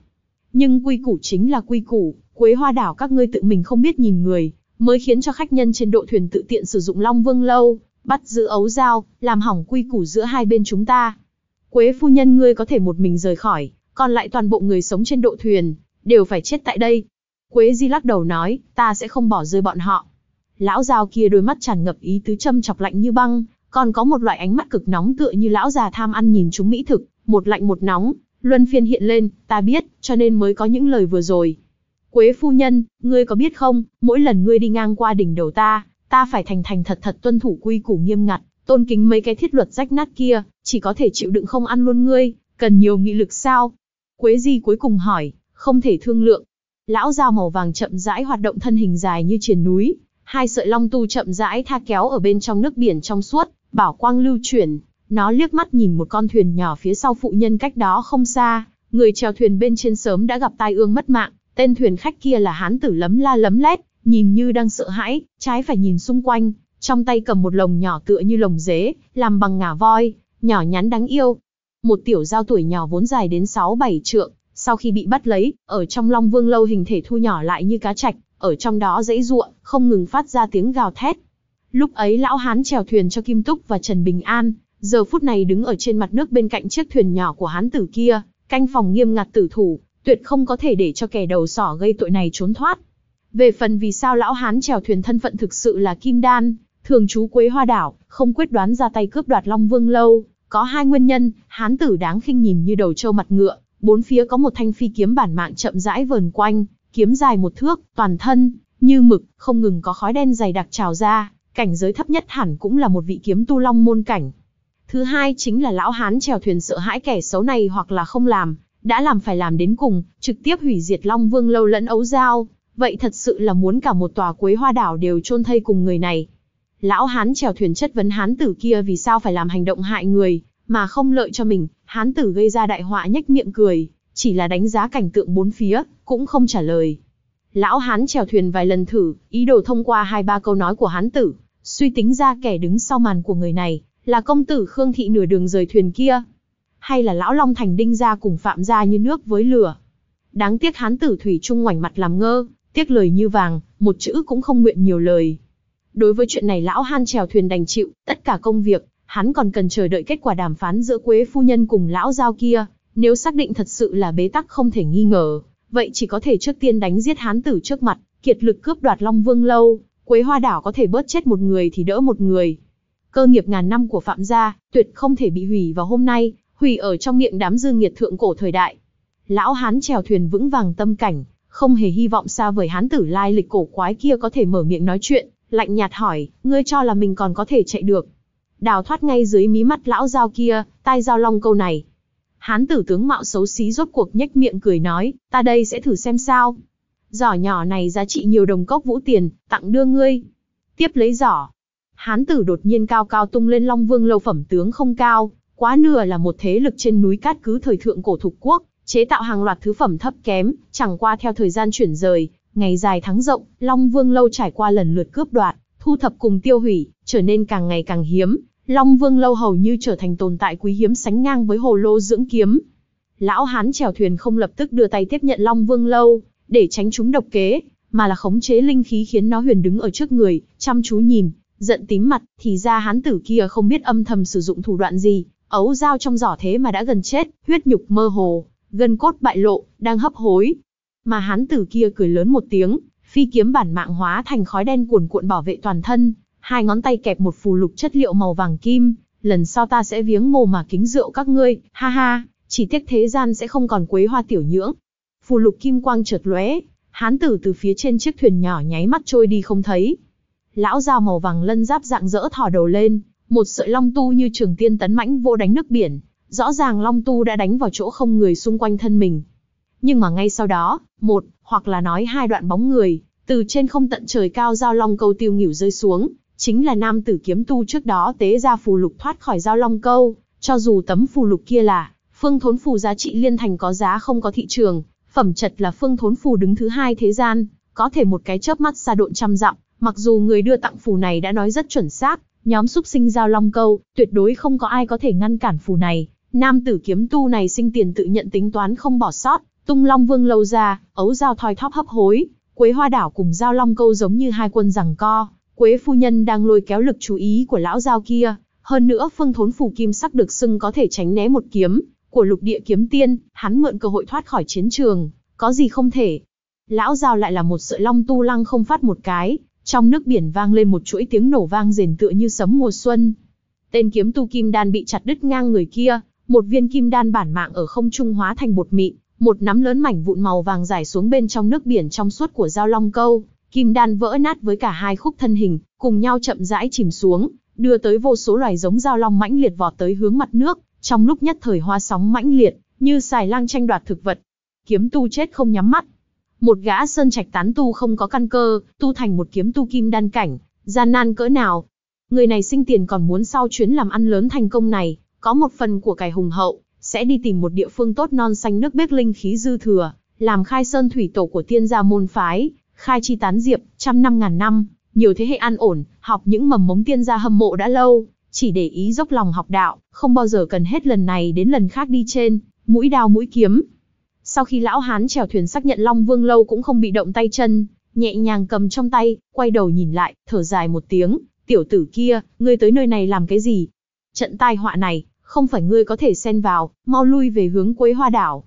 nhưng quy củ chính là quy củ, Quế Hoa đảo các ngươi tự mình không biết nhìn người, mới khiến cho khách nhân trên độ thuyền tự tiện sử dụng Long Vương lâu, bắt giữ ấu dao, làm hỏng quy củ giữa hai bên chúng ta. Quế phu nhân ngươi có thể một mình rời khỏi, còn lại toàn bộ người sống trên độ thuyền, đều phải chết tại đây. Quế Di lắc đầu nói, ta sẽ không bỏ rơi bọn họ. Lão dao kia đôi mắt tràn ngập ý tứ châm chọc lạnh như băng, còn có một loại ánh mắt cực nóng tựa như lão già tham ăn nhìn chúng mỹ thực, một lạnh một nóng, Luân phiên hiện lên, ta biết, cho nên mới có những lời vừa rồi. Quế phu nhân, ngươi có biết không, mỗi lần ngươi đi ngang qua đỉnh đầu ta, ta phải thành thành thật thật tuân thủ quy củ nghiêm ngặt, tôn kính mấy cái thiết luật rách nát kia, chỉ có thể chịu đựng không ăn luôn ngươi, cần nhiều nghị lực sao? Quế di cuối cùng hỏi, không thể thương lượng. Lão dao màu vàng chậm rãi hoạt động thân hình dài như triền núi, hai sợi long tu chậm rãi tha kéo ở bên trong nước biển trong suốt, bảo quang lưu chuyển, nó liếc mắt nhìn một con thuyền nhỏ phía sau phụ nhân cách đó không xa, người chèo thuyền bên trên sớm đã gặp tai ương mất mạng, tên thuyền khách kia là hán tử lấm la lấm lét, nhìn như đang sợ hãi, trái phải nhìn xung quanh, trong tay cầm một lồng nhỏ tựa như lồng dế, làm bằng ngà voi, nhỏ nhắn đáng yêu. Một tiểu giao tuổi nhỏ vốn dài đến 6-7 trượng, sau khi bị bắt lấy, ở trong Long Vương lâu hình thể thu nhỏ lại như cá trạch, ở trong đó dãy ruộng, không ngừng phát ra tiếng gào thét. Lúc ấy lão hán trèo thuyền cho Kim Túc và Trần Bình An, Giờ phút này đứng ở trên mặt nước bên cạnh chiếc thuyền nhỏ của hán tử kia, canh phòng nghiêm ngặt tử thủ, tuyệt không có thể để cho kẻ đầu sỏ gây tội này trốn thoát. Về phần vì sao lão hán trèo thuyền thân phận thực sự là Kim Đan, thường trú Quế Hoa Đảo, không quyết đoán ra tay cướp đoạt Long Vương Lâu, có hai nguyên nhân, hán tử đáng khinh nhìn như đầu trâu mặt ngựa, bốn phía có một thanh phi kiếm bản mạng chậm rãi vờn quanh, kiếm dài một thước, toàn thân, như mực, không ngừng có khói đen dày đặc trào ra, cảnh giới thấp nhất hẳn cũng là một vị kiếm tu long môn cảnh. Thứ hai chính là lão hán trèo thuyền sợ hãi kẻ xấu này hoặc là không làm, đã làm phải làm đến cùng, trực tiếp hủy diệt Long Vương lâu lẫn ấu giao, vậy thật sự là muốn cả một tòa quế hoa đảo đều chôn thây cùng người này. Lão hán trèo thuyền chất vấn hán tử kia vì sao phải làm hành động hại người, mà không lợi cho mình, hán tử gây ra đại họa nhếch miệng cười, chỉ là đánh giá cảnh tượng bốn phía, cũng không trả lời. Lão hán trèo thuyền vài lần thử, ý đồ thông qua hai ba câu nói của hán tử, suy tính ra kẻ đứng sau màn của người này, là công tử Khương Thị nửa đường rời thuyền kia, hay là lão Long Thành đinh ra cùng phạm ra như nước với lửa. Đáng tiếc hán tử Thủy Trung ngoảnh mặt làm ngơ, tiếc lời như vàng, một chữ cũng không nguyện nhiều lời. Đối với chuyện này lão Han trèo thuyền đành chịu, tất cả công việc, hắn còn cần chờ đợi kết quả đàm phán giữa Quế Phu Nhân cùng lão giao kia, nếu xác định thật sự là bế tắc không thể nghi ngờ, vậy chỉ có thể trước tiên đánh giết hán tử trước mặt, kiệt lực cướp đoạt Long Vương Lâu, Quế Hoa Đảo có thể bớt chết một người thì đỡ một người. Cơ nghiệp ngàn năm của Phạm gia, tuyệt không thể bị hủy vào hôm nay, hủy ở trong miệng đám dương nghiệt thượng cổ thời đại. Lão hán chèo thuyền vững vàng tâm cảnh, không hề hy vọng xa vời hán tử lai lịch cổ quái kia có thể mở miệng nói chuyện, lạnh nhạt hỏi, ngươi cho là mình còn có thể chạy được. Đào thoát ngay dưới mí mắt lão dao kia, tai dao long câu này. Hán tử tướng mạo xấu xí rốt cuộc nhếch miệng cười nói, ta đây sẽ thử xem sao. Giỏ nhỏ này giá trị nhiều đồng cốc vũ tiền, tặng đưa ngươi. Tiếp lấy giỏ, hán tử đột nhiên cao cao tung lên Long Vương lâu phẩm tướng không cao, quá nửa là một thế lực trên núi cát cứ thời thượng cổ thục quốc, chế tạo hàng loạt thứ phẩm thấp kém, chẳng qua theo thời gian chuyển rời, ngày dài tháng rộng, Long Vương lâu trải qua lần lượt cướp đoạt, thu thập cùng tiêu hủy, trở nên càng ngày càng hiếm, Long Vương lâu hầu như trở thành tồn tại quý hiếm sánh ngang với hồ lô dưỡng kiếm. Lão hán trèo thuyền không lập tức đưa tay tiếp nhận Long Vương lâu, để tránh chúng độc kế, mà là khống chế linh khí khiến nó huyền đứng ở trước người, chăm chú nhìn, Giận tím mặt, thì ra hán tử kia không biết âm thầm sử dụng thủ đoạn gì, ấu dao trong giỏ thế mà đã gần chết, huyết nhục mơ hồ, gân cốt bại lộ, đang hấp hối. Mà hán tử kia cười lớn một tiếng, phi kiếm bản mạng hóa thành khói đen cuồn cuộn bảo vệ toàn thân, hai ngón tay kẹp một phù lục chất liệu màu vàng kim, lần sau ta sẽ viếng mồ mà kính rượu các ngươi, ha ha, chỉ tiếc thế gian sẽ không còn quấy hoa tiểu nhưỡng. Phù lục kim quang chợt lóe, hán tử từ phía trên chiếc thuyền nhỏ nháy mắt trôi đi không thấy, lão dao màu vàng lân giáp dạng dỡ thò đầu lên, một sợi long tu như trường tiên tấn mãnh vô đánh nước biển, rõ ràng long tu đã đánh vào chỗ không người xung quanh thân mình. Nhưng mà ngay sau đó, một, hoặc là nói hai đoạn bóng người, từ trên không tận trời cao giao long câu tiêu nghỉu rơi xuống, chính là nam tử kiếm tu trước đó tế ra phù lục thoát khỏi giao long câu, cho dù tấm phù lục kia là phương thốn phù giá trị liên thành có giá không có thị trường, phẩm chật là phương thốn phù đứng thứ hai thế gian, có thể một cái chớp mắt xa độn trăm dặm, Mặc dù người đưa tặng phù này đã nói rất chuẩn xác, nhóm súc sinh giao long câu, tuyệt đối không có ai có thể ngăn cản phù này. Nam tử kiếm tu này sinh tiền tự nhận tính toán không bỏ sót, tung long vương lâu ra, ấu giao thoi thóp hấp hối, quế hoa đảo cùng giao long câu giống như hai quân rằng co. Quế phu nhân đang lôi kéo lực chú ý của lão giao kia, hơn nữa phương thốn phù kim sắc được xưng có thể tránh né một kiếm của lục địa kiếm tiên, hắn mượn cơ hội thoát khỏi chiến trường, có gì không thể. Lão giao lại là một sợi long tu lăng không phát một cái, trong nước biển vang lên một chuỗi tiếng nổ vang rền tựa như sấm mùa xuân. Tên kiếm tu kim đan bị chặt đứt ngang người kia, một viên kim đan bản mạng ở không trung hóa thành bột mịn, một nắm lớn mảnh vụn màu vàng dài xuống bên trong nước biển trong suốt của dao long câu, kim đan vỡ nát với cả hai khúc thân hình, cùng nhau chậm rãi chìm xuống, đưa tới vô số loài giống dao long mãnh liệt vọt tới hướng mặt nước, trong lúc nhất thời hoa sóng mãnh liệt, như xài lang tranh đoạt thực vật. Kiếm tu chết không nhắm mắt, một gã sơn trạch tán tu không có căn cơ, tu thành một kiếm tu kim đan cảnh, gian nan cỡ nào. Người này sinh tiền còn muốn sau chuyến làm ăn lớn thành công này, có một phần của cải hùng hậu, sẽ đi tìm một địa phương tốt non xanh nước bếp linh khí dư thừa, làm khai sơn thủy tổ của tiên gia môn phái, khai chi tán diệp, trăm năm ngàn năm, nhiều thế hệ an ổn, học những mầm mống tiên gia hâm mộ đã lâu, chỉ để ý dốc lòng học đạo, không bao giờ cần hết lần này đến lần khác đi trên, mũi đao mũi kiếm, sau khi lão hán chèo thuyền xác nhận Long Vương lâu cũng không bị động tay chân, nhẹ nhàng cầm trong tay, quay đầu nhìn lại, thở dài một tiếng, tiểu tử kia, ngươi tới nơi này làm cái gì? Trận tai họa này, không phải ngươi có thể xen vào, mau lui về hướng Quế Hoa đảo.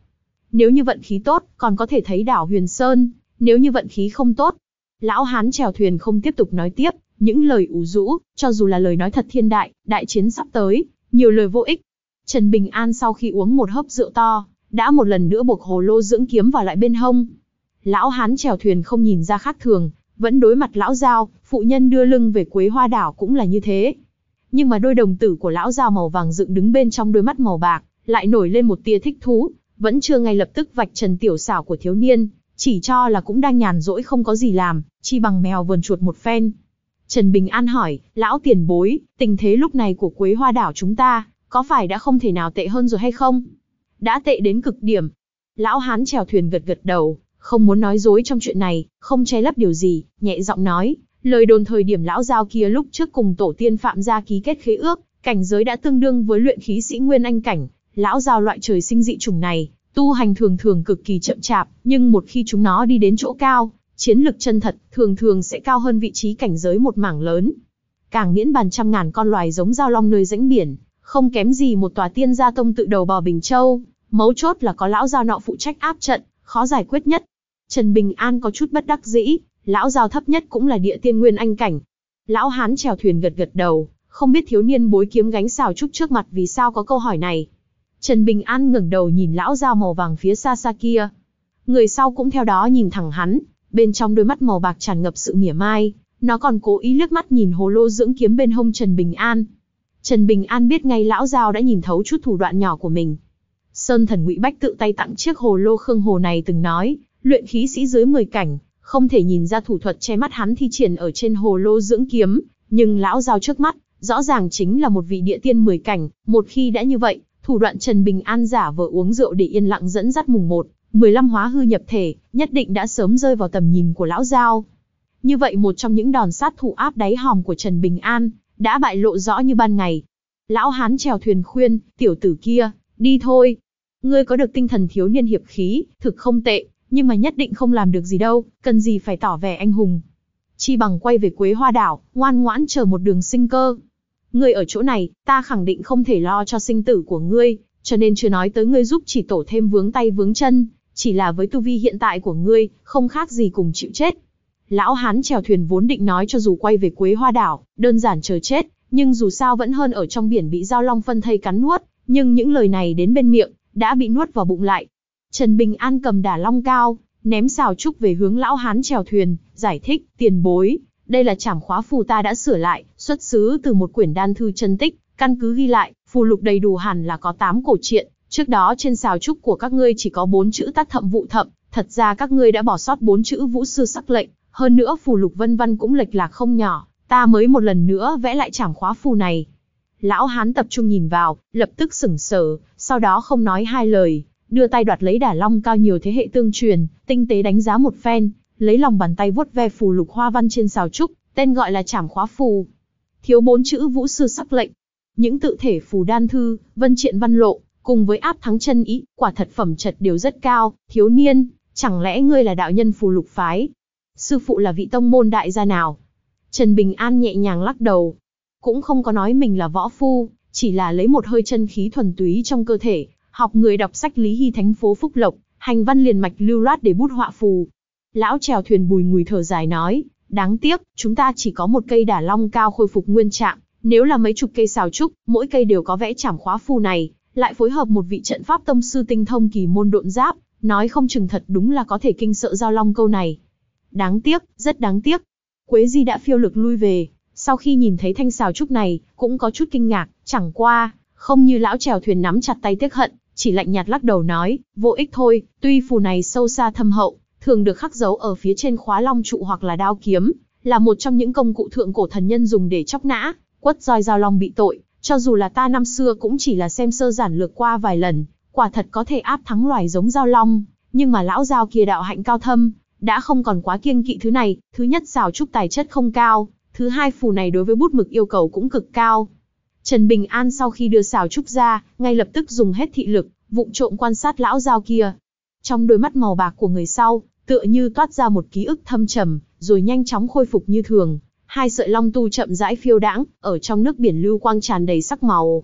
Nếu như vận khí tốt, còn có thể thấy đảo Huyền Sơn, nếu như vận khí không tốt, lão hán chèo thuyền không tiếp tục nói tiếp, những lời ủ rũ, cho dù là lời nói thật thiên đại, đại chiến sắp tới, nhiều lời vô ích. Trần Bình An sau khi uống một hớp rượu to, đã một lần nữa buộc hồ lô dưỡng kiếm vào lại bên hông. Lão hán chèo thuyền không nhìn ra khác thường, vẫn đối mặt lão giao, phụ nhân đưa lưng về Quế Hoa đảo cũng là như thế. Nhưng mà đôi đồng tử của lão giao màu vàng dựng đứng bên trong đôi mắt màu bạc, lại nổi lên một tia thích thú, vẫn chưa ngay lập tức vạch trần tiểu xảo của thiếu niên, chỉ cho là cũng đang nhàn rỗi không có gì làm, chi bằng mèo vườn chuột một phen. Trần Bình An hỏi, lão tiền bối, tình thế lúc này của Quế Hoa đảo chúng ta, có phải đã không thể nào tệ hơn rồi hay không? đã tệ đến cực điểm. Lão hán trèo thuyền gật gật đầu, không muốn nói dối trong chuyện này, không che lấp điều gì, nhẹ giọng nói, lời đồn thời điểm lão giao kia lúc trước cùng tổ tiên phạm gia ký kết khế ước, cảnh giới đã tương đương với luyện khí sĩ nguyên anh cảnh, lão giao loại trời sinh dị trùng này, tu hành thường thường cực kỳ chậm chạp, nhưng một khi chúng nó đi đến chỗ cao, chiến lực chân thật thường thường sẽ cao hơn vị trí cảnh giới một mảng lớn. Càng miễn bàn trăm ngàn con loài giống giao long nơi rãnh biển, không kém gì một tòa tiên gia tông tự đầu bò Bình Châu. Mấu chốt là có lão giao nọ phụ trách áp trận, khó giải quyết nhất. Trần Bình An có chút bất đắc dĩ, lão giao thấp nhất cũng là địa tiên nguyên anh cảnh. Lão hán chèo thuyền gật gật đầu, không biết thiếu niên bối kiếm gánh xào trúc trước mặt vì sao có câu hỏi này. Trần Bình An ngẩng đầu nhìn lão giao màu vàng phía xa xa kia. Người sau cũng theo đó nhìn thẳng hắn, bên trong đôi mắt màu bạc tràn ngập sự mỉa mai, nó còn cố ý liếc mắt nhìn hồ lô dưỡng kiếm bên hông Trần Bình An. Trần Bình An biết ngay lão giao đã nhìn thấu chút thủ đoạn nhỏ của mình, Sơn thần Ngụy Bách tự tay tặng chiếc hồ lô khương hồ này từng nói, luyện khí sĩ dưới 10 cảnh, không thể nhìn ra thủ thuật che mắt hắn thi triển ở trên hồ lô dưỡng kiếm, nhưng lão giao trước mắt, rõ ràng chính là một vị địa tiên 10 cảnh, một khi đã như vậy, thủ đoạn Trần Bình An giả vờ uống rượu để yên lặng dẫn dắt mùng 1, 15 hóa hư nhập thể, nhất định đã sớm rơi vào tầm nhìn của lão giao. Như vậy một trong những đòn sát thủ áp đáy hòm của Trần Bình An, đã bại lộ rõ như ban ngày. Lão hán trèo thuyền khuyên, tiểu tử kia, đi thôi, Ngươi có được tinh thần thiếu niên hiệp khí, thực không tệ, nhưng mà nhất định không làm được gì đâu, cần gì phải tỏ vẻ anh hùng. Chi bằng quay về Quế Hoa Đảo, ngoan ngoãn chờ một đường sinh cơ. Ngươi ở chỗ này, ta khẳng định không thể lo cho sinh tử của ngươi, cho nên chưa nói tới ngươi giúp chỉ tổ thêm vướng tay vướng chân, chỉ là với tu vi hiện tại của ngươi, không khác gì cùng chịu chết. Lão Hán trèo thuyền vốn định nói cho dù quay về Quế Hoa Đảo, đơn giản chờ chết, nhưng dù sao vẫn hơn ở trong biển bị giao long phân thây cắn nuốt, nhưng những lời này đến bên miệng, đã bị nuốt vào bụng lại. Trần Bình An cầm đà long cao, ném xào trúc về hướng lão hán trèo thuyền, giải thích, tiền bối, đây là trảm khóa phù ta đã sửa lại, xuất xứ từ một quyển đan thư chân tích, căn cứ ghi lại, phù lục đầy đủ hẳn là có 8 cổ truyện, trước đó trên xào trúc của các ngươi chỉ có 4 chữ tát thậm vụ thậm, thật ra các ngươi đã bỏ sót 4 chữ vũ sư sắc lệnh, hơn nữa phù lục vân vân cũng lệch lạc không nhỏ, ta mới một lần nữa vẽ lại trảm khóa phù này, Lão hán tập trung nhìn vào, lập tức sững sờ, sau đó không nói hai lời, đưa tay đoạt lấy đà long cao nhiều thế hệ tương truyền, tinh tế đánh giá một phen, lấy lòng bàn tay vuốt ve phù lục hoa văn trên xào trúc, tên gọi là Trảm Khóa Phù. Thiếu bốn chữ Vũ sư sắc lệnh. Những tự thể phù đan thư, vân triện văn lộ, cùng với áp thắng chân ý, quả thật phẩm chật đều rất cao, thiếu niên, chẳng lẽ ngươi là đạo nhân phù lục phái? Sư phụ là vị tông môn đại gia nào? Trần Bình An nhẹ nhàng lắc đầu, cũng không có nói mình là võ phu, chỉ là lấy một hơi chân khí thuần túy trong cơ thể, học người đọc sách Lý Hy Thánh Phố Phúc Lộc, hành văn liền mạch lưu loát để bút họa phù. Lão trèo thuyền bùi ngùi thở dài nói, đáng tiếc, chúng ta chỉ có một cây đà long cao khôi phục nguyên trạng, nếu là mấy chục cây xào trúc, mỗi cây đều có vẽ chảm khóa phù này, lại phối hợp một vị trận pháp tâm sư tinh thông kỳ môn độn giáp, nói không chừng thật đúng là có thể kinh sợ giao long câu này. Đáng tiếc, rất đáng tiếc. Quế Di đã phiêu lực lui về, sau khi nhìn thấy thanh xào trúc này, cũng có chút kinh ngạc, chẳng qua, không như lão trèo thuyền nắm chặt tay tiếc hận, chỉ lạnh nhạt lắc đầu nói, vô ích thôi, tuy phù này sâu xa thâm hậu, thường được khắc dấu ở phía trên khóa long trụ hoặc là đao kiếm, là một trong những công cụ thượng cổ thần nhân dùng để chóc nã, quất roi dao long bị tội, cho dù là ta năm xưa cũng chỉ là xem sơ giản lược qua vài lần, quả thật có thể áp thắng loài giống dao long, nhưng mà lão dao kia đạo hạnh cao thâm, đã không còn quá kiêng kỵ thứ này, thứ nhất xào trúc tài chất không cao, Thứ hai phù này đối với bút mực yêu cầu cũng cực cao. Trần Bình An sau khi đưa xào trúc ra, ngay lập tức dùng hết thị lực, vụng trộm quan sát lão dao kia. Trong đôi mắt màu bạc của người sau, tựa như toát ra một ký ức thâm trầm, rồi nhanh chóng khôi phục như thường. Hai sợi long tu chậm rãi phiêu đãng, ở trong nước biển lưu quang tràn đầy sắc màu.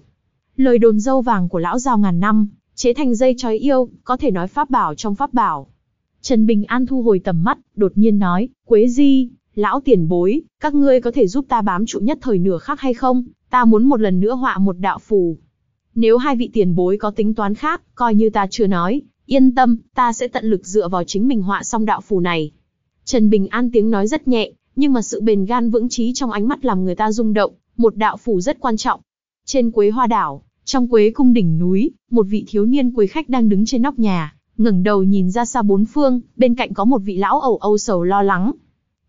Lời đồn dâu vàng của lão dao ngàn năm, chế thành dây chói yêu, có thể nói pháp bảo trong pháp bảo. Trần Bình An thu hồi tầm mắt, đột nhiên nói, Quế Di, lão tiền bối, các ngươi có thể giúp ta bám trụ nhất thời nửa khác hay không, ta muốn một lần nữa họa một đạo phù. Nếu hai vị tiền bối có tính toán khác, coi như ta chưa nói, yên tâm, ta sẽ tận lực dựa vào chính mình họa xong đạo phù này. Trần Bình An tiếng nói rất nhẹ, nhưng mà sự bền gan vững trí trong ánh mắt làm người ta rung động, một đạo phù rất quan trọng. Trên Quế Hoa đảo, trong Quế cung đỉnh núi, một vị thiếu niên quế khách đang đứng trên nóc nhà, ngẩng đầu nhìn ra xa bốn phương, bên cạnh có một vị lão ẩu âu sầu lo lắng,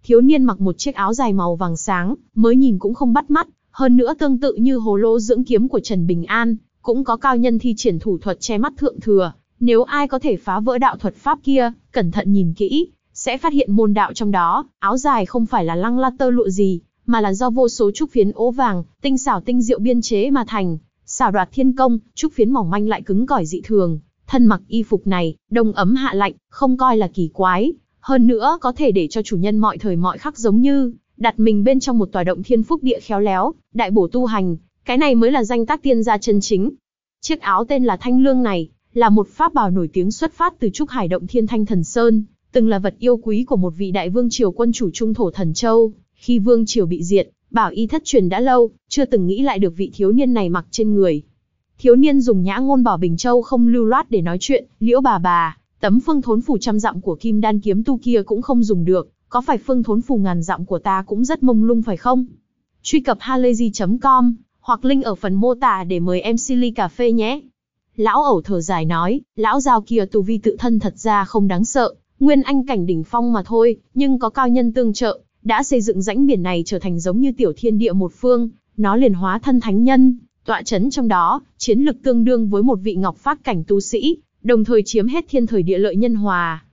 Thiếu niên mặc một chiếc áo dài màu vàng sáng, mới nhìn cũng không bắt mắt, hơn nữa tương tự như hồ lô dưỡng kiếm của Trần Bình An, cũng có cao nhân thi triển thủ thuật che mắt thượng thừa, nếu ai có thể phá vỡ đạo thuật pháp kia, cẩn thận nhìn kỹ, sẽ phát hiện môn đạo trong đó, áo dài không phải là lăng la tơ lụa gì, mà là do vô số trúc phiến ố vàng, tinh xảo tinh diệu biên chế mà thành, xảo đoạt thiên công, trúc phiến mỏng manh lại cứng cỏi dị thường, thân mặc y phục này, đông ấm hạ lạnh, không coi là kỳ quái, hơn nữa có thể để cho chủ nhân mọi thời mọi khắc giống như đặt mình bên trong một tòa động thiên phúc địa khéo léo, đại bổ tu hành, cái này mới là danh tác tiên gia chân chính. Chiếc áo tên là Thanh Lương này, là một pháp bảo nổi tiếng xuất phát từ Trúc Hải Động Thiên Thanh Thần Sơn, từng là vật yêu quý của một vị đại vương triều quân chủ trung thổ thần châu. Khi vương triều bị diệt, bảo y thất truyền đã lâu, chưa từng nghĩ lại được vị thiếu niên này mặc trên người. Thiếu niên dùng nhã ngôn bỏ Bình Châu không lưu loát để nói chuyện, liễu bà bà, Tấm phương thốn phù trăm dặm của kim đan kiếm tu kia cũng không dùng được, có phải phương thốn phù ngàn dặm của ta cũng rất mông lung phải không? Truy cập halayzi.com, hoặc link ở phần mô tả để mời em Silly Cà Phê nhé. Lão ẩu thở dài nói, lão giao kia tu vi tự thân thật ra không đáng sợ, nguyên anh cảnh đỉnh phong mà thôi, nhưng có cao nhân tương trợ, đã xây dựng rãnh biển này trở thành giống như tiểu thiên địa một phương, nó liền hóa thân thánh nhân, tọa chấn trong đó, chiến lực tương đương với một vị ngọc phát cảnh tu sĩ, đồng thời chiếm hết thiên thời địa lợi nhân hòa.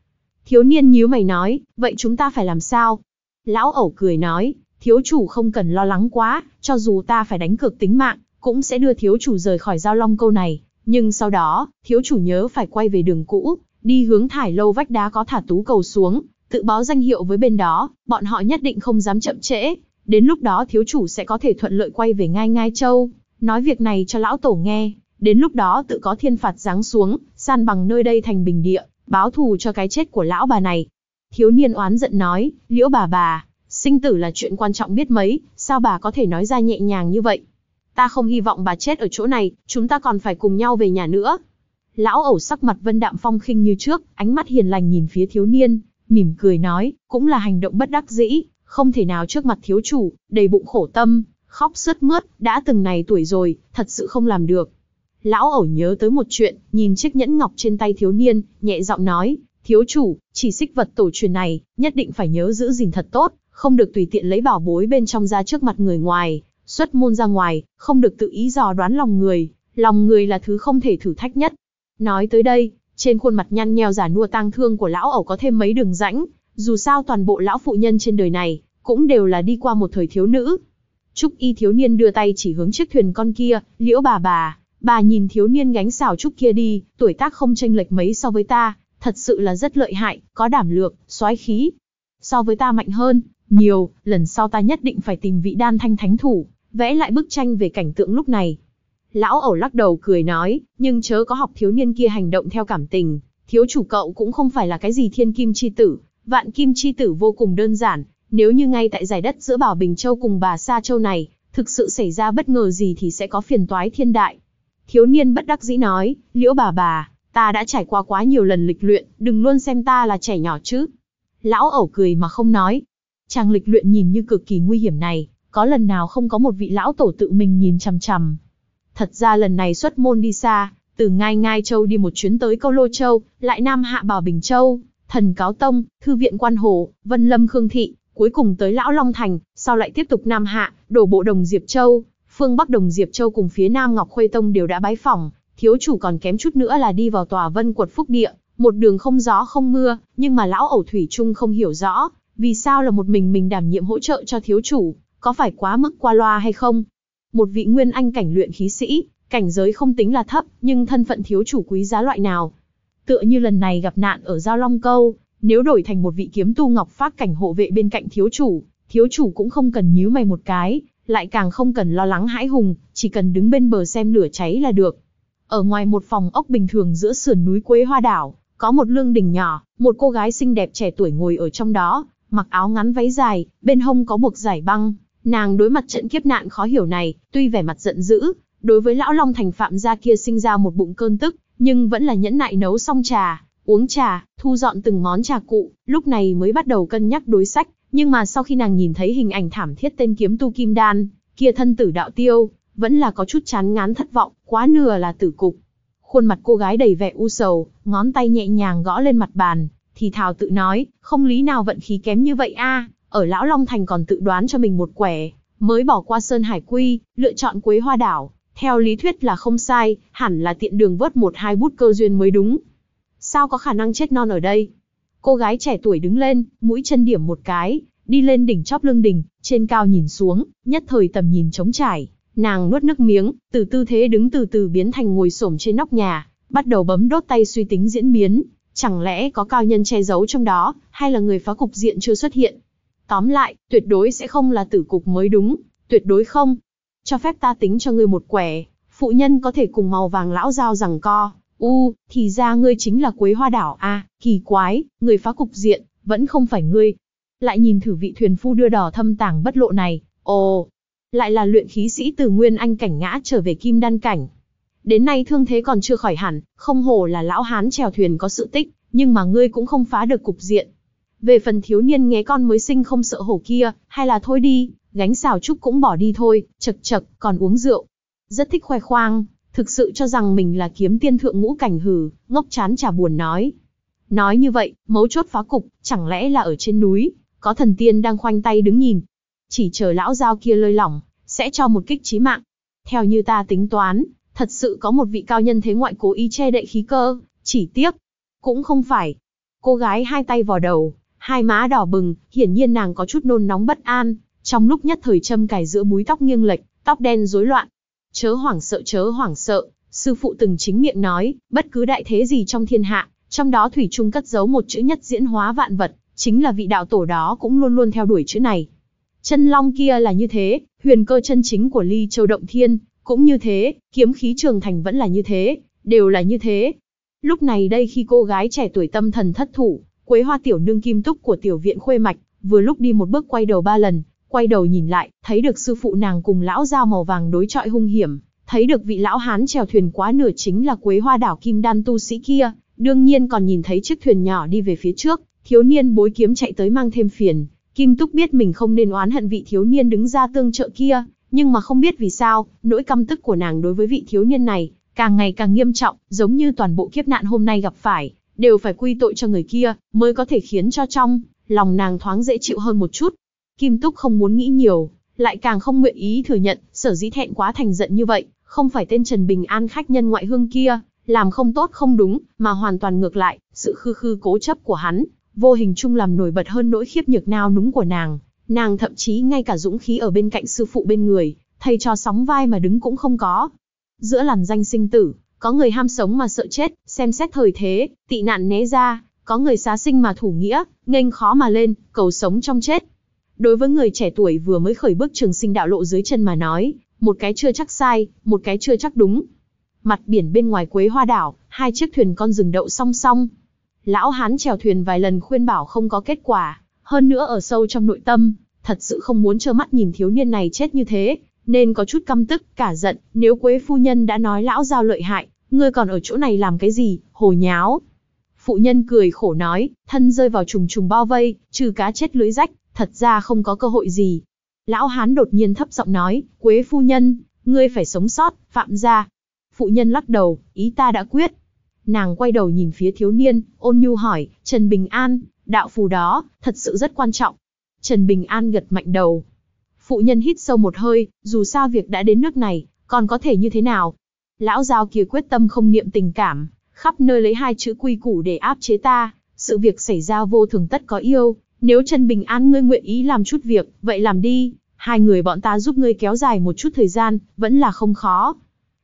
Thiếu niên nhíu mày nói, vậy chúng ta phải làm sao? Lão ẩu cười nói, thiếu chủ không cần lo lắng quá, cho dù ta phải đánh cược tính mạng, cũng sẽ đưa thiếu chủ rời khỏi giao long câu này. Nhưng sau đó, thiếu chủ nhớ phải quay về đường cũ, đi hướng thải lâu vách đá có thả tú cầu xuống, tự báo danh hiệu với bên đó, bọn họ nhất định không dám chậm trễ. Đến lúc đó thiếu chủ sẽ có thể thuận lợi quay về ngay ngai châu. Nói việc này cho lão tổ nghe, đến lúc đó tự có thiên phạt giáng xuống, san bằng nơi đây thành bình địa, báo thù cho cái chết của lão bà này. Thiếu niên oán giận nói, liễu bà bà, sinh tử là chuyện quan trọng biết mấy, sao bà có thể nói ra nhẹ nhàng như vậy? Ta không hy vọng bà chết ở chỗ này, chúng ta còn phải cùng nhau về nhà nữa. Lão ẩu sắc mặt vân đạm phong khinh như trước, ánh mắt hiền lành nhìn phía thiếu niên, mỉm cười nói, cũng là hành động bất đắc dĩ, không thể nào trước mặt thiếu chủ, đầy bụng khổ tâm, khóc sướt mướt, đã từng này tuổi rồi, thật sự không làm được, Lão ẩu nhớ tới một chuyện, nhìn chiếc nhẫn ngọc trên tay thiếu niên, nhẹ giọng nói, thiếu chủ, chỉ xích vật tổ truyền này, nhất định phải nhớ giữ gìn thật tốt, không được tùy tiện lấy bảo bối bên trong ra trước mặt người ngoài, xuất môn ra ngoài, không được tự ý dò đoán lòng người, lòng người là thứ không thể thử thách nhất. Nói tới đây, trên khuôn mặt nhăn nheo giả nua tang thương của lão ẩu có thêm mấy đường rãnh, dù sao toàn bộ lão phụ nhân trên đời này, cũng đều là đi qua một thời thiếu nữ. Trúc y thiếu niên đưa tay chỉ hướng chiếc thuyền con kia, liễu bà bà, bà nhìn thiếu niên gánh xào trúc kia đi, tuổi tác không tranh lệch mấy so với ta, thật sự là rất lợi hại, có đảm lược, soái khí. So với ta mạnh hơn, nhiều, lần sau ta nhất định phải tìm vị đan thanh thánh thủ, vẽ lại bức tranh về cảnh tượng lúc này. Lão ẩu lắc đầu cười nói, nhưng chớ có học thiếu niên kia hành động theo cảm tình, thiếu chủ cậu cũng không phải là cái gì thiên kim chi tử, vạn kim chi tử vô cùng đơn giản, nếu như ngay tại giải đất giữa Bảo Bình Châu cùng bà Sa Châu này, thực sự xảy ra bất ngờ gì thì sẽ có phiền toái thiên đại. Thiếu niên bất đắc dĩ nói, liễu bà bà, ta đã trải qua quá nhiều lần lịch luyện, đừng luôn xem ta là trẻ nhỏ chứ. Lão ẩu cười mà không nói. Chàng lịch luyện nhìn như cực kỳ nguy hiểm này, có lần nào không có một vị lão tổ tự mình nhìn chằm chằm. Thật ra lần này xuất môn đi xa, từ ngai ngai châu đi một chuyến tới câu lô châu, lại nam hạ bảo bình châu, thần cáo tông, thư viện quan hồ, vân lâm khương thị, cuối cùng tới lão long thành, sau lại tiếp tục nam hạ, đổ bộ đồng diệp châu, phương Bắc Đồng Diệp Châu cùng phía Nam Ngọc Khuê Tông đều đã bái phỏng, thiếu chủ còn kém chút nữa là đi vào tòa vân quật phúc địa, một đường không gió không mưa, nhưng mà lão ẩu Thủy Trung không hiểu rõ, vì sao là một mình mình đảm nhiệm hỗ trợ cho thiếu chủ, có phải quá mức qua loa hay không? Một vị nguyên anh cảnh luyện khí sĩ, cảnh giới không tính là thấp, nhưng thân phận thiếu chủ quý giá loại nào? Tựa như lần này gặp nạn ở Giao Long Câu, nếu đổi thành một vị kiếm tu ngọc phát cảnh hộ vệ bên cạnh thiếu chủ, thiếu chủ cũng không cần nhíu mày một cái, lại càng không cần lo lắng hãi hùng, chỉ cần đứng bên bờ xem lửa cháy là được. Ở ngoài một phòng ốc bình thường giữa sườn núi Quế Hoa Đảo, có một lương đình nhỏ, một cô gái xinh đẹp trẻ tuổi ngồi ở trong đó, mặc áo ngắn váy dài, bên hông có buộc giải băng. Nàng đối mặt trận kiếp nạn khó hiểu này, tuy vẻ mặt giận dữ, đối với lão Long Thành phạm gia kia sinh ra một bụng cơn tức, nhưng vẫn là nhẫn nại nấu xong trà, uống trà, thu dọn từng món trà cụ, lúc này mới bắt đầu cân nhắc đối sách. Nhưng mà sau khi nàng nhìn thấy hình ảnh thảm thiết tên kiếm tu kim đan, kia thân tử đạo tiêu, vẫn là có chút chán ngán thất vọng, quá nửa là tử cục. Khuôn mặt cô gái đầy vẻ u sầu, ngón tay nhẹ nhàng gõ lên mặt bàn, thì thào tự nói, không lý nào vận khí kém như vậy a, ở Lão Long Thành còn tự đoán cho mình một quẻ, mới bỏ qua Sơn Hải Quy, lựa chọn Quế Hoa Đảo, theo lý thuyết là không sai, hẳn là tiện đường vớt một hai bút cơ duyên mới đúng. Sao có khả năng chết non ở đây? Cô gái trẻ tuổi đứng lên, mũi chân điểm một cái, đi lên đỉnh chóp lưng đỉnh, trên cao nhìn xuống, nhất thời tầm nhìn trống trải. Nàng nuốt nước miếng, từ tư thế đứng từ từ biến thành ngồi xổm trên nóc nhà, bắt đầu bấm đốt tay suy tính diễn biến. Chẳng lẽ có cao nhân che giấu trong đó, hay là người phá cục diện chưa xuất hiện? Tóm lại, tuyệt đối sẽ không là tử cục mới đúng, tuyệt đối không. Cho phép ta tính cho ngươi một quẻ, phụ nhân có thể cùng màu vàng lão giao rằng co, U, thì ra ngươi chính là Quế Hoa Đảo à, kỳ quái, người phá cục diện, vẫn không phải ngươi. Lại nhìn thử vị thuyền phu đưa đò thâm tàng bất lộ này, ồ, lại là luyện khí sĩ từ nguyên anh cảnh ngã trở về kim đan cảnh. Đến nay thương thế còn chưa khỏi hẳn, không hồ là lão hán trèo thuyền có sự tích, nhưng mà ngươi cũng không phá được cục diện. Về phần thiếu niên nghe con mới sinh không sợ hổ kia, hay là thôi đi, gánh xào trúc cũng bỏ đi thôi, chật chật, còn uống rượu. Rất thích khoe khoang, thực sự cho rằng mình là kiếm tiên thượng ngũ cảnh hừ, ngốc chán chả buồn nói. Nói như vậy, mấu chốt phá cục, chẳng lẽ là ở trên núi, có thần tiên đang khoanh tay đứng nhìn. Chỉ chờ lão giao kia lơi lỏng, sẽ cho một kích chí mạng. Theo như ta tính toán, thật sự có một vị cao nhân thế ngoại cố ý che đậy khí cơ, chỉ tiếc. Cũng không phải. Cô gái hai tay vò đầu, hai má đỏ bừng, hiển nhiên nàng có chút nôn nóng bất an, trong lúc nhất thời châm cài giữa búi tóc nghiêng lệch, tóc đen rối loạn, Chớ hoảng sợ chớ hoảng sợ, sư phụ từng chính miệng nói, bất cứ đại thế gì trong thiên hạ, trong đó thủy trung cất giấu một chữ nhất diễn hóa vạn vật, chính là vị đạo tổ đó cũng luôn luôn theo đuổi chữ này. Chân long kia là như thế, huyền cơ chân chính của Ly Châu Động Thiên cũng như thế, kiếm khí trường thành vẫn là như thế, đều là như thế. Lúc này đây khi cô gái trẻ tuổi tâm thần thất thủ, Quế Hoa tiểu nương kim túc của tiểu viện Khuê Mạch, vừa lúc đi một bước quay đầu ba lần, Quay đầu nhìn lại, thấy được sư phụ nàng cùng lão dao màu vàng đối trọi hung hiểm, thấy được vị lão hán trèo thuyền quá nửa chính là Quế Hoa đảo Kim Đan tu sĩ kia, đương nhiên còn nhìn thấy chiếc thuyền nhỏ đi về phía trước, thiếu niên bối kiếm chạy tới mang thêm phiền. Kim Túc biết mình không nên oán hận vị thiếu niên đứng ra tương trợ kia, nhưng mà không biết vì sao, nỗi căm tức của nàng đối với vị thiếu niên này càng ngày càng nghiêm trọng, giống như toàn bộ kiếp nạn hôm nay gặp phải, đều phải quy tội cho người kia, mới có thể khiến cho trong lòng nàng thoáng dễ chịu hơn một chút, Kim Túc không muốn nghĩ nhiều, lại càng không nguyện ý thừa nhận, sở dĩ thẹn quá thành giận như vậy, không phải tên Trần Bình An khách nhân ngoại hương kia, làm không tốt không đúng, mà hoàn toàn ngược lại, sự khư khư cố chấp của hắn, vô hình chung làm nổi bật hơn nỗi khiếp nhược nao núng của nàng. Nàng thậm chí ngay cả dũng khí ở bên cạnh sư phụ bên người, thầy cho sóng vai mà đứng cũng không có. Giữa làn danh sinh tử, có người ham sống mà sợ chết, xem xét thời thế, tị nạn né ra, có người xá sinh mà thủ nghĩa, nghênh khó mà lên, cầu sống trong chết, Đối với người trẻ tuổi vừa mới khởi bước trường sinh đạo lộ dưới chân mà nói, một cái chưa chắc sai, một cái chưa chắc đúng. Mặt biển bên ngoài Quế Hoa đảo, hai chiếc thuyền con dừng đậu song song. Lão hán trèo thuyền vài lần khuyên bảo không có kết quả, hơn nữa ở sâu trong nội tâm, thật sự không muốn trơ mắt nhìn thiếu niên này chết như thế, nên có chút căm tức, cả giận, nếu Quế phu nhân đã nói lão giao lợi hại, ngươi còn ở chỗ này làm cái gì, hồ nháo. Phụ nhân cười khổ nói, thân rơi vào trùng trùng bao vây, trừ cá chết lưới rách, thật ra không có cơ hội gì. Lão Hán đột nhiên thấp giọng nói, Quế phu nhân, ngươi phải sống sót, phạm ra. Phụ nhân lắc đầu, ý ta đã quyết. Nàng quay đầu nhìn phía thiếu niên, ôn nhu hỏi, Trần Bình An, đạo phù đó, thật sự rất quan trọng. Trần Bình An gật mạnh đầu. Phụ nhân hít sâu một hơi, dù sao việc đã đến nước này, còn có thể như thế nào? Lão giao kia quyết tâm không niệm tình cảm, khắp nơi lấy hai chữ quy củ để áp chế ta, sự việc xảy ra vô thường tất có yêu, nếu Trần Bình An ngươi nguyện ý làm chút việc, vậy làm đi, hai người bọn ta giúp ngươi kéo dài một chút thời gian, vẫn là không khó.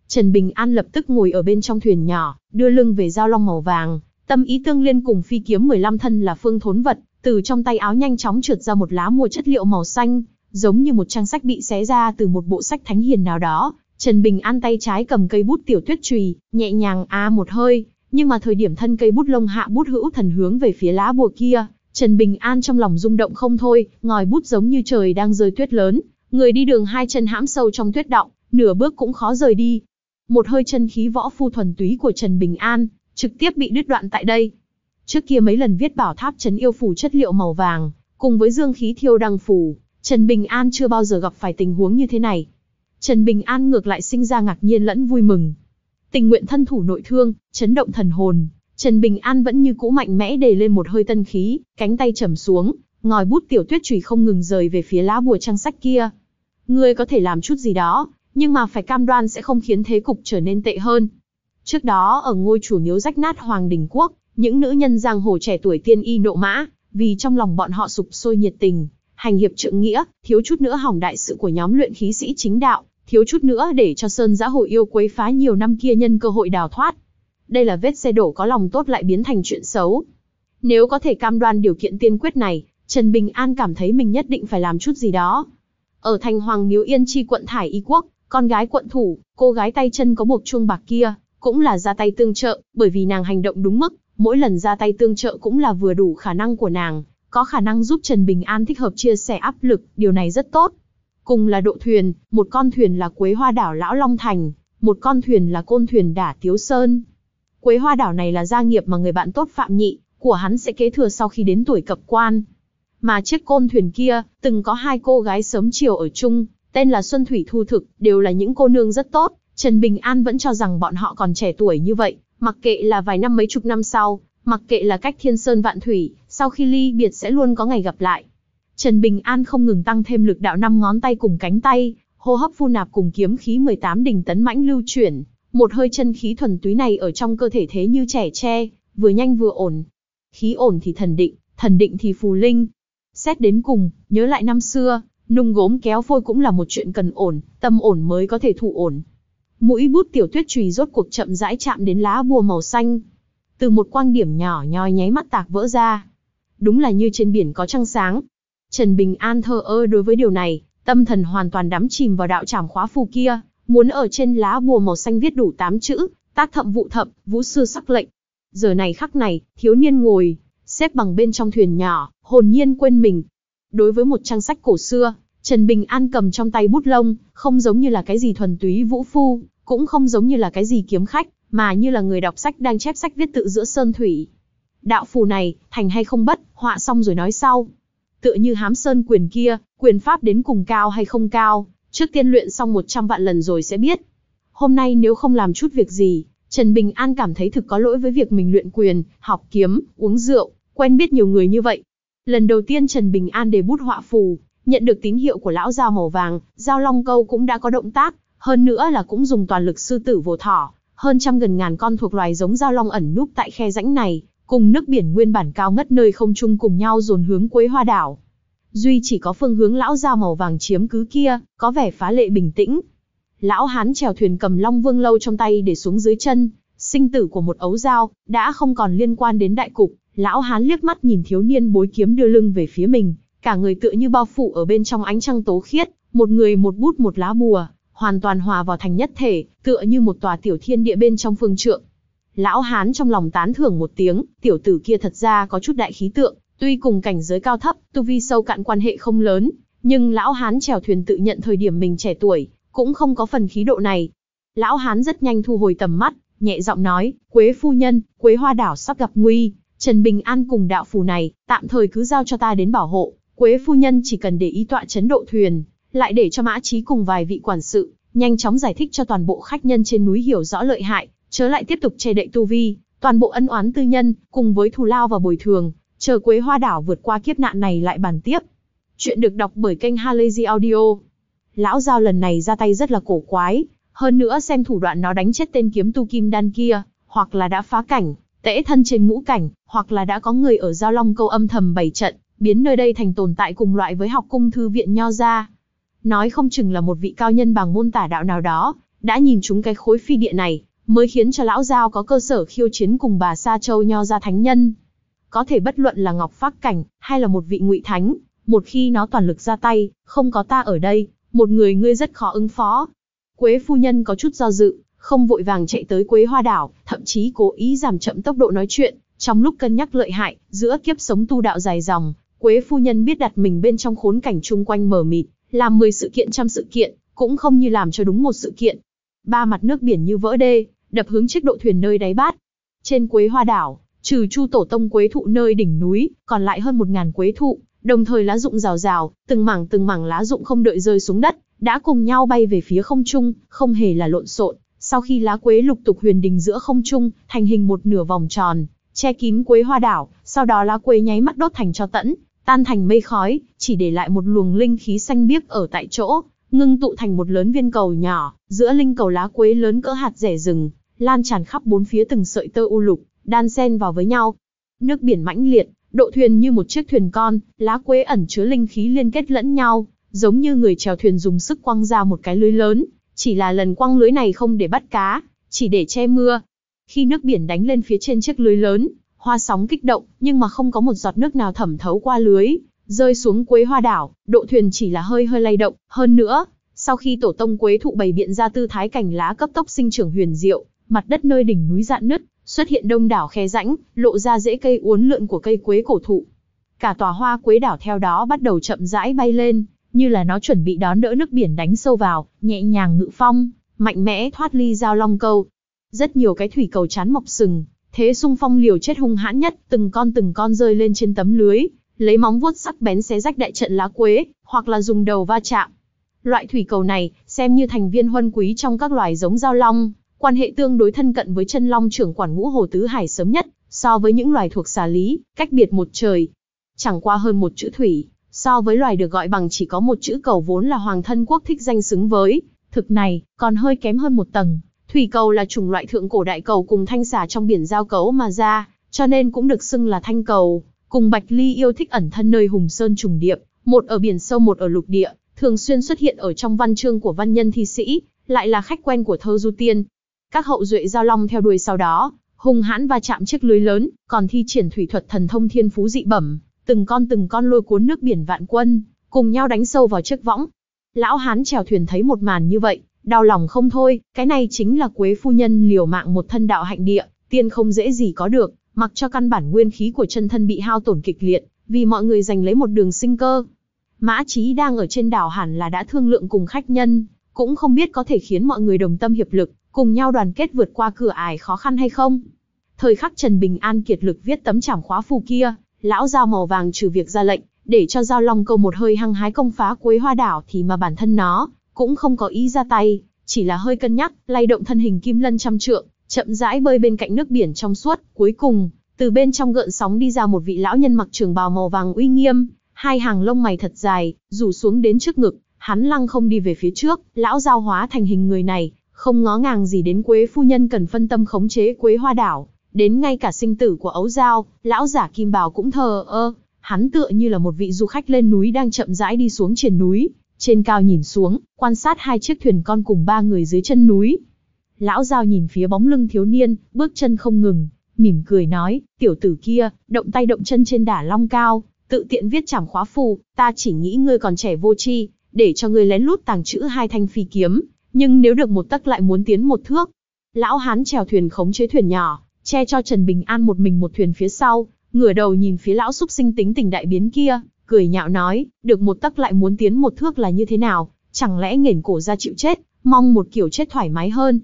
Trần Bình An lập tức ngồi ở bên trong thuyền nhỏ, đưa lưng về dao long màu vàng, tâm ý tương liên cùng phi kiếm 15 thân là phương thốn vật, từ trong tay áo nhanh chóng trượt ra một lá mua chất liệu màu xanh, giống như một trang sách bị xé ra từ một bộ sách thánh hiền nào đó. Trần Bình An tay trái cầm cây bút tiểu tuyết chùy, nhẹ nhàng a à một hơi, nhưng mà thời điểm thân cây bút lông hạ bút hữu thần hướng về phía lá bùa kia, Trần Bình An trong lòng rung động không thôi, ngòi bút giống như trời đang rơi tuyết lớn, người đi đường hai chân hãm sâu trong tuyết động, nửa bước cũng khó rời đi. Một hơi chân khí võ phu thuần túy của Trần Bình An, trực tiếp bị đứt đoạn tại đây. Trước kia mấy lần viết bảo tháp trấn yêu phủ chất liệu màu vàng, cùng với dương khí thiêu đăng phủ, Trần Bình An chưa bao giờ gặp phải tình huống như thế này. Trần Bình An ngược lại sinh ra ngạc nhiên lẫn vui mừng. Tình nguyện thân thủ nội thương, chấn động thần hồn, Trần Bình An vẫn như cũ mạnh mẽ để lên một hơi tân khí, cánh tay trầm xuống, ngòi bút tiểu tuyết chùy không ngừng rời về phía lá bùa trang sách kia. Ngươi có thể làm chút gì đó, nhưng mà phải cam đoan sẽ không khiến thế cục trở nên tệ hơn. Trước đó ở ngôi chủ miếu rách nát Hoàng Đình Quốc, những nữ nhân giang hồ trẻ tuổi tiên y nộ mã, vì trong lòng bọn họ sụp sôi nhiệt tình, hành hiệp trượng nghĩa, thiếu chút nữa hỏng đại sự của nhóm luyện khí sĩ chính đạo, thiếu chút nữa để cho Sơn Giã Hồ Yêu quấy phá nhiều năm kia nhân cơ hội đào thoát, đây là vết xe đổ có lòng tốt lại biến thành chuyện xấu. Nếu có thể cam đoan điều kiện tiên quyết này, Trần Bình An cảm thấy mình nhất định phải làm chút gì đó. Ở thành Hoàng Miếu Yên Chi quận Thải Y Quốc, con gái quận thủ, cô gái tay chân có buộc chuông bạc kia, cũng là ra tay tương trợ, bởi vì nàng hành động đúng mức, mỗi lần ra tay tương trợ cũng là vừa đủ khả năng của nàng, có khả năng giúp Trần Bình An thích hợp chia sẻ áp lực, điều này rất tốt. Cùng là độ thuyền, một con thuyền là Quế Hoa Đảo Lão Long Thành, một con thuyền là Côn Thuyền Đả Tiếu Sơn, Quế hoa đảo này là gia nghiệp mà người bạn tốt Phạm Nhị, của hắn sẽ kế thừa sau khi đến tuổi cập quan. Mà chiếc côn thuyền kia, từng có hai cô gái sớm chiều ở chung, tên là Xuân Thủy Thu Thực, đều là những cô nương rất tốt. Trần Bình An vẫn cho rằng bọn họ còn trẻ tuổi như vậy, mặc kệ là vài năm mấy chục năm sau, mặc kệ là cách thiên sơn vạn thủy, sau khi ly biệt sẽ luôn có ngày gặp lại. Trần Bình An không ngừng tăng thêm lực đạo năm ngón tay cùng cánh tay, hô hấp phu nạp cùng kiếm khí 18 đỉnh tấn mãnh lưu chuyển, một hơi chân khí thuần túy này ở trong cơ thể thế như trẻ tre, vừa nhanh vừa ổn. Khí ổn thì thần định, thần định thì phù linh. Xét đến cùng, nhớ lại năm xưa, nung gốm kéo phôi cũng là một chuyện cần ổn, tâm ổn mới có thể thụ ổn. Mũi bút tiểu tuyết chùy rốt cuộc chậm rãi chạm đến lá bùa màu xanh. Từ một quang điểm nhỏ nhoi nháy mắt tạc vỡ ra. Đúng là như trên biển có trăng sáng. Trần Bình An thơ ơ đối với điều này, tâm thần hoàn toàn đắm chìm vào đạo trảm khóa phù kia, Muốn ở trên lá bùa màu xanh viết đủ tám chữ, tác thậm vụ thậm, vũ sư sắc lệnh. Giờ này khắc này, thiếu niên ngồi, xếp bằng bên trong thuyền nhỏ, hồn nhiên quên mình. Đối với một trang sách cổ xưa, Trần Bình An cầm trong tay bút lông, không giống như là cái gì thuần túy vũ phu, cũng không giống như là cái gì kiếm khách, mà như là người đọc sách đang chép sách viết tự giữa sơn thủy. Đạo phù này, thành hay không bất, họa xong rồi nói sau. Tựa như hám sơn quyền kia, quyền pháp đến cùng cao hay không cao, Trước tiên luyện xong 100 vạn lần rồi sẽ biết. Hôm nay nếu không làm chút việc gì, Trần Bình An cảm thấy thực có lỗi với việc mình luyện quyền, học kiếm, uống rượu, quen biết nhiều người như vậy. Lần đầu tiên Trần Bình An đề bút họa phù, nhận được tín hiệu của lão dao màu vàng, dao long câu cũng đã có động tác, hơn nữa là cũng dùng toàn lực sư tử vồ thỏ, hơn trăm gần ngàn con thuộc loài giống dao long ẩn núp tại khe rãnh này, cùng nước biển nguyên bản cao ngất nơi không chung cùng nhau dồn hướng Quế Hoa đảo duy chỉ có phương hướng lão dao màu vàng chiếm cứ kia, có vẻ phá lệ bình tĩnh. Lão hán trèo thuyền cầm Long Vương lâu trong tay để xuống dưới chân, sinh tử của một ấu dao đã không còn liên quan đến đại cục, lão hán liếc mắt nhìn thiếu niên bối kiếm đưa lưng về phía mình, cả người tựa như bao phủ ở bên trong ánh trăng tố khiết, một người một bút một lá bùa, hoàn toàn hòa vào thành nhất thể, tựa như một tòa tiểu thiên địa bên trong phương trượng. Lão hán trong lòng tán thưởng một tiếng, tiểu tử kia thật ra có chút đại khí tượng, Tuy cùng cảnh giới cao thấp, tu vi sâu cạn quan hệ không lớn, nhưng lão hán chèo thuyền tự nhận thời điểm mình trẻ tuổi, cũng không có phần khí độ này. Lão hán rất nhanh thu hồi tầm mắt, nhẹ giọng nói, Quế phu nhân, Quế hoa đảo sắp gặp nguy, Trần Bình An cùng đạo phù này, tạm thời cứ giao cho ta đến bảo hộ, Quế phu nhân chỉ cần để ý tọa chấn độ thuyền, lại để cho mã trí cùng vài vị quản sự, nhanh chóng giải thích cho toàn bộ khách nhân trên núi hiểu rõ lợi hại, chớ lại tiếp tục che đậy tu vi, toàn bộ ân oán tư nhân, cùng với thù lao và bồi thường, chờ Quế Hoa Đảo vượt qua kiếp nạn này lại bàn tiếp. Chuyện được đọc bởi kênh Halazy Audio. Lão Giao lần này ra tay rất là cổ quái, hơn nữa xem thủ đoạn nó đánh chết tên kiếm tu kim đan kia, hoặc là đã phá cảnh, tễ thân trên ngũ cảnh, hoặc là đã có người ở Giao Long câu âm thầm bày trận, biến nơi đây thành tồn tại cùng loại với học cung thư viện nho gia. Nói không chừng là một vị cao nhân bằng môn tả đạo nào đó, đã nhìn chúng cái khối phi địa này, mới khiến cho lão Giao có cơ sở khiêu chiến cùng bà Sa Châu nho gia thánh nhân. Có thể bất luận là Ngọc Phác Cảnh, hay là một vị ngụy thánh, một khi nó toàn lực ra tay, không có ta ở đây, một người ngươi rất khó ứng phó. Quế phu nhân có chút do dự, không vội vàng chạy tới Quế Hoa Đảo, thậm chí cố ý giảm chậm tốc độ nói chuyện, trong lúc cân nhắc lợi hại, giữa kiếp sống tu đạo dài dòng, Quế phu nhân biết đặt mình bên trong khốn cảnh chung quanh mờ mịt, làm mười sự kiện trăm sự kiện, cũng không như làm cho đúng một sự kiện. Ba mặt nước biển như vỡ đê, đập hướng chiếc độ thuyền nơi đáy bát. Trên Quế Hoa Đảo, trừ chu tổ tông quế thụ nơi đỉnh núi, còn lại hơn một ngàn quế thụ, đồng thời lá rụng rào rào, từng mảng từng mảng lá rụng không đợi rơi xuống đất, đã cùng nhau bay về phía không trung, không hề là lộn xộn. Sau khi lá quế lục tục huyền đình giữa không trung, thành hình một nửa vòng tròn, che kín quế hoa đảo, sau đó lá quế nháy mắt đốt thành cho tẫn, tan thành mây khói, chỉ để lại một luồng linh khí xanh biếc ở tại chỗ, ngưng tụ thành một lớn viên cầu nhỏ, giữa linh cầu lá quế lớn cỡ hạt rẻ rừng, lan tràn khắp bốn phía từng sợi tơ u lục, đan xen vào với nhau. Nước biển mãnh liệt, độ thuyền như một chiếc thuyền con, lá quế ẩn chứa linh khí liên kết lẫn nhau, giống như người chèo thuyền dùng sức quăng ra một cái lưới lớn, chỉ là lần quăng lưới này không để bắt cá, chỉ để che mưa. Khi nước biển đánh lên phía trên chiếc lưới lớn, hoa sóng kích động, nhưng mà không có một giọt nước nào thẩm thấu qua lưới, rơi xuống quế hoa đảo, độ thuyền chỉ là hơi hơi lay động, hơn nữa, sau khi tổ tông quế thụ bày biện ra tư thái cảnh lá cấp tốc sinh trưởng huyền diệu, mặt đất nơi đỉnh núi dạn nứt, xuất hiện đông đảo khe rãnh, lộ ra rễ cây uốn lượn của cây quế cổ thụ. Cả tòa hoa quế đảo theo đó bắt đầu chậm rãi bay lên, như là nó chuẩn bị đón đỡ nước biển đánh sâu vào, nhẹ nhàng ngự phong, mạnh mẽ thoát ly giao long câu. Rất nhiều cái thủy cầu chán mọc sừng, thế xung phong liều chết hung hãn nhất, từng con từng con rơi lên trên tấm lưới, lấy móng vuốt sắc bén xé rách đại trận lá quế, hoặc là dùng đầu va chạm. Loại thủy cầu này, xem như thành viên huân quý trong các loài giống giao long, Quan hệ tương đối thân cận với chân long trưởng quản ngũ hồ tứ hải sớm nhất, so với những loài thuộc xà lý, cách biệt một trời. Chẳng qua hơn một chữ thủy, so với loài được gọi bằng chỉ có một chữ cầu vốn là hoàng thân quốc thích danh xứng với, thực này, còn hơi kém hơn một tầng. Thủy cầu là chủng loại thượng cổ đại cầu cùng thanh xà trong biển giao cấu mà ra, cho nên cũng được xưng là thanh cầu, cùng Bạch Ly yêu thích ẩn thân nơi hùng sơn trùng điệp, một ở biển sâu một ở lục địa, thường xuyên xuất hiện ở trong văn chương của văn nhân thi sĩ, lại là khách quen của thơ du tiên, các hậu duệ giao long theo đuôi sau đó, hung hãn va chạm chiếc lưới lớn, còn thi triển thủy thuật thần thông thiên phú dị bẩm, từng con từng con lôi cuốn nước biển vạn quân, cùng nhau đánh sâu vào chiếc võng. Lão hán chèo thuyền thấy một màn như vậy, đau lòng không thôi, cái này chính là quế phu nhân liều mạng một thân đạo hạnh địa, tiên không dễ gì có được, mặc cho căn bản nguyên khí của chân thân bị hao tổn kịch liệt, vì mọi người giành lấy một đường sinh cơ. Mã trí đang ở trên đảo hẳn là đã thương lượng cùng khách nhân, cũng không biết có thể khiến mọi người đồng tâm hiệp lực, cùng nhau đoàn kết vượt qua cửa ải khó khăn hay không? Thời khắc Trần Bình An kiệt lực viết tấm chảm khóa phù kia, lão dao màu vàng trừ việc ra lệnh, để cho dao long câu một hơi hăng hái công phá quế hoa đảo thì mà bản thân nó cũng không có ý ra tay, chỉ là hơi cân nhắc, lay động thân hình kim lân trăm trượng, chậm rãi bơi bên cạnh nước biển trong suốt, cuối cùng, từ bên trong gợn sóng đi ra một vị lão nhân mặc trường bào màu vàng uy nghiêm, hai hàng lông mày thật dài, rủ xuống đến trước ngực, hắn lăng không đi về phía trước, lão giao hóa thành hình người này, không ngó ngàng gì đến Quế phu nhân cần phân tâm khống chế Quế Hoa đảo, đến ngay cả sinh tử của Ấu Giao, lão giả Kim Bào cũng thờ ơ, hắn tựa như là một vị du khách lên núi đang chậm rãi đi xuống trên núi, trên cao nhìn xuống, quan sát hai chiếc thuyền con cùng ba người dưới chân núi. Lão Giao nhìn phía bóng lưng thiếu niên, bước chân không ngừng, mỉm cười nói, tiểu tử kia, động tay động chân trên đả long cao, tự tiện viết chảm khóa phù, ta chỉ nghĩ ngươi còn trẻ vô tri, để cho ngươi lén lút tàng trữ hai thanh phi kiếm, nhưng nếu được một tấc lại muốn tiến một thước. Lão hán chèo thuyền khống chế thuyền nhỏ, che cho Trần Bình An một mình một thuyền phía sau, ngửa đầu nhìn phía lão xúc sinh tính tình đại biến kia, cười nhạo nói, được một tấc lại muốn tiến một thước là như thế nào, chẳng lẽ nghển cổ ra chịu chết, mong một kiểu chết thoải mái hơn.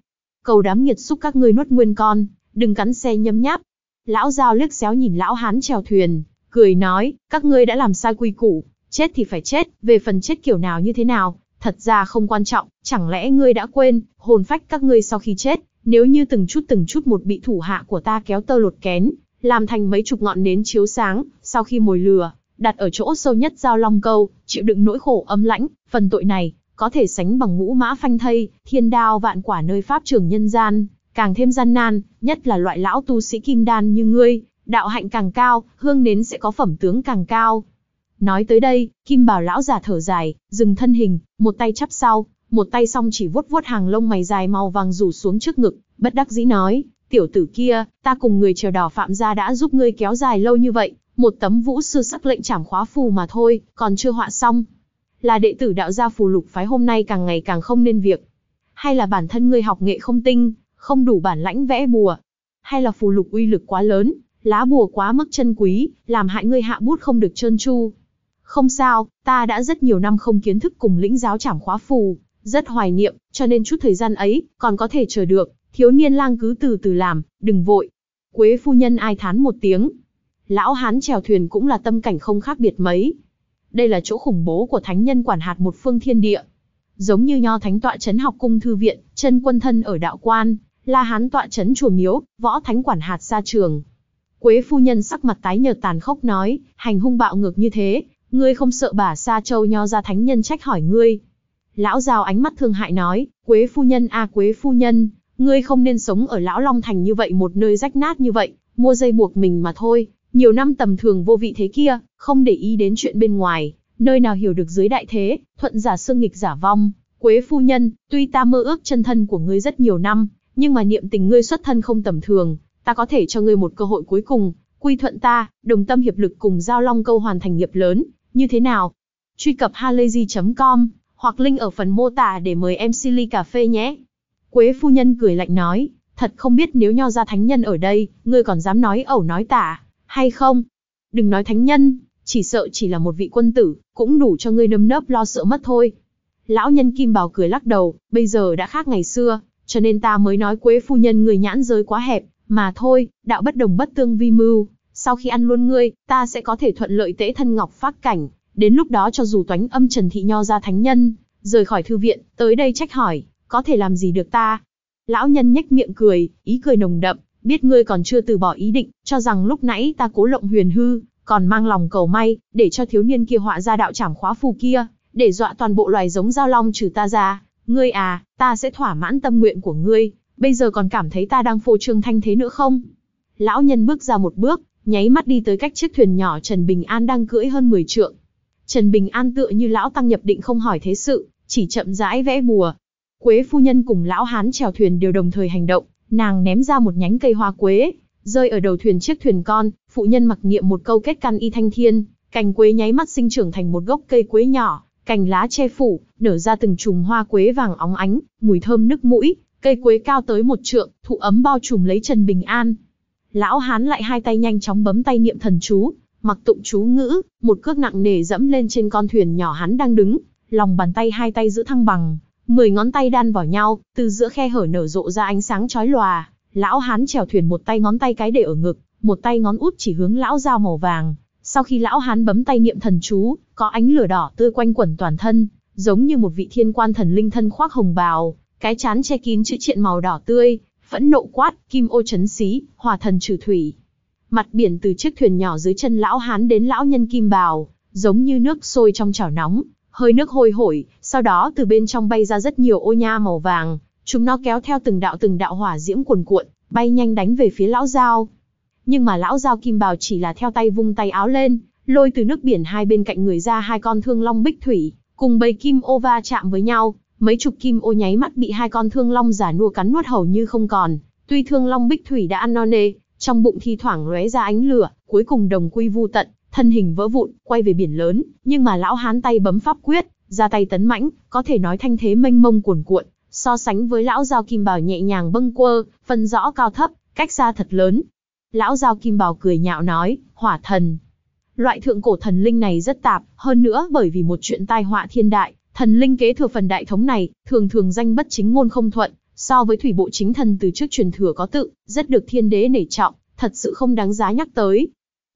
Cầu đám nghiệt xúc các ngươi nuốt nguyên con, đừng cắn xe nhấm nháp. Lão giao liếc xéo nhìn lão hán chèo thuyền, cười nói, các ngươi đã làm sai quy củ, chết thì phải chết, về phần chết kiểu nào như thế nào, Thật ra không quan trọng, chẳng lẽ ngươi đã quên, hồn phách các ngươi sau khi chết, nếu như từng chút từng chút một bị thủ hạ của ta kéo tơ lột kén, làm thành mấy chục ngọn nến chiếu sáng, sau khi mồi lừa, đặt ở chỗ sâu nhất giao long câu, chịu đựng nỗi khổ âm lãnh, phần tội này, có thể sánh bằng ngũ mã phanh thây, thiên đao vạn quả nơi pháp trường nhân gian, càng thêm gian nan, nhất là loại lão tu sĩ kim đan như ngươi, đạo hạnh càng cao, hương nến sẽ có phẩm tướng càng cao. Nói tới đây, Kim Bảo lão già thở dài, dừng thân hình, một tay chắp sau, một tay song chỉ vuốt vuốt hàng lông mày dài màu vàng rủ xuống trước ngực, bất đắc dĩ nói, tiểu tử kia, ta cùng người trèo đỏ phạm gia đã giúp ngươi kéo dài lâu như vậy, một tấm vũ sư sắc lệnh trảm khóa phù mà thôi, còn chưa họa xong. Là đệ tử đạo gia phù lục phái hôm nay càng ngày càng không nên việc. Hay là bản thân ngươi học nghệ không tinh, không đủ bản lãnh vẽ bùa. Hay là phù lục uy lực quá lớn, lá bùa quá mức chân quý, làm hại ngươi hạ bút không được trơn tru, không sao, ta đã rất nhiều năm không kiến thức cùng lĩnh giáo trảm khóa phù, rất hoài niệm, cho nên chút thời gian ấy, còn có thể chờ được, thiếu niên lang cứ từ từ làm, đừng vội. Quế phu nhân ai thán một tiếng. Lão hán trèo thuyền cũng là tâm cảnh không khác biệt mấy. Đây là chỗ khủng bố của thánh nhân quản hạt một phương thiên địa. Giống như nho thánh tọa chấn học cung thư viện, chân quân thân ở đạo quan, la hán tọa chấn chùa miếu, võ thánh quản hạt xa trường. Quế phu nhân sắc mặt tái nhợt tàn khốc nói, hành hung bạo ngược như thế, ngươi không sợ bà Sa Châu nho ra thánh nhân trách hỏi ngươi. Lão Giao ánh mắt thương hại nói, Quế Phu Nhân a à, Quế Phu Nhân, ngươi không nên sống ở Lão Long Thành như vậy một nơi rách nát như vậy, mua dây buộc mình mà thôi, nhiều năm tầm thường vô vị thế kia, không để ý đến chuyện bên ngoài, nơi nào hiểu được dưới đại thế, thuận giả xương nghịch giả vong. Quế Phu Nhân, tuy ta mơ ước chân thân của ngươi rất nhiều năm, nhưng mà niệm tình ngươi xuất thân không tầm thường, ta có thể cho ngươi một cơ hội cuối cùng, quy thuận ta, đồng tâm hiệp lực cùng giao long câu hoàn thành nghiệp lớn, như thế nào? Truy cập halayzi.com hoặc link ở phần mô tả để mời em Silly Cà Phê nhé. Quế phu nhân cười lạnh nói, thật không biết nếu nho ra thánh nhân ở đây, ngươi còn dám nói ẩu nói tả, hay không? Đừng nói thánh nhân, chỉ sợ chỉ là một vị quân tử, cũng đủ cho ngươi nâm nớp lo sợ mất thôi. Lão nhân kim Bảo cười lắc đầu, bây giờ đã khác ngày xưa, cho nên ta mới nói quế phu nhân người nhãn giới quá hẹp, mà thôi, đạo bất đồng bất tương vi mưu, sau khi ăn luôn ngươi, ta sẽ có thể thuận lợi tế thân ngọc phát cảnh, đến lúc đó cho dù toánh âm Trần Thị Nho ra thánh nhân, rời khỏi thư viện, tới đây trách hỏi, có thể làm gì được ta? Lão nhân nhếch miệng cười, ý cười nồng đậm, biết ngươi còn chưa từ bỏ ý định, cho rằng lúc nãy ta cố lộng huyền hư, còn mang lòng cầu may, để cho thiếu niên kia họa ra đạo trảm khóa phù kia, để dọa toàn bộ loài giống giao long trừ ta ra. Ngươi à, ta sẽ thỏa mãn tâm nguyện của ngươi, bây giờ còn cảm thấy ta đang phô trương thanh thế nữa không? Lão nhân bước ra một bước, nháy mắt đi tới cách chiếc thuyền nhỏ Trần Bình An đang cưỡi hơn 10 trượng. Trần Bình An tựa như lão tăng nhập định không hỏi thế sự, chỉ chậm rãi vẽ bùa. Quế phu nhân cùng lão hán chèo thuyền đều đồng thời hành động, nàng ném ra một nhánh cây hoa quế, rơi ở đầu thuyền chiếc thuyền con, phụ nhân mặc niệm một câu kết căn y thanh thiên, cành quế nháy mắt sinh trưởng thành một gốc cây quế nhỏ, cành lá che phủ, nở ra từng chùm hoa quế vàng óng ánh, mùi thơm nức mũi, cây quế cao tới một trượng, thụ ấm bao trùm lấy Trần Bình An, Lão hán lại hai tay nhanh chóng bấm tay niệm thần chú, mặc tụng chú ngữ, một cước nặng nề dẫm lên trên con thuyền nhỏ hắn đang đứng, lòng bàn tay hai tay giữ thăng bằng, mười ngón tay đan vào nhau, từ giữa khe hở nở rộ ra ánh sáng chói lòa. Lão hán chèo thuyền một tay ngón tay cái để ở ngực, một tay ngón út chỉ hướng lão dao màu vàng. Sau khi lão hán bấm tay niệm thần chú, có ánh lửa đỏ tươi quanh quẩn toàn thân, giống như một vị thiên quan thần linh thân khoác hồng bào, cái chán che kín chữ triện màu đỏ tươi, phẫn nộ quát, kim ô chấn xí, hỏa thần trừ thủy. Mặt biển từ chiếc thuyền nhỏ dưới chân lão hán đến lão nhân kim bào, giống như nước sôi trong chảo nóng, hơi nước hôi hổi, sau đó từ bên trong bay ra rất nhiều ô nha màu vàng, chúng nó kéo theo từng đạo từng đạo hỏa diễm cuồn cuộn, bay nhanh đánh về phía lão giao Nhưng mà lão giao kim bào chỉ là theo tay vung tay áo lên, lôi từ nước biển hai bên cạnh người ra hai con thương long bích thủy, cùng bầy kim ô va chạm với nhau, Mấy chục kim ô nháy mắt bị hai con thương long giả nua cắn nuốt hầu như không còn. Tuy thương long bích thủy đã ăn no nê, trong bụng thi thoảng lóe ra ánh lửa, cuối cùng đồng quy vu tận, thân hình vỡ vụn, quay về biển lớn, nhưng mà lão hán tay bấm pháp quyết, ra tay tấn mãnh, có thể nói thanh thế mênh mông cuồn cuộn, so sánh với lão giao kim bảo nhẹ nhàng bâng quơ, phân rõ cao thấp, cách xa thật lớn. Lão giao kim bảo cười nhạo nói, hỏa thần. Loại thượng cổ thần linh này rất tạp, hơn nữa bởi vì một chuyện tai họa thiên đại, Thần linh kế thừa phần đại thống này, thường thường danh bất chính ngôn không thuận, so với thủy bộ chính thần từ trước truyền thừa có tự, rất được thiên đế nể trọng, thật sự không đáng giá nhắc tới.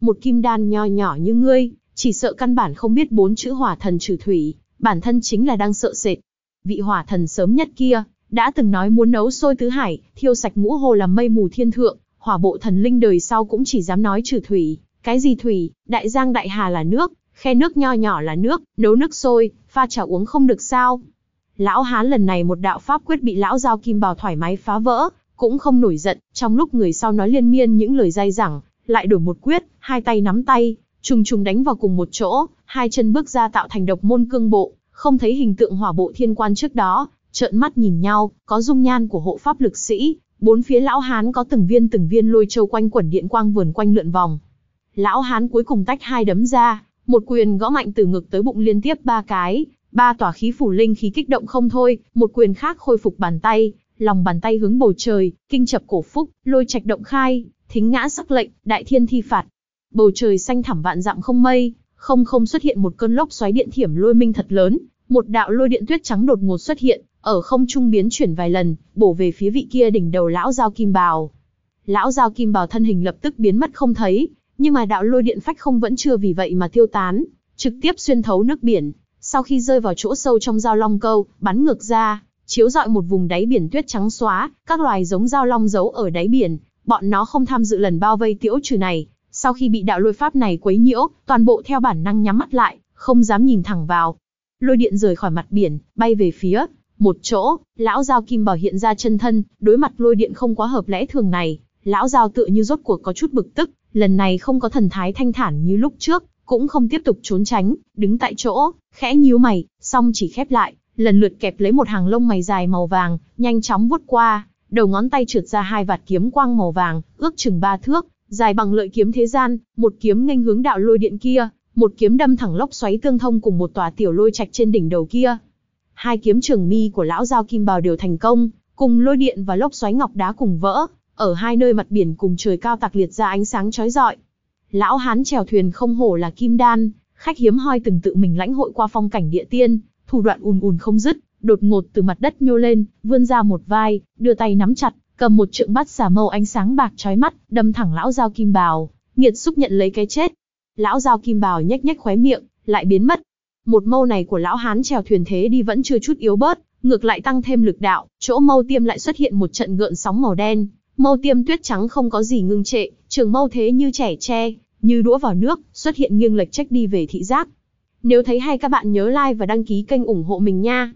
Một kim đan nho nhỏ như ngươi, chỉ sợ căn bản không biết bốn chữ hỏa thần trừ thủy, bản thân chính là đang sợ sệt. Vị hỏa thần sớm nhất kia, đã từng nói muốn nấu sôi tứ hải, thiêu sạch ngũ hồ làm mây mù thiên thượng, hỏa bộ thần linh đời sau cũng chỉ dám nói trừ thủy. Cái gì thủy, đại giang đại hà là nước, khe nước nho nhỏ là nước, nấu nước sôi, pha trà uống không được sao. Lão Hán lần này một đạo pháp quyết bị lão Giao Kim Bào thoải mái phá vỡ, cũng không nổi giận, trong lúc người sau nói liên miên những lời dai dẳng, lại đổi một quyết, hai tay nắm tay, trùng trùng đánh vào cùng một chỗ, hai chân bước ra tạo thành độc môn cương bộ, không thấy hình tượng hỏa bộ thiên quan trước đó, trợn mắt nhìn nhau, có dung nhan của hộ pháp lực sĩ, bốn phía lão hán có từng viên từng viên lôi châu quanh quẩn điện quang vườn quanh lượn vòng. Lão hán cuối cùng tách hai đấm ra, một quyền gõ mạnh từ ngực tới bụng liên tiếp ba cái, ba tỏa khí phủ linh khí kích động không thôi, một quyền khác khôi phục bàn tay, lòng bàn tay hướng bầu trời, kinh chập cổ phúc, lôi trạch động khai, thính ngã sắc lệnh, đại thiên thi phạt. Bầu trời xanh thẳm vạn dặm không mây, không không xuất hiện một cơn lốc xoáy điện thiểm lôi minh thật lớn, một đạo lôi điện tuyết trắng đột ngột xuất hiện, ở không trung biến chuyển vài lần, bổ về phía vị kia đỉnh đầu lão giao kim bào. Lão giao kim bào thân hình lập tức biến mất không thấy, nhưng mà đạo lôi điện phách không vẫn chưa vì vậy mà tiêu tán, trực tiếp xuyên thấu nước biển, sau khi rơi vào chỗ sâu trong giao long câu, bắn ngược ra, chiếu rọi một vùng đáy biển tuyết trắng xóa, các loài giống giao long giấu ở đáy biển, bọn nó không tham dự lần bao vây tiễu trừ này, sau khi bị đạo lôi pháp này quấy nhiễu, toàn bộ theo bản năng nhắm mắt lại, không dám nhìn thẳng vào. Lôi điện rời khỏi mặt biển, bay về phía một chỗ, lão giao kim bảo hiện ra chân thân, đối mặt lôi điện không quá hợp lẽ thường này, lão giao tựa như rốt cuộc có chút bực tức, lần này không có thần thái thanh thản như lúc trước, cũng không tiếp tục trốn tránh, đứng tại chỗ, khẽ nhíu mày, xong chỉ khép lại, lần lượt kẹp lấy một hàng lông mày dài màu vàng, nhanh chóng vuốt qua, đầu ngón tay trượt ra hai vạt kiếm quang màu vàng, ước chừng ba thước, dài bằng lợi kiếm thế gian, một kiếm nghênh hướng đạo lôi điện kia, một kiếm đâm thẳng lốc xoáy tương thông cùng một tòa tiểu lôi trạch trên đỉnh đầu kia. Hai kiếm trường mi của lão giao kim bào đều thành công, cùng lôi điện và lốc xoáy ngọc đá cùng vỡ, ở hai nơi mặt biển cùng trời cao tạc liệt ra ánh sáng chói rọi. Lão hán chèo thuyền không hổ là kim đan, khách hiếm hoi từng tự mình lãnh hội qua phong cảnh địa tiên, thủ đoạn ùn ùn không dứt, đột ngột từ mặt đất nhô lên, vươn ra một vai, đưa tay nắm chặt, cầm một trượng bát xà mâu ánh sáng bạc chói mắt, đâm thẳng lão dao kim bào, nghiệt xúc nhận lấy cái chết. Lão dao kim bào nhếch nhếch khóe miệng, lại biến mất. Một mâu này của lão hán trèo thuyền thế đi vẫn chưa chút yếu bớt, ngược lại tăng thêm lực đạo, chỗ mâu tiêm lại xuất hiện một trận gợn sóng màu đen, Mâu tiêm tuyết trắng không có gì ngưng trệ, trường mâu thế như trẻ tre, như đũa vào nước, xuất hiện nghiêng lệch trách đi về thị giác. Nếu thấy hay các bạn nhớ like và đăng ký kênh ủng hộ mình nha.